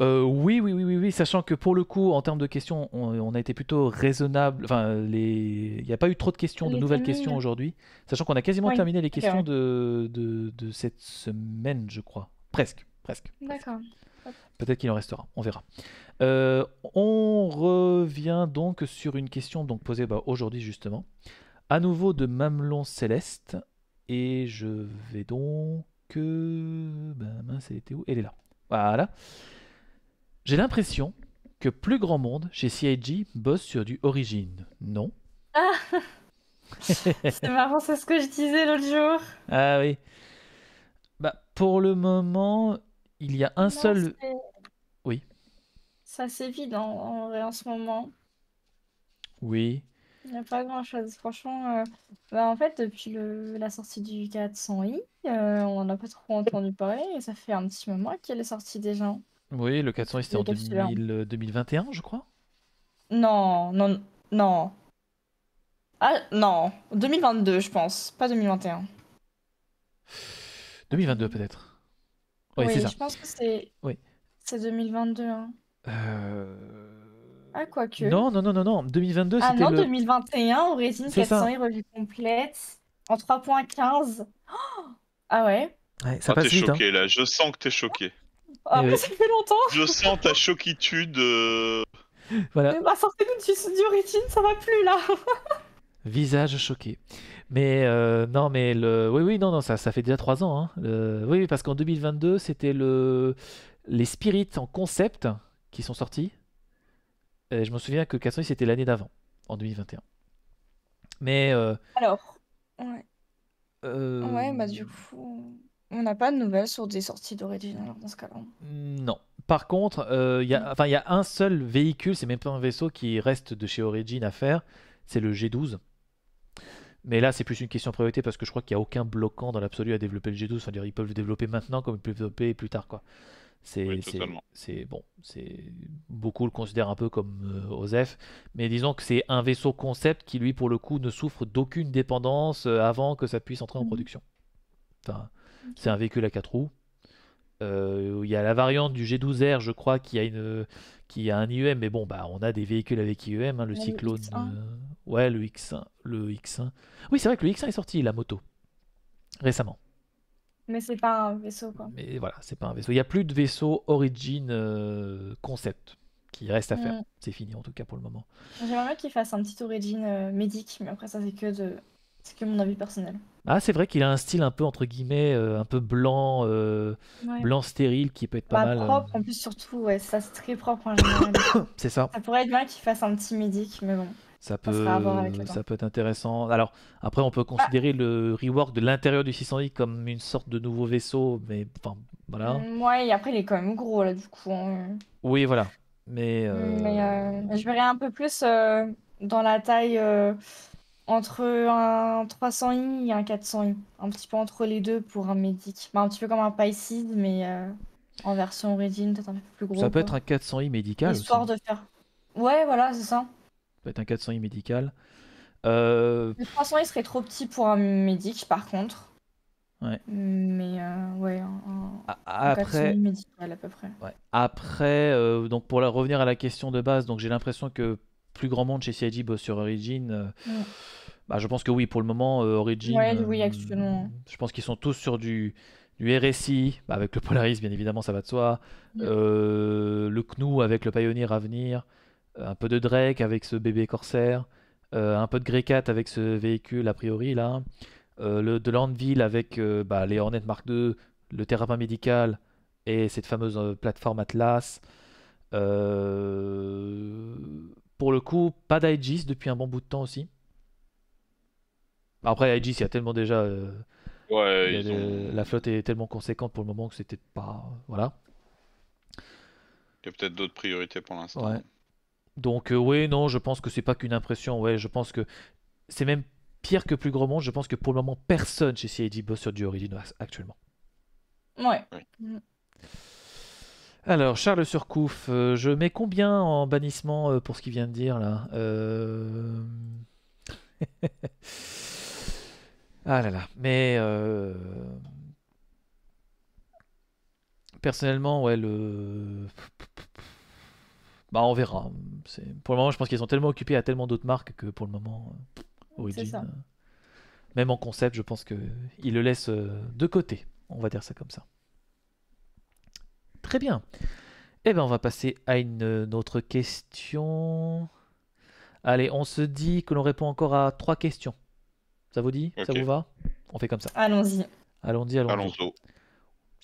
euh, oui, oui, oui, oui, sachant que pour le coup, en termes de questions, on, a été plutôt raisonnable. Enfin, il n'y a pas eu trop de questions, de nouvelles questions aujourd'hui. Sachant qu'on a quasiment terminé les questions de, cette semaine, je crois. Presque, presque. D'accord. Peut-être qu'il en restera, on verra. Euh, on revient donc sur une question donc posée bah, aujourd'hui justement, à nouveau de Mamelon Céleste, et je vais donc... Ben, mince, elle était où Elle est là. Voilà. J'ai l'impression que plus grand monde chez CIG bosse sur du Origin, non ah C'est marrant, c'est ce que je disais l'autre jour. Ah oui. Bah, pour le moment, il y a un seul. Oui. Ça s'évide en, en en ce moment. Oui. Il n'y a pas grand chose. Franchement, euh, bah en fait, depuis la sortie du 400i, euh, on n'a a pas trop entendu parler et ça fait un petit moment qu'elle est sortie déjà. Oui, le 400 c'était en euh, 2021, je crois. Non, non, non. Ah, non. 2022, je pense. Pas 2021. 2022, peut-être. oui, c'est ça. je pense que c'est. Oui. C'est 2022. Hein. Euh. Ah, quoique. Non, non, non, non, non. 2022, ah, c'était. Ah non, 2021, au résine 400 il revue complète en 3.15. ah ouais. ouais ça ah, t'es hein. choqué là, je sens que t'es choqué. Ah, eh ça fait longtemps. Je sens ta choquitude. Euh. Voilà. Bah, sortez-nous du, du ça va plus là. *laughs* Visage choqué. Mais euh, non, mais le. Oui, oui, non, non, ça, ça fait déjà trois ans. Hein. Oui, parce qu'en 2022, c'était le... les Spirits en concept qui sont sortis. je me souviens que Catherine, c'était l'année d'avant, en 2021. Mais. Euh, Alors. Ouais. Ouais, bah du coup. On n'a pas de nouvelles sur des sorties d'origine alors dans ce cas-là. Mm, non. Par contre, euh, mm. enfin, il y a un seul véhicule, c'est même pas un vaisseau qui reste de chez Origin à faire, c'est le G12. Mais là, c'est plus une question de priorité parce que je crois qu'il n'y a aucun bloquant dans l'absolu à développer le G12. C'est-à-dire, ils peuvent le développer maintenant comme ils peuvent le développer plus tard. quoi. C'est oui, bon, c'est beaucoup le considèrent un peu comme euh, OZEF. mais disons que c'est un vaisseau concept qui lui pour le coup ne souffre d'aucune dépendance euh, avant que ça puisse entrer en mm. production. Enfin, c'est un véhicule à 4 roues. Euh, il y a la variante du G12R, je crois, qui a, une, qui a un IEM, mais bon, bah, on a des véhicules avec IEM, hein, le Cyclone. Euh, ouais, le X1, le x Oui, c'est vrai que le X1 est sorti, la moto, récemment. Mais c'est pas un vaisseau, quoi. Mais voilà, c'est pas un vaisseau. Il n'y a plus de vaisseau Origin euh, concept qui reste à faire. Mm. C'est fini, en tout cas, pour le moment. J'aimerais bien qu'il fasse un petit Origin médic, mais après, ça, c'est que, de... que mon avis personnel. Ah, c'est vrai qu'il a un style un peu entre guillemets, euh, un peu blanc, euh, blanc stérile qui peut être pas, bah, mal. Euh. propre, en plus surtout, ouais, ça c'est très propre en général. *coughs* c'est ça. Ça pourrait être bien qu'il fasse un petit médic, mais bon. Ça peut, ça peut être intéressant. Alors, après, on peut ah. considérer le rework de l'intérieur du 610 comme une sorte de nouveau vaisseau, mais enfin, voilà. Mm, ouais, et après, il est quand même gros, là, du coup. Hein. Oui, voilà. Mais. Mm, mais je verrais un peu plus dans la taille entre un 300i et un 400i. Un petit peu entre les deux pour un médic. un petit peu comme un Pisces, mais euh, en version origin peut-être un peu plus gros. Ça peut être un 400i médical. Histoire aussi. de faire. Ouais, voilà, c'est ça. Ça peut être un 400i médical. Euh, Le 300i serait trop petit pour un médic, par contre. Ouais. Mais euh, ouais, un, après, médical à peu près. Après, donc pour la, revenir à la question de base, donc j'ai l'impression que plus grand monde chez CIG bosse sur Origin. Euh, bah, je pense que oui, pour le moment, euh, Origin. oui, euh, Je pense qu'ils sont tous sur du, du RSI, bah, avec le Polaris, bien évidemment, ça va de soi. le CNU avec le Pioneer à venir. Un peu de Drake avec ce bébé Corsair. un peu de Greycat avec ce véhicule, a priori, là. le, de Landville avec bah, les Hornet Mark II, le Terrapin médical et cette fameuse plateforme Atlas. Euh pour le coup, pas d'Aegis depuis un bon bout de temps aussi. Après, Aegis, il y a tellement déjà. Euh, la flotte est tellement conséquente pour le moment que c'était pas. Voilà. Il y a peut-être d'autres priorités pour l'instant. Donc, euh, oui, non, je pense que c'est pas qu'une impression. Ouais, je pense que c'est même pire que plus gros monde. Je pense que pour le moment, personne chez CID bosse sur du Origin actuellement. Ouais. Mm. Alors, Charles Surcouf, euh, je mets combien en bannissement euh, pour ce qu'il vient de dire là euh *laughs* Ah là là, mais personnellement, ouais, le. *laughs* Bah, on verra. Pour le moment, je pense qu'ils sont tellement occupés à tellement d'autres marques que pour le moment, Origin, même en concept, je pense qu'ils le laissent de côté. On va dire ça comme ça. Très bien. Eh bien, on va passer à une, euh, autre question. Allez, on se dit que l'on répond encore à trois questions. Ça vous dit Ça vous va On fait comme ça. Allons-y. Allons-y, allons-y. Allons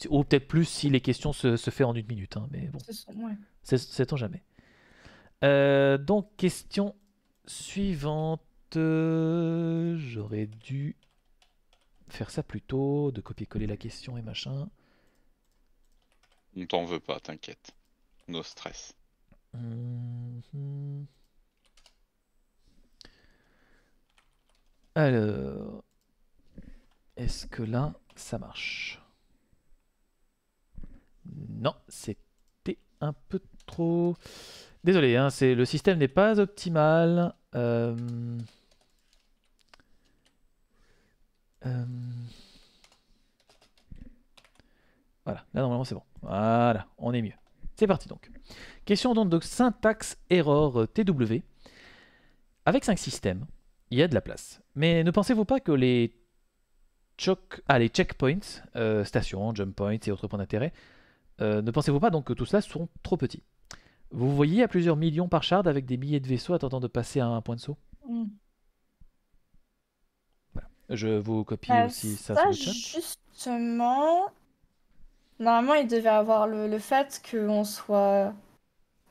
Ou peut-être plus si les questions se, font en une minute. Hein, mais bon. C'est jamais. Euh, donc, question suivante. Euh, j'aurais dû faire ça plus tôt, de copier-coller la question et machin. On t'en veut pas, t'inquiète. No stress. Euh, alors, est-ce que là, ça marche Non, c'était un peu trop... Désolé, hein, le système n'est pas optimal. Euh, euh, voilà, là normalement c'est bon. Voilà, on est mieux. C'est parti donc. Question donc de syntaxe error euh, TW. Avec 5 systèmes, il y a de la place. Mais ne pensez-vous pas que les, ah, les checkpoints, euh, stations, jump points et autres points d'intérêt, euh, ne pensez-vous pas donc que tout cela sont trop petits Vous voyez à plusieurs millions par shard avec des billets de vaisseaux attendant de passer à un point de saut mm. Je vous copie bah, aussi ça, ça Justement, Normalement, il devait avoir le, fait qu'on soit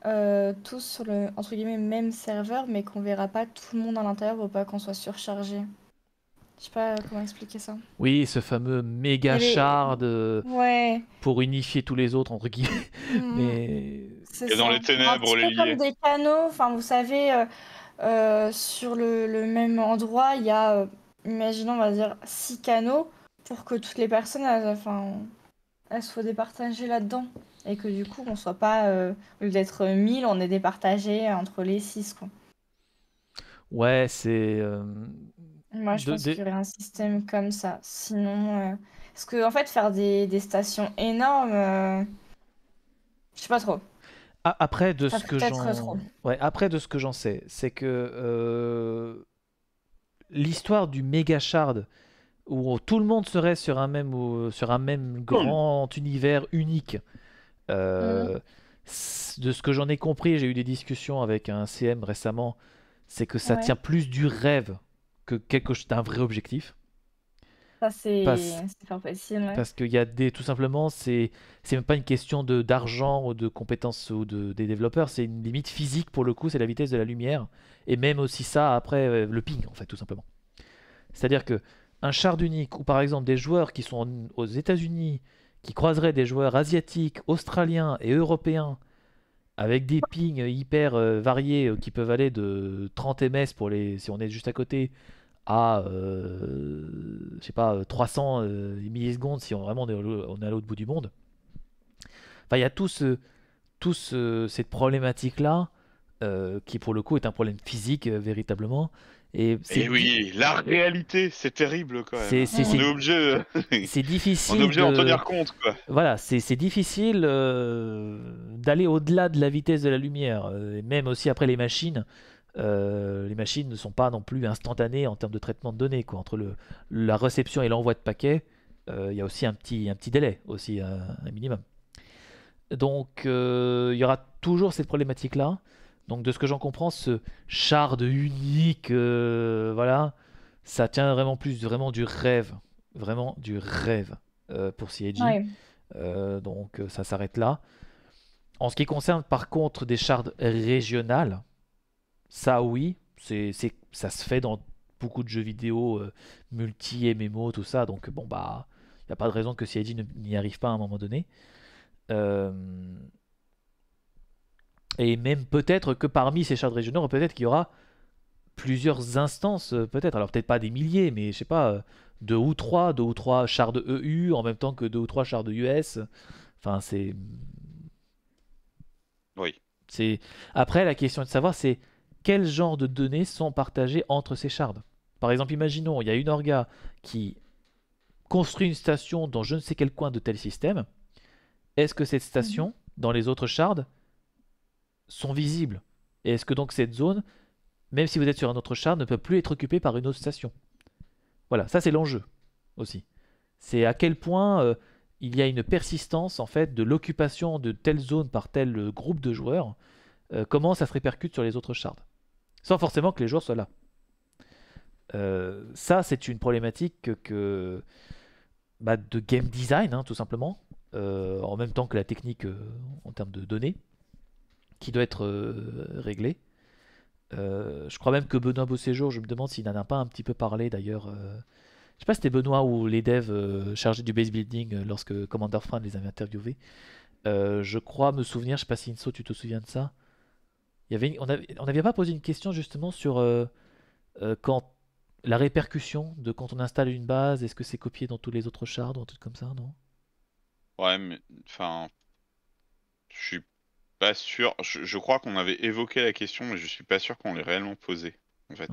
euh, tous sur le entre guillemets même serveur, mais qu'on verra pas tout le monde à l'intérieur pour pas qu'on soit surchargé. Je sais pas comment expliquer ça. Oui, ce fameux méga pour unifier tous les autres entre guillemets. Mm. *laughs* Mais c'est dans les ténèbres, les comme des canaux. Enfin, vous savez, euh, euh, sur le, même endroit, il y a, imaginons, on va dire six canaux pour que toutes les personnes, enfin, est-ce se faut départager là-dedans. Et que du coup, on soit pas, euh, au lieu d'être 1000, on est départagé entre les 6. Quoi. Ouais, c'est. Euh, Moi, je pense qu'il y aurait un système comme ça. Sinon. est euh, Parce que, en fait, faire des, stations énormes. Je sais pas trop. après, de ce que j'en... Ouais, après, de ce que j'en sais, c'est que l'histoire du méga shard où tout le monde serait sur un même, euh, sur un même grand univers unique. Euh, mhm. De ce que j'en ai compris, j'ai eu des discussions avec un CM récemment, c'est que ça tient plus du rêve que quelque chose d'un vrai objectif. Ça, c'est pas facile. Parce qu'il y a des. Tout simplement, c'est même pas une question d'argent ou de compétences ou de, des développeurs, c'est une limite physique pour le coup, c'est la vitesse de la lumière. Et même aussi ça, après, euh, le ping, en fait, tout simplement. C'est-à-dire que un shard unique ou par exemple des joueurs qui sont aux États-Unis, qui croiseraient des joueurs asiatiques, australiens et européens avec des pings hyper euh, variés euh, qui peuvent aller de 30 ms pour les si on est juste à côté à euh, je sais pas 300 millisecondes si on vraiment on est, à l'autre bout du monde. il y a tout cette problématique là qui pour le coup est un problème physique véritablement et, oui, la réalité, c'est terrible quand même, c'est, difficile. d'en tenir compte Voilà, c'est, difficile euh, d'aller au-delà de la vitesse de la lumière, euh, et même aussi après les machines. Euh, les machines ne sont pas non plus instantanées en termes de traitement de données quoi. Entre le, la réception et l'envoi de paquets, il y a aussi un petit, un petit délai aussi un minimum. Donc il y aura toujours cette problématique là. Donc de ce que j'en comprends, ce shard unique, euh, voilà, ça tient vraiment plus vraiment du rêve, vraiment du rêve euh, pour CIG. Euh, donc ça s'arrête là. En ce qui concerne par contre des shards régionales, ça oui, c'est ça se fait dans beaucoup de jeux vidéo multi MMO tout ça. Donc bon bah, il n'y a pas de raison que CIG n'y arrive pas à un moment donné. Et même peut-être que parmi ces shards régionaux, peut-être qu'il y aura plusieurs instances, euh, peut-être. Alors peut-être pas des milliers, mais je sais pas, euh, deux ou trois, deux ou trois chars EU e en même temps que deux ou trois chars de US. Enfin, c'est. Oui. C'est après la question de savoir c'est quel genre de données sont partagées entre ces shards. Par exemple, imaginons, il y a une orga qui construit une station dans je ne sais quel coin de tel système. Est-ce que cette station, mhm. dans les autres shards, sont visibles Et est-ce que donc cette zone, même si vous êtes sur un autre char, ne peut plus être occupée par une autre station Voilà, ça c'est l'enjeu aussi. C'est à quel point euh, il y a une persistance en fait de l'occupation de telle zone par tel euh, groupe de joueurs, euh, comment ça se répercute sur les autres shards, sans forcément que les joueurs soient là. ça, c'est une problématique que, bah, de game design, hein, tout simplement, en même temps que la technique en termes de données qui doit être euh, réglé. Euh, je crois même que Benoît Beauséjour, je me demande s'il n'en a pas un petit peu parlé d'ailleurs. Euh. Je sais pas si c'était Benoît ou les devs chargés du base building lorsque Commander Fran les avait interviewés. je crois me souvenir, je sais pas si Inso, tu te souviens de ça. Il y avait, on n'avait on pas posé une question justement sur quand la répercussion de quand on installe une base, est-ce que c'est copié dans tous les autres shards ou un truc comme ça, non Ouais, mais enfin, je suis pas sûr. Je, crois qu'on avait évoqué la question, mais je suis pas sûr qu'on l'ait réellement posée. En fait.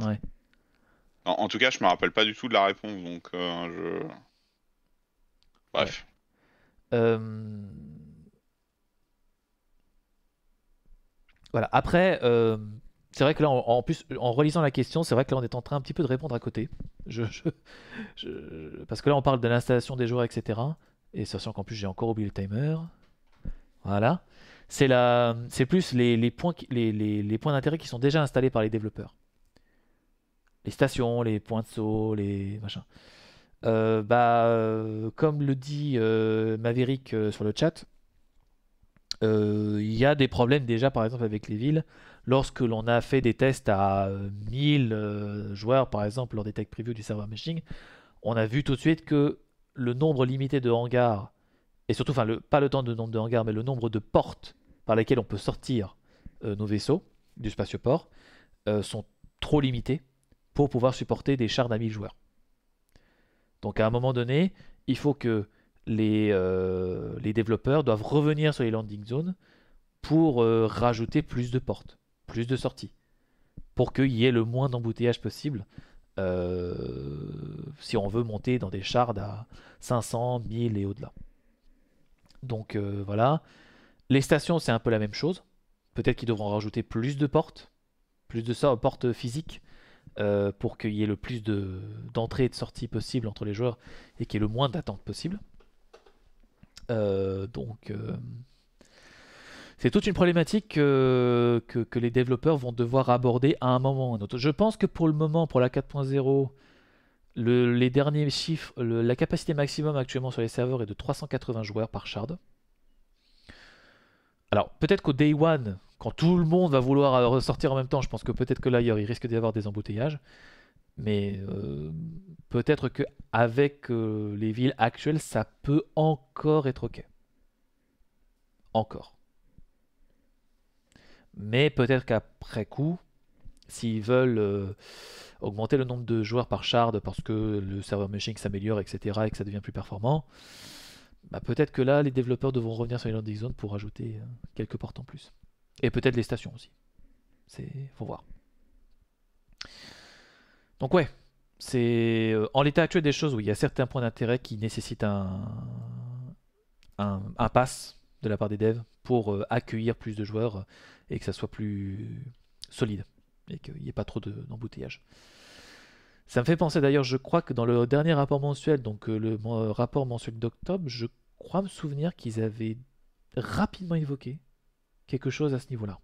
En, tout cas, je me rappelle pas du tout de la réponse, donc euh, Bref. Euh, voilà. Après, euh, c'est vrai que là, en, plus, en relisant la question, c'est vrai que là, on est en train un petit peu de répondre à côté. Je, Parce que là, on parle de l'installation des joueurs, etc. Et sachant qu'en plus, j'ai encore oublié le timer. Voilà. C'est la... plus les, points, les, points d'intérêt qui sont déjà installés par les développeurs. Les stations, les points de saut, les machins. Euh, bah, euh, comme le dit euh, Maverick sur le chat, il y a des problèmes déjà par exemple avec les villes. Lorsque l'on a fait des tests à 1000 joueurs par exemple lors des tech previews du server machine, on a vu tout de suite que le nombre limité de hangars et surtout, pas le temps de nombre de hangars, mais le nombre de portes par lesquelles on peut sortir euh, nos vaisseaux du spatioport euh, sont trop limités pour pouvoir supporter des chars mille joueurs. Donc à un moment donné, il faut que les, euh, les développeurs doivent revenir sur les landing zones pour rajouter plus de portes, plus de sorties, pour qu'il y ait le moins d'embouteillages possible si on veut monter dans des shards à 500, 1000 et au-delà. Donc euh, voilà. Les stations, c'est un peu la même chose. Peut-être qu'ils devront rajouter plus de portes, plus de ça, portes physiques, euh, pour qu'il y ait le plus d'entrées et de sorties possibles entre les joueurs et qu'il y ait le moins d'attentes possible. Euh, donc c'est toute une problématique que, que, les développeurs vont devoir aborder à un moment ou à un autre. Je pense que pour le moment, pour la 4.0, les derniers chiffres, la capacité maximum actuellement sur les serveurs est de 380 joueurs par shard. Alors peut-être qu'au day one, quand tout le monde va vouloir euh, ressortir en même temps, je pense que peut-être que l'ailleurs il risque d'y avoir des embouteillages. Mais euh, peut-être qu'avec euh, les villes actuelles, ça peut encore être OK. Encore. Mais peut-être qu'après coup, s'ils veulent augmenter le nombre de joueurs par shard parce que le serveur machine s'améliore, etc., et que ça devient plus performant, bah peut-être que là, les développeurs devront revenir sur les landing zones pour ajouter euh, quelques portes en plus. Et peut-être les stations aussi. C'est... Faut voir. Donc ouais, c'est... Euh, en l'état actuel des choses, oui, il y a certains points d'intérêt qui nécessitent un... Un... un pass de la part des devs pour euh, accueillir plus de joueurs et que ça soit plus solide et qu'il n'y ait pas trop d'embouteillages. ça me fait penser d'ailleurs, je crois que dans le dernier rapport mensuel, donc euh, le rapport mensuel d'octobre, je crois me souvenir qu'ils avaient rapidement évoqué quelque chose à ce niveau-là.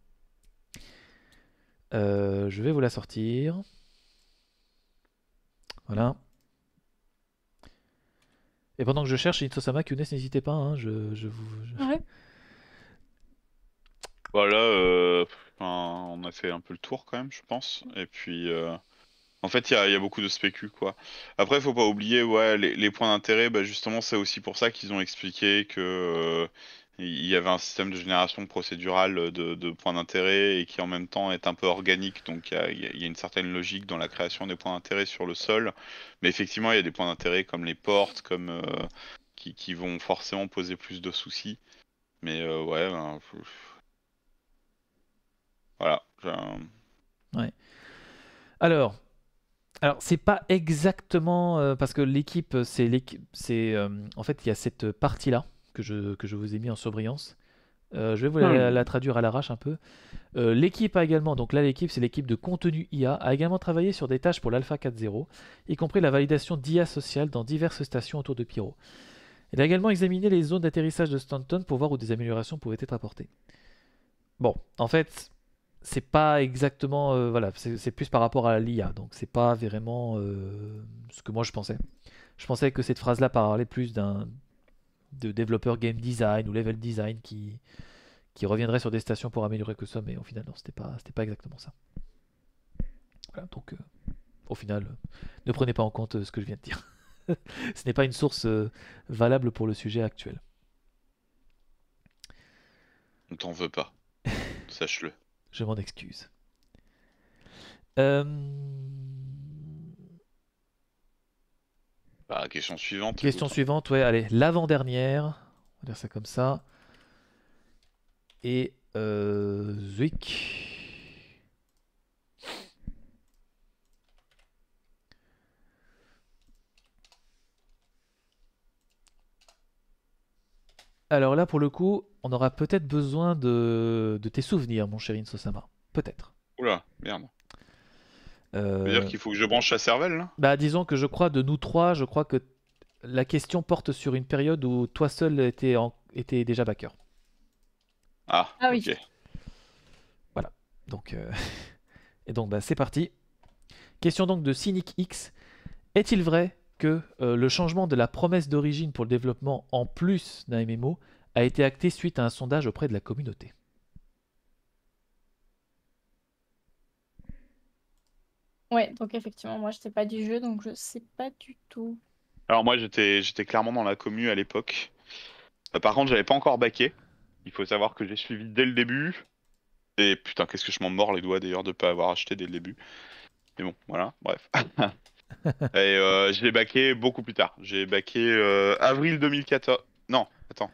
Euh, je vais vous la sortir. Voilà. Et pendant que je cherche sama Kunes, n'hésitez pas, hein, je, vous. Voilà, euh, on a fait un peu le tour quand même, je pense. Et puis, euh, en fait, il y, a beaucoup de spécu, quoi. Après, faut pas oublier, ouais, les, points d'intérêt, bah, justement, c'est aussi pour ça qu'ils ont expliqué que euh, il y avait un système de génération procédurale de, points d'intérêt et qui en même temps est un peu organique, donc il y, a une certaine logique dans la création des points d'intérêt sur le sol. Mais effectivement, il y a des points d'intérêt comme les portes, comme euh, qui, vont forcément poser plus de soucis. Mais ouais, ben, voilà. Alors, alors, c'est pas exactement euh, parce que l'équipe, c'est l'équipe, c'est euh, en fait il y a cette partie là que je, je vous ai mis en sobriance. Euh, je vais vous ah la, traduire à l'arrache un peu. l'équipe a également, donc là l'équipe c'est l'équipe de contenu IA, a également travaillé sur des tâches pour l'Alpha 4.0, y compris la validation d'IA sociale dans diverses stations autour de Pyro. Elle a également examiné les zones d'atterrissage de Stanton pour voir où des améliorations pouvaient être apportées. Bon, en fait, c'est pas exactement euh, voilà c'est plus par rapport à l'IA donc c'est pas vraiment euh, ce que moi je pensais je pensais que cette phrase là parlait plus d'un de développeur game design ou level design qui qui reviendrait sur des stations pour améliorer que ça mais au final non c'était pas c'était pas exactement ça voilà donc euh, au final ne prenez pas en compte ce que je viens de dire *laughs* ce n'est pas une source valable pour le sujet actuel on t'en veut pas *laughs* sache-le je m'en excuse. Euh, bah, question suivante. Question suivante, ouais, allez, l'avant-dernière. On va dire ça comme ça. Et euh, Zwick. Alors là, pour le coup, on aura peut-être besoin de, tes souvenirs, mon chéri Insosama. Peut-être. Oula, merde. Euh... à dire qu'il faut que je branche la cervelle là Bah disons que je crois de nous trois, je crois que la question porte sur une période où toi seul étais, déjà backer. Ah, ah oui. Voilà. Donc euh, *laughs* et donc bah, c'est parti. Question donc de cynique X. Est-il vrai que euh, le changement de la promesse d'origine pour le développement en plus d'un MMO a été acté suite à un sondage auprès de la communauté. Ouais, donc effectivement, moi, je pas du jeu, donc je sais pas du tout. Alors moi, j'étais, j'étais clairement dans la commu à l'époque. Euh, par contre, j'avais pas encore baqué. Il faut savoir que j'ai suivi dès le début. Et putain, qu'est-ce que je m'en mords les doigts d'ailleurs de pas avoir acheté dès le début. Mais bon, voilà, bref. *laughs* et euh, baqué beaucoup plus tard. J'ai baqué euh, avril 2014. Non, attends.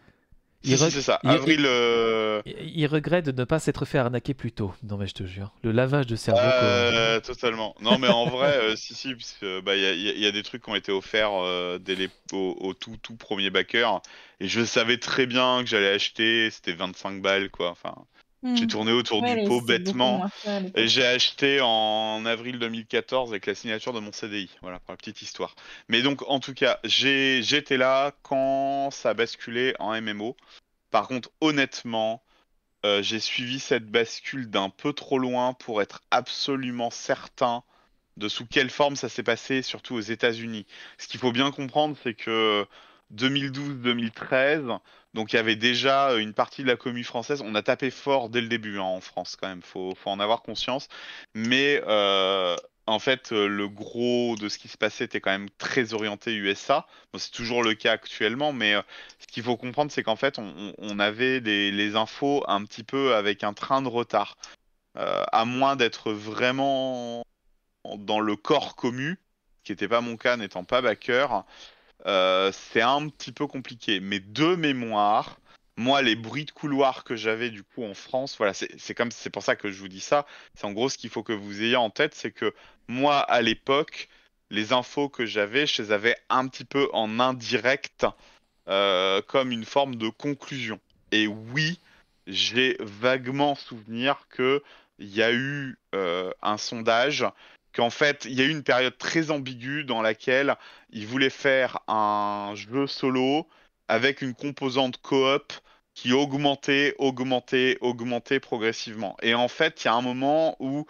Si, c'est ça, avril. Euh, il, regrette de ne pas s'être fait arnaquer plus tôt. Non, mais je te jure, le lavage de cerveau. Euh, totalement. Non, mais en vrai, euh, si, si, parce bah, y, a, des trucs qui ont été offerts dès les, au, tout, tout premier backer. Et je savais très bien que j'allais acheter, c'était 25 balles, quoi. Enfin, j'ai hmm. tourné autour du pot bêtement. Et j'ai acheté en avril 2014 avec la signature de mon CDI. Voilà, pour la petite histoire. Mais donc, en tout cas, j'étais là quand ça a basculé en MMO. Par contre, honnêtement, euh, j'ai suivi cette bascule d'un peu trop loin pour être absolument certain de sous quelle forme ça s'est passé, surtout aux États-Unis. Ce qu'il faut bien comprendre, c'est que 2012-2013. Donc il y avait déjà euh, une partie de la commune française. On a tapé fort dès le début hein, en France quand même, faut, faut en avoir conscience. Mais euh, en fait, euh, le gros de ce qui se passait était quand même très orienté USA. c'est toujours le cas actuellement, mais ce qu'il faut comprendre, c'est qu'en fait, on, avait les, infos un petit peu avec un train de retard. à moins d'être vraiment dans le corps commu, qui n'était pas mon cas, n'étant pas backer, euh, c'est un petit peu compliqué. Mais de mémoire, moi, les bruits de couloir que j'avais du coup en France, voilà, c'est comme c'est pour ça que je vous dis ça. C'est en gros ce qu'il faut que vous ayez en tête, c'est que moi, à l'époque, les infos que j'avais, je les avais un petit peu en indirect, euh, comme une forme de conclusion. Et oui, j'ai vaguement souvenir que il y a eu euh, un sondage en fait, il y a eu une période très ambiguë dans laquelle ils voulaient faire un jeu solo avec une composante coop qui augmentait, augmentait, augmentait progressivement. Et en fait, il y a un moment où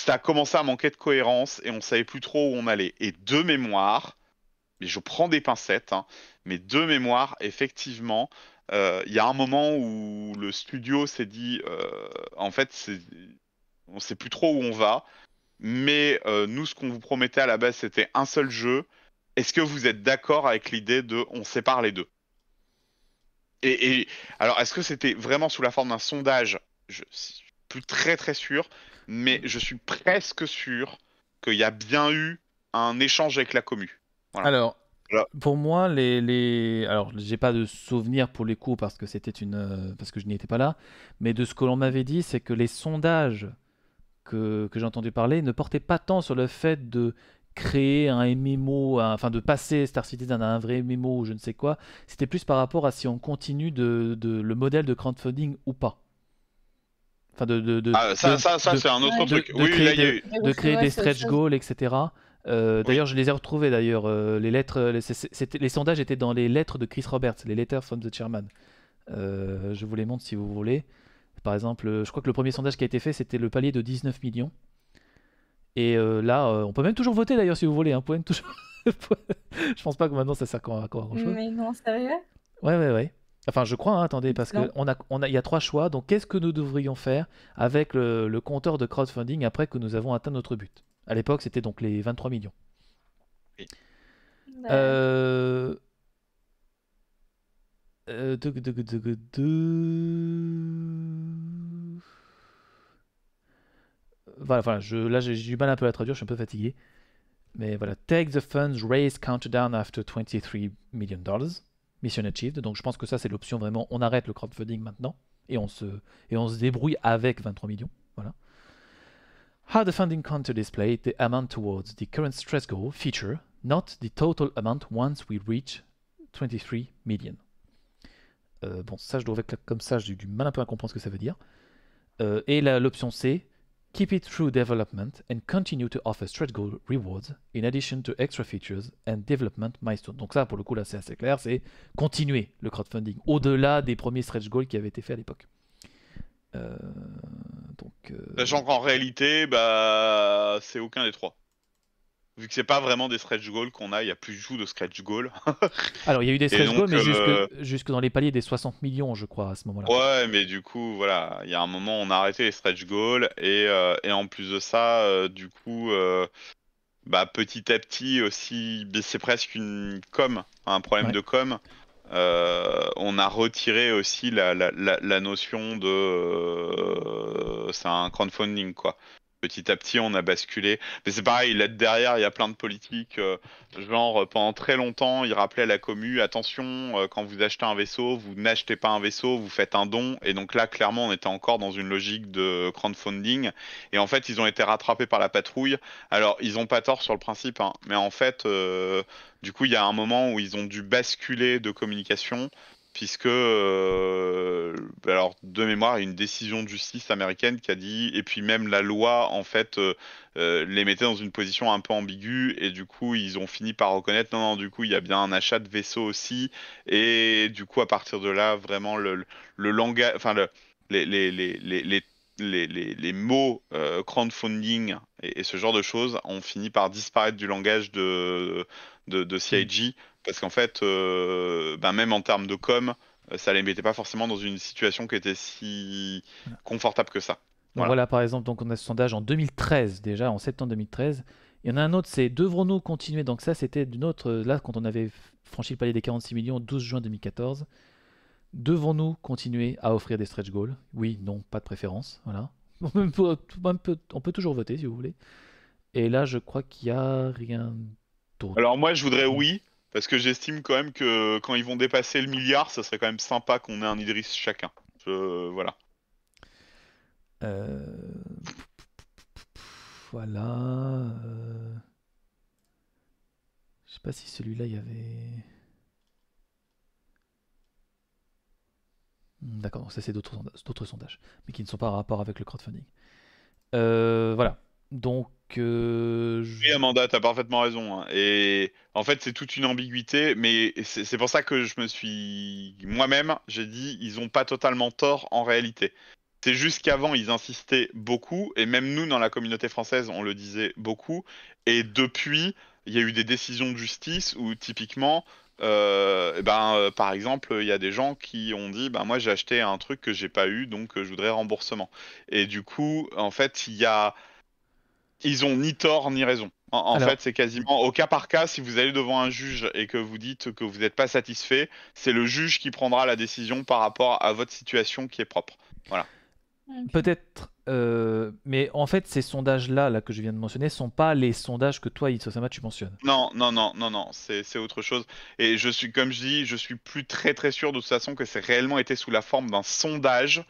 ça a commencé à manquer de cohérence et on savait plus trop où on allait. Et de mémoire, mais je prends des pincettes, hein, mais de mémoire, effectivement, euh, il y a un moment où le studio s'est dit, euh, en fait, on ne sait plus trop où on va mais euh, nous, ce qu'on vous promettait à la base, c'était un seul jeu. Est-ce que vous êtes d'accord avec l'idée de on sépare les deux et, alors, est-ce que c'était vraiment sous la forme d'un sondage Je suis plus très très sûr, mais je suis presque sûr qu'il y a bien eu un échange avec la commu. Alors, pour moi, les... alors j'ai pas de souvenir pour les coups parce que c'était une euh, parce que je n'y étais pas là, mais de ce que l'on m'avait dit, c'est que les sondages que, j'ai entendu parler ne portait pas tant sur le fait de créer un MMO, enfin de passer Star Citizen à un vrai MMO ou je ne sais quoi, c'était plus par rapport à si on continue de, le modèle de crowdfunding ou pas. Enfin de, de, de ah, ça, c'est un autre truc. oui, de, créer des stretch goals, etc. Euh, d'ailleurs, je les ai retrouvés. D'ailleurs, euh, les lettres, les, sondages étaient dans les lettres de Chris Roberts, les Letters from the Chairman. Euh, je vous les montre si vous voulez. Par exemple, euh, je crois que le premier sondage qui a été fait, c'était le palier de 19 millions. Et euh, là, euh, on peut même toujours voter d'ailleurs si vous voulez. Hein. Un point *laughs* je pense pas que maintenant ça sert à grand chose. Mais non, sérieux Ouais, ouais, ouais. Enfin, je crois, hein, attendez, parce qu'il on a, on a, y a trois choix. Donc, qu'est-ce que nous devrions faire avec le, compteur de crowdfunding après que nous avons atteint notre but À l'époque, c'était donc les 23 millions. Euh, euh, voilà, je, là j'ai du mal un peu à traduire, je suis un peu fatigué. Mais voilà, take the funds raised counter down after 23 million dollars, mission achieved. Donc je pense que ça c'est l'option vraiment, on arrête le crowdfunding maintenant et on se, et on se débrouille avec 23 millions. Voilà. How the funding counter display the amount towards the current stress goal feature, not the total amount once we reach 23 million. Euh, bon, ça, je dois être comme ça, j'ai du mal un peu à comprendre ce que ça veut dire. Euh, et l'option C, Keep it through development and continue to offer stretch goal rewards in addition to extra features and development milestones. Donc ça, pour le coup, là, c'est assez clair, c'est continuer le crowdfunding au-delà des premiers stretch goals qui avaient été faits à l'époque. Euh, donc, Sachant qu'en réalité, bah, c'est aucun des trois vu que c'est pas vraiment des stretch goals qu'on a, il n'y a plus du de stretch goals. *laughs* Alors il y a eu des stretch goals, mais euh, jusque, dans les paliers des 60 millions, je crois, à ce moment-là. Ouais, mais du coup, voilà, il y a un moment, on a arrêté les stretch goals, et, euh, en plus de ça, euh, du coup, bah, petit à petit aussi, c'est presque une com, un problème de com. on a retiré aussi la notion de. c'est un crowdfunding, quoi. Petit à petit, on a basculé. Mais c'est mm. pareil, là derrière, il y a plein de politiques. Euh, genre, euh, pendant très longtemps, ils rappelaient à la commu attention, euh, quand vous achetez un vaisseau, vous n'achetez pas un vaisseau, vous faites un don. Et donc là, clairement, on était encore dans une logique de crowdfunding. Et en fait, ils ont été rattrapés par la patrouille. Alors, ils n'ont pas tort sur le principe, hein. mais en fait, du coup, il y a un moment où ils ont dû basculer de communication puisque euh, bah, alors de mémoire, il y a une décision de justice américaine qui a dit, et puis même la loi en fait euh, euh, les mettait dans une position un peu ambiguë, et du coup ils ont fini par reconnaître non non du coup il y a bien un achat de vaisseau aussi, et du coup à partir de là vraiment le, langage, enfin le, les, mots crowdfunding et, ce genre de choses ont fini par disparaître du langage de CIG parce qu'en fait, euh, bah, même en termes de com, euh, ça les mettait pas forcément dans une situation qui était si confortable que ça. voilà. par exemple, donc on a ce sondage en 2013 déjà, en septembre 2013. Il y en a un autre, c'est devrons-nous continuer Donc ça, c'était d'une autre, euh, là, quand on avait franchi le palier des 46 millions, 12 juin 2014. Devons-nous continuer à offrir des stretch goals Oui, non, pas de préférence. Voilà. *laughs* On peut, toujours voter si vous voulez. Et là, je crois qu'il n'y a rien d'autre. Alors moi, je voudrais oui, parce que j'estime quand même que quand ils vont dépasser le milliard, ça serait quand même sympa qu'on ait un Idris chacun. Voilà. Euh, voilà. Euh, je sais pas si celui-là, il y avait... Hmm, d'accord, ça c'est d'autres sondages, mais qui ne sont pas en rapport avec le crowdfunding. Euh, voilà. Donc oui, Amanda, t'as parfaitement raison. Hein. Et en fait, c'est toute une ambiguïté, mais c'est pour ça que je me suis. Moi-même, j'ai dit, ils ont pas totalement tort en réalité. C'est juste qu'avant, ils insistaient beaucoup, et même nous, dans la communauté française, on le disait beaucoup. Et depuis, il y a eu des décisions de justice où, typiquement, euh, eh ben, euh, par exemple, il y a des gens qui ont dit ben, Moi, j'ai acheté un truc que j'ai pas eu, donc euh, je voudrais remboursement. Et du coup, en fait, il y a ils ont ni tort ni raison. En, fait, c'est quasiment au cas par cas. Si vous allez devant un juge et que vous dites que vous n'êtes pas satisfait, c'est le juge qui prendra la décision par rapport à votre situation qui est propre. Voilà. Peut-être, euh, mais en fait, ces sondages-là là, que je viens de mentionner sont pas les sondages que toi, Isosama, tu mentionnes. Non, non, non, non, non, c'est autre chose. Et je suis, comme je dis, je suis plus très très sûr de toute façon que c'est réellement été sous la forme d'un sondage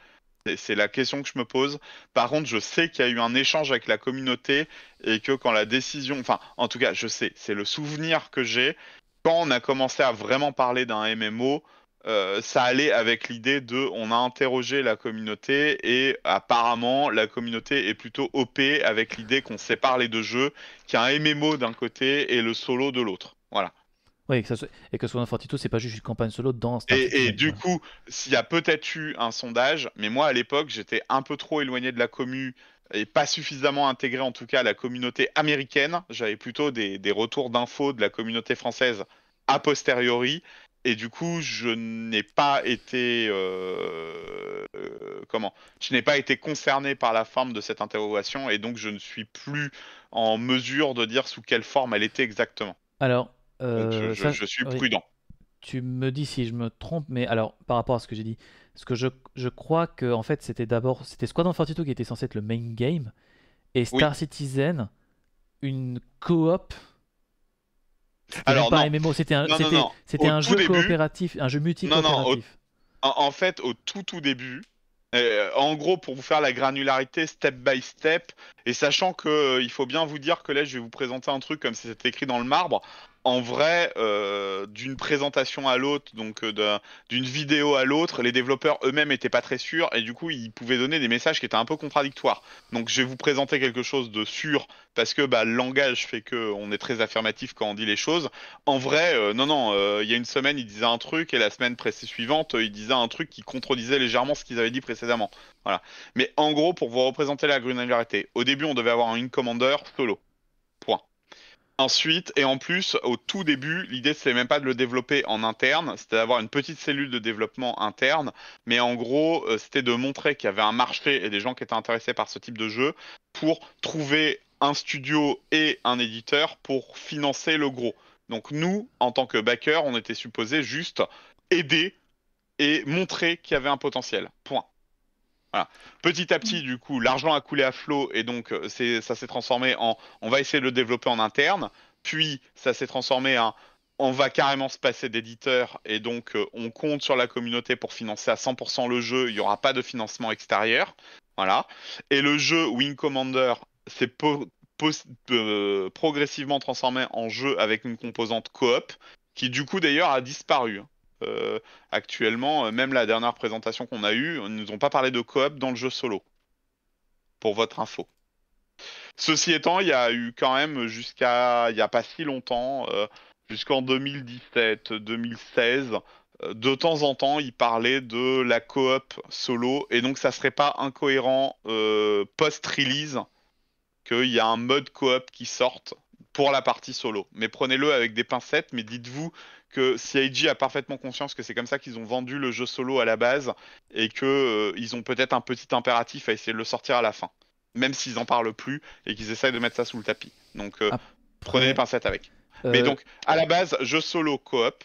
c'est la question que je me pose. Par contre, je sais qu'il y a eu un échange avec la communauté et que quand la décision, enfin, en tout cas, je sais, c'est le souvenir que j'ai. Quand on a commencé à vraiment parler d'un MMO, euh, ça allait avec l'idée de on a interrogé la communauté et apparemment la communauté est plutôt OP avec l'idée qu'on sépare les deux jeux, qu'il y a un MMO d'un côté et le solo de l'autre. Voilà. Oui, que ça soit... et que c'est pas juste une campagne solo dans Star Et, et du coup, s'il y a peut-être eu un sondage, mais moi à l'époque, j'étais un peu trop éloigné de la commu et pas suffisamment intégré en tout cas à la communauté américaine. J'avais plutôt des, des retours d'infos de la communauté française a posteriori. Et du coup, je n'ai pas été euh, euh, comment Je n'ai pas été concerné par la forme de cette interrogation et donc je ne suis plus en mesure de dire sous quelle forme elle était exactement. Alors, je, euh, je, suis prudent. Tu me dis si je me trompe, mais alors par rapport à ce que j'ai dit, ce que je, je crois que en fait c'était d'abord c'était Squad qui était censé être le main game et Star Citizen une coop. Alors pas MMO, c'était un, c'était, un jeu coopératif, un jeu multi Non non. en fait, au tout tout début, euh, en gros, pour vous faire la granularité step by step, et sachant que euh, il faut bien vous dire que là, je vais vous présenter un truc comme si c'était écrit dans le marbre en vrai, euh, d'une présentation à l'autre, donc euh, d'une vidéo à l'autre, les développeurs eux-mêmes n'étaient pas très sûrs et du coup, ils pouvaient donner des messages qui étaient un peu contradictoires. Donc, je vais vous présenter quelque chose de sûr parce que bah, le langage fait qu'on est très affirmatif quand on dit les choses. En vrai, euh, non, non, il y a une semaine, ils disaient un truc et la semaine suivante, ils disaient un truc qui contredisait légèrement ce qu'ils avaient dit précédemment. Voilà. Mais en gros, pour vous représenter la granularité, au début, on devait avoir un commander solo. Ensuite, et en plus, au tout début, l'idée c'était même pas de le développer en interne, c'était d'avoir une petite cellule de développement interne, mais en gros, euh, c'était de montrer qu'il y avait un marché et des gens qui étaient intéressés par ce type de jeu pour trouver un studio et un éditeur pour financer le gros. Donc nous, en tant que backers, on était supposés juste aider et montrer qu'il y avait un potentiel. Point. Voilà. Petit à petit, du coup, l'argent a coulé à flot et donc euh, ça s'est transformé en on va essayer de le développer en interne, puis ça s'est transformé en on va carrément se passer d'éditeur et donc euh, on compte sur la communauté pour financer à 100% le jeu, il n'y aura pas de financement extérieur. Voilà. Et le jeu Wing Commander s'est euh, progressivement transformé en jeu avec une composante coop qui du coup d'ailleurs a disparu. Hein. Euh, actuellement, euh, même la dernière présentation qu'on a eue, ils euh, nous ont pas parlé de coop dans le jeu solo. Pour votre info. Ceci étant, il y a eu quand même jusqu'à il n'y a pas si longtemps, jusqu'en 2017-2016, de temps en temps, ils parlaient de la co-op solo, et donc ça serait pas incohérent post-release qu'il y a un mode co-op qui sorte pour la partie solo. Mais prenez-le avec des pincettes, mais dites-vous que CIG a parfaitement conscience que c'est comme ça qu'ils ont vendu le jeu solo à la base et que euh, ils ont peut-être un petit impératif à essayer de le sortir à la fin, même s'ils en parlent plus et qu'ils essayent de mettre ça sous le tapis. Donc euh, prenez les pincettes avec. Euh, Mais donc à la base jeu solo coop.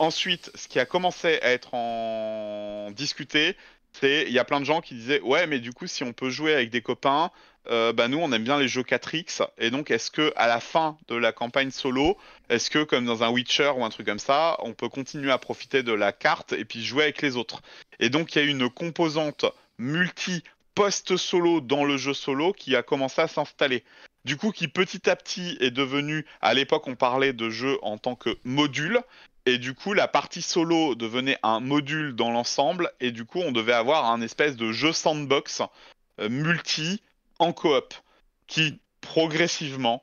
Ensuite, ce qui a commencé à être en discuté, il y a plein de gens qui disaient ouais mais du coup si on peut jouer avec des copains euh, bah nous on aime bien les jeux 4x et donc est-ce que à la fin de la campagne solo est-ce que comme dans un Witcher ou un truc comme ça on peut continuer à profiter de la carte et puis jouer avec les autres et donc il y a une composante multi post solo dans le jeu solo qui a commencé à s'installer du coup qui petit à petit est devenu, à l'époque on parlait de jeu en tant que module, et du coup, la partie solo devenait un module dans l'ensemble. Et du coup, on devait avoir un espèce de jeu sandbox euh, multi en coop qui progressivement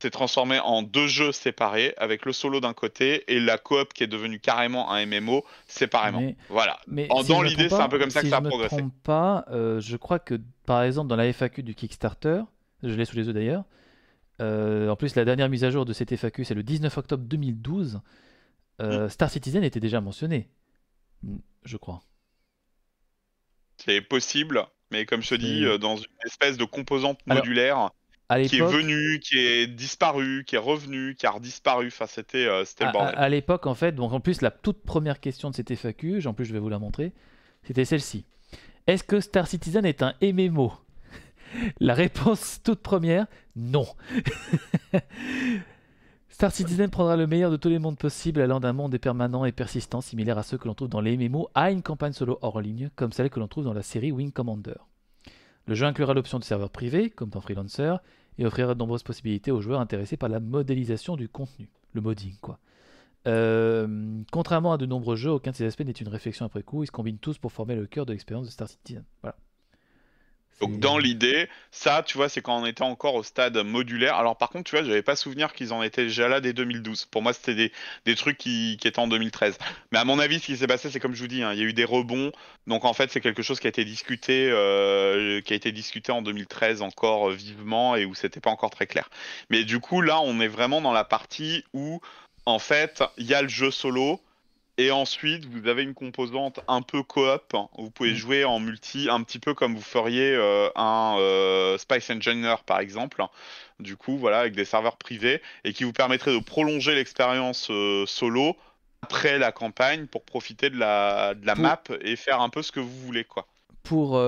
s'est transformé en deux jeux séparés avec le solo d'un côté et la coop qui est devenue carrément un MMO séparément. voilà. Mais en, dans l'idée, c'est un peu comme ça que ça a progressé. Je ne me pas, euh, je crois que par exemple dans la FAQ du Kickstarter, je l'ai sous les yeux d'ailleurs. Euh, en plus, la dernière mise à jour de cette FAQ, c'est le 19 octobre 2012. Mm. Euh, Star Citizen était déjà mentionné, mm, je crois. C'est possible, mais comme je te dis, euh, dans une espèce de composante modulaire qui est venue, qui est disparue, qui est revenue, qui a redisparu. Enfin, c'était euh, le bordel. À, à l'époque, en fait, donc en plus, la toute première question de cette FAQ, en plus, je vais vous la montrer, c'était celle-ci. Est-ce que Star Citizen est un MMO *laughs* La réponse toute première, non. *laughs* Star Citizen prendra le meilleur de tous les mondes possibles, allant d'un monde permanent et persistant similaire à ceux que l'on trouve dans les MMO à une campagne solo hors ligne, comme celle que l'on trouve dans la série Wing Commander. Le jeu inclura l'option de serveur privé, comme dans Freelancer, et offrira de nombreuses possibilités aux joueurs intéressés par la modélisation du contenu, le modding quoi. Euh, contrairement à de nombreux jeux, aucun de ces aspects n'est une réflexion après coup, ils se combinent tous pour former le cœur de l'expérience de Star Citizen. Voilà. Donc dans l'idée, ça, tu vois, c'est quand on était encore au stade modulaire. Alors par contre, tu vois, n'avais pas souvenir qu'ils en étaient déjà là dès 2012. Pour moi, c'était des, trucs qui, étaient en 2013. Mais à mon avis, ce qui s'est passé, c'est comme je vous dis, hein, il y a eu des rebonds. Donc en fait, c'est quelque chose qui a été discuté, euh, qui a été discuté en 2013 encore euh, vivement et où c'était pas encore très clair. Mais du coup, là, on est vraiment dans la partie où en fait, il y a le jeu solo et ensuite, vous avez une composante un peu coop. Hein. Vous pouvez mm. jouer en multi, un petit peu comme vous feriez euh, un euh, Spice Engineer par exemple. Hein. Du coup, voilà, avec des serveurs privés et qui vous permettrait de prolonger l'expérience euh, solo après la campagne pour profiter de la, de la map et faire un peu ce que vous voulez, quoi. Pour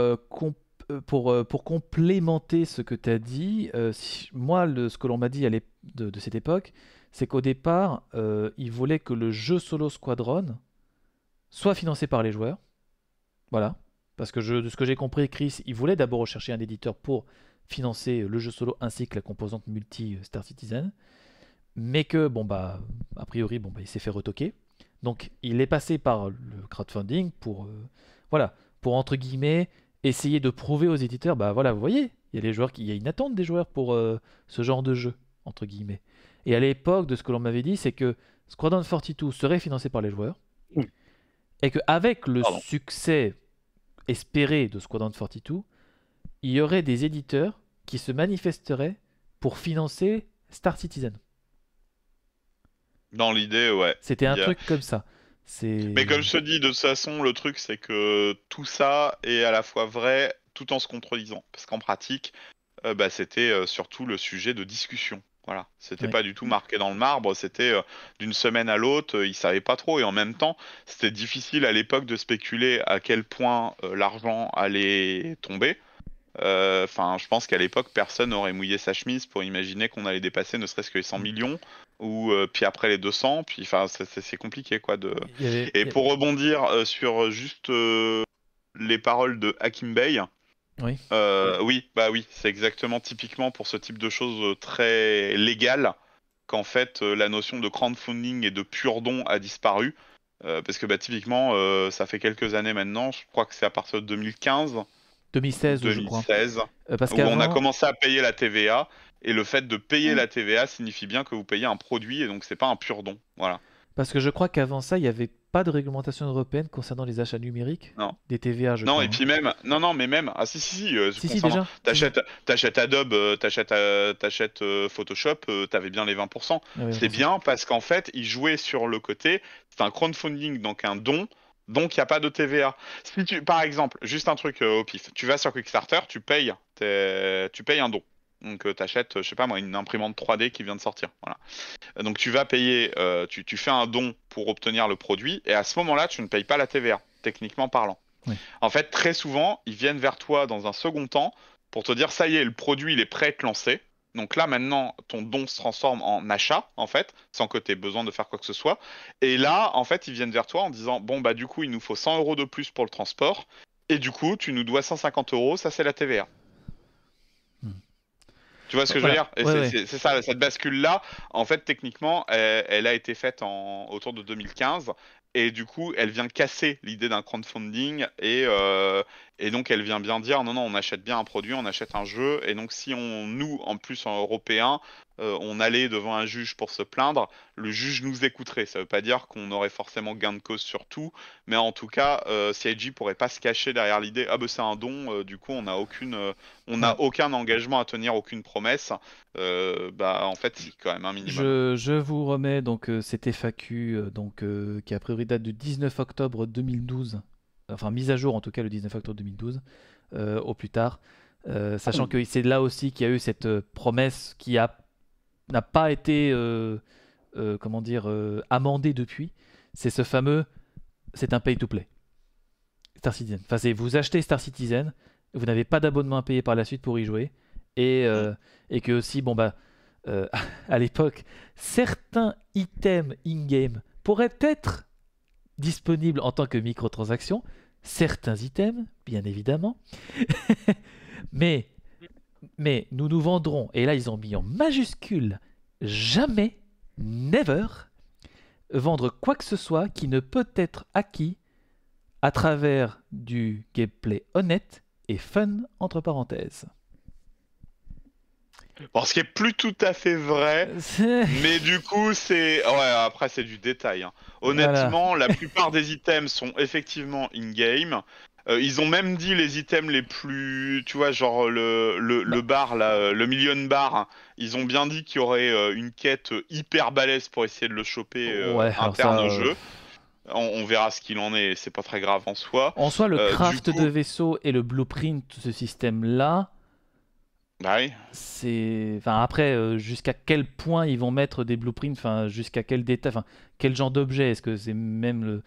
pour, pour, complémenter ce que tu as dit, moi, le, ce que l'on m'a dit de, de cette époque, c'est qu'au départ, euh, il voulait que le jeu solo Squadron soit financé par les joueurs. Voilà. Parce que de ce que j'ai compris, Chris, il voulait d'abord rechercher un éditeur pour financer le jeu solo ainsi que la composante multi Star Citizen. Mais que, bon, bah, a priori, bon, bah, il s'est fait retoquer. Donc, il est passé par le crowdfunding pour, euh, voilà, pour entre guillemets, essayer de prouver aux éditeurs, bah voilà, vous voyez, il y a les joueurs qui, une attente des joueurs pour euh, ce genre de jeu, entre guillemets. Et à l'époque, de ce que l'on m'avait dit, c'est que Squadron 42 serait financé par les joueurs. Et qu'avec le succès espéré de Squadron 42, il y aurait des éditeurs qui se manifesteraient pour financer Star Citizen. Dans l'idée, ouais. C'était un truc comme ça. Mais comme je te dis, de toute façon, le truc, c'est que tout ça est à la fois vrai tout en se contredisant. Parce qu'en pratique, euh, bah, c'était euh, surtout le sujet de discussion voilà, c'était pas du tout marqué dans le marbre, c'était euh, d'une semaine à l'autre, il euh, ils savaient pas trop et en même temps, c'était difficile à l'époque de spéculer à quel point euh, l'argent allait tomber. Enfin, je pense qu'à l'époque, personne n'aurait mouillé sa chemise pour imaginer qu'on allait dépasser ne serait-ce que les 100 mm. millions ou puis après les 200, puis enfin, c'est compliqué quoi de. Et pour rebondir sur juste les paroles de Hakim Bey, oui. Euh, oui, bah oui, c'est exactement typiquement pour ce type de choses euh, très légales qu'en fait euh, la notion de crowdfunding et de pur don a disparu. parce que bah, typiquement, ça fait quelques années maintenant, je crois que c'est à partir de 2015. 2016, 2016 je crois. parce où on a commencé à payer la TVA. Et le fait de payer mm. la TVA signifie bien que vous payez un produit et donc c'est pas un pur don. Voilà. Parce que je crois qu'avant ça, il y avait pas de réglementation européenne concernant les achats numériques non. des TVA, je Non, et hein. puis même, non, non, mais même, ah si, si, si, euh, si, T'achètes, Adobe, euh, t'achètes, euh, t'achètes Photoshop, t'avais bien les 20%. Ah c'est bien parce qu'en fait, ils jouaient sur le côté, c'est un crowdfunding, donc un don. Donc il n'y a pas de TVA. Si tu, par exemple, juste un truc au pif, tu vas sur Kickstarter, tu payes, tu payes un don. Donc, euh, tu achètes, euh, je sais pas moi, une imprimante 3D qui vient de sortir. Voilà. Donc, tu vas payer, euh, tu, fais un don pour obtenir le produit, et à ce moment-là, tu ne payes pas la TVA, techniquement parlant. En fait, très souvent, ils viennent vers toi dans un second temps pour te dire ça y est, le produit, il est prêt à être lancé. Donc là, maintenant, ton don se transforme en achat, en fait, sans que tu aies besoin de faire quoi que ce soit. Et là, en fait, ils viennent vers toi en disant Bon, bah, du coup, il nous faut 100 euros de plus pour le transport. Et du coup, tu nous dois 150 euros, ça c'est la TVA. Tu vois ce que je veux dire C'est ça, cette bascule-là, en fait, techniquement, elle, a été faite en, autour de 2015. Et du coup, elle vient casser l'idée d'un crowdfunding et, euh, et donc elle vient bien dire non non on achète bien un produit, on achète un jeu et donc si on nous en plus en européen euh, on allait devant un juge pour se plaindre, le juge nous écouterait. Ça veut pas dire qu'on aurait forcément gain de cause sur tout, mais en tout cas euh, CIG pourrait pas se cacher derrière l'idée ah ben c'est un don euh, du coup on n'a aucune euh, on aucun engagement à tenir, aucune promesse. bah en fait c'est quand même un minimum. Je, je vous remets donc cette FAQ donc qui a priori date du 19 octobre 2012 enfin mise à jour en tout cas le 19 octobre 2012 euh, au plus tard, euh, sachant ah. que c'est là aussi qu'il y a eu cette euh, promesse qui a n'a pas été comment dire amendée depuis. C'est ce fameux, c'est un pay to play. Star Citizen. Enfin, c'est vous achetez Star Citizen, vous n'avez pas d'abonnement à payer par la suite pour y jouer, et, mm. et que aussi bon bah *laughs* à l'époque certains items in game pourraient être Disponible en tant que microtransaction, certains items, bien évidemment, *laughs* mais, mais nous nous vendrons, et là ils ont mis en majuscule, jamais, never, vendre quoi que ce soit qui ne peut être acquis à travers du gameplay honnête et fun entre parenthèses. Bon, ce qui est plus tout à fait vrai, mais du coup, c'est. Ouais, après, c'est du détail. Hein. Honnêtement, la plupart des items sont effectivement in-game. Euh, ils ont même dit les items les plus. Tu vois, genre le, bah. bar, euh, le million bar. Hein. Ils ont bien dit qu'il y aurait euh, une quête hyper balèze pour essayer de le choper interne au jeu. On, verra ce qu'il en est, c'est pas très grave en soi. En soi, le craft de vaisseau et le blueprint, ce système-là, bah c'est, enfin après, euh, jusqu'à quel point ils vont mettre des blueprints, enfin jusqu'à quel détail, enfin quel genre d'objet, est-ce que c'est même le,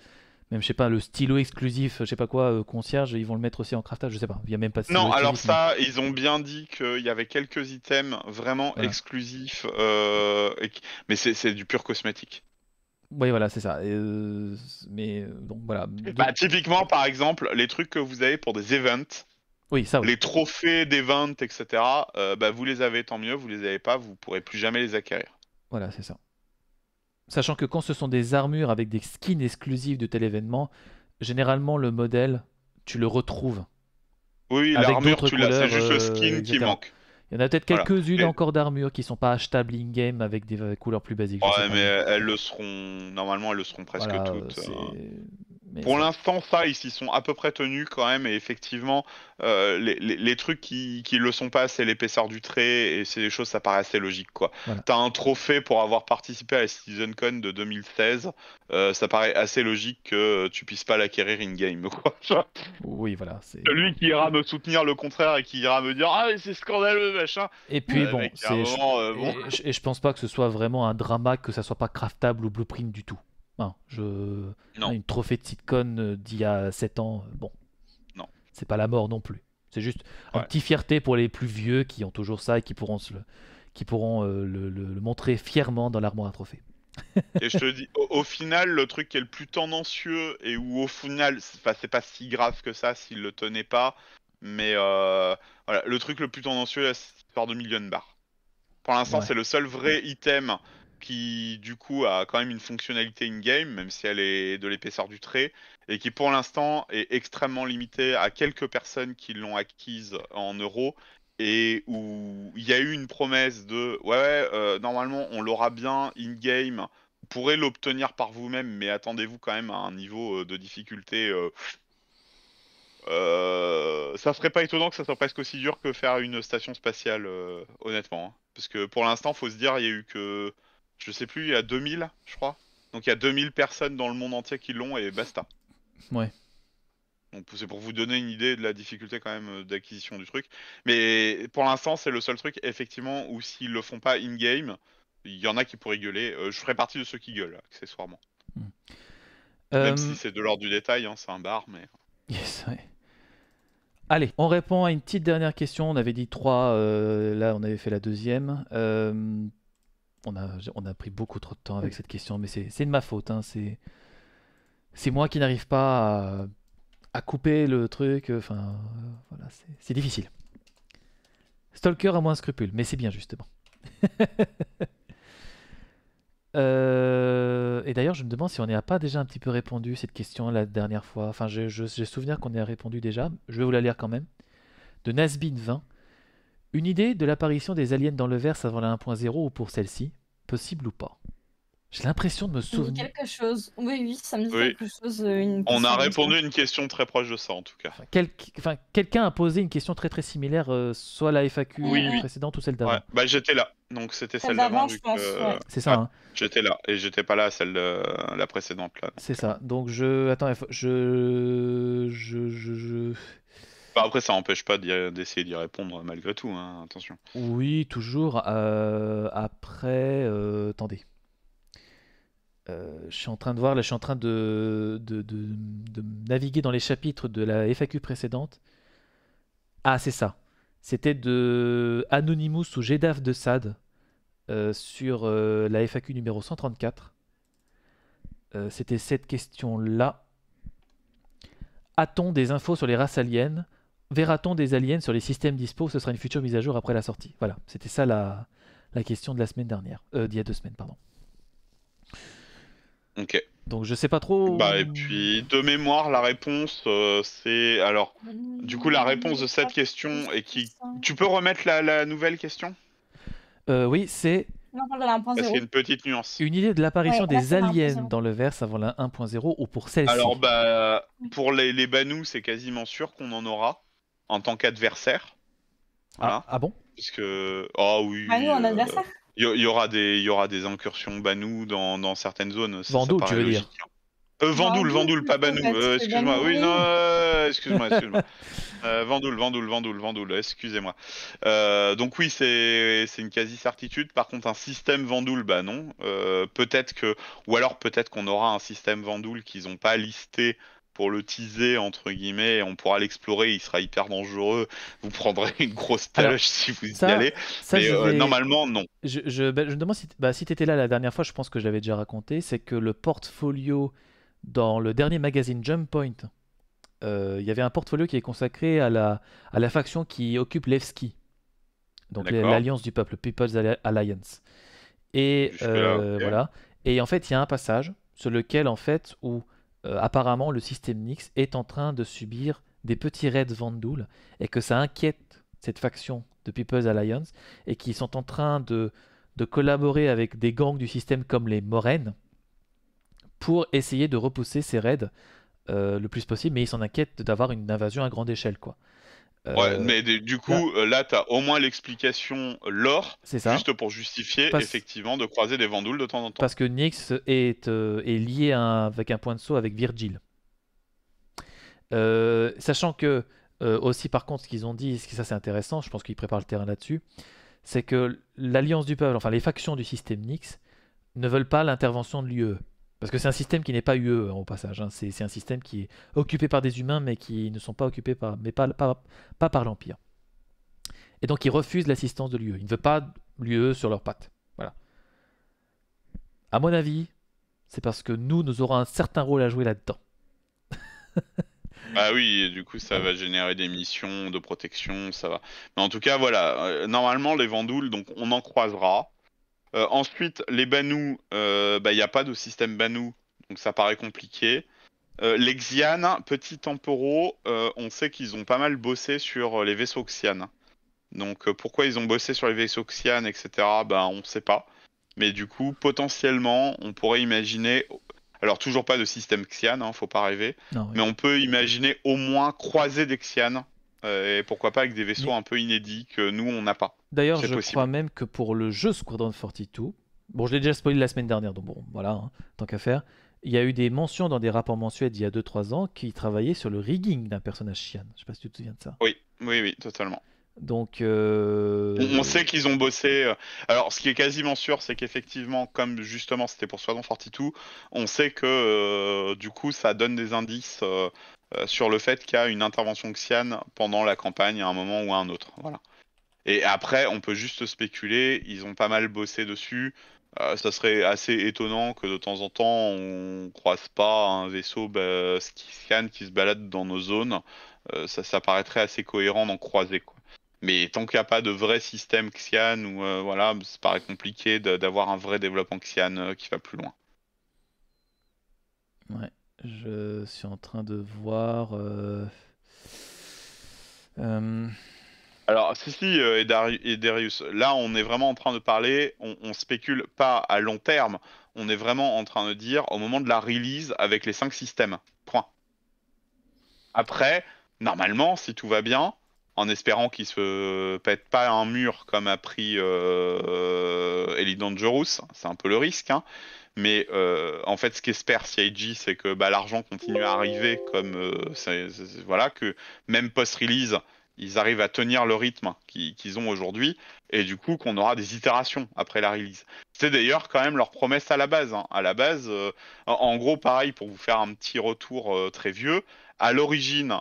même je sais pas le stylo exclusif, je sais pas quoi, euh, concierge, ils vont le mettre aussi en craftage, je sais pas, il y a même pas. non, alors ça, ils ont bien dit qu'il y avait quelques items vraiment exclusifs, euh, mais c'est du pur cosmétique. Oui, voilà, c'est ça. mais donc voilà. Bah, typiquement, par exemple, les trucs que vous avez pour des events ça, Les trophées des ventes, etc., euh, bah, vous les avez, tant mieux. Vous les avez pas, vous pourrez plus jamais les acquérir. Voilà, c'est ça. Sachant que quand ce sont des armures avec des skins exclusives de tel événement, généralement le modèle, tu le retrouves. Oui, l'armure, tu c'est juste le euh, skin qui manque. Il y en a peut-être quelques-unes encore d'armures qui sont pas achetables in-game avec des euh, couleurs plus basiques. Ouais, mais elles le seront, normalement, elles le seront presque toutes. Hein pour l'instant, ça, ils s'y sont à peu près tenus quand même, et effectivement, euh, les, trucs qui, ne le sont pas, c'est l'épaisseur du trait, et c'est des choses, ça paraît assez logique, quoi. T'as un trophée pour avoir participé à la Con de 2016, euh, ça paraît assez logique que tu puisses pas l'acquérir in-game, *laughs* quoi. oui, voilà. C'est... Celui qui ira me soutenir le contraire et qui ira me dire « Ah, mais c'est scandaleux, machin !» Et puis, euh, bon, c'est... Et, je pense pas que ce soit vraiment un drama que ça soit pas craftable ou blueprint du tout. Hein, je... Une trophée de sitcom euh, d'il y a 7 ans, euh, bon. Non. C'est pas la mort non plus. C'est juste un petit fierté pour les plus vieux qui ont toujours ça et qui pourront, euh, le... montrer fièrement dans l'armoire à trophées *laughs* et je te dis, au, final, le truc qui est le plus tendancieux et où au final, c'est pas, si grave que ça s'il le tenait pas, mais le truc le plus tendancieux, c'est l'histoire de Million Bar. Pour l'instant, c'est le seul vrai item qui du coup a quand même une fonctionnalité in-game, même si elle est de l'épaisseur du trait, et qui pour l'instant est extrêmement limitée à quelques personnes qui l'ont acquise en euros, et où il y a eu une promesse de ouais, ouais euh, normalement on l'aura bien in-game, vous pourrez l'obtenir par vous-même, mais attendez-vous quand même à un niveau euh, de difficulté. Euh, ça serait pas étonnant que ça soit presque aussi dur que faire une station spatiale, honnêtement. Hein. Parce que pour l'instant, faut se dire, il y a eu que je sais plus, il y a 2000, je crois. Donc il y a 2000 personnes dans le monde entier qui l'ont et basta. Ouais. c'est pour vous donner une idée de la difficulté quand même euh, d'acquisition du truc. Mais pour l'instant, c'est le seul truc effectivement où s'ils le font pas in-game, il y en a qui pourraient gueuler. Euh, je ferai partie de ceux qui gueulent, accessoirement. Hmm. Même si euh, c'est de l'ordre du détail, hein, c'est un bar, mais. Yes, Allez, on répond à une petite dernière question. On avait dit trois, là on avait fait la deuxième on a, pris beaucoup trop de temps avec cette question, mais c'est de ma faute. Hein, c'est moi qui n'arrive pas à, couper le truc. Euh, enfin, voilà, c'est difficile. Stalker a moins de scrupules, mais c'est bien justement. *laughs* Euh, et d'ailleurs, je me demande si on n'y a pas déjà un petit peu répondu cette question la dernière fois. Enfin, j'ai souvenir qu'on y a répondu déjà. Je vais vous la lire quand même. De Nasbin 20. Une idée de l'apparition des aliens dans le verse avant la 1.0 ou pour celle-ci Possible ou pas J'ai l'impression de me souvenir. Quelque chose. Oui, oui, ça me dit quelque chose. Euh, On a répondu à une question très proche de ça, en tout cas. Quelqu'un a posé une question très très similaire, euh, soit la FAQ précédente ou celle d'avant. Bah, j'étais là, donc c'était celle, d'avant. C'est ça. Hein. J'étais là, et j'étais pas là à celle de... la précédente. C'est ça. Donc je. Attends, Je. je... je... Bah, après, ça n'empêche pas d'essayer d'y répondre malgré tout, hein, attention. Oui, toujours. Euh, après, euh, attendez. Euh, je suis en train de voir, là, je suis en train de, naviguer dans les chapitres de la FAQ précédente. Ah, c'est ça. C'était de Anonymous ou Gedaf de Sade sur la FAQ numéro 134. C'était cette question-là. A-t-on des infos sur les races aliens Verra-t-on des aliens sur les systèmes dispo Ce sera une future mise à jour après la sortie. Voilà, c'était ça la, la, question de la semaine dernière. Euh, d'il y a deux semaines, pardon. Ok. Donc je sais pas trop. Bah et puis de mémoire la réponse euh, c'est alors du coup la réponse de cette question est qui tu peux remettre la, nouvelle question euh, Oui c'est. C'est une petite nuance. Une idée de l'apparition des aliens dans le verse avant la 1.0 ou pour celle-ci. Alors bah pour les, les banous c'est quasiment sûr qu'on en aura en tant qu'adversaire. Ah, ah, bon Parce que. Ah oui. Ah oui, en euh, adversaire Il y, aura des, y aura des incursions Banou dans, certaines zones. Ça, Vandoul, tu veux dire Vandoul, hein. euh, Vandoul, pas Banou. Euh, excuse-moi, oui, non, excuse-moi, excuse-moi. Vandoul, *laughs* Vandoul, Vandoul, Vandoul, excusez-moi. donc oui, c'est une quasi-certitude. Par contre, un système Vandoul, bah non. peut-être que, ou alors peut-être qu'on aura un système Vandoul qu'ils n'ont pas listé pour le teaser entre guillemets, on pourra l'explorer, il sera hyper dangereux, vous prendrez une grosse tâche si vous y allez. mais euh, normalement non. Je, je, bah, me demande si, tu bah, étais là la dernière fois, je pense que je l'avais déjà raconté, c'est que le portfolio dans le dernier magazine Jump Point, euh, il y avait un portfolio qui est consacré à la, à la faction qui occupe Levski. Donc l'alliance du peuple, People's Alliance. Et euh, voilà. Et en fait, il y a un passage sur lequel en fait où euh, apparemment le système Nix est en train de subir des petits raids Vanduul et que ça inquiète cette faction de People's Alliance et qu'ils sont en train de, de collaborer avec des gangs du système comme les Moraines pour essayer de repousser ces raids euh, le plus possible, mais ils s'en inquiètent d'avoir une invasion à grande échelle. quoi. Ouais, euh, mais du coup, euh, là, t'as au moins l'explication lore, juste pour justifier effectivement de croiser des Vandoules de temps en temps. Parce que Nix euh, est, lié avec un point de saut avec Virgil. sachant que aussi, par contre, ce qu'ils ont dit, ce ça c'est intéressant, je pense qu'ils préparent le terrain là-dessus, c'est que l'alliance du peuple, enfin les factions du système Nix, ne veulent pas l'intervention de l'UE. E. Parce que c'est un système qui n'est pas UE hein, au passage. Hein. C'est un système qui est occupé par des humains, mais qui ne sont pas occupés par, mais pas, par l'Empire. Et donc ils refusent l'assistance de l'UE. ils ne veulent pas l'UE sur leurs pattes. Voilà. À mon avis, c'est parce que nous, nous aurons un certain rôle à jouer là-dedans. *laughs* Bah oui, du coup, ça va générer des missions de protection, ça va. Mais en tout cas, voilà. Euh, normalement, les Vandoules, donc on en croisera. Euh, ensuite, les Banu, il n'y a pas de système Banu, donc ça paraît compliqué. Euh, les Xian, petits temporaux, euh, on sait qu'ils ont pas mal bossé sur les vaisseaux Xian. Donc pourquoi ils ont bossé sur les vaisseaux Xian, etc., bah, on ne sait pas. Mais du coup, potentiellement, on pourrait imaginer. Alors, toujours pas de système Xian, ne hein, faut pas rêver. Mais on peut imaginer au moins croiser des Xian euh, et pourquoi pas avec des vaisseaux un peu inédits que nous on n'a pas. D'ailleurs, je crois même que pour le jeu Squadron 42, bon, je l'ai déjà spoilé la semaine dernière, donc bon, voilà, hein, tant qu'à faire. Il y a eu des mentions dans des rapports mensuels il y a 2-3 ans qui travaillaient sur le rigging d'un personnage Shian. Je ne sais pas si tu te souviens de ça. Oui, oui, oui, totalement. Donc, euh, on, sait qu'ils ont bossé. Euh, alors, ce qui est quasiment sûr, c'est qu'effectivement, comme justement c'était pour Squadron 42, on sait que du coup, ça donne des indices euh, sur le fait qu'il y a une intervention Xian pendant la campagne à un moment ou à un autre. Voilà. Et après, on peut juste spéculer, ils ont pas mal bossé dessus. Euh, ça serait assez étonnant que de temps en temps on croise pas un vaisseau bah, qui se balade dans nos zones. Euh, ça, ça paraîtrait assez cohérent d'en croiser. Quoi. Mais tant qu'il n'y a pas de vrai système Xian, voilà, ça paraît compliqué d'avoir un vrai développement Xian qui va plus loin. Ouais. Je suis en train de voir. Euh, euh, Alors, si, et euh, Darius, là, on est vraiment en train de parler, on, on, spécule pas à long terme, on est vraiment en train de dire au moment de la release avec les 5 systèmes. Point. Après, normalement, si tout va bien, en espérant qu'il se pète pas un mur comme a pris euh, c'est un peu le risque, hein, mais euh, en fait, ce qu'espère CIG, c'est que bah, l'argent continue à arriver, comme euh, voilà que même post-release, ils arrivent à tenir le rythme qu'ils, ont aujourd'hui, et du coup qu'on aura des itérations après la release. C'est d'ailleurs quand même leur promesse à la base. Hein. À la base, euh, en gros, pareil pour vous faire un petit retour très vieux. À l'origine,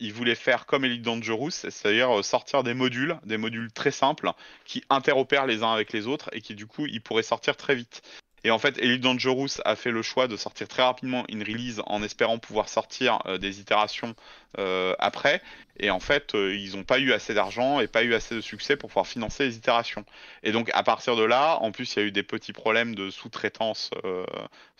ils voulaient faire comme Elite Dangerous, c'est-à-dire sortir des modules, des modules très simples, qui interopèrent les uns avec les autres et qui du coup ils pourraient sortir très vite. Et en fait, Elite Dangerous a fait le choix de sortir très rapidement une release en espérant pouvoir sortir euh, des itérations euh, après. Et en fait, euh, ils n'ont pas eu assez d'argent et pas eu assez de succès pour pouvoir financer les itérations. Et donc, à partir de là, en plus, il y a eu des petits problèmes de sous-traitance.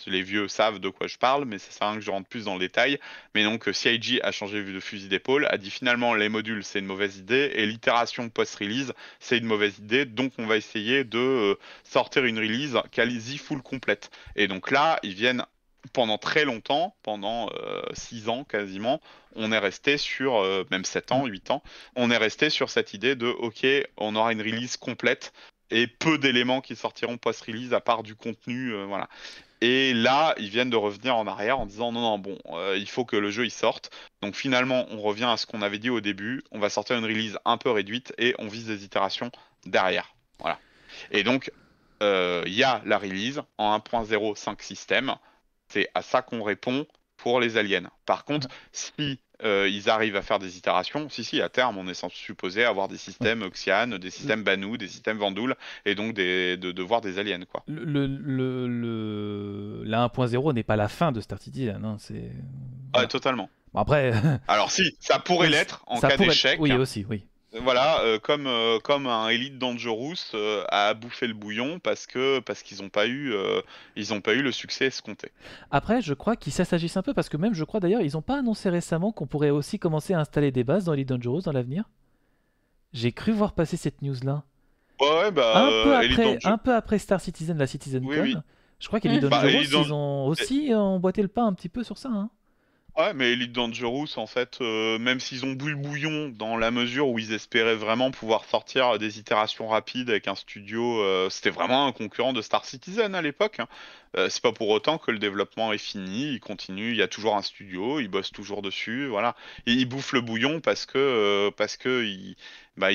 les vieux savent de quoi je parle, mais ça hein, que je rentre plus dans le détail. Mais donc, CIG a changé de fusil d'épaule, a dit finalement, les modules, c'est une mauvaise idée, et l'itération post-release, c'est une mauvaise idée. Donc, on va essayer de sortir une release quasi complète. Et donc là, ils viennent pendant très longtemps, pendant euh, six ans quasiment, on est resté sur, euh, même sept ans, 8 ans, on est resté sur cette idée de, ok, on aura une release complète et peu d'éléments qui sortiront post-release à part du contenu, euh, voilà. Et là, ils viennent de revenir en arrière en disant non, non, bon, il faut que le jeu il sorte. Donc finalement, on revient à ce qu'on avait dit au début. On va sortir une release un peu réduite et on vise des itérations derrière. Voilà. Et donc, il euh, y a la release en 1.05 système. C'est à ça qu'on répond pour les aliens. Par contre, si euh, ils arrivent à faire des itérations. Si, si, à terme, on est supposé avoir des systèmes Oxyane, des systèmes Banu, des systèmes Vandoul, et donc des, de, voir des aliens. Quoi. Le, le, le la 1.0 n'est pas la fin de Star Citizen. Hein, c'est... Ouais, ah, totalement. après. *laughs* Alors, si, ça pourrait l'être en cas d'échec. Oui, aussi, oui. Voilà, euh, comme, euh, comme un Elite Dangerous euh, a bouffé le bouillon parce que parce qu'ils n'ont pas eu ils ont pas eu le succès escompté. Après, je crois qu'ils s'assagissent un peu parce que même je crois d'ailleurs ils n'ont pas annoncé récemment qu'on pourrait aussi commencer à installer des bases dans Elite Dangerous dans l'avenir. J'ai cru voir passer cette news là. Bah, un, peu après, Star Citizen, la Citizen je crois qu'Elite bah, Dangerous ils ont aussi emboîté le pas un petit peu sur ça. Hein mais Elite Dangerous, en fait, euh, même s'ils ont le bouillon dans la mesure où ils espéraient vraiment pouvoir sortir des itérations rapides avec un studio, euh, c'était vraiment un concurrent de Star Citizen à l'époque. Hein. Euh, c'est pas pour autant que le développement est fini, il continue, il y a toujours un studio, ils bossent toujours dessus, voilà. Et ils bouffent le bouillon parce que parce que ils, bah,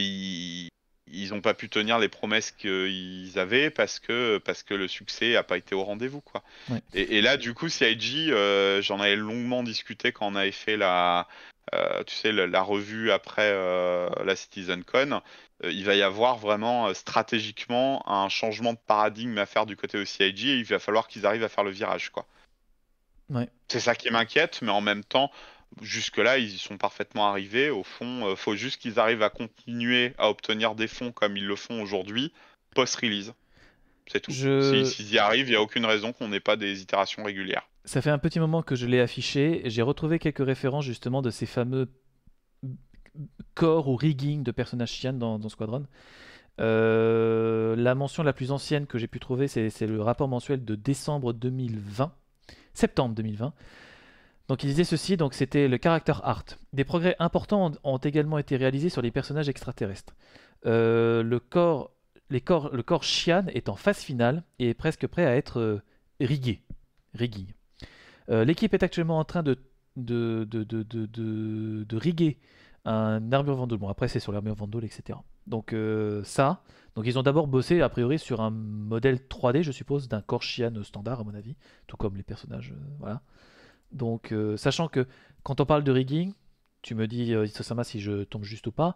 ils n'ont pas pu tenir les promesses qu'ils avaient parce que, parce que le succès n'a pas été au rendez-vous. quoi. Et, là, du coup, CIG, euh, j'en avais longuement discuté quand on avait fait la, euh, tu sais, la, revue après euh, la CitizenCon. il va y avoir vraiment stratégiquement un changement de paradigme à faire du côté de CIG et il va falloir qu'ils arrivent à faire le virage. quoi. C'est ça qui m'inquiète, mais en même temps, jusque-là, ils y sont parfaitement arrivés. Au fond, il euh, faut juste qu'ils arrivent à continuer à obtenir des fonds comme ils le font aujourd'hui, post-release. C'est tout. S'ils y arrivent, il n'y a aucune raison qu'on n'ait pas des itérations régulières. Ça fait un petit moment que je l'ai affiché. J'ai retrouvé quelques références justement de ces fameux corps ou rigging de personnages chiens dans, Squadron. Euh, la mention la plus ancienne que j'ai pu trouver, c'est le rapport mensuel de décembre 2020, septembre 2020, donc il disait ceci, donc c'était le caractère art. Des progrès importants ont, également été réalisés sur les personnages extraterrestres. Euh, le corps, les corps, le corps est en phase finale et est presque prêt à être euh, rigué. Rigui. Euh, l'équipe est actuellement en train de, de, riguer un armure vandoule. Bon, après, c'est sur l'armure vandoule, etc. Donc, ça. Donc, ils ont d'abord bossé, a priori, sur un modèle 3D, je suppose, d'un corps Chian standard, à mon avis. Tout comme les personnages. voilà. Donc, euh, sachant que quand on parle de rigging, tu me dis, euh, Isosama, si je tombe juste ou pas,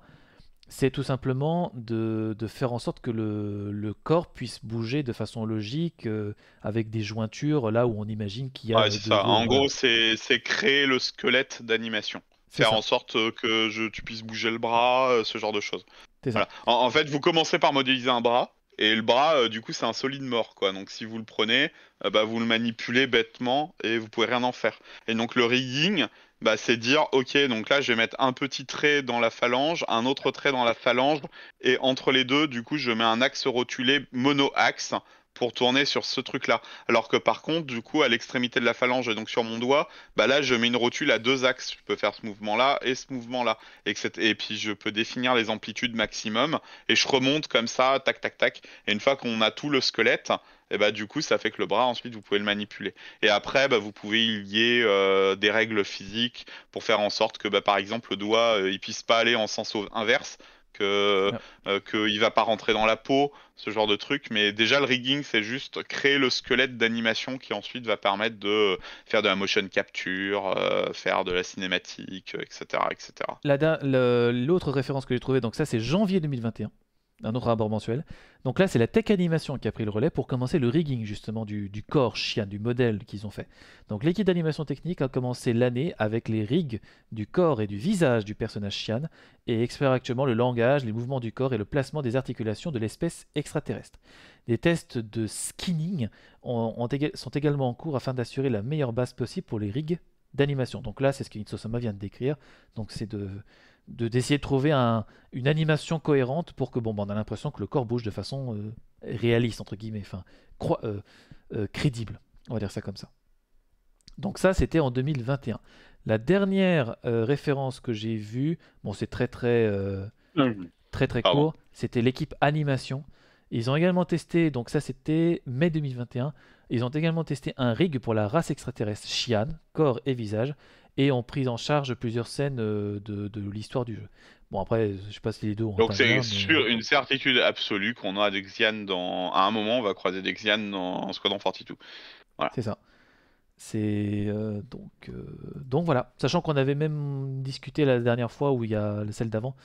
c'est tout simplement de, faire en sorte que le, corps puisse bouger de façon logique euh, avec des jointures là où on imagine qu'il y a. des c'est en gros, c'est créer le squelette d'animation. Faire en sorte que tu puisses bouger le bras, ce genre de choses. en fait, vous commencez par modéliser un bras et le bras, euh, du coup, c'est un solide mort, quoi. Donc si vous le prenez, euh, bah, vous le manipulez bêtement et vous pouvez rien en faire. Et donc le rigging, bah, c'est dire, ok, donc là, je vais mettre un petit trait dans la phalange, un autre trait dans la phalange, et entre les deux, du coup, je mets un axe rotulé mono-axe pour tourner sur ce truc-là. Alors que par contre, du coup, à l'extrémité de la phalange, donc sur mon doigt, bah là, je mets une rotule à deux axes. Je peux faire ce mouvement-là et ce mouvement-là. Et, et, puis, je peux définir les amplitudes maximum. Et je remonte comme ça, tac, tac, tac. Et une fois qu'on a tout le squelette, et eh bah, du coup, ça fait que le bras, ensuite, vous pouvez le manipuler. Et après, bah, vous pouvez y lier euh, des règles physiques pour faire en sorte que, bah, par exemple, le doigt, euh, il puisse pas aller en sens inverse que euh, qu'il va pas rentrer dans la peau, ce genre de truc. Mais déjà, le rigging, c'est juste créer le squelette d'animation qui ensuite va permettre de faire de la motion capture, euh, faire de la cinématique, etc., euh, etc. L'autre référence que j'ai trouvée, donc ça, c'est janvier 2021 un autre rapport mensuel. Donc là, c'est la tech animation qui a pris le relais pour commencer le rigging justement du, corps chien, du modèle qu'ils ont fait. Donc l'équipe d'animation technique a commencé l'année avec les rigs du corps et du visage du personnage chien et explore actuellement le langage, les mouvements du corps et le placement des articulations de l'espèce extraterrestre. Des tests de skinning sont également en cours afin d'assurer la meilleure base possible pour les rigs d'animation. Donc là, c'est ce que Nitsosama vient de décrire. Donc c'est de d'essayer de, trouver un, une animation cohérente pour que bon, ben, on a l'impression que le corps bouge de façon euh, réaliste entre guillemets, enfin euh, euh, crédible, on va dire ça comme ça. Donc ça, c'était en 2021. La dernière référence que j'ai vue, bon, c'est très très ah très très court, c'était l'équipe animation. Ils ont également testé, donc ça c'était mai 2021, ils ont également testé un rig pour la race extraterrestre Xian, corps et visage, et ont pris en charge plusieurs scènes euh, de, l'histoire du jeu. Bon, après, je sais pas les deux Donc, c'est une certitude absolue qu'on a Dexian dans. À un moment, on va croiser Dexian dans Squadron 42. Voilà. C'est ça. C'est. Euh, donc, euh, donc, voilà. Sachant qu'on avait même discuté la dernière fois, où il y a celle d'avant,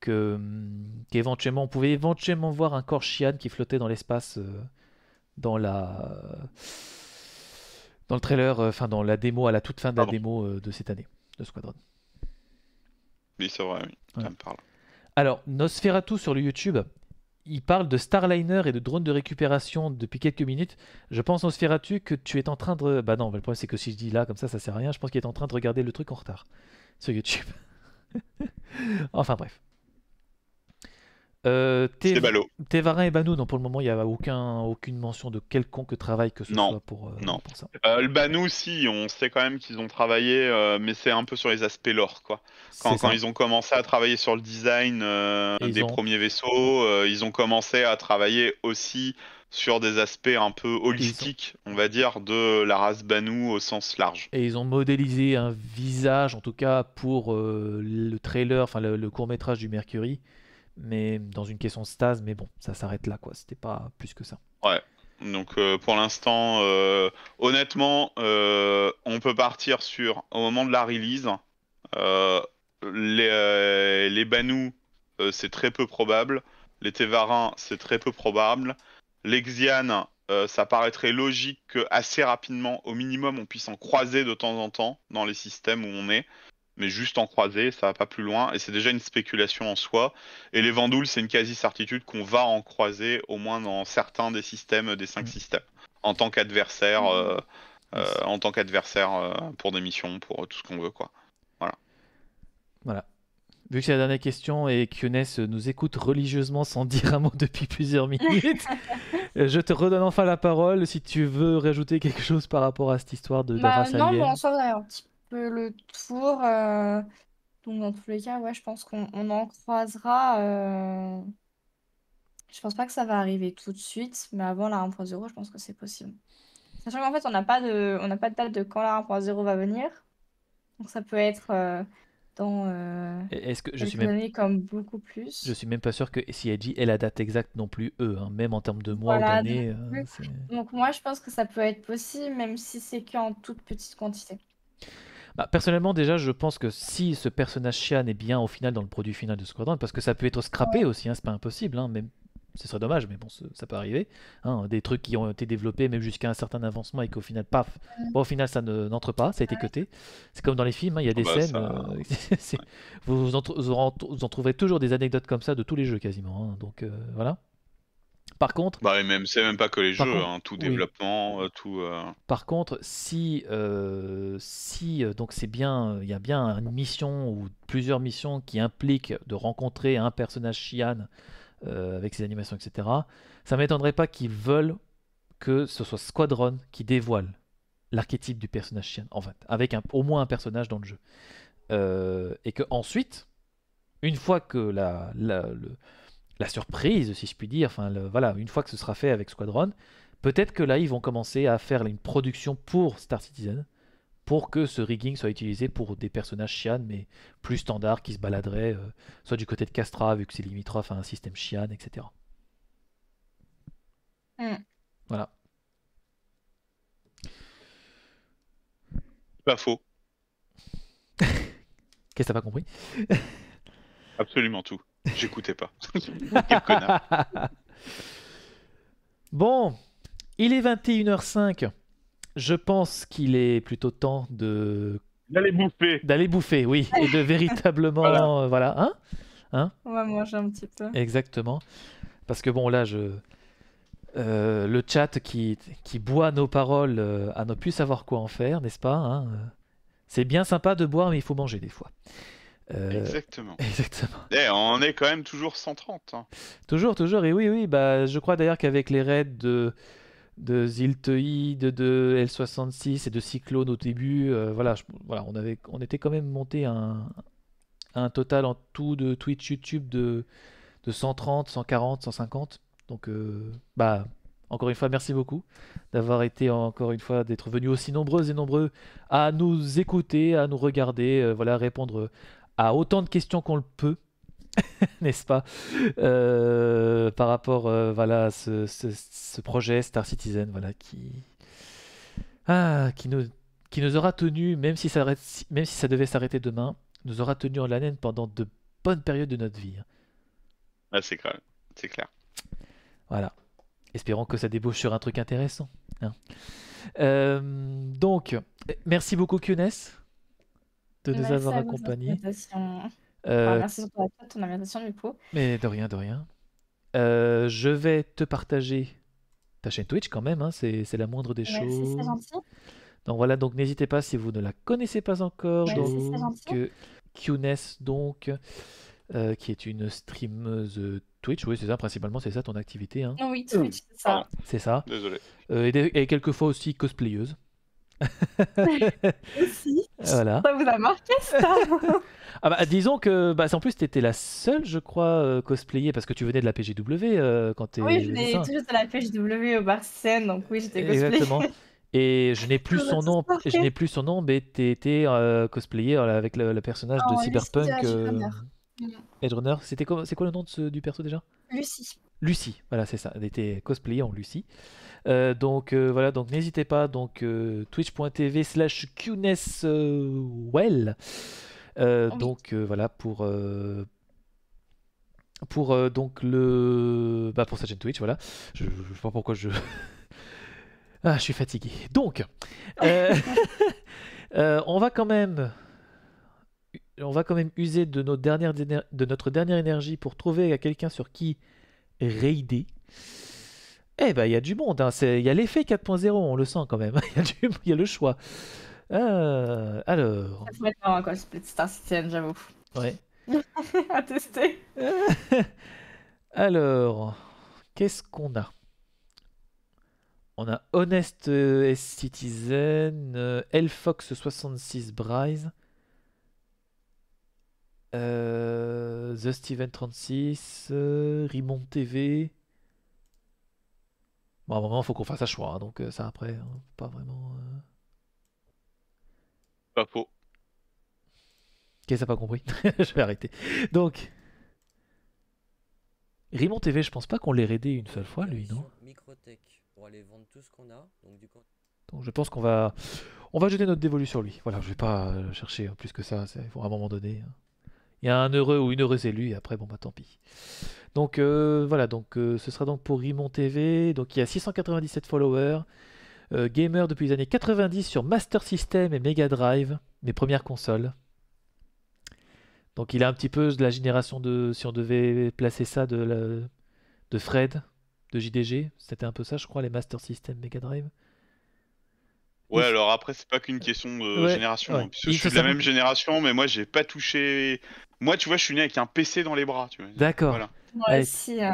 que hum, qu'éventuellement, on pouvait éventuellement voir un corps Shian qui flottait dans l'espace, dans la dans le trailer, euh, enfin dans la démo, à la toute fin de la démo euh, de cette année, de Squadron. Oui, c'est vrai, oui. ça me parle. Alors, Nosferatu sur le YouTube, il parle de Starliner et de drones de récupération depuis quelques minutes. Je pense, Nosferatu, que tu es en train de. Bah non, le problème c'est que si je dis là comme ça, ça sert à rien. Je pense qu'il est en train de regarder le truc en retard sur YouTube. *laughs* enfin bref. Euh, Tévarin Tevarin et Banu pour le moment, il n'y a aucun, aucune mention de quelconque travail que ce soit pour, euh, ça. Euh, le Banu si, on sait quand même qu'ils ont travaillé, mais c'est un peu sur les aspects lore, quoi. Quand, ils ont commencé à travailler sur le design des premiers vaisseaux, ils ont commencé à travailler aussi sur des aspects un peu holistiques, on va dire, de la race Banu au sens large. Et ils ont modélisé un visage, en tout cas pour le trailer, enfin le court métrage du Mercury, mais dans une question de stase, mais bon, ça s'arrête là, quoi. C'était pas plus que ça. Ouais. Donc euh, pour l'instant, euh, honnêtement, euh, on peut partir sur au moment de la release, les, les Banous, c'est très peu probable, les Tevarin c'est très peu probable, les Xian, ça paraîtrait logique que assez rapidement, au minimum, on puisse en croiser de temps en temps dans les systèmes où on est mais juste en croiser, ça va pas plus loin, et c'est déjà une spéculation en soi. Et les Vandoules, c'est une quasi-certitude qu'on va en croiser, au moins dans certains des systèmes, des cinq mmh. systèmes, en tant qu'adversaire, mmh. euh, euh, en tant qu'adversaire euh, pour des missions, pour tout ce qu'on veut, quoi. Voilà. Voilà. Vu que c'est la dernière question et qu'Yonès nous écoute religieusement sans *laughs* dire un mot depuis plusieurs minutes, *laughs* je te redonne enfin la parole si tu veux rajouter quelque chose par rapport à cette histoire de, bah, de Non, bon, le tour. Euh, donc, dans tous les cas, ouais, je pense qu'on en croisera. Euh, je pense pas que ça va arriver tout de suite, mais avant la 1.0, je pense que c'est possible. Sachant qu'en fait, on n'a pas de, on n'a pas de date de quand la 1.0 va venir. Donc, ça peut être euh, dans euh, Est-ce que je suis même comme beaucoup plus. Je suis même pas sûr que CIG ait la date exacte non plus, eux, hein, même en termes de mois ou Donc moi, je pense que ça peut être possible, même si c'est qu'en toute petite quantité. Bah, personnellement, déjà, je pense que si ce personnage chien est bien au final dans le produit final de Squadron, parce que ça peut être scrappé aussi, hein, c'est pas impossible, hein, ce serait dommage, mais bon, ça peut arriver. Hein, des trucs qui ont été développés même jusqu'à un certain avancement et qu'au final, paf, au final, ça n'entre pas, ça a été coté. C'est comme dans les films, il y a ah des bah, scènes. Euh, *laughs* vous, en, vous, en, trouverez toujours des anecdotes comme ça de tous les jeux quasiment. donc euh, voilà. Par contre. Bah, même, c'est même pas que les jeux, hein, tout développement, euh, tout. Euh. Par contre, si. Euh, si donc, c'est bien. Il y a bien une mission ou plusieurs missions qui impliquent de rencontrer un personnage Shian avec ses animations, etc. Ça m'étonnerait pas qu'ils veulent que ce soit Squadron qui dévoile l'archétype du personnage Shian, en fait, avec au moins un personnage dans le jeu. et que ensuite, une fois que la, la le, la surprise, si je puis dire. Enfin, voilà, une fois que ce sera fait avec Squadron, peut-être que là, ils vont commencer à faire une production pour Star Citizen, pour que ce rigging soit utilisé pour des personnages Chian, mais plus standards, qui se baladeraient euh, soit du côté de Castra, vu que c'est limitrophe à un système Chian, etc. Mm. Voilà. Pas faux. *laughs* Qu'est-ce que t'as pas compris Absolument tout. J'écoutais pas. *laughs* Bon, il est 21h05. Je pense qu'il est plutôt temps de d'aller bouffer. D'aller bouffer, oui, et de *laughs* véritablement voilà. Euh, hein, hein On va manger un petit peu. Exactement. Parce que bon là je euh, le chat qui, boit nos paroles euh, à ne plus savoir quoi en faire, n'est-ce pas hein, C'est bien sympa de boire, mais il faut manger des fois. Euh, exactement. *laughs* Exactement. Et eh, on est quand même toujours 130. Hein. Toujours, toujours. Et oui, oui. Bah, je crois d'ailleurs qu'avec les raids de de de, L66 et de Cyclone au début, euh, voilà, voilà, on avait, on était quand même monté un, un total en tout de Twitch YouTube de de 130, 140, 150. Donc, euh, bah, encore une fois, merci beaucoup d'avoir été encore une fois d'être venu aussi nombreux et nombreux à nous écouter, à nous regarder, voilà, répondre à autant de questions qu'on le peut, *laughs* n'est-ce pas, euh, par rapport euh, voilà, à ce, projet Star Citizen voilà, qui, ah, qui, nous, qui nous aura tenus, même si ça, devait s'arrêter demain, nous aura tenus en haleine pendant de bonnes périodes de notre vie. Hein. Ah, c'est clair. c'est clair. Voilà. Espérons que ça débouche sur un truc intéressant. Hein. Euh, donc, merci beaucoup, Kunes de nous avoir accompagnés. merci pour euh, la, ton invitation, du coup. Mais de rien, de rien. Euh, je vais te partager ta chaîne Twitch quand même, hein, c'est la moindre des choses. Donc voilà, donc n'hésitez pas si vous ne la connaissez pas encore. Merci, donc, euh, Qness, donc, qui est une streameuse Twitch, oui, c'est ça, principalement, c'est ça ton activité. Hein. Oui, Twitch, c'est ça. C'est ça. Désolé. et, et, quelquefois aussi cosplayeuse. *laughs* Voilà. Ça vous a marqué ça *laughs* *laughs* ah bah, Disons que, bah, en plus, tu étais la seule, je crois, euh, cosplayée parce que tu venais de la pgw euh, quand tu Oui, je venais toujours juste de la pgw au scène, donc oui, j'étais cosplayée. Exactement. Et je n'ai plus, son nom, je n'ai plus son nom, mais tu étais euh, cosplayée avec le, personnage de oh, Cyberpunk. edrunner C'était quoi, c'est quoi le nom de ce, du perso déjà Lucie. Lucie, voilà c'est ça, elle était cosplayée en Lucie. Euh, donc euh, voilà, donc n'hésitez pas, donc euh, twitch.tv slash QNESWELL. Well. Oh, donc voilà pour pour donc le bah, pour sa chaîne Twitch, voilà. Je, je, sais pas pourquoi je *laughs* ah je suis fatigué. Donc *laughs* on va quand même on va quand même user de, de notre dernière énergie pour trouver à quelqu'un sur qui raidé. Eh ben, il y a du monde. Hein. Il ya y a l'effet 4.0, on le sent quand même. *laughs* Il y, a le choix. Euh, alors. Ça j'avoue. Ouais. *laughs* à tester. *laughs* alors, qu'est-ce qu'on a On a Honest euh, Citizen, Elfox66 euh, Brise. Euh, The Steven 36, euh, Rimont TV. Bon, à un moment, faut qu'on fasse un choix, hein, donc euh, ça après, hein, pas vraiment. Pas faux. Ok, ça pas compris. *laughs* je vais arrêter. Donc. Rimont TV, je pense pas qu'on l'ait raidé une seule fois, lui, non Microtech, vendre tout ce qu'on a. Donc, je pense qu'on va... On va jeter notre dévolu sur lui. Voilà, je vais pas chercher hein, plus que ça, il faut à un moment donné il y a un heureux ou une heureuse élue, et après, bon, bah tant pis. Donc euh, voilà, donc euh, ce sera donc pour Rimont TV. Donc il y a 697 followers. Euh, gamer depuis les années 90 sur Master System et Mega Drive, mes premières consoles. Donc il a un petit peu de la génération de, si on devait placer ça, de, la, de Fred, de JDG. C'était un peu ça, je crois, les Master System, Mega Drive. Ouais, alors après, c'est pas qu'une question de génération. Hein, je suis de la même génération, mais moi, j'ai pas touché. Moi, tu vois, je suis né avec un PC dans les bras. Tu vois. D'accord. Moi aussi. Euh,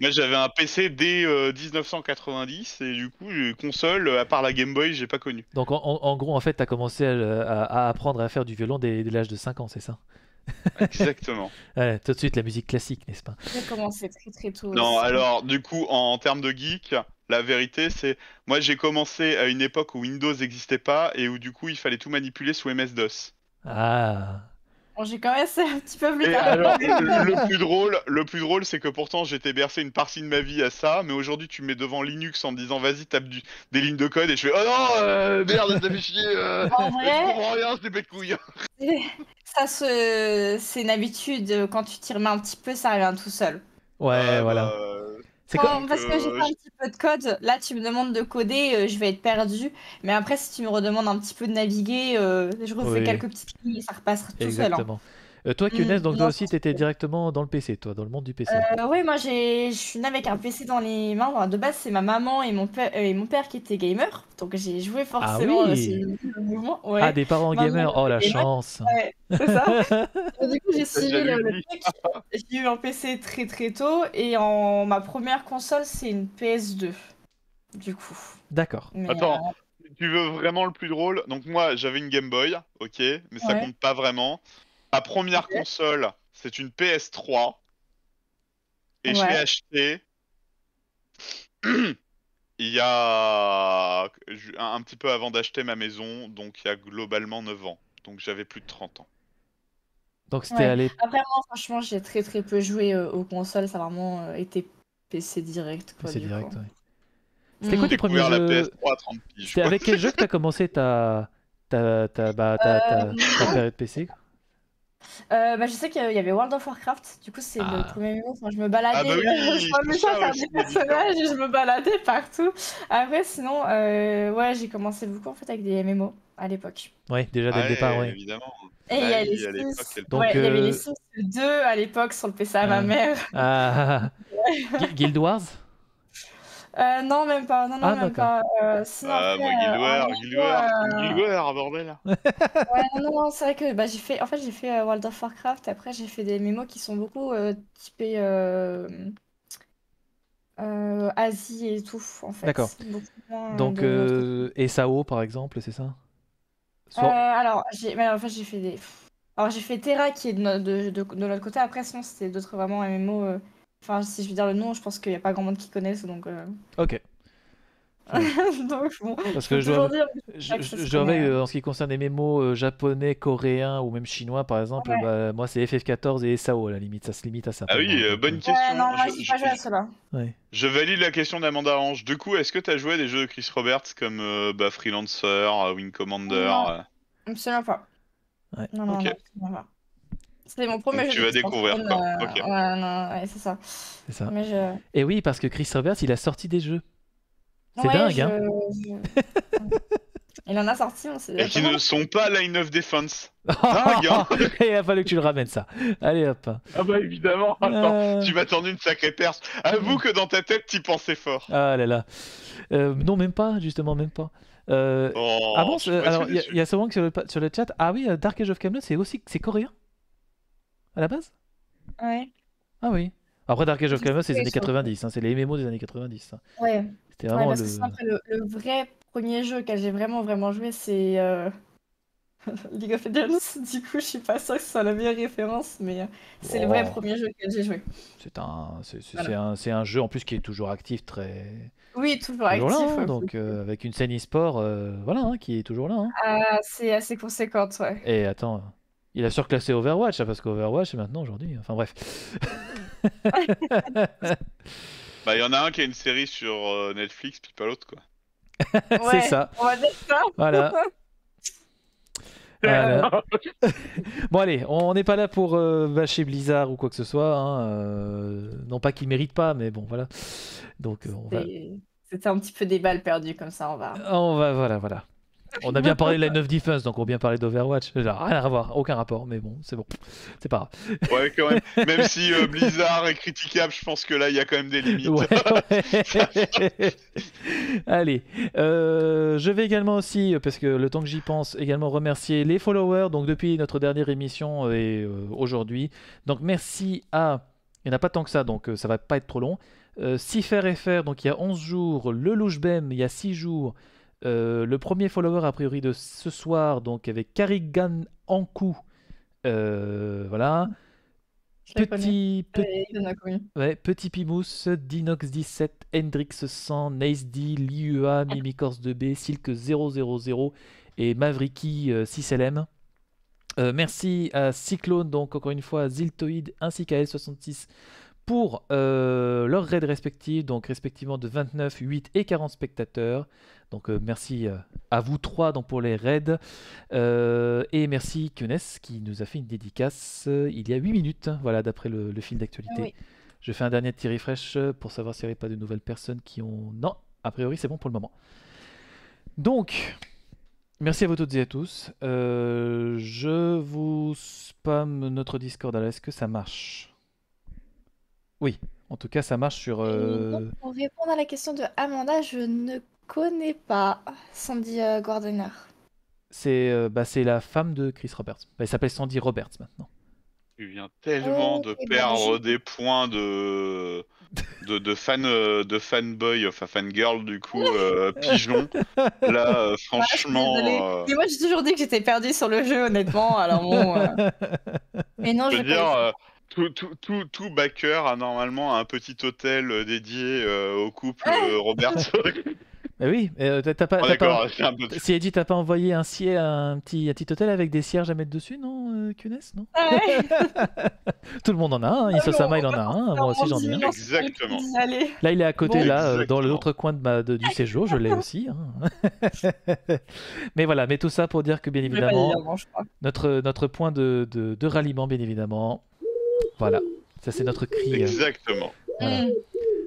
moi, j'avais un PC dès 1990 euh, et du coup, console, euh, à part la Game Boy, j'ai pas connu. Donc, en, gros, en fait, t'as commencé à, apprendre à faire du violon dès l'âge de 5 ans, c'est ça *laughs* Exactement. tout de suite, la musique classique, n'est-ce pas J'ai commencé très très tôt. Non, alors, du coup, en, termes de geek, la vérité, c'est. Moi, j'ai commencé à une époque où Windows n'existait pas et où, du coup, il fallait tout manipuler sous MS-DOS. Ah j'ai quand même un petit peu plus *laughs* le, plus drôle, le plus drôle, c'est que pourtant j'étais bercé une partie de ma vie à ça, mais aujourd'hui tu me mets devant Linux en me disant vas-y tape des lignes de code et je fais oh non euh, merde ça fait chier, euh, *laughs* en vrai, je comprends rien, je de couilles. ça c'est une habitude euh, quand tu t'y remets un petit peu, ça revient tout seul. Ouais, voilà. Bah, parce que, j'ai fait euh, un petit peu de code. Là, tu me demandes de coder, euh, je vais être perdu. Mais après, si tu me redemandes un petit peu de naviguer, euh, je refais quelques petites lignes et ça repassera tout seul. Hein. Euh, toi, qui donc toi aussi, t'étais directement dans le PC, toi, dans le monde du PC. Euh, oui, moi, je suis née avec un PC dans les mains. de base, c'est ma maman et mon, père, euh, et mon père qui étaient gamer, Donc, j'ai joué ah forcément. Ah, ah des parents gamers. Oh, la chance. Ouais, c'est ça. *laughs* du coup, j'ai suivi eu un PC très, très tôt. Et en... ma première console, c'est une PS2. Du coup. D'accord. Attends tu veux vraiment le plus drôle Donc moi, j'avais une Game Boy, ok, mais ça compte pas vraiment. Ma première console, c'est une PS3. Et je l'ai acheté *clears throat* il y a un petit peu avant d'acheter ma maison, donc il y a globalement 9 ans. Donc j'avais plus de 30 ans. Donc c'était allé. Après, moi, franchement, j'ai très très peu joué euh, aux consoles. Ça a vraiment euh, été PC direct. Quoi, direct, mm. C'était quoi tes premiers jeux C'était avec quel jeu que t'as commencé ta, ta bah, euh, période PC euh, bah, je sais qu'il y avait World of Warcraft, du coup c'est le ah. premier MMO, je me baladais, ah, bah *laughs* je me ça, me baladais partout. Après sinon, euh, ouais j'ai commencé beaucoup en fait avec des MMO à l'époque. Ouais, déjà dès le départ, ouais. Évidemment. Et il y, a les avait les euh, Sims 2 à l'époque sur le PC à ma ah. mère. *laughs* Guild Wars euh, non, même pas. Non, non, ah, même pas. Euh, ah, moi bon, euh, Gilwar, euh, bordel. *laughs* ouais, non, non, c'est vrai que bah, j'ai fait. En fait, j'ai fait euh, World of Warcraft. Après, j'ai fait des mémos qui sont beaucoup typés Asie et tout, en fait. D'accord. Donc, et SAO, par exemple, c'est ça Soit... Alors, j'ai en fait, j'ai fait des. Alors, j'ai fait Terra qui est de, de, de, de l'autre côté. Après, sinon, c'était d'autres vraiment MMO. Enfin, si je veux dire le nom, je pense qu'il n'y a pas grand monde qui connaisse, donc. Euh. Ok. *laughs* donc, bon, Parce que dire, euh, en ce qui concerne les mémos euh, japonais, coréens ou même chinois par exemple, bah, moi c'est FF14 et SAO à la limite, ça se limite à ça. Ah oui, bonne question. non, moi, je, pas joué à cela. je valide la question d'Amanda Ange. Du coup, est-ce que tu as joué des jeux de Chris Roberts comme bah, Freelancer, Wing Commander Absolument pas. Non, non, okay. non, c'est mon premier jeu. Tu vas découvrir. Euh... Ouais, non, c'est ça. C'est ça. Et oui, parce que Chris Roberts, il a sorti des jeux. C'est dingue, hein. *laughs* Il en a sorti, on sait. Et qui ne sont pas Line of Defense. *laughs* Dingue, hein. Et il a fallu que tu le ramènes, ça. Allez, hop. Ah bah évidemment, euh. attends, tu m'as tendu une sacrée perche. Avoue que dans ta tête, tu pensais fort. Ah là là. Euh, non, même pas, justement, même pas. Euh, oh, ah bon, alors il y, a souvent que sur le chat, ah oui, Dark Age of Camelot, c'est aussi c'est coréen à la base Ouais. Ah oui. Après, Dark Age of c'est les années 90, hein, c'est les MMO des années 90. Hein. Ouais. C'était vraiment le... le... vrai premier jeu que j'ai vraiment, vraiment joué, c'est euh, *laughs* League of Legends. Du coup, je suis pas sûre que ce soit la meilleure référence, mais euh, c'est le vrai oh. premier jeu que j'ai joué. C'est un... C'est, un... un... jeu en plus qui est toujours actif, très. Oui, toujours, actif. Hein, donc, euh, avec une scène e-sport voilà, hein, qui est toujours là. Ah, c'est assez conséquente, ouais. Et attends. Il a surclassé Overwatch, hein, parce qu'Overwatch, maintenant, aujourd'hui. Enfin bref. *laughs* bah, il y en a un qui a une série sur euh, Netflix, puis pas l'autre, quoi. *laughs* c'est ça. On va dire ça. Voilà. *laughs* Euh, bon allez, on n'est pas là pour Vacher euh, Blizzard ou quoi que ce soit. Hein, non pas qu'il mérite pas, mais bon voilà. Donc on va. C'était un petit peu des balles perdues comme ça, on va. On va voilà voilà. On a bien parlé de la 9 Defense, donc on a bien parlé d'Overwatch. Rien à voir, aucun rapport, mais bon, c'est bon. C'est pas grave. Ouais, quand même. *laughs* Même si euh, Blizzard est critiquable, je pense que là, il y a quand même des limites. *laughs* *laughs* Allez, euh, je vais également aussi, parce que le temps que j'y pense, également remercier les followers, donc depuis notre dernière émission et euh, aujourd'hui. Donc merci à. Il n'y en a pas tant que ça, donc ça va pas être trop long. Euh, et FR, donc il y a 11 jours. Le Louchbem, il y a 6 jours. Euh, le premier follower a priori de ce soir, donc avec Karigan Ankou. Euh, voilà. Petit, petit, Dinox17, Hendrix100, D, Liua, ah. Mimikors2B, Silk000 et Mavriki6LM. Euh, merci à Cyclone, donc encore une fois Ziltoid ainsi qu'à L66 pour euh, leurs raids respectifs, donc respectivement de 29, 8 et 40 spectateurs. Donc euh, merci euh, à vous trois donc, pour les raids. et merci Kyones qui nous a fait une dédicace il y a 8 minutes, hein, voilà, d'après le, fil d'actualité. Je fais un dernier petit refresh pour savoir s'il n'y avait pas de nouvelles personnes qui ont... Non, a priori c'est bon pour le moment. Donc, Merci à vous toutes et à tous. je vous spam notre Discord. Est-ce que ça marche oui, en tout cas, ça marche sur. Euh, pour répondre à la question de Amanda, je ne connais pas Sandy euh, Gardner. C'est euh, bah, c'est la femme de Chris Roberts. elle bah, s'appelle Sandy Roberts maintenant. Tu viens tellement oh, de eh ben, perdre des points de de, de fan euh, de fanboy enfin fangirl du coup *laughs* pigeon là franchement Et moi, j'ai toujours dit que j'étais perdu sur le jeu, honnêtement. Alors bon. *laughs* Mais non, je veux dire tout, tout, tout, tout, backer a normalement un petit hôtel euh, dédié euh, au couple euh, Robert *laughs* bah oui, t'as pas, Si Eddie, t'as pas envoyé un, cier un, petit, un petit hôtel avec des cierges à mettre dessus, non, Kunes non ah *laughs* Tout le monde en a un, hein. Ah Isosama il en a un, moi aussi j'en ai un. Exactement. Là il est à côté, là, dans l'autre coin de, ma, de du séjour, je l'ai aussi. Hein. *laughs* mais voilà, mais tout ça pour dire que bien évidemment, notre, notre point de, de, de ralliement, bien évidemment, voilà. Ça, c'est notre cri. Euh. Exactement. Mm.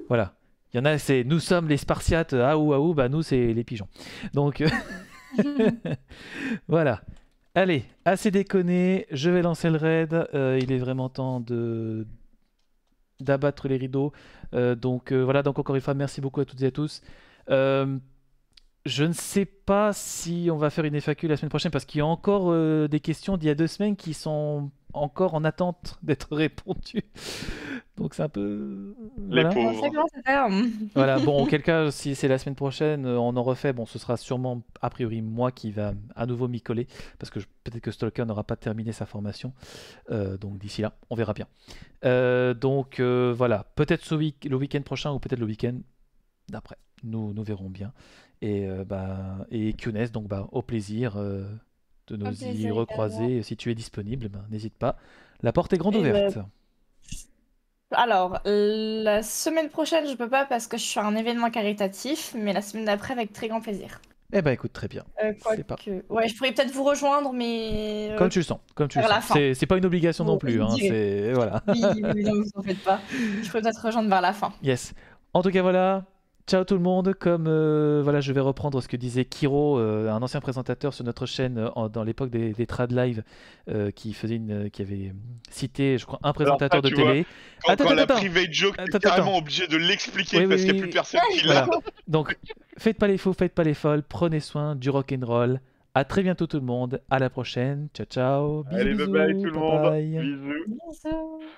Voilà. Il y en a, c'est nous sommes les Spartiates, aou ah aou, ah bah nous, c'est les pigeons. Donc, *laughs* *laughs* voilà. Allez, assez déconné, je vais lancer le raid. Euh, il est vraiment temps de d'abattre les rideaux. Euh, donc voilà, donc encore une fois, merci beaucoup à toutes et à tous. je ne sais pas si on va faire une FAQ la semaine prochaine parce qu'il y a encore des questions d'il y a deux semaines qui sont encore en attente d'être répondu. Donc c'est un peu... Voilà. Les pauvres. voilà, bon, en *laughs* quel cas, si c'est la semaine prochaine, euh, on en refait. Bon, ce sera sûrement, a priori, moi qui va à nouveau m'y coller, parce que peut-être que Stalker n'aura pas terminé sa formation. Euh, donc d'ici là, on verra bien. Euh, donc voilà, peut-être week le week-end prochain ou peut-être le week-end d'après. Nous, nous verrons bien. Et, bah, et QNES, donc bah, au plaisir de nous y recroiser. Si tu es disponible, ben, n'hésite pas. La porte est grande eh ben, ouverte. Alors, la semaine prochaine, je peux pas parce que je suis à un événement caritatif, mais la semaine d'après, avec très grand plaisir. Eh ben, écoute, très bien. Euh, ouais, je pourrais peut-être vous rejoindre, mais. Euh, comme tu le sens, comme tu le sens. C'est pas une obligation non plus. Hein, voilà. *laughs* vous en faites pas. Je pourrais peut-être rejoindre vers la fin. Yes. En tout cas, voilà. Ciao tout le monde, comme euh, voilà, je vais reprendre ce que disait Kiro, euh, un ancien présentateur sur notre chaîne euh, dans l'époque des, des, trad live, qui faisait une, qui avait cité, je crois, un présentateur ah, de télé. quand, attends, attends, attends, private obligé de l'expliquer parce qu'il n'y a plus personne qui l'a. Donc, faites pas les fous, faites pas les folles, prenez soin du rock and roll. À très bientôt tout le monde, à la prochaine, ciao ciao, bisous, bye bye tout le monde, bisous.